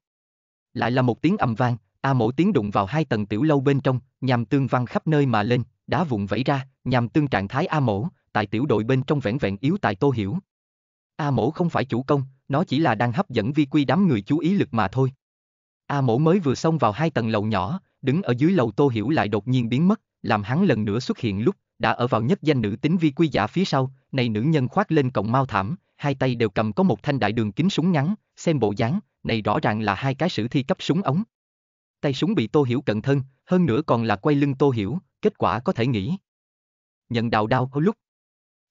Lại là một tiếng ầm vang, A mổ tiếng đụng vào hai tầng tiểu lâu bên trong, nhằm tương văng khắp nơi mà lên, đá vụn vẫy ra, nhằm tương trạng thái A mổ, tại tiểu đội bên trong vẻn vẹn yếu tại Tô Hiểu. A mổ không phải chủ công, nó chỉ là đang hấp dẫn vi quy đám người chú ý lực mà thôi. A mổ mới vừa xông vào hai tầng lầu nhỏ, đứng ở dưới lầu Tô Hiểu lại đột nhiên biến mất, làm hắn lần nữa xuất hiện lúc đã ở vào nhất danh nữ tính vi quy giả phía sau, này nữ nhân khoác lên cọng mau thảm, hai tay đều cầm có một thanh đại đường kính súng ngắn, xem bộ dáng, này rõ ràng là hai cái sử thi cấp súng ống. Tay súng bị Tô Hiểu cận thân, hơn nữa còn là quay lưng Tô Hiểu, kết quả có thể nghĩ. Nhận đào đau có lúc,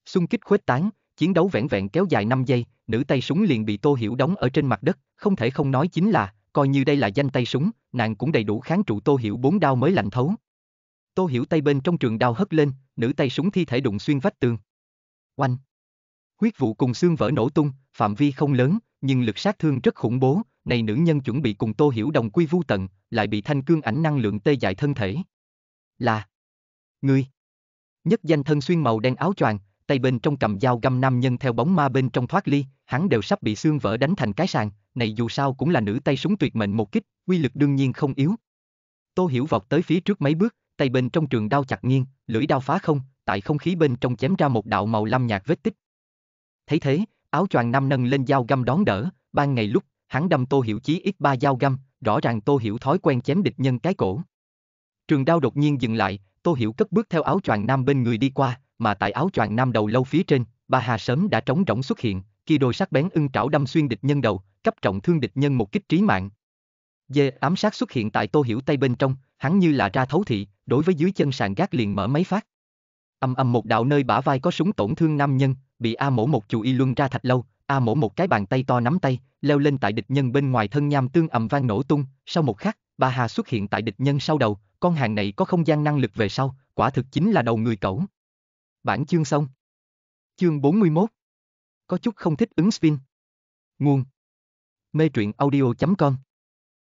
Xung kích khuếch tán, chiến đấu vẹn vẹn kéo dài 5 giây, nữ tay súng liền bị Tô Hiểu đóng ở trên mặt đất, không thể không nói chính là, coi như đây là danh tay súng, nàng cũng đầy đủ kháng trụ Tô Hiểu bốn đao mới lạnh thấu. Tô Hiểu tay bên trong trường đao hất lên, nữ tay súng thi thể đụng xuyên vách tường. Oanh! Huyết vụ cùng xương vỡ nổ tung, phạm vi không lớn, nhưng lực sát thương rất khủng bố, này nữ nhân chuẩn bị cùng Tô Hiểu đồng quy vu tận, lại bị thanh cương ảnh năng lượng tê dại thân thể. Là Ngươi Nhất danh thân xuyên màu đen áo choàng, tay bên trong cầm dao găm nam nhân theo bóng ma bên trong thoát ly, hắn đều sắp bị xương vỡ đánh thành cái sàn, này dù sao cũng là nữ tay súng tuyệt mệnh một kích, quy lực đương nhiên không yếu. Tô Hiểu vọt tới phía trước mấy bước, tay bên trong trường đao chặt nghiêng, lưỡi đao phá không, tại không khí bên trong chém ra một đạo màu lam nhạt vết tích. Thấy thế, áo choàng nam nâng lên dao găm đón đỡ, ban ngày lúc, hắn đâm Tô Hiểu chí ít ba dao găm, rõ ràng Tô Hiểu thói quen chém địch nhân cái cổ. Trường đao đột nhiên dừng lại, Tô Hiểu cất bước theo áo choàng nam bên người đi qua, mà tại áo choàng nam đầu lâu phía trên, bà Hà sớm đã trống rỗng xuất hiện, kia đôi sắc bén ưng trảo đâm xuyên địch nhân đầu, cấp trọng thương địch nhân một kích trí mạng. Dê ám sát xuất hiện tại Tô Hiểu tay bên trong, hắn như là ra thấu thị, đối với dưới chân sàn gác liền mở máy phát. Âm âm một đạo nơi bả vai có súng tổn thương nam nhân, bị A mổ một chù y luân ra thạch lâu, A mổ một cái bàn tay to nắm tay, leo lên tại địch nhân bên ngoài thân nham tương ầm vang nổ tung, sau một khắc, bà Hà xuất hiện tại địch nhân sau đầu, con hàng này có không gian năng lực về sau, quả thực chính là đầu người cẩu. Bản chương xong. Chương 41. Có chút không thích ứng spin. Nguồn. Mê truyện audio.com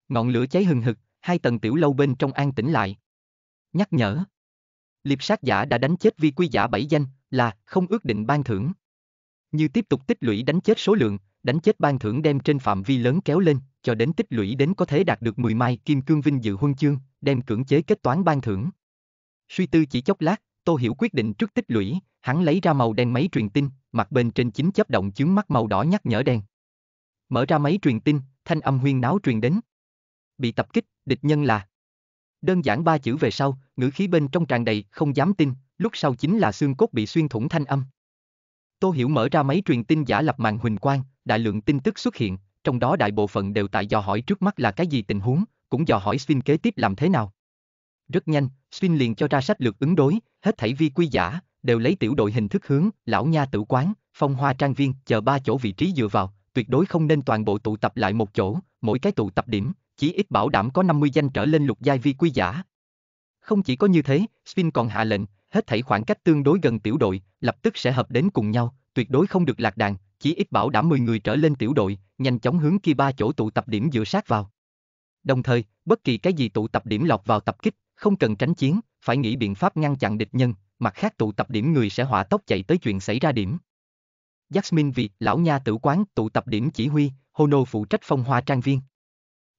Ngọn lửa cháy hừng hực, hai tầng tiểu lâu bên trong an tĩnh lại. Nhắc nhở. Liệp sát giả đã đánh chết vi quy giả bảy danh, là không ước định ban thưởng. Như tiếp tục tích lũy đánh chết số lượng, đánh chết ban thưởng đem trên phạm vi lớn kéo lên, cho đến tích lũy đến có thể đạt được 10 mai kim cương vinh dự huân chương, đem cưỡng chế kết toán ban thưởng. Suy tư chỉ chốc lát, Tô Hiểu quyết định trước tích lũy, hắn lấy ra màu đen máy truyền tin, mặt bên trên chính chấp động chướng mắt màu đỏ nhắc nhở đen. Mở ra máy truyền tin, thanh âm huyên náo truyền đến. Bị tập kích, địch nhân là. Đơn giản ba chữ về sau, ngữ khí bên trong tràn đầy, không dám tin, lúc sau chính là xương cốt bị xuyên thủng thanh âm. Tô Hiểu mở ra máy truyền tin giả lập màn huỳnh quang, đại lượng tin tức xuất hiện, trong đó đại bộ phận đều tại dò hỏi trước mắt là cái gì tình huống, cũng dò hỏi Sphinx kế tiếp làm thế nào. Rất nhanh, spin liền cho ra sách lược ứng đối, hết thảy vi quy giả, đều lấy tiểu đội hình thức hướng, lão nha tử quán, phong hoa trang viên, chờ ba chỗ vị trí dựa vào, tuyệt đối không nên toàn bộ tụ tập lại một chỗ, mỗi cái tụ tập điểm, chỉ ít bảo đảm có 50 danh trở lên lục giai vi quy giả. Không chỉ có như thế, Spin còn hạ lệnh, hết thảy khoảng cách tương đối gần tiểu đội, lập tức sẽ hợp đến cùng nhau, tuyệt đối không được lạc đàn, chỉ ít bảo đảm 10 người trở lên tiểu đội, nhanh chóng hướng kia ba chỗ tụ tập điểm dựa sát vào. Đồng thời, bất kỳ cái gì tụ tập điểm lọt vào tập kích, không cần tránh chiến, phải nghĩ biện pháp ngăn chặn địch nhân, mặt khác tụ tập điểm người sẽ hỏa tốc chạy tới chuyện xảy ra điểm. Jasmine Việt, lão nha tử quán, tụ tập điểm chỉ huy, Hono phụ trách phong hoa trang viên.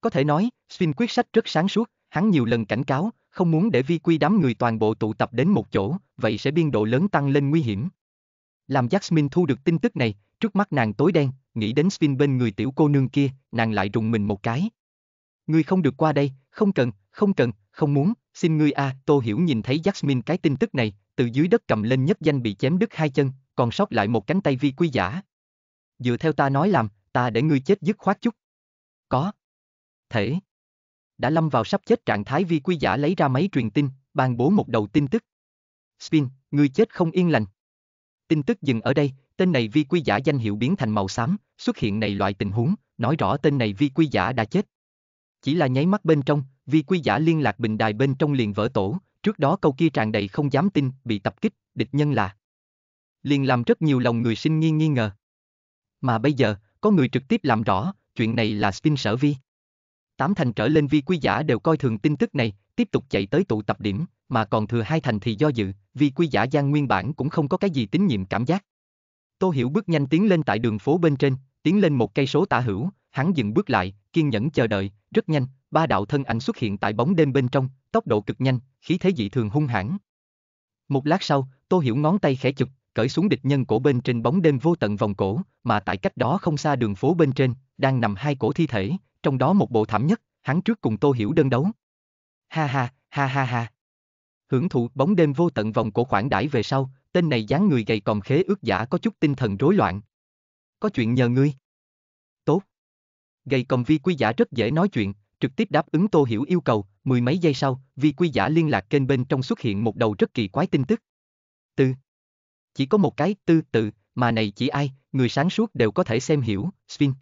Có thể nói, Spin quyết sách rất sáng suốt, hắn nhiều lần cảnh cáo, không muốn để vi quy đám người toàn bộ tụ tập đến một chỗ, vậy sẽ biên độ lớn tăng lên nguy hiểm. Làm Jasmine thu được tin tức này, trước mắt nàng tối đen, nghĩ đến Spin bên người tiểu cô nương kia, nàng lại rùng mình một cái. Người không được qua đây, không cần, không cần, không muốn, Xin ngươi a, à, Tô Hiểu nhìn thấy Jasmine cái tin tức này, từ dưới đất cầm lên nhất danh bị chém đứt hai chân, còn sót lại một cánh tay vi quý giả. Dựa theo ta nói làm, ta để ngươi chết dứt khoát chút. Có. Thể. Đã lâm vào sắp chết trạng thái vi quý giả lấy ra máy truyền tin, ban bố một đầu tin tức. Spin, ngươi chết không yên lành. Tin tức dừng ở đây, tên này vi quy giả danh hiệu biến thành màu xám, xuất hiện này loại tình huống, nói rõ tên này vi quy giả đã chết. Chỉ là nháy mắt bên trong, Vi quy giả liên lạc bình đài bên trong liền vỡ tổ, trước đó câu kia tràn đầy không dám tin, bị tập kích, địch nhân là. Liền làm rất nhiều lòng người sinh nghi nghi ngờ. Mà bây giờ, có người trực tiếp làm rõ, chuyện này là spin sở vi. Tám thành trở lên vi quy giả đều coi thường tin tức này, tiếp tục chạy tới tụ tập điểm, mà còn thừa hai thành thì do dự, Vi quy giả gian nguyên bản cũng không có cái gì tín nhiệm cảm giác. Tô Hiểu bước nhanh tiến lên tại đường phố bên trên, tiến lên một cây số tả hữu, hắn dừng bước lại, kiên nhẫn chờ đợi, rất nhanh, ba đạo thân ảnh xuất hiện tại bóng đêm bên trong, tốc độ cực nhanh, khí thế dị thường hung hãn. Một lát sau, Tô Hiểu ngón tay khẽ chụp, cởi xuống địch nhân cổ bên trên bóng đêm vô tận vòng cổ, mà tại cách đó không xa đường phố bên trên, đang nằm hai cổ thi thể, trong đó một bộ thảm nhất, hắn trước cùng Tô Hiểu đơn đấu. Ha ha, ha ha ha. Hưởng thụ bóng đêm vô tận vòng cổ khoảng đãi về sau, tên này dáng người gầy còm khế ước giả có chút tinh thần rối loạn. Có chuyện nhờ ngươi. Tốt. Gầy còm vi quy giả rất dễ nói chuyện, trực tiếp đáp ứng Tô Hiểu yêu cầu, mười mấy giây sau, vì quy giả liên lạc kênh bên trong xuất hiện một đầu rất kỳ quái tin tức. Tư. Chỉ có một cái tư tự, mà này chỉ ai, người sáng suốt đều có thể xem hiểu, Sphinx.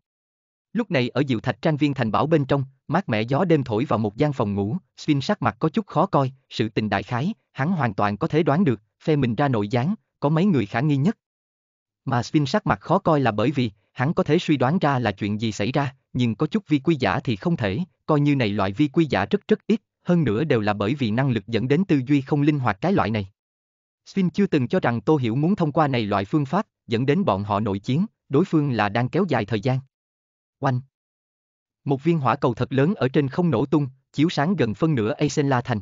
Lúc này ở Diệu Thạch Trang Viên Thành Bảo bên trong, mát mẻ gió đêm thổi vào một gian phòng ngủ, Sphinx sắc mặt có chút khó coi, sự tình đại khái, hắn hoàn toàn có thể đoán được, phe mình ra nội gián, có mấy người khả nghi nhất. Mà Sphinx sắc mặt khó coi là bởi vì, hắn có thể suy đoán ra là chuyện gì xảy ra, nhưng có chút vi quy giả thì không thể, coi như này loại vi quy giả rất rất ít, hơn nữa đều là bởi vì năng lực dẫn đến tư duy không linh hoạt cái loại này. Sphin chưa từng cho rằng Tô Hiểu muốn thông qua này loại phương pháp, dẫn đến bọn họ nội chiến, đối phương là đang kéo dài thời gian. Oanh! Một viên hỏa cầu thật lớn ở trên không nổ tung, chiếu sáng gần phân nửa Asenla thành.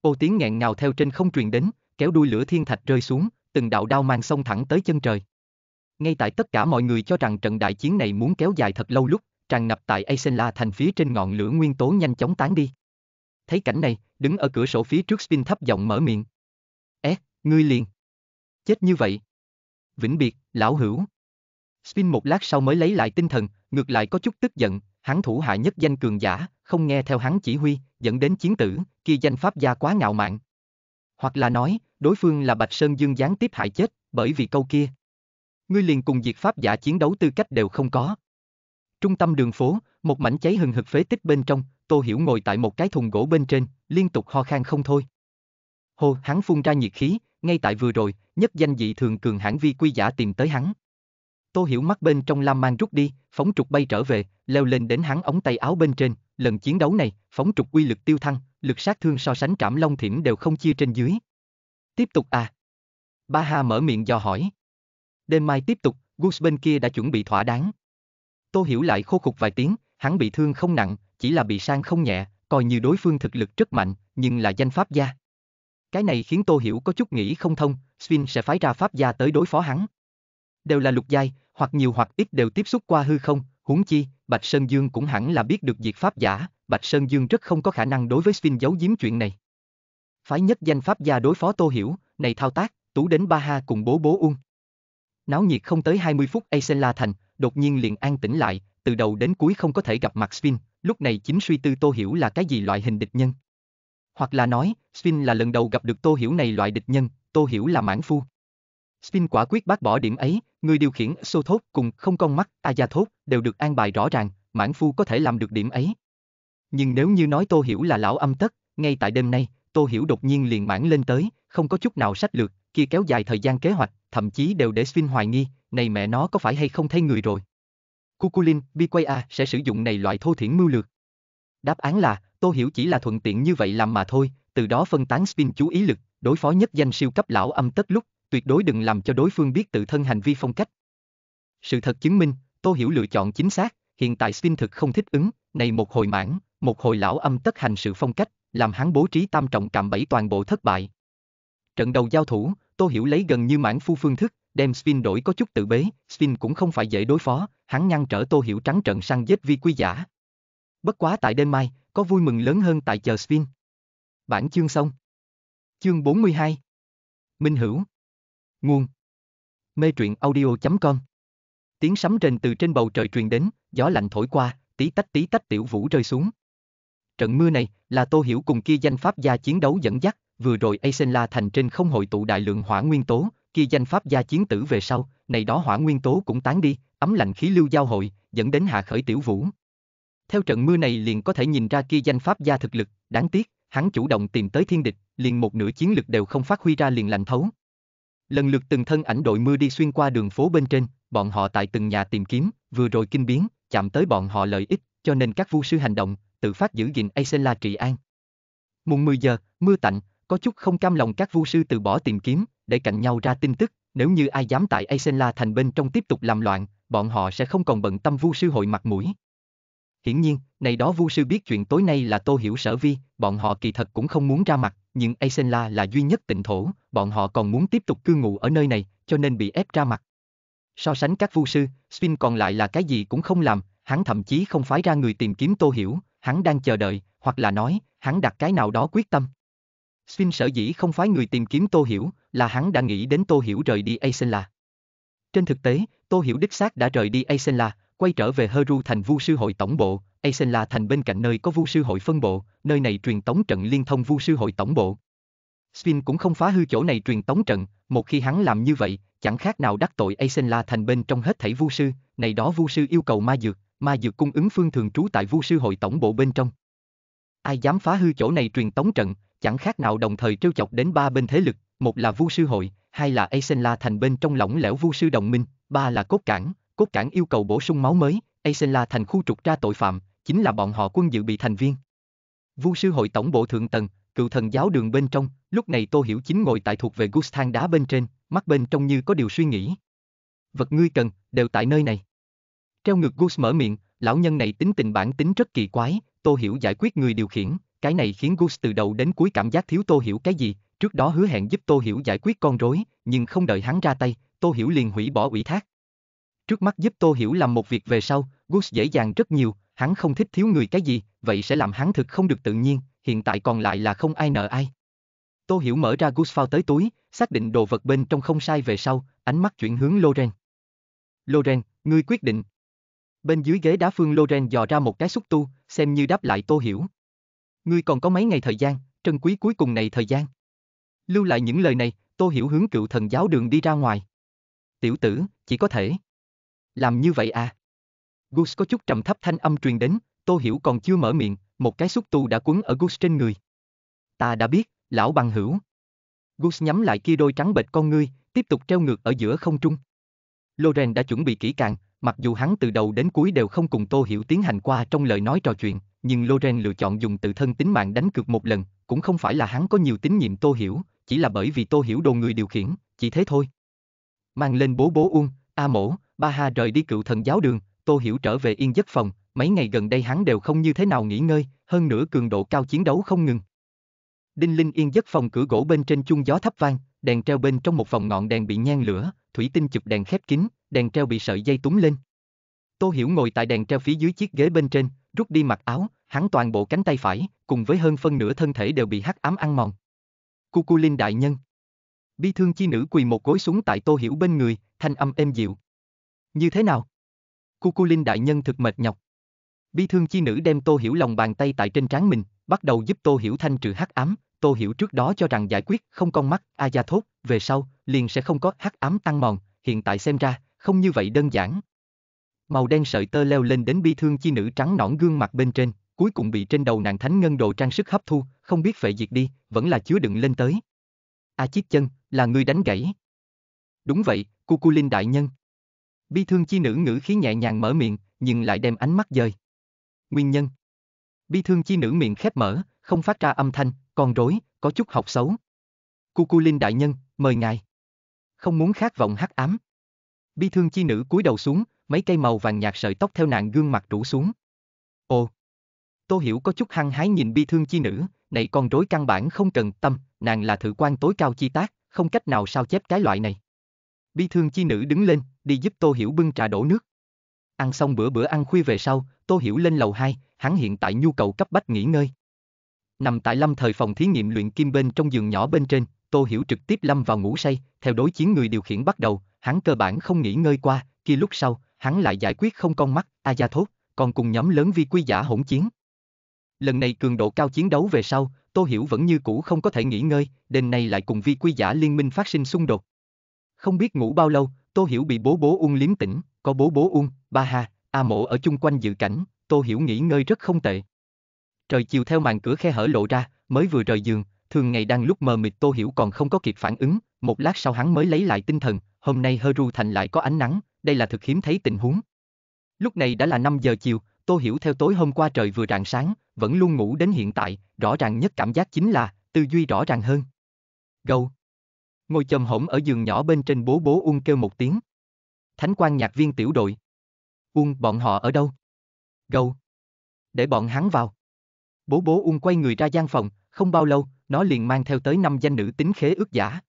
Ô tiếng nghẹn ngào theo trên không truyền đến, kéo đuôi lửa thiên thạch rơi xuống, từng đạo đao mang sông thẳng tới chân trời. Ngay tại tất cả mọi người cho rằng trận đại chiến này muốn kéo dài thật lâu lúc, tràn ngập tại Eisenla thành phía trên ngọn lửa nguyên tố nhanh chóng tán đi. Thấy cảnh này, đứng ở cửa sổ phía trước Spin thấp giọng mở miệng. É, ngươi liền. Chết như vậy. Vĩnh biệt, lão hữu. Spin một lát sau mới lấy lại tinh thần, ngược lại có chút tức giận, hắn thủ hạ nhất danh cường giả, không nghe theo hắn chỉ huy, dẫn đến chiến tử, kia danh pháp gia quá ngạo mạn. Hoặc là nói, đối phương là Bạch Sơn Dương gián tiếp hại chết, bởi vì câu kia. Ngươi liền cùng diệt pháp giả chiến đấu tư cách đều không có. Trung tâm đường phố, một mảnh cháy hừng hực phế tích bên trong, Tô Hiểu ngồi tại một cái thùng gỗ bên trên, liên tục ho khan không thôi. Hô hắn phun ra nhiệt khí, ngay tại vừa rồi, nhất danh dị thường cường hãn vi quy giả tìm tới hắn. Tô Hiểu mắt bên trong lam mang rút đi, phóng trục bay trở về, leo lên đến hắn ống tay áo bên trên, lần chiến đấu này, phóng trục quy lực tiêu thăng, lực sát thương so sánh trảm long thiểm đều không chia trên dưới. Tiếp tục à? Ba Ha mở miệng do hỏi. Đêm mai tiếp tục, Goose bên kia đã chuẩn bị thỏa đáng. Tô Hiểu lại khô cục vài tiếng, hắn bị thương không nặng, chỉ là bị sang không nhẹ, coi như đối phương thực lực rất mạnh, nhưng là danh pháp gia. Cái này khiến Tô Hiểu có chút nghĩ không thông, Sphin sẽ phái ra pháp gia tới đối phó hắn. Đều là lục giai, hoặc nhiều hoặc ít đều tiếp xúc qua hư không, huống chi, Bạch Sơn Dương cũng hẳn là biết được diệt pháp giả, Bạch Sơn Dương rất không có khả năng đối với Sphin giấu giếm chuyện này. Phái nhất danh pháp gia đối phó Tô Hiểu, này thao tác, tú đến Ba Ha cùng bố bố ung. Náo nhiệt không tới 20 phút Aisela thành, đột nhiên liền an tĩnh lại, từ đầu đến cuối không có thể gặp mặt Sphinx, lúc này chính suy tư Tô Hiểu là cái gì loại hình địch nhân. Hoặc là nói, Sphinx là lần đầu gặp được Tô Hiểu này loại địch nhân, Tô Hiểu là mãn phu. Sphinx quả quyết bác bỏ điểm ấy, người điều khiển xô thốt cùng không con mắt, a gia thốt, đều được an bài rõ ràng, mãn phu có thể làm được điểm ấy. Nhưng nếu như nói Tô Hiểu là lão âm tất, ngay tại đêm nay, Tô Hiểu đột nhiên liền mãn lên tới, không có chút nào sách lược, kia kéo dài thời gian kế hoạch, thậm chí đều để Sphinx hoài nghi, này mẹ nó có phải hay không thay người rồi? Kukulin, Cuculin, a sẽ sử dụng này loại thô thiển mưu lược. Đáp án là, Tô Hiểu chỉ là thuận tiện như vậy làm mà thôi, từ đó phân tán spin chú ý lực, đối phó nhất danh siêu cấp lão âm tất lúc, tuyệt đối đừng làm cho đối phương biết tự thân hành vi phong cách. Sự thật chứng minh, Tô Hiểu lựa chọn chính xác, hiện tại spin thực không thích ứng, này một hồi mãn, một hồi lão âm tất hành sự phong cách, làm hắn bố trí tam trọng cạm bẫy toàn bộ thất bại. Trận đầu giao thủ, Tô Hiểu lấy gần như mãn phu phương thức, đem Spin đổi có chút tự bế, Spin cũng không phải dễ đối phó, hắn ngăn trở Tô Hiểu trắng trận săn giết vi quy giả. Bất quá tại đêm mai, có vui mừng lớn hơn tại chờ Spin. Bản chương xong. Chương 42 Minh Hữu Nguồn Mê truyện audio.com Tiếng sấm rền từ trên bầu trời truyền đến, gió lạnh thổi qua, tí tách tí tách tiểu vũ rơi xuống. Trận mưa này là Tô Hiểu cùng kia danh pháp gia chiến đấu dẫn dắt, vừa rồi Asenla thành trên không hội tụ đại lượng hỏa nguyên tố, kia danh pháp gia chiến tử về sau, này đó hỏa nguyên tố cũng tán đi, ấm lạnh khí lưu giao hội, dẫn đến hạ khởi tiểu vũ. Theo trận mưa này liền có thể nhìn ra kia danh pháp gia thực lực, đáng tiếc, hắn chủ động tìm tới thiên địch, liền một nửa chiến lực đều không phát huy ra liền lạnh thấu. Lần lượt từng thân ảnh đội mưa đi xuyên qua đường phố bên trên, bọn họ tại từng nhà tìm kiếm, vừa rồi kinh biến, chạm tới bọn họ lợi ích, cho nên các vu sư hành động, tự phát giữ gìn Aisela trị an. Mùng 10 giờ, mưa tạnh, có chút không cam lòng các vu sư từ bỏ tìm kiếm, để cạnh nhau ra tin tức, nếu như ai dám tại Asenla thành bên trong tiếp tục làm loạn, bọn họ sẽ không còn bận tâm vu sư hội mặt mũi. Hiển nhiên, này đó vu sư biết chuyện tối nay là tô hiểu sở vi, bọn họ kỳ thật cũng không muốn ra mặt, nhưng Asenla là duy nhất tịnh thổ, bọn họ còn muốn tiếp tục cư ngụ ở nơi này, cho nên bị ép ra mặt. So sánh các vu sư, Spin còn lại là cái gì cũng không làm, hắn thậm chí không phái ra người tìm kiếm tô hiểu, hắn đang chờ đợi, hoặc là nói, hắn đặt cái nào đó quyết tâm. Sphinx sở dĩ không phái người tìm kiếm Tô Hiểu, là hắn đã nghĩ đến Tô Hiểu rời đi Asenla. Trên thực tế, Tô Hiểu đích xác đã rời đi Asenla, quay trở về Heru thành Vu sư hội tổng bộ, Asenla thành bên cạnh nơi có Vu sư hội phân bộ, nơi này truyền tống trận liên thông Vu sư hội tổng bộ. Sphinx cũng không phá hư chỗ này truyền tống trận, một khi hắn làm như vậy, chẳng khác nào đắc tội Asenla thành bên trong hết thảy Vu sư, này đó Vu sư yêu cầu ma dược, ma dược cung ứng phương thường trú tại Vu sư hội tổng bộ bên trong. Ai dám phá hư chỗ này truyền tống trận, chẳng khác nào đồng thời trêu chọc đến ba bên thế lực, một là Vu sư hội, hai là Asenla thành bên trong lỏng lẻo Vu sư đồng minh, ba là cốt cản, cốt cản yêu cầu bổ sung máu mới, Asenla thành khu trục ra tội phạm, chính là bọn họ quân dự bị thành viên. Vu sư hội tổng bộ thượng tầng, cựu thần giáo đường bên trong, lúc này Tô Hiểu Chính ngồi tại thuộc về Gus đá bên trên, mắt bên trong như có điều suy nghĩ. Vật ngươi cần, đều tại nơi này. Treo ngược Gus mở miệng, lão nhân này tính tình bản tính rất kỳ quái, Tô Hiểu giải quyết người điều khiển, cái này khiến Gus từ đầu đến cuối cảm giác thiếu Tô Hiểu cái gì, trước đó hứa hẹn giúp Tô Hiểu giải quyết con rối, nhưng không đợi hắn ra tay, Tô Hiểu liền hủy bỏ ủy thác. Trước mắt giúp Tô Hiểu làm một việc về sau, Gus dễ dàng rất nhiều, hắn không thích thiếu người cái gì, vậy sẽ làm hắn thực không được tự nhiên, hiện tại còn lại là không ai nợ ai. Tô Hiểu mở ra Gus phao tới túi, xác định đồ vật bên trong không sai về sau, ánh mắt chuyển hướng Loren. Loren, ngươi quyết định. Bên dưới ghế đá phương Loren dò ra một cái xúc tu, xem như đáp lại Tô Hiểu. Ngươi còn có mấy ngày thời gian, trân quý cuối cùng này thời gian. Lưu lại những lời này, Tô Hiểu hướng cựu thần giáo đường đi ra ngoài. Tiểu tử, chỉ có thể. Làm như vậy à? Gus có chút trầm thấp thanh âm truyền đến, Tô Hiểu còn chưa mở miệng, một cái xúc tu đã quấn ở Gus trên người. Ta đã biết, lão bằng hữu. Gus nhắm lại kia đôi trắng bệch con ngươi, tiếp tục treo ngược ở giữa không trung. Loren đã chuẩn bị kỹ càng, mặc dù hắn từ đầu đến cuối đều không cùng Tô Hiểu tiến hành qua trong lời nói trò chuyện, nhưng Loren lựa chọn dùng tự thân tính mạng đánh cược một lần, cũng không phải là hắn có nhiều tín nhiệm Tô Hiểu, chỉ là bởi vì Tô Hiểu đồ người điều khiển, chỉ thế thôi. Mang lên bố bố Uông, A Mổ, Ba ha rời đi cựu thần giáo đường, Tô Hiểu trở về yên giấc phòng, mấy ngày gần đây hắn đều không như thế nào nghỉ ngơi, hơn nữa cường độ cao chiến đấu không ngừng. Đinh Linh yên giấc phòng cửa gỗ bên trên chuông gió thấp vang, đèn treo bên trong một phòng ngọn đèn bị nhen lửa, thủy tinh chụp đèn khép kín, đèn treo bị sợi dây túm lên. Tô Hiểu ngồi tại đèn treo phía dưới chiếc ghế bên trên, rút đi mặc áo, hắn toàn bộ cánh tay phải, cùng với hơn phân nửa thân thể đều bị hắc ám ăn mòn. Cuculin đại nhân. Bi thương chi nữ quỳ một gối xuống tại Tô Hiểu bên người, thanh âm êm dịu. Như thế nào? Cuculin đại nhân thực mệt nhọc. Bi thương chi nữ đem Tô Hiểu lòng bàn tay tại trên trán mình, bắt đầu giúp Tô Hiểu thanh trừ hắc ám, Tô Hiểu trước đó cho rằng giải quyết không con mắt, a à gia thốt, về sau, liền sẽ không có hắc ám ăn mòn, hiện tại xem ra, không như vậy đơn giản. Màu đen sợi tơ leo lên đến bi thương chi nữ trắng nõn gương mặt bên trên, cuối cùng bị trên đầu nàng thánh ngân đồ trang sức hấp thu, không biết phệ diệt đi, vẫn là chứa đựng lên tới. A à, chiếc chân, là người đánh gãy. Đúng vậy, cu cu linh đại nhân. Bi thương chi nữ ngữ khí nhẹ nhàng mở miệng, nhưng lại đem ánh mắt dời. Nguyên nhân. Bi thương chi nữ miệng khép mở, không phát ra âm thanh, còn rối, có chút học xấu. Cu cu linh đại nhân, mời ngài. Không muốn khát vọng hắc ám. Bi thương chi nữ cúi đầu xuống, mấy cây màu vàng nhạt sợi tóc theo nạn gương mặt rủ xuống. Ồ! Tô Hiểu có chút hăng hái nhìn bi thương chi nữ, này con rối căn bản không cần tâm, nàng là thử quan tối cao chi tác, không cách nào sao chép cái loại này. Bi thương chi nữ đứng lên, đi giúp Tô Hiểu bưng trà đổ nước. Ăn xong bữa bữa ăn khuya về sau, Tô Hiểu lên lầu 2, hắn hiện tại nhu cầu cấp bách nghỉ ngơi. Nằm tại lâm thời phòng thí nghiệm luyện kim bên trong giường nhỏ bên trên, Tô Hiểu trực tiếp lâm vào ngủ say, theo đối chiến người điều khiển bắt đầu, hắn cơ bản không nghỉ ngơi qua, kia lúc sau, hắn lại giải quyết không con mắt, A Gia Thốt, còn cùng nhóm lớn vi quy giả hỗn chiến. Lần này cường độ cao chiến đấu về sau, Tô Hiểu vẫn như cũ không có thể nghỉ ngơi, đền này lại cùng vi quy giả liên minh phát sinh xung đột. Không biết ngủ bao lâu, Tô Hiểu bị bố bố ung liếm tỉnh, có bố bố ung, ba ha, A mộ ở chung quanh dự cảnh, Tô Hiểu nghỉ ngơi rất không tệ. Trời chiều theo màn cửa khe hở lộ ra, mới vừa rời giường, thường ngày đang lúc mờ mịt Tô Hiểu còn không có kịp phản ứng, một lát sau hắn mới lấy lại tinh thần, hôm nay hơ ru Thành lại có ánh nắng, đây là thực hiếm thấy tình huống. Lúc này đã là 5 giờ chiều, Tô Hiểu theo tối hôm qua trời vừa rạng sáng, vẫn luôn ngủ đến hiện tại, rõ ràng nhất cảm giác chính là tư duy rõ ràng hơn. Gâu. Ngồi chồm hổm ở giường nhỏ bên trên bố bố ung kêu một tiếng. Thánh quan nhạc viên tiểu đội. Ung, bọn họ ở đâu? Gâu. Để bọn hắn vào. Bố bố ung quay người ra gian phòng, không bao lâu, nó liền mang theo tới năm danh nữ tính khế ước giả.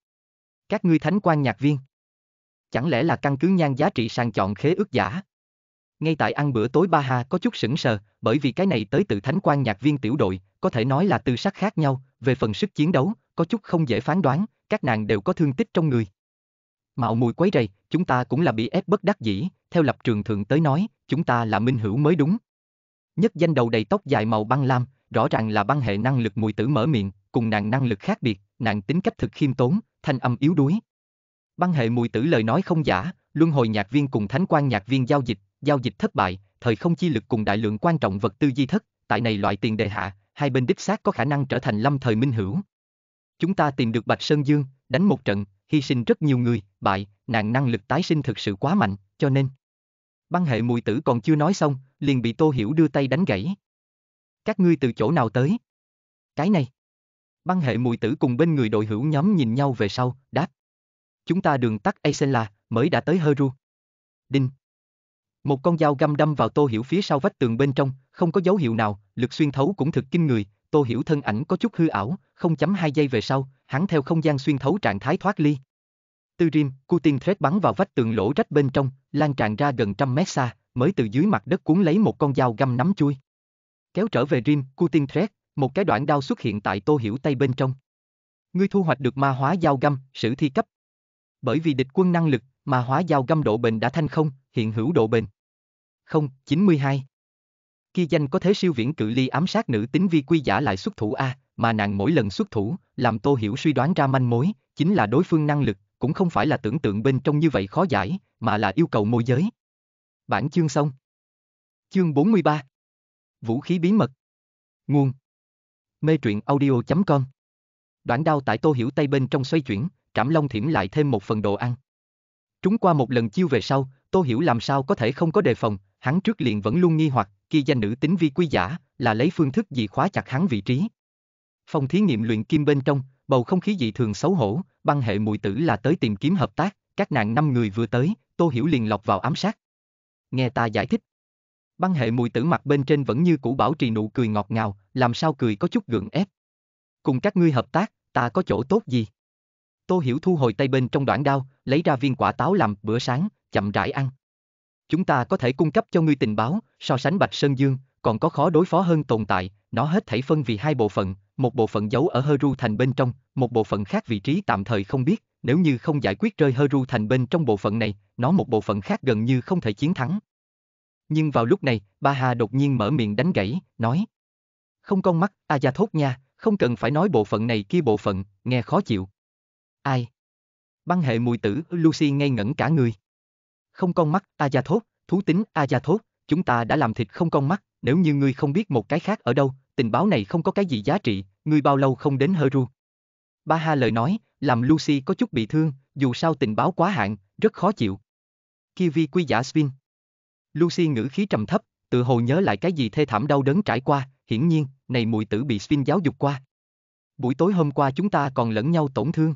Các ngươi thánh quan nhạc viên. Chẳng lẽ là căn cứ nhan giá trị sang chọn khế ước giả? Ngay tại ăn bữa tối Ba ha có chút sững sờ, bởi vì cái này tới từ thánh quan nhạc viên tiểu đội, có thể nói là tư sắc khác nhau, về phần sức chiến đấu, có chút không dễ phán đoán, các nàng đều có thương tích trong người. Mạo mùi quấy rầy, chúng ta cũng là bị ép bất đắc dĩ, theo lập trường thượng tới nói, chúng ta là minh hữu mới đúng. Nhất danh đầu đầy tóc dài màu băng lam, rõ ràng là băng hệ năng lực mùi tử mở miệng, cùng nàng năng lực khác biệt, nàng tính cách thực khiêm tốn, thanh âm yếu đuối, Băng hệ mùi tử lời nói không giả, luân hồi nhạc viên cùng thánh quan nhạc viên giao dịch, giao dịch thất bại, thời không chi lực cùng đại lượng quan trọng vật tư di thất, tại này loại tiền đề hạ, hai bên đích xác có khả năng trở thành lâm thời minh hữu. Chúng ta tìm được Bạch Sơn Dương, đánh một trận, hy sinh rất nhiều người, bại, nàng năng lực tái sinh thực sự quá mạnh, cho nên. Băng hệ mùi tử còn chưa nói xong, liền bị Tô Hiểu đưa tay đánh gãy. Các ngươi từ chỗ nào tới? Cái này. Băng hệ mùi tử cùng bên người đội hữu nhóm nhìn nhau về sau, đáp chúng ta đường tắt Eisenla, mới đã tới Heru. Đinh. Một con dao găm đâm vào Tô Hiểu phía sau vách tường bên trong, không có dấu hiệu nào, lực xuyên thấu cũng thực kinh người, Tô Hiểu thân ảnh có chút hư ảo, không chấm 2 giây về sau, hắn theo không gian xuyên thấu trạng thái thoát ly. Tư Rim, tiên Thread bắn vào vách tường lỗ rách bên trong, lan tràn ra gần trăm mét xa, mới từ dưới mặt đất cuốn lấy một con dao găm nắm chui. Kéo trở về Rim, tiên Thread, một cái đoạn đao xuất hiện tại Tô Hiểu tay bên trong. Ngươi thu hoạch được ma hóa dao găm, sử thi cấp, bởi vì địch quân năng lực, mà hóa giao găm độ bền đã thanh không, hiện hữu độ bền. Không, 92. Kia danh có thế siêu viễn cự ly ám sát nữ tính vi quy giả lại xuất thủ A, mà nàng mỗi lần xuất thủ, làm tô hiểu suy đoán ra manh mối, chính là đối phương năng lực, cũng không phải là tưởng tượng bên trong như vậy khó giải, mà là yêu cầu môi giới. Bản chương xong. Chương 43 Vũ khí bí mật Nguồn Mê truyện audio.com Đoạn đao tại tô hiểu tay bên trong xoay chuyển, Trảm Long Thiểm lại thêm một phần đồ ăn. Trúng qua một lần chiêu về sau, Tô Hiểu làm sao có thể không có đề phòng, hắn trước liền vẫn luôn nghi hoặc, kia danh nữ tính vi quy giả, là lấy phương thức gì khóa chặt hắn vị trí. Phòng thí nghiệm luyện kim bên trong, bầu không khí dị thường xấu hổ, băng hệ mùi tử là tới tìm kiếm hợp tác, các nàng năm người vừa tới, Tô Hiểu liền lọc vào ám sát. Nghe ta giải thích. Băng hệ mùi tử mặt bên trên vẫn như cũ bảo trì nụ cười ngọt ngào, làm sao cười có chút gượng ép. Cùng các ngươi hợp tác, ta có chỗ tốt gì? Tô Hiểu thu hồi tay bên trong đoạn đao, lấy ra viên quả táo làm bữa sáng, chậm rãi ăn. Chúng ta có thể cung cấp cho ngươi tình báo, so sánh Bạch Sơn Dương, còn có khó đối phó hơn tồn tại, nó hết thảy phân vì hai bộ phận, một bộ phận giấu ở Heru Thành bên trong, một bộ phận khác vị trí tạm thời không biết, nếu như không giải quyết rơi Heru Thành bên trong bộ phận này, nó một bộ phận khác gần như không thể chiến thắng. Nhưng vào lúc này, Ba Hà đột nhiên mở miệng đánh gãy, nói. Không con mắt, A à Gia thốt nha, không cần phải nói bộ phận này kia bộ phận, nghe khó chịu. Ai? Băng hệ mùi tử, Lucy ngây ngẩn cả người. Không con mắt, A Gia Thốt, thú tính A Gia Thốt, chúng ta đã làm thịt không con mắt, nếu như ngươi không biết một cái khác ở đâu, tình báo này không có cái gì giá trị, ngươi bao lâu không đến Heru. Ba ha lời nói, làm Lucy có chút bị thương, dù sao tình báo quá hạn, rất khó chịu. Kiwi quy giả Spin. Lucy ngữ khí trầm thấp, tự hồ nhớ lại cái gì thê thảm đau đớn trải qua, hiển nhiên, này mùi tử bị Spin giáo dục qua. Buổi tối hôm qua chúng ta còn lẫn nhau tổn thương.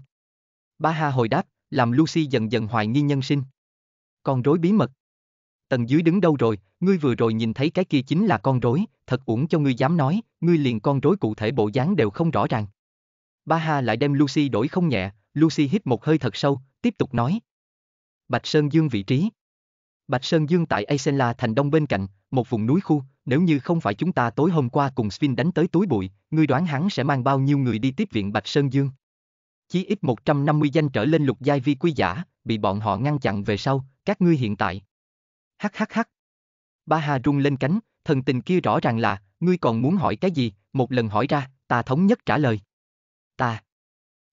Ba Hà hồi đáp, làm Lucy dần dần hoài nghi nhân sinh. Con rối bí mật. Tầng dưới đứng đâu rồi, ngươi vừa rồi nhìn thấy cái kia chính là con rối, thật uổng cho ngươi dám nói, ngươi liền con rối cụ thể bộ dáng đều không rõ ràng. Ba Hà lại đem Lucy đổi không nhẹ, Lucy hít một hơi thật sâu, tiếp tục nói. Bạch Sơn Dương vị trí. Bạch Sơn Dương tại Asenla thành đông bên cạnh, một vùng núi khu, nếu như không phải chúng ta tối hôm qua cùng Sphin đánh tới túi bụi, ngươi đoán hắn sẽ mang bao nhiêu người đi tiếp viện Bạch Sơn Dương chí ít 150 danh trở lên lục giai vi quý giả, bị bọn họ ngăn chặn về sau, các ngươi hiện tại. Hắc hắc hắc. Ba Hà rung lên cánh, thần tình kia rõ ràng là, ngươi còn muốn hỏi cái gì, một lần hỏi ra, ta thống nhất trả lời. Ta.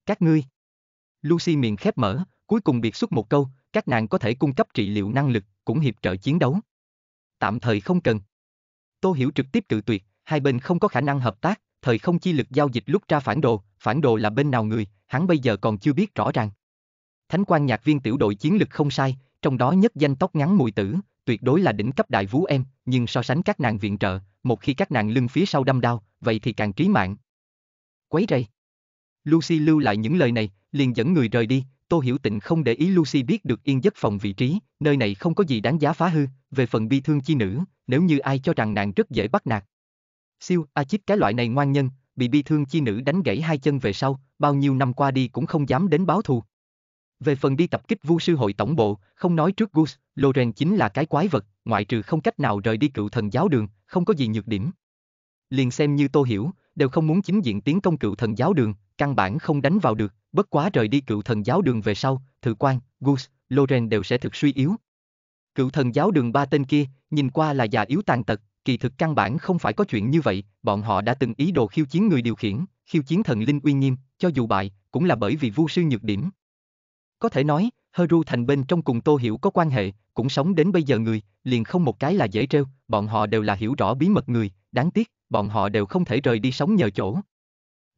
Các ngươi. Lucy miệng khép mở, cuối cùng biệt xuất một câu, các nàng có thể cung cấp trị liệu năng lực, cũng hiệp trợ chiến đấu. Tạm thời không cần. Tô Hiểu trực tiếp cự tuyệt, hai bên không có khả năng hợp tác, thời không chi lực giao dịch lúc ra phản đồ, phản đồ là bên nào người, hắn bây giờ còn chưa biết rõ ràng. Thánh quan nhạc viên tiểu đội chiến lực không sai, trong đó nhất danh tóc ngắn mùi tử, tuyệt đối là đỉnh cấp đại vũ em, nhưng so sánh các nàng viện trợ, một khi các nàng lưng phía sau đâm đau, vậy thì càng trí mạng. Quấy rầy. Lucy lưu lại những lời này, liền dẫn người rời đi, Tô Hiểu Tịnh không để ý Lucy biết được yên giấc phòng vị trí, nơi này không có gì đáng giá phá hư, về phần bi thương chi nữ, nếu như ai cho rằng nàng rất dễ bắt nạt. Siêu, a à chít cái loại này ngoan nhân, bị bi thương chi nữ đánh gãy hai chân về sau, bao nhiêu năm qua đi cũng không dám đến báo thù. Về phần đi tập kích Vu sư hội tổng bộ, không nói trước Gus, Loren chính là cái quái vật, ngoại trừ không cách nào rời đi cựu thần giáo đường, không có gì nhược điểm. Liền xem như Tô Hiểu, đều không muốn chính diện tiến công cựu thần giáo đường, căn bản không đánh vào được, bất quá rời đi cựu thần giáo đường về sau, thử quan, Gus, Loren đều sẽ thực suy yếu. Cựu thần giáo đường ba tên kia, nhìn qua là già yếu tàn tật, kỳ thực căn bản không phải có chuyện như vậy, bọn họ đã từng ý đồ khiêu chiến người điều khiển, khiêu chiến thần linh uy nghiêm, cho dù bại, cũng là bởi vì vu sư nhược điểm. Có thể nói, Heru thành bên trong cùng Tô Hiểu có quan hệ, cũng sống đến bây giờ người, liền không một cái là dễ trêu, bọn họ đều là hiểu rõ bí mật người, đáng tiếc, bọn họ đều không thể rời đi sống nhờ chỗ.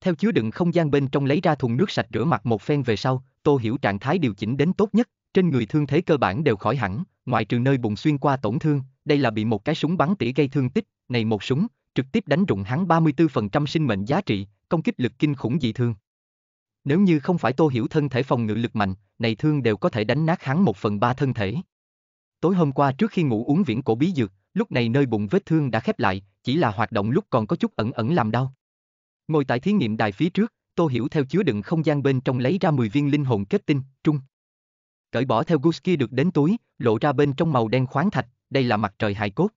Theo chứa đựng không gian bên trong lấy ra thùng nước sạch rửa mặt một phen về sau, Tô Hiểu trạng thái điều chỉnh đến tốt nhất, trên người thương thế cơ bản đều khỏi hẳn, ngoại trừ nơi bụng xuyên qua tổn thương, đây là bị một cái súng bắn tỉa gây thương tích, này một súng, trực tiếp đánh rụng hắn 34% sinh mệnh giá trị, công kích lực kinh khủng dị thương. Nếu như không phải Tô Hiểu thân thể phòng ngự lực mạnh, này thương đều có thể đánh nát hắn một phần ba thân thể. Tối hôm qua trước khi ngủ uống viễn cổ bí dược, lúc này nơi bụng vết thương đã khép lại, chỉ là hoạt động lúc còn có chút ẩn ẩn làm đau. Ngồi tại thí nghiệm đài phía trước, Tô Hiểu theo chứa đựng không gian bên trong lấy ra 10 viên linh hồn kết tinh, trung cởi bỏ theo Gus kia được đến túi, lộ ra bên trong màu đen khoáng thạch, đây là mặt trời hài cốt.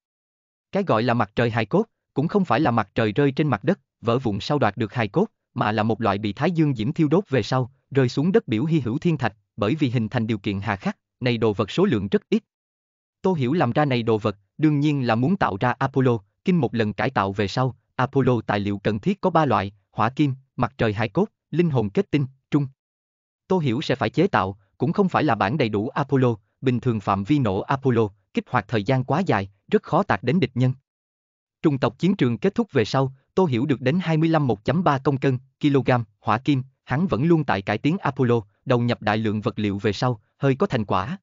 Cái gọi là mặt trời hài cốt, cũng không phải là mặt trời rơi trên mặt đất, vỡ vụn sau đoạt được hài cốt, mà là một loại bị thái dương diễm thiêu đốt về sau, rơi xuống đất biểu hy hữu thiên thạch, bởi vì hình thành điều kiện hà khắc, này đồ vật số lượng rất ít. Tô Hiểu làm ra này đồ vật, đương nhiên là muốn tạo ra Apollo, kinh một lần cải tạo về sau, Apollo tài liệu cần thiết có ba loại, hỏa kim, mặt trời hài cốt, linh hồn kết tinh, trung. Tô Hiểu sẽ phải chế tạo, cũng không phải là bản đầy đủ Apollo, bình thường phạm vi nổ Apollo, kích hoạt thời gian quá dài, rất khó tạc đến địch nhân. Trung tộc chiến trường kết thúc về sau, Tô Hiểu được đến 25 1.3 công cân, kg, hỏa kim, hắn vẫn luôn tại cải tiến Apollo, đầu nhập đại lượng vật liệu về sau, hơi có thành quả.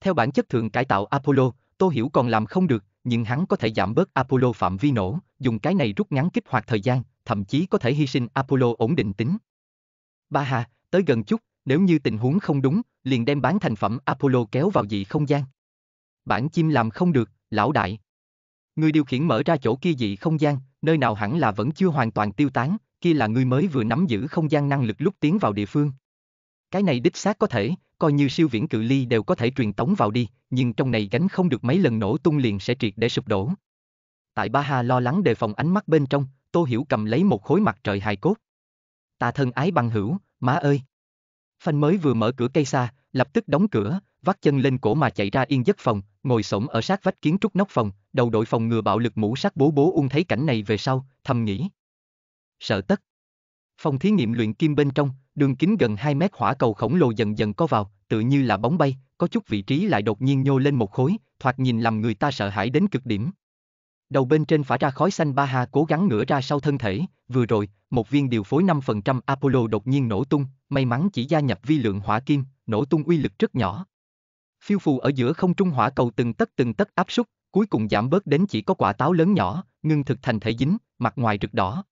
Theo bản chất thượng cải tạo Apollo, Tô Hiểu còn làm không được, nhưng hắn có thể giảm bớt Apollo phạm vi nổ, dùng cái này rút ngắn kích hoạt thời gian, thậm chí có thể hy sinh Apollo ổn định tính. Ba Hà, tới gần chút, nếu như tình huống không đúng, liền đem bán thành phẩm Apollo kéo vào dị không gian. Bản chim làm không được, lão đại. Người điều khiển mở ra chỗ kia dị không gian, nơi nào hẳn là vẫn chưa hoàn toàn tiêu tán, kia là người mới vừa nắm giữ không gian năng lực lúc tiến vào địa phương. Cái này đích xác có thể, coi như siêu viễn cự ly đều có thể truyền tống vào đi, nhưng trong này gánh không được mấy lần nổ tung liền sẽ triệt để sụp đổ. Tại Ba Hà lo lắng đề phòng ánh mắt bên trong, Tô Hiểu cầm lấy một khối mặt trời hài cốt. Ta thân ái bằng hữu, má ơi. Phanh mới vừa mở cửa cây xa, lập tức đóng cửa, vắt chân lên cổ mà chạy ra yên giấc phòng, ngồi xổm ở sát vách kiến trúc nóc phòng, đầu đội phòng ngừa bạo lực mũ sát bố bố ung thấy cảnh này về sau, thầm nghĩ. Sợ tất. Phòng thí nghiệm luyện kim bên trong, đường kính gần 2 mét hỏa cầu khổng lồ dần dần có vào, tự như là bóng bay, có chút vị trí lại đột nhiên nhô lên một khối, thoạt nhìn làm người ta sợ hãi đến cực điểm. Đầu bên trên phả ra khói xanh Ba Hà cố gắng ngửa ra sau thân thể, vừa rồi, một viên điều phối 5% Apollo đột nhiên nổ tung, may mắn chỉ gia nhập vi lượng hỏa kim, nổ tung uy lực rất nhỏ. Phiêu phù ở giữa không trung hỏa cầu từng tấc từng tấc áp suất, cuối cùng giảm bớt đến chỉ có quả táo lớn nhỏ, ngưng thực thành thể dính, mặt ngoài rực đỏ.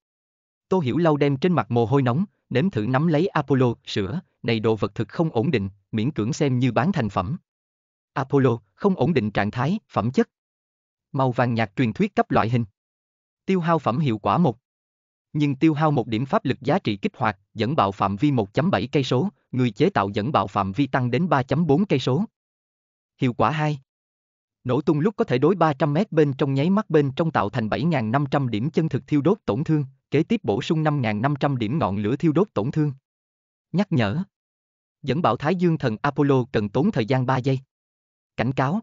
Tô Hiểu lau đem trên mặt mồ hôi nóng, nếm thử nắm lấy Apollo, sữa, này đồ vật thực không ổn định, miễn cưỡng xem như bán thành phẩm. Apollo, không ổn định trạng thái, phẩm chất. Màu vàng nhạt truyền thuyết cấp loại hình. Tiêu hao phẩm hiệu quả một nhưng tiêu hao một điểm pháp lực giá trị kích hoạt, dẫn bạo phạm vi 1.7 cây số, người chế tạo dẫn bạo phạm vi tăng đến 3.4 cây số. Hiệu quả 2. Nổ tung lúc có thể đối 300 m bên trong nháy mắt bên trong tạo thành 7.500 điểm chân thực thiêu đốt tổn thương, kế tiếp bổ sung 5.500 điểm ngọn lửa thiêu đốt tổn thương. Nhắc nhở. Dẫn bảo Thái Dương thần Apollo cần tốn thời gian 3 giây. Cảnh cáo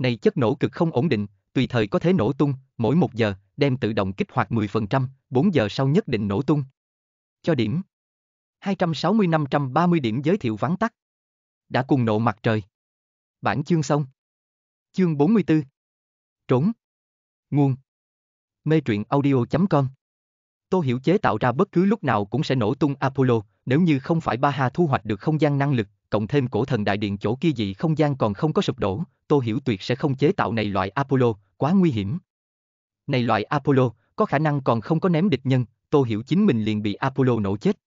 này chất nổ cực không ổn định, tùy thời có thể nổ tung, mỗi một giờ, đem tự động kích hoạt 10%, 4 giờ sau nhất định nổ tung. Cho điểm 260-530 điểm giới thiệu vắng tắt. Đã cùng nộ mặt trời. Bản chương xong. Chương 44 Trốn Nguồn Mê truyện audio.com Tô Hiểu chế tạo ra bất cứ lúc nào cũng sẽ nổ tung Apollo, nếu như không phải Ba Baha thu hoạch được không gian năng lực, cộng thêm cổ thần đại điện chỗ kia dị không gian còn không có sụp đổ, Tô Hiểu Tuyệt sẽ không chế tạo này loại Apollo, quá nguy hiểm. Này loại Apollo, có khả năng còn không có ném địch nhân, Tô Hiểu chính mình liền bị Apollo nổ chết.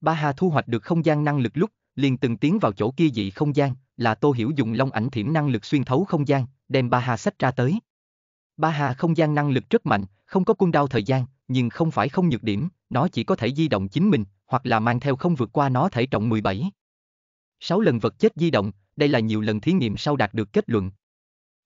Ba Hà thu hoạch được không gian năng lực lúc, liền từng tiến vào chỗ kia dị không gian, là Tô Hiểu dùng long ảnh thiểm năng lực xuyên thấu không gian, đem Ba Hà sách ra tới. Ba Hà không gian năng lực rất mạnh, không có cung đao thời gian, nhưng không phải không nhược điểm, nó chỉ có thể di động chính mình, hoặc là mang theo không vượt qua nó thể trọng 17. sáu lần vật chất di động, đây là nhiều lần thí nghiệm sau đạt được kết luận.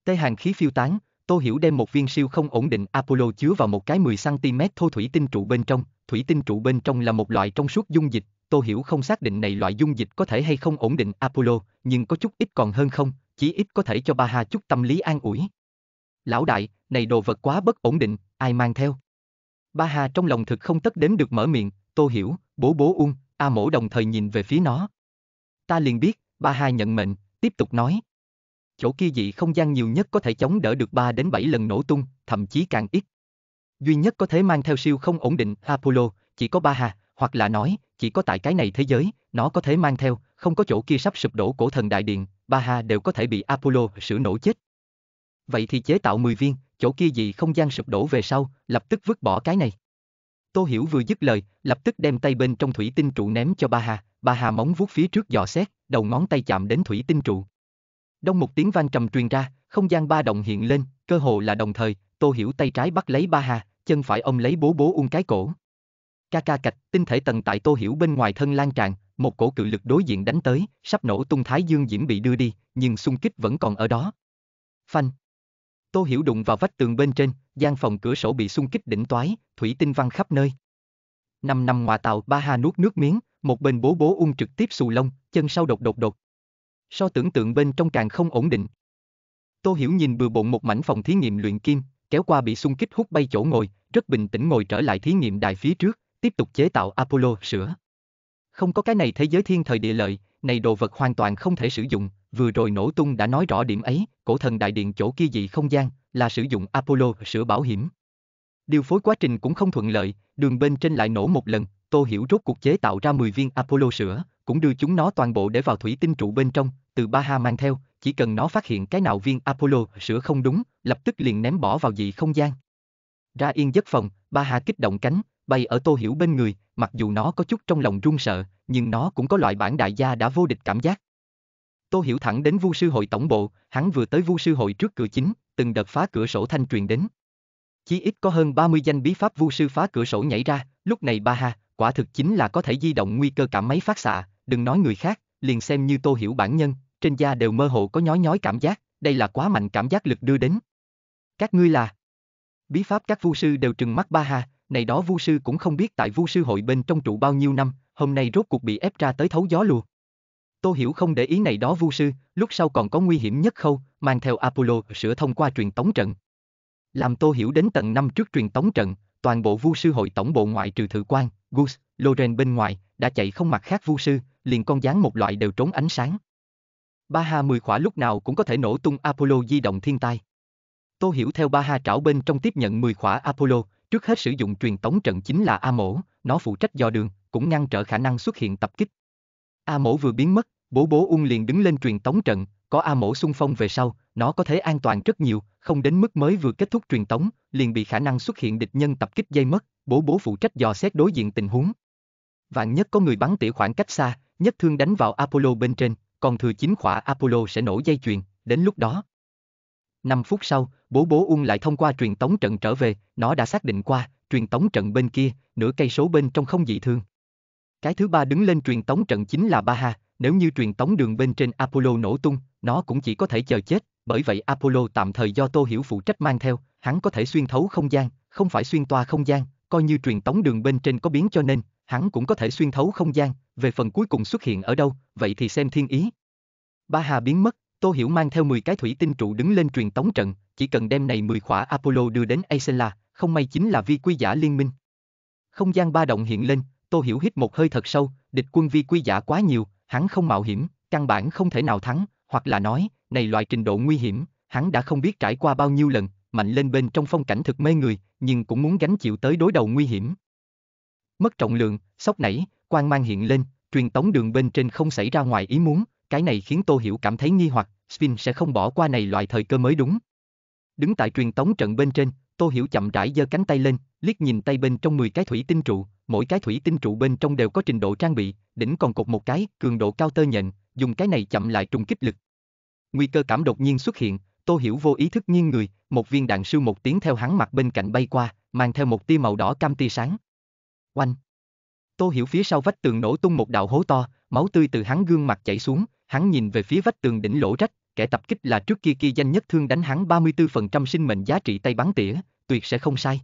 Tê hàng khí phiêu tán, Tô Hiểu đem một viên siêu không ổn định Apollo chứa vào một cái 10cm thô thủy tinh trụ bên trong, thủy tinh trụ bên trong là một loại trong suốt dung dịch, Tô Hiểu không xác định này loại dung dịch có thể hay không ổn định Apollo, nhưng có chút ít còn hơn không, chỉ ít có thể cho Baha chút tâm lý an ủi. Lão đại, này đồ vật quá bất ổn định, ai mang theo? Baha trong lòng thực không tất đếm được mở miệng, Tô Hiểu, bố bố ung, A Mổ đồng thời nhìn về phía nó. Ta liền biết, Ba Hà nhận mệnh, tiếp tục nói. Chỗ kia dị không gian nhiều nhất có thể chống đỡ được 3 đến 7 lần nổ tung, thậm chí càng ít. Duy nhất có thể mang theo siêu không ổn định Apollo, chỉ có Ba Hà, hoặc là nói, chỉ có tại cái này thế giới, nó có thể mang theo, không có chỗ kia sắp sụp đổ cổ thần đại điện, Ba Hà đều có thể bị Apollo sửa nổ chết. Vậy thì chế tạo 10 viên, chỗ kia dị không gian sụp đổ về sau, lập tức vứt bỏ cái này. Tô Hiểu vừa dứt lời, lập tức đem tay bên trong thủy tinh trụ ném cho Ba Hà, bà Hà móng vuốt phía trước dò xét, đầu ngón tay chạm đến thủy tinh trụ. Đông một tiếng vang trầm truyền ra, không gian ba động hiện lên, cơ hồ là đồng thời, Tô Hiểu tay trái bắt lấy ba Hà, chân phải ông lấy bố bố ung cái cổ. Ca ca cạch, tinh thể tầng tại Tô Hiểu bên ngoài thân lan tràn, một cổ cự lực đối diện đánh tới, sắp nổ tung Thái Dương Diễm bị đưa đi, nhưng xung kích vẫn còn ở đó. Phanh. Tô Hiểu đụng vào vách tường bên trên, gian phòng cửa sổ bị xung kích đỉnh toái, thủy tinh văng khắp nơi. Năm năm ngoài tàu ba Hà nuốt nước miếng, một bên bố bố ung trực tiếp xù lông, chân sau đột đột đột. So tưởng tượng bên trong càng không ổn định. Tô Hiểu nhìn bừa bộn một mảnh phòng thí nghiệm luyện kim, kéo qua bị xung kích hút bay chỗ ngồi, rất bình tĩnh ngồi trở lại thí nghiệm đài phía trước, tiếp tục chế tạo Apollo sữa. Không có cái này thế giới thiên thời địa lợi, này đồ vật hoàn toàn không thể sử dụng, vừa rồi nổ tung đã nói rõ điểm ấy, cổ thần đại điện chỗ kia dị không gian, là sử dụng Apollo sửa bảo hiểm. Điều phối quá trình cũng không thuận lợi, đường bên trên lại nổ một lần, Tô Hiểu rốt cuộc chế tạo ra 10 viên Apollo sữa, cũng đưa chúng nó toàn bộ để vào thủy tinh trụ bên trong, từ Baha mang theo, chỉ cần nó phát hiện cái nào viên Apollo sữa không đúng, lập tức liền ném bỏ vào dị không gian. Ra yên giấc phòng, Baha kích động cánh, bay ở Tô Hiểu bên người, mặc dù nó có chút trong lòng run sợ, nhưng nó cũng có loại bản đại gia đã vô địch cảm giác. Tô Hiểu thẳng đến Vu sư hội tổng bộ, hắn vừa tới Vu sư hội trước cửa chính, từng đợt phá cửa sổ thanh truyền đến. Chí ít có hơn 30 danh bí pháp Vu sư phá cửa sổ nhảy ra, lúc này Baha, quả thực chính là có thể di động nguy cơ cảm máy phát xạ, đừng nói người khác, liền xem như tô hiểu bản nhân, trên da đều mơ hồ có nhói nhói cảm giác, đây là quá mạnh cảm giác lực đưa đến. Các ngươi là Bí pháp các vu sư đều trừng mắt ba ha, này đó vu sư cũng không biết tại vu sư hội bên trong trụ bao nhiêu năm, hôm nay rốt cuộc bị ép ra tới thấu gió lùa. Tô Hiểu không để ý này đó vu sư, lúc sau còn có nguy hiểm nhất khâu, mang theo Apollo sửa thông qua truyền tống trận. Làm Tô Hiểu đến tận năm trước truyền tống trận, toàn bộ vu sư hội tổng bộ ngoại trừ thự quan, Gus, Loren bên ngoài, đã chạy không mặt khác vu sư, liền con dáng một loại đều trốn ánh sáng. Ba ha mười khỏa lúc nào cũng có thể nổ tung Apollo di động thiên tai. Tô Hiểu theo ba ha trảo bên trong tiếp nhận 10 khỏa Apollo, trước hết sử dụng truyền tống trận chính là A Mổ, nó phụ trách dò đường, cũng ngăn trở khả năng xuất hiện tập kích. A Mổ vừa biến mất, bố bố ung liền đứng lên truyền tống trận, có A Mổ xung phong về sau, nó có thể an toàn rất nhiều, không đến mức mới vừa kết thúc truyền tống, liền bị khả năng xuất hiện địch nhân tập kích dây mất, bố bố phụ trách dò xét đối diện tình huống. Vạn nhất có người bắn tỉa khoảng cách xa, nhất thương đánh vào Apollo bên trên, còn thừa chính khỏa Apollo sẽ nổ dây chuyền, đến lúc đó. 5 phút sau, bố bố Ung lại thông qua truyền tống trận trở về, nó đã xác định qua, truyền tống trận bên kia, nửa cây số bên trong không dị thương. Cái thứ ba đứng lên truyền tống trận chính là Baha, nếu như truyền tống đường bên trên Apollo nổ tung, nó cũng chỉ có thể chờ chết bởi vậy Apollo tạm thời do Tô Hiểu phụ trách mang theo, hắn có thể xuyên thấu không gian, không phải xuyên toa không gian, coi như truyền tống đường bên trên có biến cho nên, hắn cũng có thể xuyên thấu không gian, về phần cuối cùng xuất hiện ở đâu, vậy thì xem thiên ý. Ba Hà biến mất, Tô Hiểu mang theo 10 cái thủy tinh trụ đứng lên truyền tống trận, chỉ cần đem này 10 khỏa Apollo đưa đến Aisela, không may chính là vi quy giả liên minh. Không gian ba động hiện lên, Tô Hiểu hít một hơi thật sâu, địch quân vi quy giả quá nhiều, hắn không mạo hiểm, căn bản không thể nào thắng, hoặc là nói, này loại trình độ nguy hiểm, hắn đã không biết trải qua bao nhiêu lần, mạnh lên bên trong phong cảnh thực mê người, nhưng cũng muốn gánh chịu tới đối đầu nguy hiểm. Mất trọng lượng, sốc nảy, quang mang hiện lên, truyền tống đường bên trên không xảy ra ngoài ý muốn, cái này khiến Tô Hiểu cảm thấy nghi hoặc, spin sẽ không bỏ qua này loại thời cơ mới đúng. Đứng tại truyền tống trận bên trên, Tô Hiểu chậm rãi giơ cánh tay lên, liếc nhìn tay bên trong 10 cái thủy tinh trụ, mỗi cái thủy tinh trụ bên trong đều có trình độ trang bị, đỉnh còn cột một cái, cường độ cao tơ nhện, dùng cái này chậm lại trùng kích lực, nguy cơ cảm đột nhiên xuất hiện, Tô Hiểu vô ý thức nghiêng người, một viên đạn sưu một tiếng theo hắn mặt bên cạnh bay qua, mang theo một tia màu đỏ cam tia sáng. Oanh! Tô Hiểu phía sau vách tường nổ tung một đạo hố to, máu tươi từ hắn gương mặt chảy xuống, hắn nhìn về phía vách tường đỉnh lỗ rách, kẻ tập kích là trước kia kia danh nhất thương đánh hắn 34% sinh mệnh giá trị tay bắn tỉa, tuyệt sẽ không sai.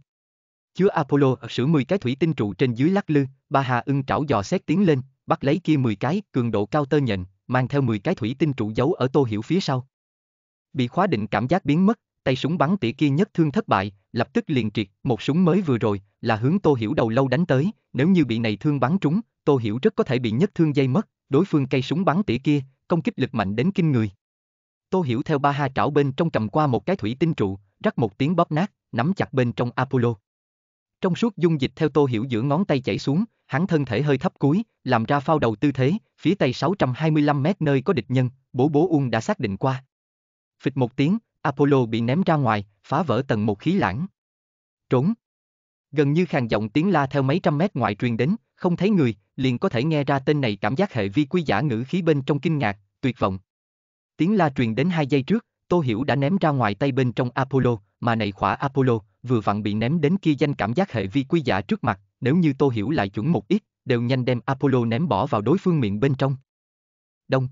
Chứa Apollo sửa 10 cái thủy tinh trụ trên dưới lắc lư, ba hà ưng trảo dò xét tiến lên, bắt lấy kia 10 cái, cường độ cao tơ nhện, mang theo 10 cái thủy tinh trụ giấu ở Tô Hiểu phía sau. Bị khóa định cảm giác biến mất, tay súng bắn tỉa kia nhất thương thất bại, lập tức liền triệt, một súng mới vừa rồi là hướng Tô Hiểu đầu lâu đánh tới, nếu như bị này thương bắn trúng, Tô Hiểu rất có thể bị nhất thương dây mất, đối phương cây súng bắn tỉa kia, công kích lực mạnh đến kinh người. Tô Hiểu theo ba ha trảo bên trong cầm qua một cái thủy tinh trụ, rắc một tiếng bóp nát, nắm chặt bên trong Apollo. Trong suốt dung dịch theo Tô Hiểu giữa ngón tay chảy xuống, hắn thân thể hơi thấp cuối, làm ra phao đầu tư thế, phía tây 625 mét nơi có địch nhân, bố bố ung đã xác định qua. Phịch một tiếng, Apollo bị ném ra ngoài, phá vỡ tầng một khí lãng. Trốn. Gần như khàn giọng tiếng la theo mấy trăm mét ngoại truyền đến, không thấy người, liền có thể nghe ra tên này cảm giác hệ vi quý giả ngữ khí bên trong kinh ngạc, tuyệt vọng. Tiếng la truyền đến hai giây trước, Tô Hiểu đã ném ra ngoài tay bên trong Apollo, mà này khỏa Apollo, vừa vặn bị ném đến kia danh cảm giác hệ vi quý giả trước mặt, nếu như Tô Hiểu lại chuẩn một ít, đều nhanh đem Apollo ném bỏ vào đối phương miệng bên trong. Đông.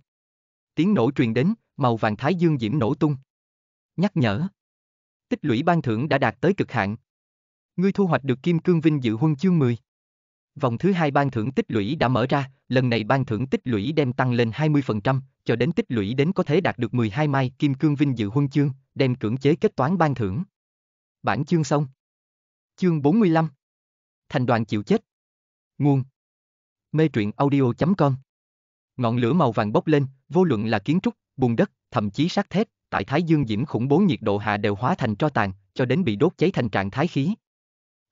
Tiếng nổ truyền đến, màu vàng thái dương diễm nổ tung. Nhắc nhở. Tích lũy ban thưởng đã đạt tới cực hạn. Ngươi thu hoạch được Kim Cương Vinh dự huân chương 10. Vòng thứ hai ban thưởng tích lũy đã mở ra, lần này ban thưởng tích lũy đem tăng lên 20%, cho đến tích lũy đến có thể đạt được 12 mai Kim Cương Vinh dự huân chương, đem cưỡng chế kết toán ban thưởng. Bản chương xong. Chương 45 thành đoàn chịu chết. Nguồn Mê truyện audio.com Ngọn lửa màu vàng bốc lên, vô luận là kiến trúc, bùn đất, thậm chí sắt thép, tại Thái Dương Diễm khủng bố nhiệt độ hạ đều hóa thành tro tàn, cho đến bị đốt cháy thành trạng thái khí.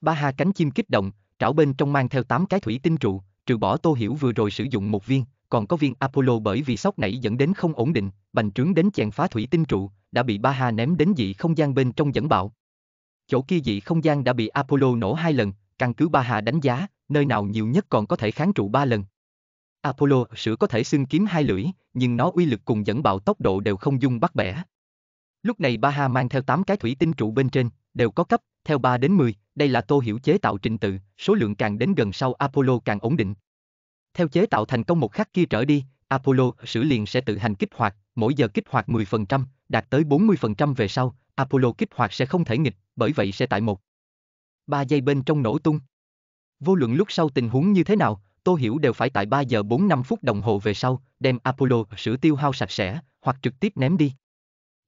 Ba ha cánh chim kích động, trảo bên trong mang theo 8 cái thủy tinh trụ, trừ bỏ Tô Hiểu vừa rồi sử dụng một viên, còn có viên Apollo bởi vì sốc nảy dẫn đến không ổn định, bành trướng đến chèn phá thủy tinh trụ, đã bị Ba ha ném đến dị không gian bên trong dẫn bạo. Chỗ kia dị không gian đã bị Apollo nổ hai lần, căn cứ Ba Hà đánh giá, nơi nào nhiều nhất còn có thể kháng trụ ba lần. Apollo sửa có thể xưng kiếm hai lưỡi, nhưng nó uy lực cùng dẫn bạo tốc độ đều không dung bắt bẻ. Lúc này Ba Hà mang theo 8 cái thủy tinh trụ bên trên, đều có cấp, theo 3 đến 10, đây là tô hiểu chế tạo trình tự, số lượng càng đến gần sau Apollo càng ổn định. Theo chế tạo thành công một khắc kia trở đi, Apollo sử liền sẽ tự hành kích hoạt, mỗi giờ kích hoạt 10%, đạt tới 40% về sau, Apollo kích hoạt sẽ không thể nghịch, bởi vậy sẽ tại một ba giây bên trong nổ tung. Vô luận lúc sau tình huống như thế nào, Tô Hiểu đều phải tại 3 giờ 45 phút đồng hồ về sau, đem Apollo sữa tiêu hao sạch sẽ, hoặc trực tiếp ném đi.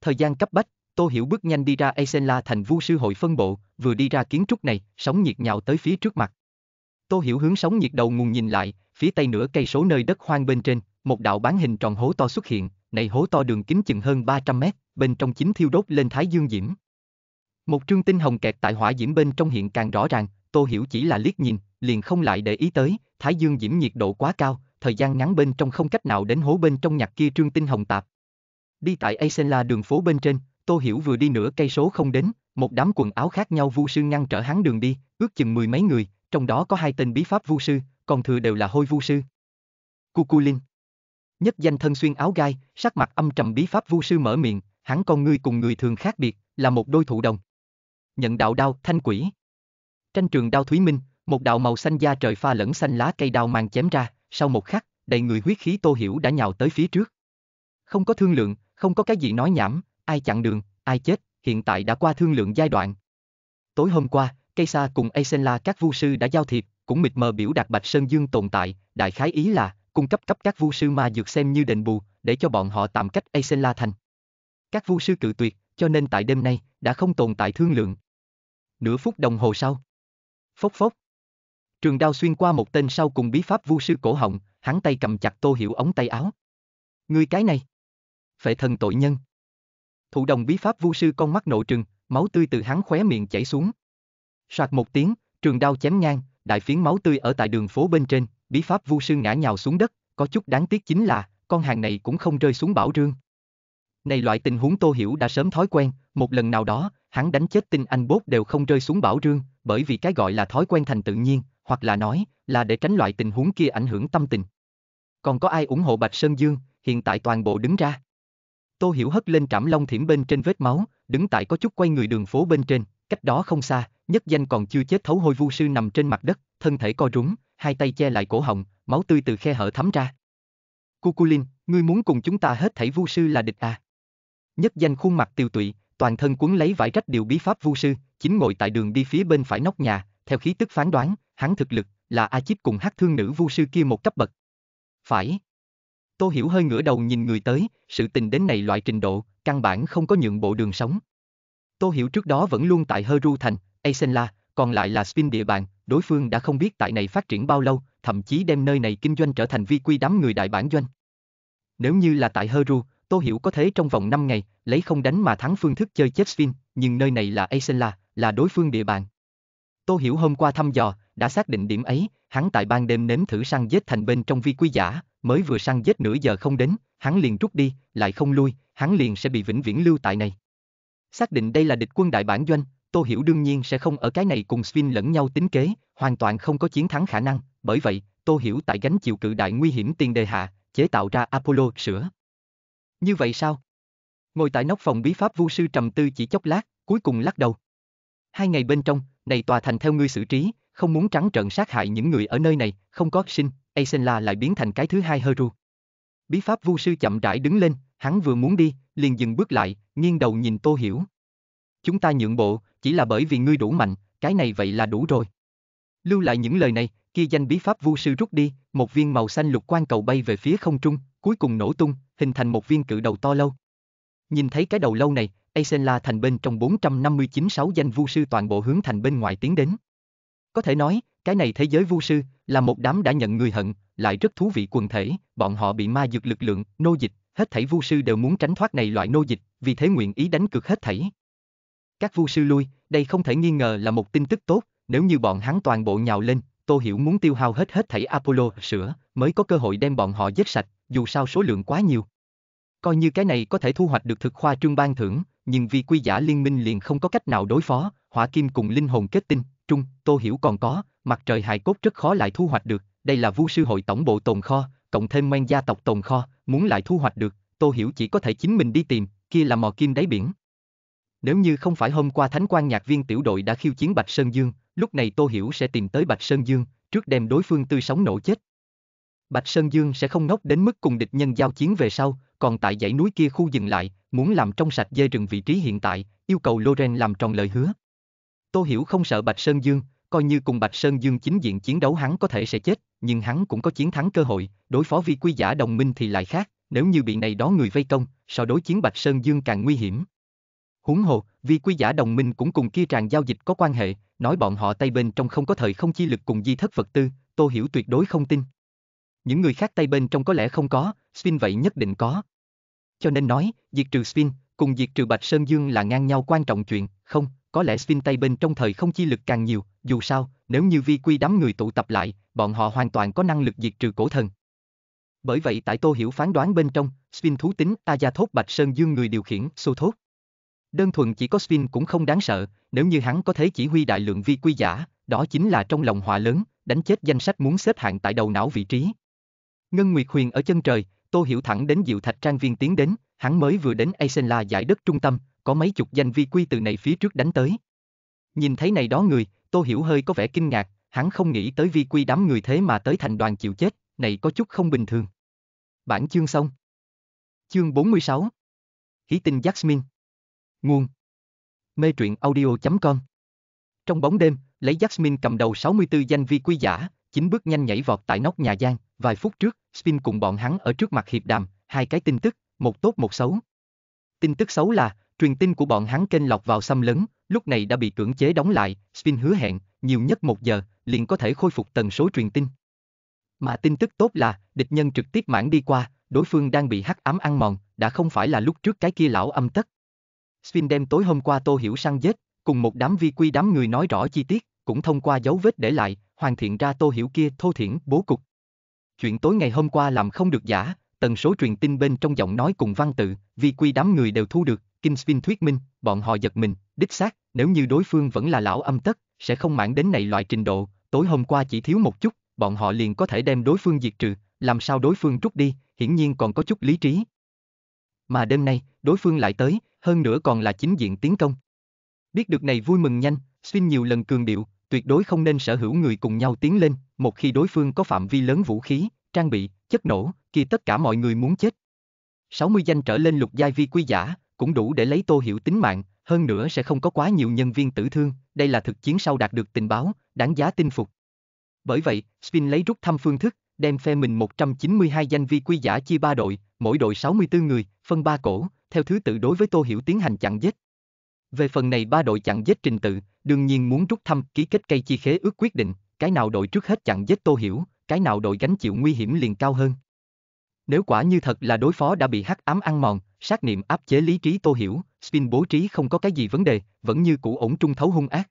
Thời gian cấp bách, Tô Hiểu bước nhanh đi ra Eisenla thành vu sư hội phân bộ, vừa đi ra kiến trúc này, sóng nhiệt nhào tới phía trước mặt. Tô Hiểu hướng sóng nhiệt đầu nguồn nhìn lại, phía tây nửa cây số nơi đất hoang bên trên, một đạo bán hình tròn hố to xuất hiện, này hố to đường kính chừng hơn 300 mét, bên trong chính thiêu đốt lên thái dương diễm. Một trương tinh hồng kẹt tại hỏa diễm bên trong hiện càng rõ ràng, Tô Hiểu chỉ là liếc nhìn, liền không lại để ý tới, thái dương diễm nhiệt độ quá cao, thời gian ngắn bên trong không cách nào đến hố bên trong nhặt kia trương tinh hồng tạp. Đi tại Aisela đường phố bên trên, Tô Hiểu vừa đi nửa cây số không đến, một đám quần áo khác nhau vu sư ngăn trở hắn đường đi, ước chừng mười mấy người, trong đó có hai tên bí pháp vu sư, còn thừa đều là hôi vu sư. Cuculin Nhất danh thân xuyên áo gai, sắc mặt âm trầm bí pháp vu sư mở miệng, hắn con ngươi cùng người thường khác biệt, là một đôi thụ đồng nhận đạo đao, thanh quỷ. Tranh trường đao Thúy Minh, một đạo màu xanh da trời pha lẫn xanh lá cây đao mang chém ra, sau một khắc, đầy người huyết khí Tô Hiểu đã nhào tới phía trước. Không có thương lượng, không có cái gì nói nhảm, ai chặn đường, ai chết, hiện tại đã qua thương lượng giai đoạn. Tối hôm qua, cây Sa cùng Asenla các vu sư đã giao thiệp, cũng mịt mờ biểu đạt Bạch Sơn Dương tồn tại, đại khái ý là cung cấp cấp các vu sư ma dược xem như đền bù, để cho bọn họ tạm cách Asenla thành. Các vu sư cự tuyệt, cho nên tại đêm nay đã không tồn tại thương lượng nửa phút đồng hồ sau. Phốc phốc. Trường đao xuyên qua một tên sau cùng bí pháp vu sư cổ họng, hắn tay cầm chặt tô hiểu ống tay áo. Ngươi cái này. Phệ thần tội nhân. thủ đồng bí pháp vu sư con mắt nộ trừng, máu tươi từ hắn khóe miệng chảy xuống. Soạt một tiếng, trường đao chém ngang, đại phiến máu tươi ở tại đường phố bên trên, bí pháp vu sư ngã nhào xuống đất, có chút đáng tiếc chính là, con hàng này cũng không rơi xuống bảo rương. Này loại tình huống Tô Hiểu đã sớm thói quen, một lần nào đó, hắn đánh chết tinh anh bốt đều không rơi xuống bảo rương, bởi vì cái gọi là thói quen thành tự nhiên, hoặc là nói, là để tránh loại tình huống kia ảnh hưởng tâm tình. Còn có ai ủng hộ Bạch Sơn Dương, hiện tại toàn bộ đứng ra. Tô Hiểu hất lên trảm long thiểm bên trên vết máu, đứng tại có chút quay người đường phố bên trên, cách đó không xa, nhất danh còn chưa chết thấu hôi vu sư nằm trên mặt đất, thân thể co rúm, hai tay che lại cổ họng, máu tươi từ khe hở thấm ra. Cuculin, ngươi muốn cùng chúng ta hết thảy vu sư là địch à? Nhất danh khuôn mặt tiêu tụy, toàn thân cuốn lấy vải rách điều bí pháp vu sư, chính ngồi tại đường đi phía bên phải nóc nhà, theo khí tức phán đoán, hắn thực lực là A Chip cùng hắc thương nữ vu sư kia một cấp bậc. Phải. Tô Hiểu hơi ngửa đầu nhìn người tới, sự tình đến này loại trình độ, căn bản không có nhượng bộ đường sống. Tô Hiểu trước đó vẫn luôn tại Heru Thành, Eisenla, còn lại là Spin địa bàn, đối phương đã không biết tại này phát triển bao lâu, thậm chí đem nơi này kinh doanh trở thành vi quy đám người đại bản doanh. Nếu như là tại Heru, Tô Hiểu có thế trong vòng 5 ngày, lấy không đánh mà thắng phương thức chơi chết Chepsvin, nhưng nơi này là Asenla, là đối phương địa bàn. Tô Hiểu hôm qua thăm dò, đã xác định điểm ấy, hắn tại ban đêm nếm thử săn giết thành bên trong vi quý giả, mới vừa săn giết nửa giờ không đến, hắn liền rút đi, lại không lui, hắn liền sẽ bị vĩnh viễn lưu tại này. Xác định đây là địch quân đại bản doanh, Tô Hiểu đương nhiên sẽ không ở cái này cùng Sphin lẫn nhau tính kế, hoàn toàn không có chiến thắng khả năng, bởi vậy, Tô Hiểu tại gánh chịu cự đại nguy hiểm tiền đề hạ, chế tạo ra Apollo sữa. Như vậy sao? Ngồi tại nóc phòng bí pháp vu sư trầm tư chỉ chốc lát, cuối cùng lắc đầu. Hai ngày bên trong, này tòa thành theo ngươi xử trí, không muốn trắng trợn sát hại những người ở nơi này, không có sinh, Aisenla lại biến thành cái thứ hai ru. Bí pháp vu sư chậm rãi đứng lên, hắn vừa muốn đi, liền dừng bước lại, nghiêng đầu nhìn Tô Hiểu. Chúng ta nhượng bộ, chỉ là bởi vì ngươi đủ mạnh, cái này vậy là đủ rồi. Lưu lại những lời này, kia danh bí pháp vu sư rút đi, một viên màu xanh lục quan cầu bay về phía không trung, cuối cùng nổ tung, hình thành một viên cự đầu to lâu. Nhìn thấy cái đầu lâu này, Asenla thành bên trong 459 sáu danh vu sư toàn bộ hướng thành bên ngoài tiến đến. Có thể nói, cái này thế giới vu sư là một đám đã nhận người hận, lại rất thú vị quần thể, bọn họ bị ma dược lực lượng, nô dịch, hết thảy vu sư đều muốn tránh thoát này loại nô dịch, vì thế nguyện ý đánh cực hết thảy. Các vu sư lui, đây không thể nghi ngờ là một tin tức tốt, nếu như bọn hắn toàn bộ nhào lên, Tô Hiểu muốn tiêu hao hết hết thảy Apollo sữa, mới có cơ hội đem bọn họ giết sạch, dù sao số lượng quá nhiều. Coi như cái này có thể thu hoạch được thực khoa trương ban thưởng, nhưng vì quy giả liên minh liền không có cách nào đối phó, hỏa kim cùng linh hồn kết tinh, trung, tô hiểu còn có, mặt trời hài cốt rất khó lại thu hoạch được, đây là vu sư hội tổng bộ tồn kho, cộng thêm men gia tộc tồn kho, muốn lại thu hoạch được, tô hiểu chỉ có thể chính mình đi tìm, kia là mò kim đáy biển. Nếu như không phải hôm qua thánh quan nhạc viên tiểu đội đã khiêu chiến Bạch Sơn Dương, lúc này Tô Hiểu sẽ tìm tới Bạch Sơn Dương, trước đem đối phương tươi sống nổ chết. Bạch Sơn Dương sẽ không ngốc đến mức cùng địch nhân giao chiến về sau, còn tại dãy núi kia khu dừng lại, muốn làm trong sạch dê rừng vị trí hiện tại, yêu cầu Loren làm tròn lời hứa. Tô Hiểu không sợ Bạch Sơn Dương, coi như cùng Bạch Sơn Dương chính diện chiến đấu hắn có thể sẽ chết, nhưng hắn cũng có chiến thắng cơ hội, đối phó vi quy giả đồng minh thì lại khác, nếu như bị này đó người vây công, so đối chiến Bạch Sơn Dương càng nguy hiểm. Huống hồ, vi quy giả đồng minh cũng cùng kia tràn giao dịch có quan hệ, nói bọn họ tay bên trong không có thời không chi lực cùng di thất vật tư, Tô Hiểu tuyệt đối không tin những người khác tay bên trong có lẽ không có, Spin vậy nhất định có. Cho nên nói, diệt trừ Spin, cùng diệt trừ Bạch Sơn Dương là ngang nhau quan trọng chuyện, không, có lẽ Spin tay bên trong thời không chi lực càng nhiều, dù sao, nếu như vi quy đám người tụ tập lại, bọn họ hoàn toàn có năng lực diệt trừ cổ thần. Bởi vậy tại Tô Hiểu phán đoán bên trong, Spin thú tính, A Gia Thốt Bạch Sơn Dương người điều khiển, Sô Thốt. Đơn thuần chỉ có Spin cũng không đáng sợ, nếu như hắn có thể chỉ huy đại lượng vi quy giả, đó chính là trong lòng họa lớn, đánh chết danh sách muốn xếp hạng tại đầu não vị trí. Ngân Nguyệt Huyền ở chân trời, Tô Hiểu thẳng đến Diệu Thạch Trang Viên tiến đến, hắn mới vừa đến Eisenla giải đất trung tâm, có mấy chục danh vi quy từ này phía trước đánh tới. Nhìn thấy này đó người, Tô Hiểu hơi có vẻ kinh ngạc, hắn không nghĩ tới vi quy đám người thế mà tới thành đoàn chịu chết, này có chút không bình thường. Bản chương xong. Chương 46 Hí tinh Jasmine Nguồn Mê truyện audio.com Trong bóng đêm, lấy Jasmine cầm đầu 64 danh vi quy giả, chính bước nhanh nhảy vọt tại nóc nhà gian, vài phút trước, Spin cùng bọn hắn ở trước mặt hiệp đàm, hai cái tin tức, một tốt một xấu. Tin tức xấu là, truyền tin của bọn hắn kênh lọc vào xâm lấn, lúc này đã bị cưỡng chế đóng lại, Spin hứa hẹn, nhiều nhất một giờ, liền có thể khôi phục tần số truyền tin. Mà tin tức tốt là, địch nhân trực tiếp mãn đi qua, đối phương đang bị hắc ám ăn mòn, đã không phải là lúc trước cái kia lão âm tất. Spin đem tối hôm qua Tô Hiểu sang giết, cùng một đám vi quy đám người nói rõ chi tiết, cũng thông qua dấu vết để lại, hoàn thiện ra Tô Hiểu kia thô thiển bố cục, chuyện tối ngày hôm qua làm không được giả, tần số truyền tin bên trong giọng nói cùng văn tự, vì quy đám người đều thu được, Kinh Kingsvin thuyết minh, bọn họ giật mình, đích xác, nếu như đối phương vẫn là lão âm tất, sẽ không mãn đến này loại trình độ, tối hôm qua chỉ thiếu một chút, bọn họ liền có thể đem đối phương diệt trừ, làm sao đối phương rút đi, hiển nhiên còn có chút lý trí. Mà đêm nay, đối phương lại tới, hơn nữa còn là chính diện tiến công. Biết được này vui mừng nhanh, Xuyên nhiều lần cường điệu, tuyệt đối không nên sở hữu người cùng nhau tiến lên, một khi đối phương có phạm vi lớn vũ khí, trang bị, chất nổ, kia tất cả mọi người muốn chết. 60 danh trở lên lục giai vi quy giả, cũng đủ để lấy Tô Hiểu tính mạng, hơn nữa sẽ không có quá nhiều nhân viên tử thương, đây là thực chiến sau đạt được tình báo, đáng giá tin phục. Bởi vậy, Spin lấy rút thăm phương thức, đem phe mình 192 danh vi quy giả chia ba đội, mỗi đội 64 người, phân ba cổ, theo thứ tự đối với Tô Hiểu tiến hành chặn giết. Về phần này ba đội chặn giết trình tự, đương nhiên muốn rút thăm ký kết cây chi khế ước quyết định, cái nào đội trước hết chặn giết Tô Hiểu, cái nào đội gánh chịu nguy hiểm liền cao hơn. Nếu quả như thật là đối phó đã bị hắc ám ăn mòn, sát niệm áp chế lý trí Tô Hiểu, spin bố trí không có cái gì vấn đề, vẫn như cũ ổn trung thấu hung ác.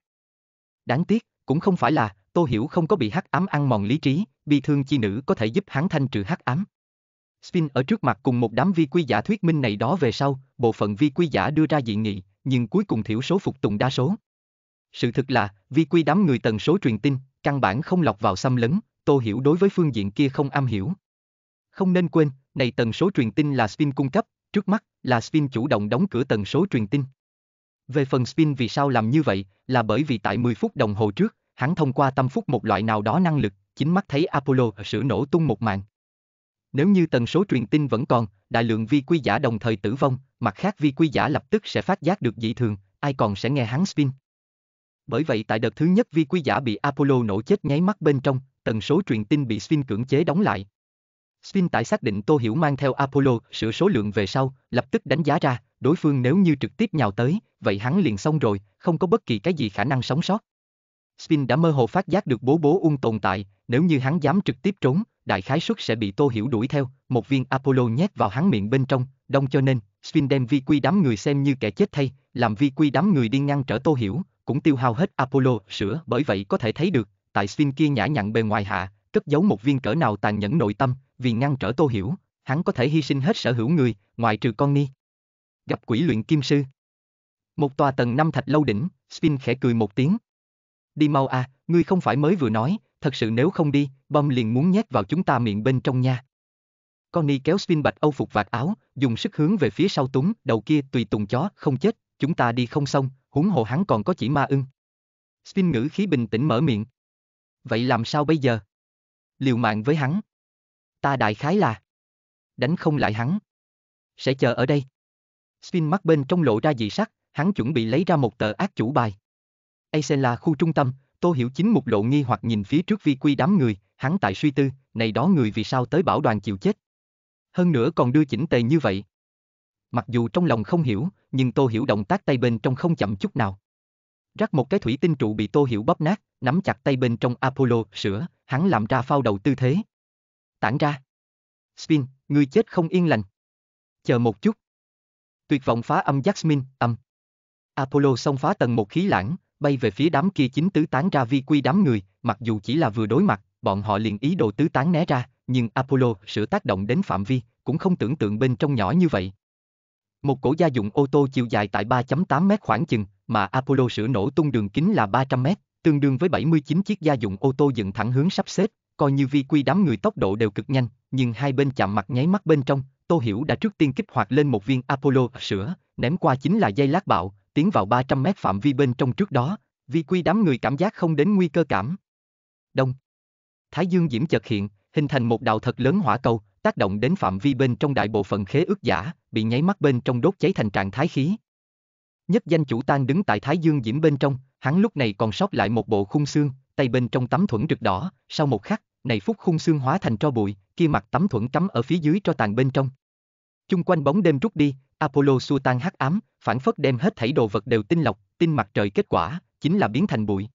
Đáng tiếc, cũng không phải là Tô Hiểu không có bị hắc ám ăn mòn lý trí, bi thương chi nữ có thể giúp hắn thanh trừ hắc ám. Spin ở trước mặt cùng một đám vi quy giả thuyết minh này đó về sau, bộ phận vi quy giả đưa ra dị nghị, nhưng cuối cùng thiểu số phục tùng đa số. Sự thực là, vi quy đám người tần số truyền tin, căn bản không lọc vào xâm lấn, Tô Hiểu đối với phương diện kia không am hiểu. Không nên quên, này tần số truyền tin là Spin cung cấp, trước mắt là Spin chủ động đóng cửa tần số truyền tin. Về phần Spin vì sao làm như vậy, là bởi vì tại 10 phút đồng hồ trước, hắn thông qua tâm phúc một loại nào đó năng lực, chính mắt thấy Apollo sửa nổ tung một màn. Nếu như tần số truyền tin vẫn còn, đại lượng vi quy giả đồng thời tử vong, mặt khác vi quy giả lập tức sẽ phát giác được dị thường, ai còn sẽ nghe hắn spin. Bởi vậy tại đợt thứ nhất vi quy giả bị Apollo nổ chết nháy mắt bên trong, tần số truyền tin bị Sphinx cưỡng chế đóng lại. Sphinx tại xác định Tô Hiểu mang theo Apollo sửa số lượng về sau, lập tức đánh giá ra, đối phương nếu như trực tiếp nhào tới, vậy hắn liền xong rồi, không có bất kỳ cái gì khả năng sống sót. Sphinx đã mơ hồ phát giác được bố bố ung tồn tại, nếu như hắn dám trực tiếp trốn, đại khái suất sẽ bị Tô Hiểu đuổi theo, một viên Apollo nhét vào hắn miệng bên trong, đông cho nên, Sphinx đem vi quy đám người xem như kẻ chết thay, làm vi quy đám người đi ngăn trở Tô Hiểu, cũng tiêu hao hết Apollo sữa bởi vậy có thể thấy được, tại Sphinx kia nhã nhặn bề ngoài hạ, cất giấu một viên cỡ nào tàn nhẫn nội tâm, vì ngăn trở Tô Hiểu, hắn có thể hy sinh hết sở hữu người, ngoại trừ con ni. Gặp quỷ luyện kim sư. Một tòa tầng năm thạch lâu đỉnh, Sphinx khẽ cười một tiếng. Đi mau à, ngươi không phải mới vừa nói, thật sự nếu không đi, bom liền muốn nhét vào chúng ta miệng bên trong nha. Connie kéo Sphinx bạch âu phục vạt áo, dùng sức hướng về phía sau túng, đầu kia tùy tùng chó, không chết, chúng ta đi không xong, huống hồ hắn còn có chỉ ma ưng. Spin ngữ khí bình tĩnh mở miệng. Vậy làm sao bây giờ? Liều mạng với hắn. Ta đại khái là. Đánh không lại hắn. Sẽ chờ ở đây. Spin mắt bên trong lộ ra dị sắc, hắn chuẩn bị lấy ra một tờ ác chủ bài. Acela khu trung tâm, Tô Hiểu Chính một lộ nghi hoặc nhìn phía trước vi quy đám người, hắn tại suy tư, này đó người vì sao tới bảo đoàn chịu chết. Hơn nữa còn đưa chỉnh tề như vậy mặc dù trong lòng không hiểu, nhưng Tô Hiểu động tác tay bên trong không chậm chút nào. Rắc một cái thủy tinh trụ bị Tô Hiểu bóp nát, nắm chặt tay bên trong Apollo, sửa, hắn làm ra phao đầu tư thế. Tản ra. Spin, ngươi chết không yên lành. Chờ một chút. Tuyệt vọng phá âm Jasmine, âm. Apollo xông phá tầng một khí lãng, bay về phía đám kia chính tứ tán ra vi quy đám người, mặc dù chỉ là vừa đối mặt, bọn họ liền ý đồ tứ tán né ra, nhưng Apollo sửa tác động đến phạm vi, cũng không tưởng tượng bên trong nhỏ như vậy. Một cổ gia dụng ô tô chiều dài tại 3.8 mét khoảng chừng, mà Apollo sửa nổ tung đường kính là 300 mét, tương đương với 79 chiếc gia dụng ô tô dựng thẳng hướng sắp xếp, coi như vi quy đám người tốc độ đều cực nhanh, nhưng hai bên chạm mặt nháy mắt bên trong, Tô Hiểu đã trước tiên kích hoạt lên một viên Apollo sửa, ném qua chính là dây lát bạo, tiến vào 300 mét phạm vi bên trong trước đó, vi quy đám người cảm giác không đến nguy cơ cảm. Đông. Thái Dương Diễm chợt hiện, hình thành một đạo thật lớn hỏa cầu, tác động đến phạm vi bên trong đại bộ phận khế ước giả, bị nháy mắt bên trong đốt cháy thành trạng thái khí. Nhất danh chủ tan đứng tại Thái Dương Diễm bên trong, hắn lúc này còn sót lại một bộ khung xương, tay bên trong tấm thuẫn rực đỏ, sau một khắc, này phút khung xương hóa thành tro bụi, kia mặt tấm thuẫn cắm ở phía dưới cho tàn bên trong. Chung quanh bóng đêm rút đi, Apollo xua tan hắc ám, phản phất đem hết thảy đồ vật đều tinh lọc, tinh mặt trời kết quả, chính là biến thành bụi.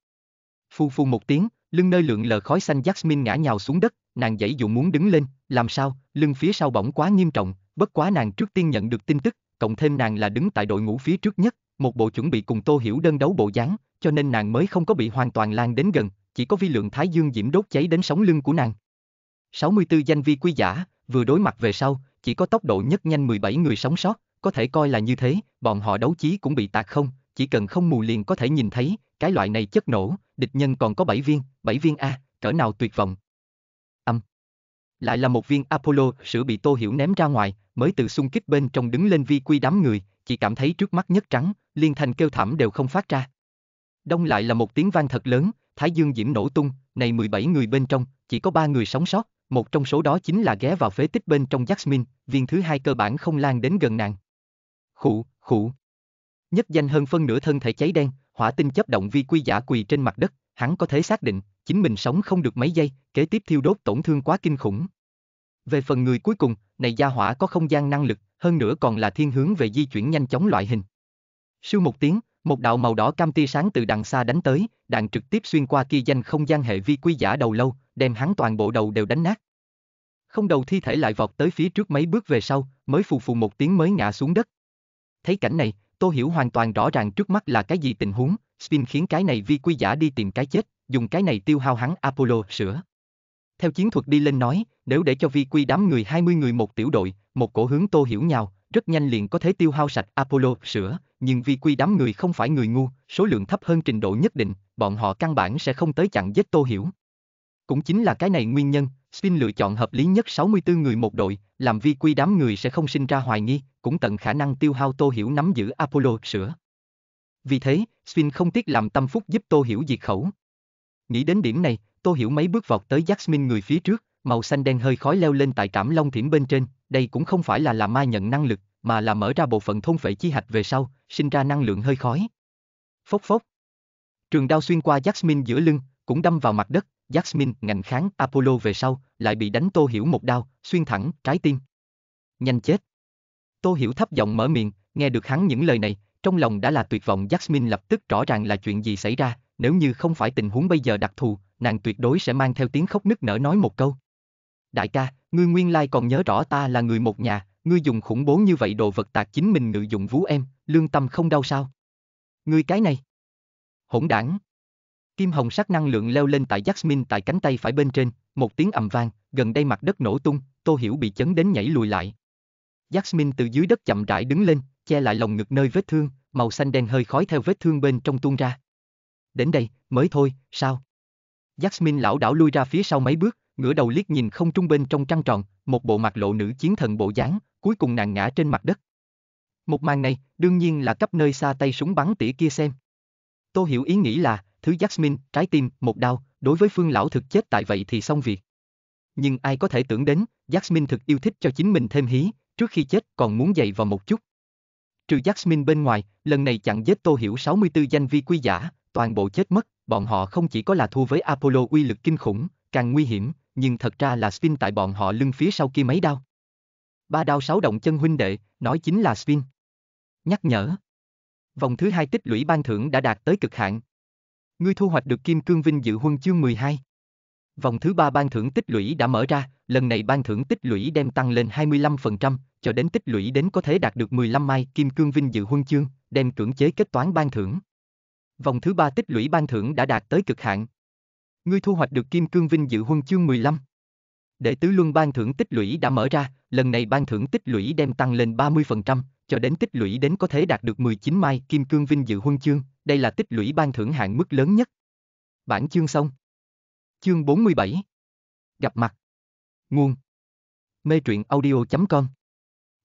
Phu phu một tiếng, lưng nơi lượng lờ khói xanh Jasmine ngã nhào xuống đất, nàng dãy dụ muốn đứng lên, làm sao, lưng phía sau bỏng quá nghiêm trọng, bất quá nàng trước tiên nhận được tin tức, cộng thêm nàng là đứng tại đội ngũ phía trước nhất, một bộ chuẩn bị cùng Tô Hiểu đơn đấu bộ dáng, cho nên nàng mới không có bị hoàn toàn lan đến gần, chỉ có vi lượng thái dương diễm đốt cháy đến sống lưng của nàng. 64 danh vi quý giả, vừa đối mặt về sau, chỉ có tốc độ nhất nhanh 17 người sống sót, có thể coi là như thế, bọn họ đấu chí cũng bị tạc không, chỉ cần không mù liền có thể nhìn thấy, cái loại này chất nổ, địch nhân còn có 7 viên, 7 viên A, cỡ nào tuyệt vọng. Âm. Lại là một viên Apollo sữa bị Tô Hiểu ném ra ngoài, mới từ xung kích bên trong đứng lên vi quy đám người, chỉ cảm thấy trước mắt nhất trắng, liên thanh kêu thảm đều không phát ra. Đông lại là một tiếng vang thật lớn, Thái Dương Diễm nổ tung, này 17 người bên trong, chỉ có 3 người sống sót, một trong số đó chính là ghé vào phế tích bên trong Jasmine, viên thứ hai cơ bản không lan đến gần nàng. Khụ, khụ. Nhất danh hơn phân nửa thân thể cháy đen, hỏa tinh chấp động vi quy giả quỳ trên mặt đất, hắn có thể xác định, chính mình sống không được mấy giây, kế tiếp thiêu đốt tổn thương quá kinh khủng. Về phần người cuối cùng, này gia hỏa có không gian năng lực, hơn nữa còn là thiên hướng về di chuyển nhanh chóng loại hình. Sư một tiếng, một đạo màu đỏ cam tia sáng từ đằng xa đánh tới, đạn trực tiếp xuyên qua kia danh không gian hệ vi quy giả đầu lâu, đem hắn toàn bộ đầu đều đánh nát. Không đầu thi thể lại vọt tới phía trước mấy bước về sau, mới phù phù một tiếng mới ngã xuống đất. Thấy cảnh này, Tô Hiểu hoàn toàn rõ ràng trước mắt là cái gì tình huống, Spin khiến cái này vi quy giả đi tìm cái chết, dùng cái này tiêu hao hắn Apollo sửa. Theo chiến thuật đi lên nói, nếu để cho vi quy đám người 20 người một tiểu đội, một cổ hướng Tô Hiểu nhau, rất nhanh liền có thể tiêu hao sạch Apollo sửa, nhưng vi quy đám người không phải người ngu, số lượng thấp hơn trình độ nhất định, bọn họ căn bản sẽ không tới chặn giết Tô Hiểu. Cũng chính là cái này nguyên nhân, Spin lựa chọn hợp lý nhất 64 người một đội, làm vi quy đám người sẽ không sinh ra hoài nghi, cũng tận khả năng tiêu hao Tô Hiểu nắm giữ Apollo sửa. Vì thế, Spin không tiếc làm tâm phúc giúp Tô Hiểu diệt khẩu. Nghĩ đến điểm này, Tô Hiểu mấy bước vọt tới Jasmine người phía trước, màu xanh đen hơi khói leo lên tại cảm long thiểm bên trên, đây cũng không phải là làm mai nhận năng lực, mà là mở ra bộ phận thôn phệ chi hạch về sau, sinh ra năng lượng hơi khói. Phốc phốc. Trường đao xuyên qua Jasmine giữa lưng, cũng đâm vào mặt đất, Jasmine ngành kháng Apollo về sau, lại bị đánh Tô Hiểu một đao, xuyên thẳng trái tim. Nhanh chết. Tô Hiểu thấp giọng mở miệng, nghe được hắn những lời này, trong lòng đã là tuyệt vọng Jasmine lập tức rõ ràng là chuyện gì xảy ra, nếu như không phải tình huống bây giờ đặc thù, nàng tuyệt đối sẽ mang theo tiếng khóc nức nở nói một câu. Đại ca, ngươi nguyên lai còn nhớ rõ ta là người một nhà, ngươi dùng khủng bố như vậy đồ vật tạc chính mình ngự dụng vú em, lương tâm không đau sao? Ngươi cái này. Hỗn đảng. Kim hồng sắc năng lượng leo lên tại Jasmine tại cánh tay phải bên trên, một tiếng ầm vang, gần đây mặt đất nổ tung, Tô Hiểu bị chấn đến nhảy lùi lại. Jasmine từ dưới đất chậm rãi đứng lên, che lại lồng ngực nơi vết thương, màu xanh đen hơi khói theo vết thương bên trong tuôn ra. Đến đây, mới thôi, sao? Jasmine lão đảo lui ra phía sau mấy bước, ngửa đầu liếc nhìn không trung bên trong trăng tròn, một bộ mặt lộ nữ chiến thần bộ dáng, cuối cùng nàng ngã trên mặt đất. Một màn này, đương nhiên là cấp nơi xa tay súng bắn tỉa kia xem. Tô Hiểu ý nghĩ là, thứ Jasmine, trái tim, một đau, đối với phương lão thực chết tại vậy thì xong việc. Nhưng ai có thể tưởng đến, Jasmine thực yêu thích cho chính mình thêm hí, trước khi chết còn muốn dậy vào một chút. Trừ Jasmine bên ngoài, lần này chặn giết Tô Hiểu 64 danh vi quy giả, toàn bộ chết mất, bọn họ không chỉ có là thua với Apollo uy lực kinh khủng, càng nguy hiểm, nhưng thật ra là Spin tại bọn họ lưng phía sau kia mấy đau. Ba đau sáu động chân huynh đệ, nói chính là Spin. Nhắc nhở. Vòng thứ hai tích lũy ban thưởng đã đạt tới cực hạn, ngươi thu hoạch được Kim Cương Vinh dự huân chương 12. Vòng thứ ba ban thưởng tích lũy đã mở ra, lần này ban thưởng tích lũy đem tăng lên 25%, cho đến tích lũy đến có thể đạt được 15 mai Kim Cương Vinh dự huân chương, đem cưỡng chế kết toán ban thưởng. Vòng thứ ba tích lũy ban thưởng đã đạt tới cực hạn. Ngươi thu hoạch được Kim Cương Vinh dự huân chương 15. Đệ tứ luân ban thưởng tích lũy đã mở ra, lần này ban thưởng tích lũy đem tăng lên 30%, cho đến tích lũy đến có thể đạt được 19 mai Kim Cương Vinh dự huân chương, đây là tích lũy ban thưởng hạn mức lớn nhất. Bản chương xong. Chương 47. Gặp mặt. Nguồn. Mê truyện audio.com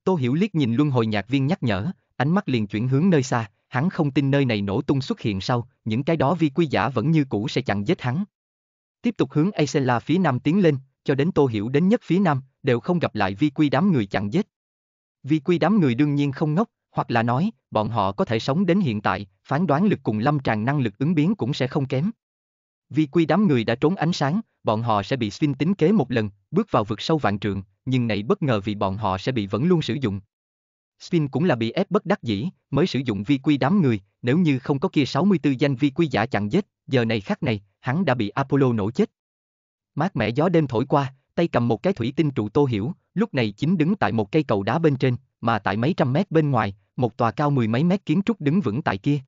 Tô Hiểu liếc nhìn luân hồi nhạc viên nhắc nhở, ánh mắt liền chuyển hướng nơi xa, hắn không tin nơi này nổ tung xuất hiện sau, những cái đó vi quy giả vẫn như cũ sẽ chặn giết hắn. Tiếp tục hướng Aisela phía nam tiến lên, cho đến Tô Hiểu đến nhất phía nam, đều không gặp lại vi quy đám người chặn giết. Vi quy đám người đương nhiên không ngốc, hoặc là nói, bọn họ có thể sống đến hiện tại, phán đoán lực cùng lâm tràn năng lực ứng biến cũng sẽ không kém. Vì quy đám người đã trốn ánh sáng, bọn họ sẽ bị xuyên tính kế một lần, bước vào vực sâu vạn trường, nhưng này bất ngờ vì bọn họ sẽ bị vẫn luôn sử dụng. Spin cũng là bị ép bất đắc dĩ, mới sử dụng vi quy đám người, nếu như không có kia 64 danh vi quy giả chặn giết, giờ này khắc này, hắn đã bị Apollo nổ chết. Mát mẻ gió đêm thổi qua, tay cầm một cái thủy tinh trụ tô hiểu, lúc này chính đứng tại một cây cầu đá bên trên, mà tại mấy trăm mét bên ngoài, một tòa cao mười mấy mét kiến trúc đứng vững tại kia.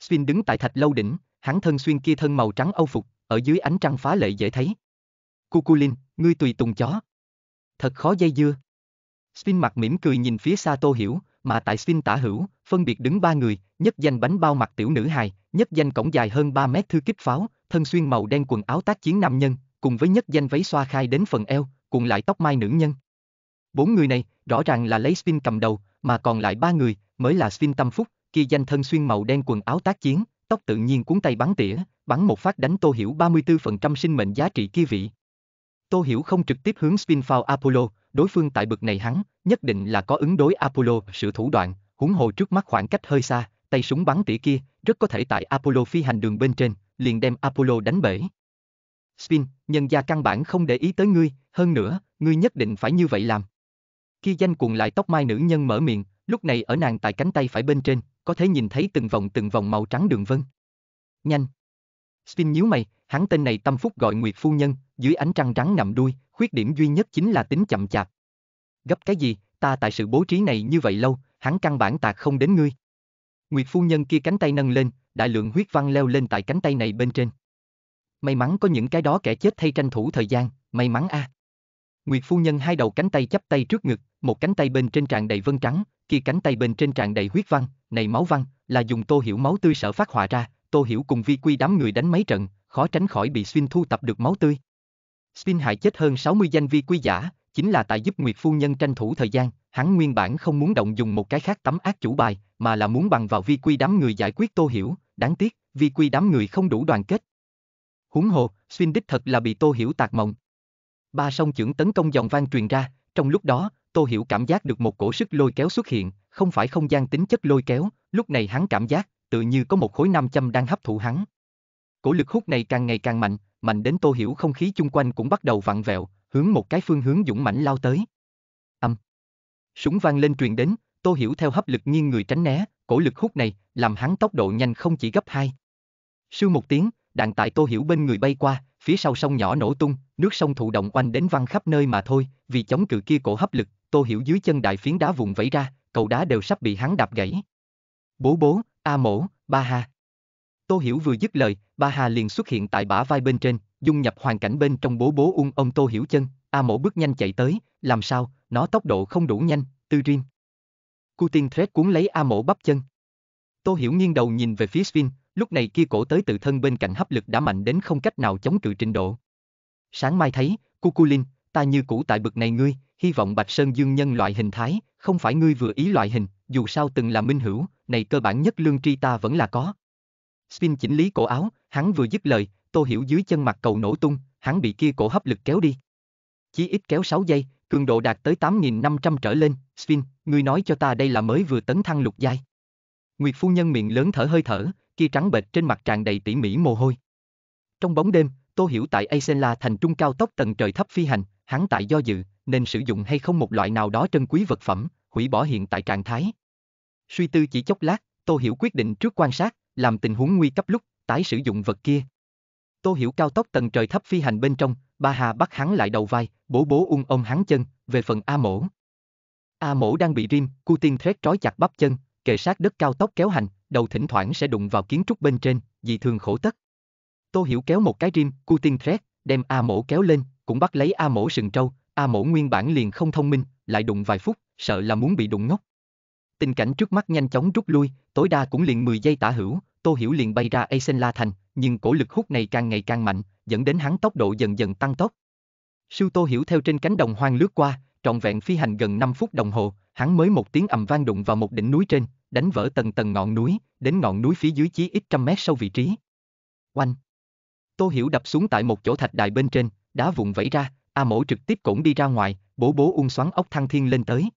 Xuyên đứng tại thạch lâu đỉnh, hắn thân xuyên kia thân màu trắng âu phục, ở dưới ánh trăng phá lệ dễ thấy. Cuculin, ngươi tùy tùng chó. Thật khó dây dưa. Xuyên mặt mỉm cười nhìn phía xa Tô Hiểu, mà tại Xuyên tả hữu, phân biệt đứng ba người, nhất danh bánh bao mặt tiểu nữ hài, nhất danh cổng dài hơn 3 mét thư kích pháo, thân xuyên màu đen quần áo tác chiến nam nhân, cùng với nhất danh váy xoa khai đến phần eo, cùng lại tóc mai nữ nhân. Bốn người này, rõ ràng là lấy Spin cầm đầu, mà còn lại ba người, mới là Spin tâm phúc, kia danh thân xuyên màu đen quần áo tác chiến, tóc tự nhiên cuốn tay bắn tỉa, bắn một phát đánh Tô Hiểu 34% sinh mệnh giá trị kia vị. Tô Hiểu không trực tiếp hướng Spin Spinfall Apollo, đối phương tại bực này hắn, nhất định là có ứng đối Apollo sự thủ đoạn, huống hồ trước mắt khoảng cách hơi xa, tay súng bắn tỉa kia, rất có thể tại Apollo phi hành đường bên trên, liền đem Apollo đánh bể. Spin, nhân gia căn bản không để ý tới ngươi, hơn nữa, ngươi nhất định phải như vậy làm. Kia danh cuồng lại tóc mai nữ nhân mở miệng, lúc này ở nàng tại cánh tay phải bên trên, có thể nhìn thấy từng vòng từng vòng màu trắng đường vân. Nhanh. Spin nhíu mày, hắn tên này tâm phúc gọi Nguyệt phu nhân, dưới ánh trăng trắng nằm đuôi, khuyết điểm duy nhất chính là tính chậm chạp. Gấp cái gì, ta tại sự bố trí này như vậy lâu, hắn căn bản tạc không đến ngươi. Nguyệt phu nhân kia cánh tay nâng lên, đại lượng huyết văn leo lên tại cánh tay này bên trên. May mắn có những cái đó kẻ chết thay tranh thủ thời gian, may mắn a. À. Nguyệt phu nhân hai đầu cánh tay chắp tay trước ngực, một cánh tay bên trên tràn đầy vân trắng, kia cánh tay bên trên tràn đầy huyết văn, này máu văn là dùng Tô Hiểu máu tươi sở phát họa ra, Tô Hiểu cùng Vi Quy đám người đánh mấy trận, khó tránh khỏi bị xuyên thu tập được máu tươi. Spin hại chết hơn 60 danh Vi Quy giả, chính là tại giúp Nguyệt phu nhân tranh thủ thời gian, hắn nguyên bản không muốn động dùng một cái khác tấm ác chủ bài, mà là muốn bằng vào Vi Quy đám người giải quyết Tô Hiểu, đáng tiếc, Vi Quy đám người không đủ đoàn kết. Huống hồ, Xuyên đích thật là bị Tô Hiểu tạc mộng, Ba song chưởng tấn công dòng vang truyền ra, trong lúc đó, Tô Hiểu cảm giác được một cổ sức lôi kéo xuất hiện, không phải không gian tính chất lôi kéo, lúc này hắn cảm giác, tự như có một khối nam châm đang hấp thụ hắn. Cổ lực hút này càng ngày càng mạnh, mạnh đến Tô Hiểu không khí chung quanh cũng bắt đầu vặn vẹo, hướng một cái phương hướng dũng mãnh lao tới. Âm. Súng vang lên truyền đến, Tô Hiểu theo hấp lực nghiêng người tránh né, cổ lực hút này, làm hắn tốc độ nhanh không chỉ gấp hai. Sư một tiếng, đạn tại Tô Hiểu bên người bay qua, phía sau sông nhỏ nổ tung, nước sông thụ động oanh đến văng khắp nơi mà thôi, vì chống cự kia cổ hấp lực, Tô Hiểu dưới chân đại phiến đá vùng vẫy ra, cầu đá đều sắp bị hắn đạp gãy. Bố bố, A mổ, ba ha. Tô Hiểu vừa dứt lời, ba ha liền xuất hiện tại bả vai bên trên, dung nhập hoàn cảnh bên trong bố bố ung ông Tô Hiểu chân, A mổ bước nhanh chạy tới, làm sao, nó tốc độ không đủ nhanh, tư riêng. Cu tiên thread cuốn lấy A mổ bắp chân. Tô Hiểu nghiêng đầu nhìn về phía Sphin, Lúc này kia cổ tới tự thân bên cạnh hấp lực đã mạnh đến không cách nào chống cự trình độ. Sáng mai thấy, Cuculin, ta như cũ tại bực này ngươi, hy vọng Bạch Sơn Dương nhân loại hình thái, không phải ngươi vừa ý loại hình, dù sao từng là minh hữu, này cơ bản nhất lương tri ta vẫn là có. Spin chỉnh lý cổ áo, hắn vừa dứt lời, tô hiểu dưới chân mặt cầu nổ tung, hắn bị kia cổ hấp lực kéo đi. chỉ ít kéo 6 giây, cường độ đạt tới 8.500 trở lên, spin ngươi nói cho ta đây là mới vừa tấn thăng lục giai. Nguyệt phu nhân miệng lớn thở hơi thở, kia trắng bệch trên mặt tràn đầy tỉ mỉ mồ hôi. Trong bóng đêm, Tô Hiểu tại Aisela thành trung cao tốc tầng trời thấp phi hành, hắn tại do dự, nên sử dụng hay không một loại nào đó trân quý vật phẩm, hủy bỏ hiện tại trạng thái. Suy tư chỉ chốc lát, Tô Hiểu quyết định trước quan sát, làm tình huống nguy cấp lúc, tái sử dụng vật kia. Tô Hiểu cao tốc tầng trời thấp phi hành bên trong, ba hà bắt hắn lại đầu vai, bố bố ung ôm hắn chân, về phần A mổ. A mổ đang bị rim, cu tiên thét trói chặt bắp chân, kề sát đất cao tốc kéo hành, đầu thỉnh thoảng sẽ đụng vào kiến trúc bên trên, dị thường khổ tất. Tô Hiểu kéo một cái rim, cu tiên thread, đem A mổ kéo lên, cũng bắt lấy A mổ sừng trâu, A mổ nguyên bản liền không thông minh, lại đụng vài phút, sợ là muốn bị đụng ngốc. Tình cảnh trước mắt nhanh chóng rút lui, tối đa cũng liền 10 giây tả hữu, Tô Hiểu liền bay ra la Thành, nhưng cổ lực hút này càng ngày càng mạnh, dẫn đến hắn tốc độ dần dần tăng tốc. sư Tô Hiểu theo trên cánh đồng hoang lướt qua, trọn vẹn phi hành gần 5 phút đồng hồ, hắn mới một tiếng ầm vang đụng vào một đỉnh núi trên, đánh vỡ tầng tầng ngọn núi, đến ngọn núi phía dưới chí ít trăm mét sâu vị trí. Oanh! Tô Hiểu đập xuống tại một chỗ thạch đài bên trên, đá vụn vẫy ra, A Mổ trực tiếp cũng đi ra ngoài, bố bố ung xoắn ốc thăng thiên lên tới.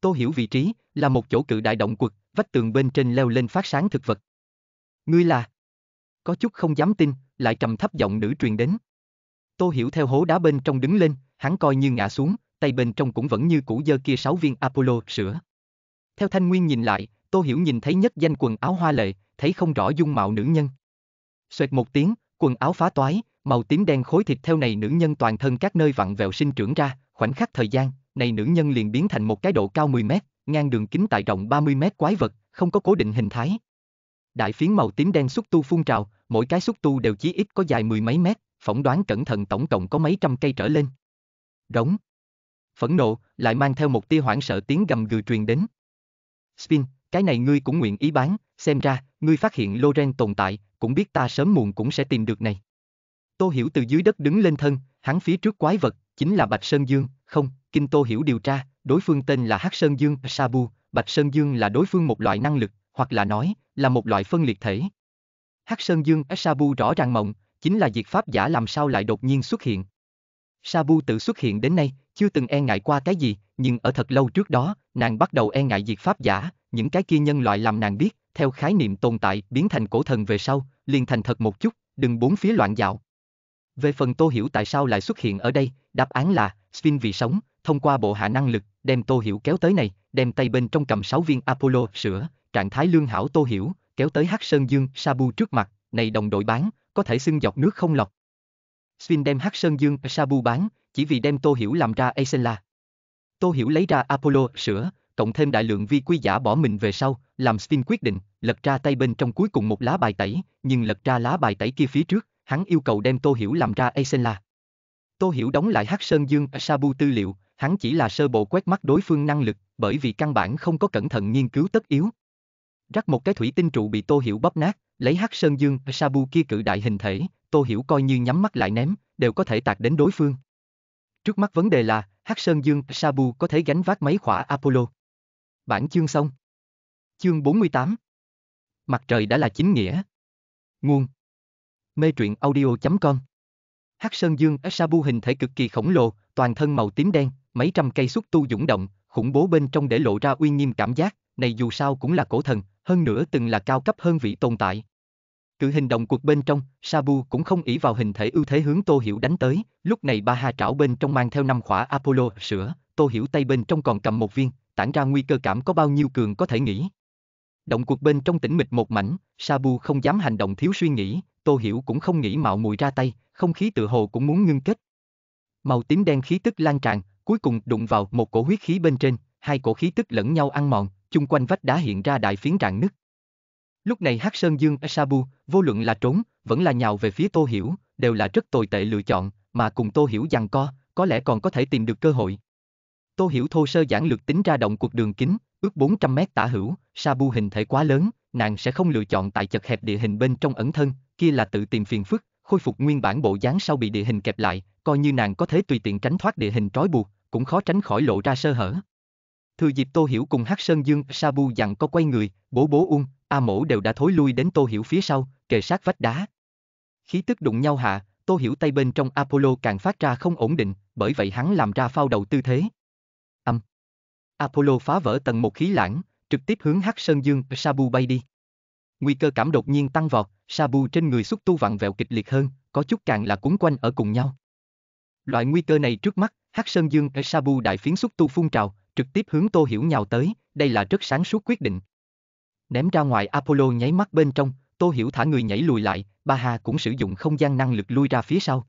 Tô Hiểu vị trí là một chỗ cự đại động quật, vách tường bên trên leo lên phát sáng thực vật. Ngươi là? Có chút không dám tin, lại trầm thấp giọng nữ truyền đến. Tô Hiểu theo hố đá bên trong đứng lên, hắn coi như ngã xuống, tay bên trong cũng vẫn như cũ dơ kia sáu viên Apollo sữa. Theo Thanh Nguyên nhìn lại, Tô Hiểu nhìn thấy nhất danh quần áo hoa lệ, thấy không rõ dung mạo nữ nhân. Xoẹt một tiếng, quần áo phá toái, màu tím đen khối thịt theo này nữ nhân toàn thân các nơi vặn vẹo sinh trưởng ra, khoảnh khắc thời gian, này nữ nhân liền biến thành một cái độ cao 10 mét, ngang đường kính tại rộng 30 mét quái vật, không có cố định hình thái. Đại phiến màu tím đen xúc tu phun trào, mỗi cái xúc tu đều chí ít có dài mười mấy mét, phỏng đoán cẩn thận tổng cộng có mấy trăm cây trở lên. Rống. Phẫn nộ, lại mang theo một tia hoảng sợ tiếng gầm gừ truyền đến. Spin, cái này ngươi cũng nguyện ý bán, xem ra, ngươi phát hiện Loren tồn tại, cũng biết ta sớm muộn cũng sẽ tìm được này. Tô Hiểu từ dưới đất đứng lên thân, hắn phía trước quái vật, chính là Bạch Sơn Dương, không, Kinh Tô Hiểu điều tra, đối phương tên là Hắc Sơn Dương Sabu, Bạch Sơn Dương là đối phương một loại năng lực, hoặc là nói, là một loại phân liệt thể. Hắc Sơn Dương Sabu rõ ràng mộng, chính là diệt pháp giả làm sao lại đột nhiên xuất hiện. Sabu tự xuất hiện đến nay, chưa từng e ngại qua cái gì, nhưng ở thật lâu trước đó, nàng bắt đầu e ngại diệt pháp giả, những cái kia nhân loại làm nàng biết, theo khái niệm tồn tại biến thành cổ thần về sau, liền thành thật một chút, đừng bốn phía loạn dạo. Về phần Tô Hiểu tại sao lại xuất hiện ở đây, đáp án là, spin vì sống, thông qua bộ hạ năng lực, đem Tô Hiểu kéo tới này, đem tay bên trong cầm 6 viên Apollo sữa, trạng thái lương hảo Tô Hiểu, kéo tới Hắc Sơn Dương Sabu trước mặt, này đồng đội bán, có thể xưng dọc nước không lọc. Spin đem Hắc Sơn Dương Sabu bán, chỉ vì đem Tô Hiểu làm ra Aisela. Tô Hiểu lấy ra Apollo sữa, cộng thêm đại lượng vi quy giả bỏ mình về sau, làm Steam quyết định, lật ra tay bên trong cuối cùng một lá bài tẩy, nhưng lật ra lá bài tẩy kia phía trước, hắn yêu cầu đem Tô Hiểu làm ra Asenla. Tô Hiểu đóng lại Hắc Sơn Dương Sabu tư liệu, hắn chỉ là sơ bộ quét mắt đối phương năng lực, bởi vì căn bản không có cẩn thận nghiên cứu tất yếu. Rắc một cái thủy tinh trụ bị Tô Hiểu bóp nát, lấy Hắc Sơn Dương Sabu kia cử đại hình thể, Tô Hiểu coi như nhắm mắt lại ném, đều có thể tạc đến đối phương. Trước mắt vấn đề là, Hắc Sơn Dương Sabu có thể gánh vác máy khỏa Apollo. Bản chương xong. Chương 48 Mặt trời đã là chính nghĩa. Nguồn Mê truyện audio.com Hắc Sơn Dương Sabu hình thể cực kỳ khổng lồ, toàn thân màu tím đen, mấy trăm cây xúc tu dũng động, khủng bố bên trong để lộ ra uy nghiêm cảm giác, này dù sao cũng là cổ thần, hơn nữa từng là cao cấp hơn vị tồn tại, cử hình đồng cuộc bên trong, Sabu cũng không ỷ vào hình thể ưu thế hướng Tô Hiểu đánh tới, lúc này ba hà trảo bên trong mang theo năm khỏa Apollo sữa, Tô Hiểu tay bên trong còn cầm một viên, tản ra nguy cơ cảm có bao nhiêu cường có thể nghĩ. Động cuộc bên trong tĩnh mịch một mảnh, Sabu không dám hành động thiếu suy nghĩ, Tô Hiểu cũng không nghĩ mạo muội ra tay, không khí tự hồ cũng muốn ngưng kết. Màu tím đen khí tức lan tràn, cuối cùng đụng vào một cổ huyết khí bên trên, hai cổ khí tức lẫn nhau ăn mòn, chung quanh vách đá hiện ra đại phiến rạn nứt. Lúc này Hắc Sơn Dương Esabu, vô luận là trốn, vẫn là nhào về phía Tô Hiểu, đều là rất tồi tệ lựa chọn, mà cùng Tô Hiểu rằng co, có lẽ còn có thể tìm được cơ hội. Tô Hiểu thô sơ giản lược tính ra động cuộc đường kính, ước 400 mét tả hữu, Sabu hình thể quá lớn, nàng sẽ không lựa chọn tại chật hẹp địa hình bên trong ẩn thân, kia là tự tìm phiền phức, khôi phục nguyên bản bộ dáng sau bị địa hình kẹp lại, coi như nàng có thể tùy tiện tránh thoát địa hình trói buộc, cũng khó tránh khỏi lộ ra sơ hở. Thừa dịp Tô Hiểu cùng Hắc Sơn Dương Sabu dặn có quay người, bố bố ung, A Mổ đều đã thối lui đến Tô Hiểu phía sau, kề sát vách đá. Khí tức đụng nhau hạ, Tô Hiểu tay bên trong Apollo càng phát ra không ổn định, bởi vậy hắn làm ra phao đầu tư thế. Âm. Apollo phá vỡ tầng một khí lãng, trực tiếp hướng Hắc Sơn Dương, Sabu bay đi. Nguy cơ cảm đột nhiên tăng vọt, Sabu trên người xúc tu vặn vẹo kịch liệt hơn, có chút càng là cuốn quanh ở cùng nhau. Loại nguy cơ này trước mắt, Hắc Sơn Dương Sabu đại phiến xúc tu phun trào, trực tiếp hướng Tô Hiểu nhào tới, đây là rất sáng suốt quyết định. Ném ra ngoài Apollo nháy mắt bên trong, Tô Hiểu thả người nhảy lùi lại, Ba cũng sử dụng không gian năng lực lui ra phía sau.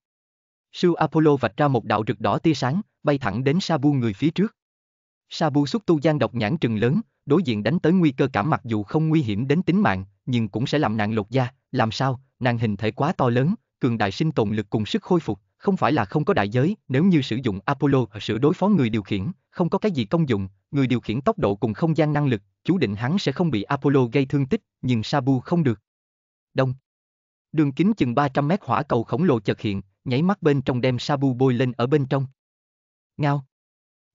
sư Apollo vạch ra một đạo rực đỏ tia sáng, bay thẳng đến Sabu người phía trước. Sabu xúc tu gian độc nhãn trừng lớn, đối diện đánh tới nguy cơ cảm mặc dù không nguy hiểm đến tính mạng, nhưng cũng sẽ làm nàng lột da, làm sao, nàng hình thể quá to lớn, cường đại sinh tồn lực cùng sức khôi phục, không phải là không có đại giới, nếu như sử dụng Apollo sửa đối phó người điều khiển, không có cái gì công dụng, người điều khiển tốc độ cùng không gian năng lực, chú định hắn sẽ không bị Apollo gây thương tích, nhưng Sabu không được. Đông. Đường kính chừng 300 mét hỏa cầu khổng lồ chợt hiện, nháy mắt bên trong đem Sabu bôi lên ở bên trong. Ngao.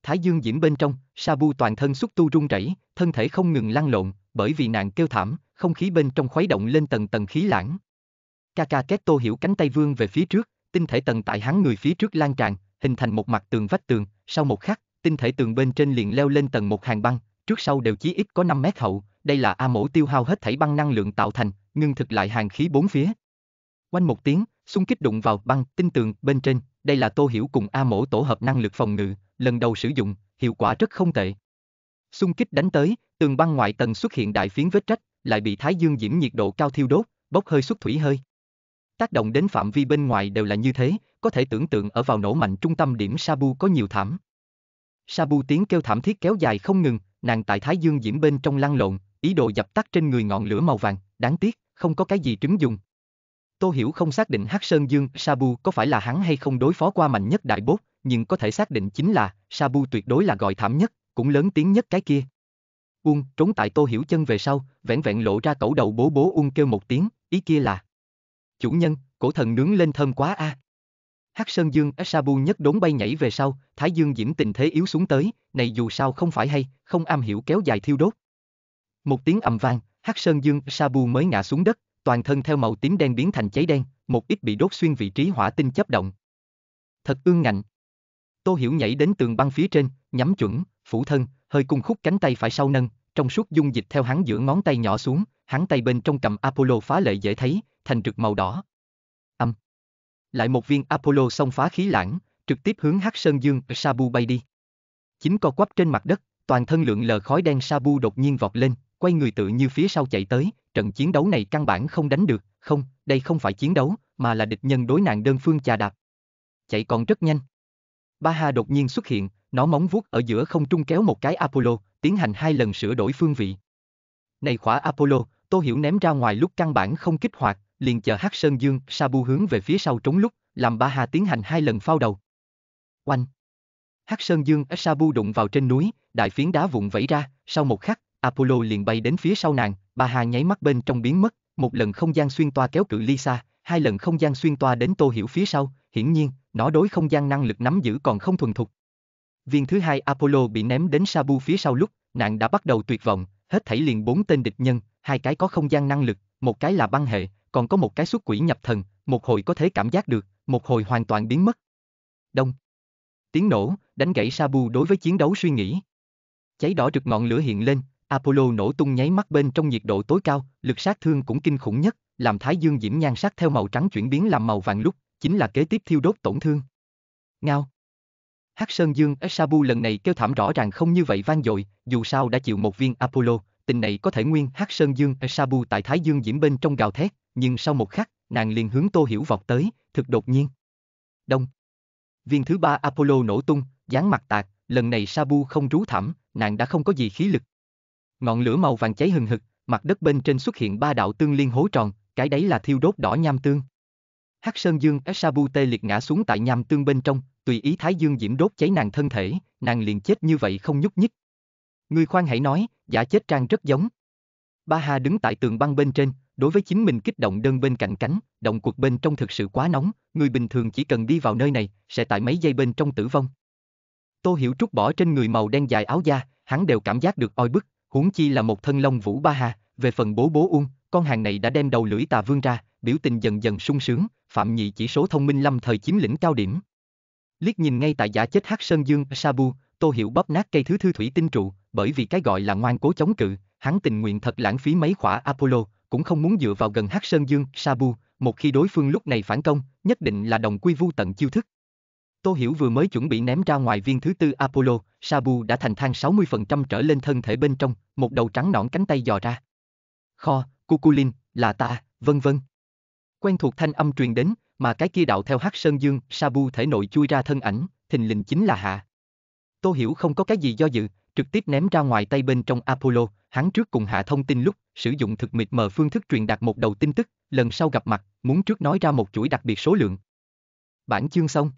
Thái dương diễm bên trong, Sabu toàn thân xúc tu run rẩy, thân thể không ngừng lăn lộn, bởi vì nạn kêu thảm, không khí bên trong khuấy động lên tầng tầng khí lãng. Kakaketo hiểu cánh tay vương về phía trước, tinh thể tầng tại hắn người phía trước lan tràn, hình thành một mặt tường vách tường, sau một khắc, tinh thể tường bên trên liền leo lên tầng một hàng băng, trước sau đều chí ít có 5 mét hậu, đây là A Mỗ tiêu hao hết thảy băng năng lượng tạo thành, ngưng thực lại hàng khí bốn phía. Quanh một tiếng, xung kích đụng vào băng tinh tường bên trên, đây là Tô Hiểu cùng A Mỗ tổ hợp năng lực phòng ngự, lần đầu sử dụng, hiệu quả rất không tệ. Xung kích đánh tới, tường băng ngoại tầng xuất hiện đại phiến vết rách, lại bị Thái Dương Diễm nhiệt độ cao thiêu đốt, bốc hơi xuất thủy hơi. Tác động đến phạm vi bên ngoài đều là như thế, có thể tưởng tượng ở vào nổ mạnh trung tâm điểm Sabu có nhiều thảm. Sabu tiếng kêu thảm thiết kéo dài không ngừng, nàng tại Thái Dương Diễm bên trong lăn lộn, ý đồ dập tắt trên người ngọn lửa màu vàng, đáng tiếc, không có cái gì trứng dùng. Tô Hiểu không xác định Hắc Sơn Dương Sabu có phải là hắn hay không đối phó qua mạnh nhất đại bốt, nhưng có thể xác định chính là Sabu tuyệt đối là gọi thảm nhất, cũng lớn tiếng nhất cái kia. Uông trốn tại Tô Hiểu chân về sau, vẹn vẹn lộ ra cẩu đầu bố bố Uông kêu một tiếng, ý kia là chủ nhân, cổ thần nướng lên thơm quá a. À. Hắc Sơn Dương Asabu nhất đốn bay nhảy về sau, Thái Dương Diễm tình thế yếu xuống tới, này dù sao không phải hay, không am hiểu kéo dài thiêu đốt. Một tiếng ầm vang, Hắc Sơn Dương Asabu mới ngã xuống đất, toàn thân theo màu tím đen biến thành cháy đen, một ít bị đốt xuyên vị trí hỏa tinh chấp động. Thật ương ngạnh. Tô Hiểu nhảy đến tường băng phía trên, nhắm chuẩn, phủ thân, hơi cung khúc cánh tay phải sau nâng, trong suốt dung dịch theo hắn giữa ngón tay nhỏ xuống, hắn tay bên trong cầm Apollo phá lệ dễ thấy, thành trực màu đỏ. Âm. Lại một viên Apollo xông phá khí lãng, trực tiếp hướng Hắc Sơn Dương Sabu bay đi. Chính co quắp trên mặt đất, toàn thân lượng lờ khói đen Sabu đột nhiên vọt lên, quay người tự như phía sau chạy tới, trận chiến đấu này căn bản không đánh được, không, đây không phải chiến đấu, mà là địch nhân đối nạn đơn phương chà đạp. Chạy còn rất nhanh. Ba Ha đột nhiên xuất hiện, nó móng vuốt ở giữa không trung kéo một cái Apollo, tiến hành hai lần sửa đổi phương vị. Này khỏa Apollo, Tô Hiểu ném ra ngoài lúc căn bản không kích hoạt, liền chờ Hắc Sơn Dương, Sabu hướng về phía sau trống lúc, làm Ba Hà tiến hành hai lần phao đầu. Oanh! Hắc Sơn Dương, Sabu đụng vào trên núi, đại phiến đá vụn vẫy ra, sau một khắc, Apollo liền bay đến phía sau nàng, Ba Hà nháy mắt bên trong biến mất, một lần không gian xuyên toa kéo cự ly xa, hai lần không gian xuyên toa đến Tô Hiểu phía sau, hiển nhiên, nó đối không gian năng lực nắm giữ còn không thuần thục. Viên thứ hai Apollo bị ném đến Sabu phía sau lúc, nạn đã bắt đầu tuyệt vọng, hết thảy liền bốn tên địch nhân, hai cái có không gian năng lực, một cái là băng hệ, còn có một cái xuất quỷ nhập thần, một hồi có thể cảm giác được, một hồi hoàn toàn biến mất. Đông. Tiếng nổ, đánh gãy Sabu đối với chiến đấu suy nghĩ. Cháy đỏ rực ngọn lửa hiện lên, Apollo nổ tung nháy mắt bên trong nhiệt độ tối cao, lực sát thương cũng kinh khủng nhất, làm thái dương diễm nhan sắc theo màu trắng chuyển biến làm màu vàng lúc, chính là kế tiếp thiêu đốt tổn thương. Ngao. Hắc Sơn Dương Sabu lần này kêu thảm rõ ràng không như vậy vang dội, dù sao đã chịu một viên Apollo, tình này có thể nguyên Hắc Sơn Dương Sabu tại Thái Dương Diễm bên trong gào thét, nhưng sau một khắc, nàng liền hướng Tô Hiểu vọt tới, thực đột nhiên. Đông. Viên thứ ba Apollo nổ tung, dán mặt tạc, lần này Sabu không rú thảm, nàng đã không có gì khí lực. Ngọn lửa màu vàng cháy hừng hực, mặt đất bên trên xuất hiện ba đạo tương liên hố tròn, cái đấy là thiêu đốt đỏ nham tương. Hắc Sơn Dương Sabu tê liệt ngã xuống tại nham tương bên trong, tùy ý Thái Dương diễm đốt cháy nàng thân thể, nàng liền chết như vậy không nhúc nhích. Người khoan hãy nói, giả chết trang rất giống. Ba Hà đứng tại tường băng bên trên, đối với chính mình kích động đơn bên cạnh cánh, động cuộc bên trong thực sự quá nóng, người bình thường chỉ cần đi vào nơi này, sẽ tại mấy giây bên trong tử vong. Tô Hiểu Trúc bỏ trên người màu đen dài áo da, hắn đều cảm giác được oi bức, huống chi là một thân long vũ ba hà, về phần bố bố ung, con hàng này đã đem đầu lưỡi tà vương ra, biểu tình dần dần sung sướng, phạm nhị chỉ số thông minh lâm thời chiếm lĩnh cao điểm. Liếc nhìn ngay tại giả chết Hắc Sơn Dương Sabu, Tô Hiểu bóp nát cây thứ thư thủy tinh trụ, bởi vì cái gọi là ngoan cố chống cự, hắn tình nguyện thật lãng phí mấy khỏa Apollo, cũng không muốn dựa vào gần Hắc Sơn Dương, Sabu, một khi đối phương lúc này phản công, nhất định là đồng quy vu tận chiêu thức. Tô Hiểu vừa mới chuẩn bị ném ra ngoài viên thứ tư Apollo, Sabu đã thành thang 60% trở lên thân thể bên trong, một đầu trắng nõn cánh tay dò ra. Kho, Cuculin, là ta, vân vân. Quen thuộc thanh âm truyền đến, mà cái kia đạo theo Hắc Sơn Dương, Sabu thể nội chui ra thân ảnh, thình lình chính là Hạ. Tô Hiểu không có cái gì do dự, trực tiếp ném ra ngoài tay bên trong Apollo, hắn trước cùng hạ thông tin lúc, sử dụng thực mịt mờ phương thức truyền đạt một đầu tin tức, lần sau gặp mặt, muốn trước nói ra một chuỗi đặc biệt số lượng. Bản chương xong.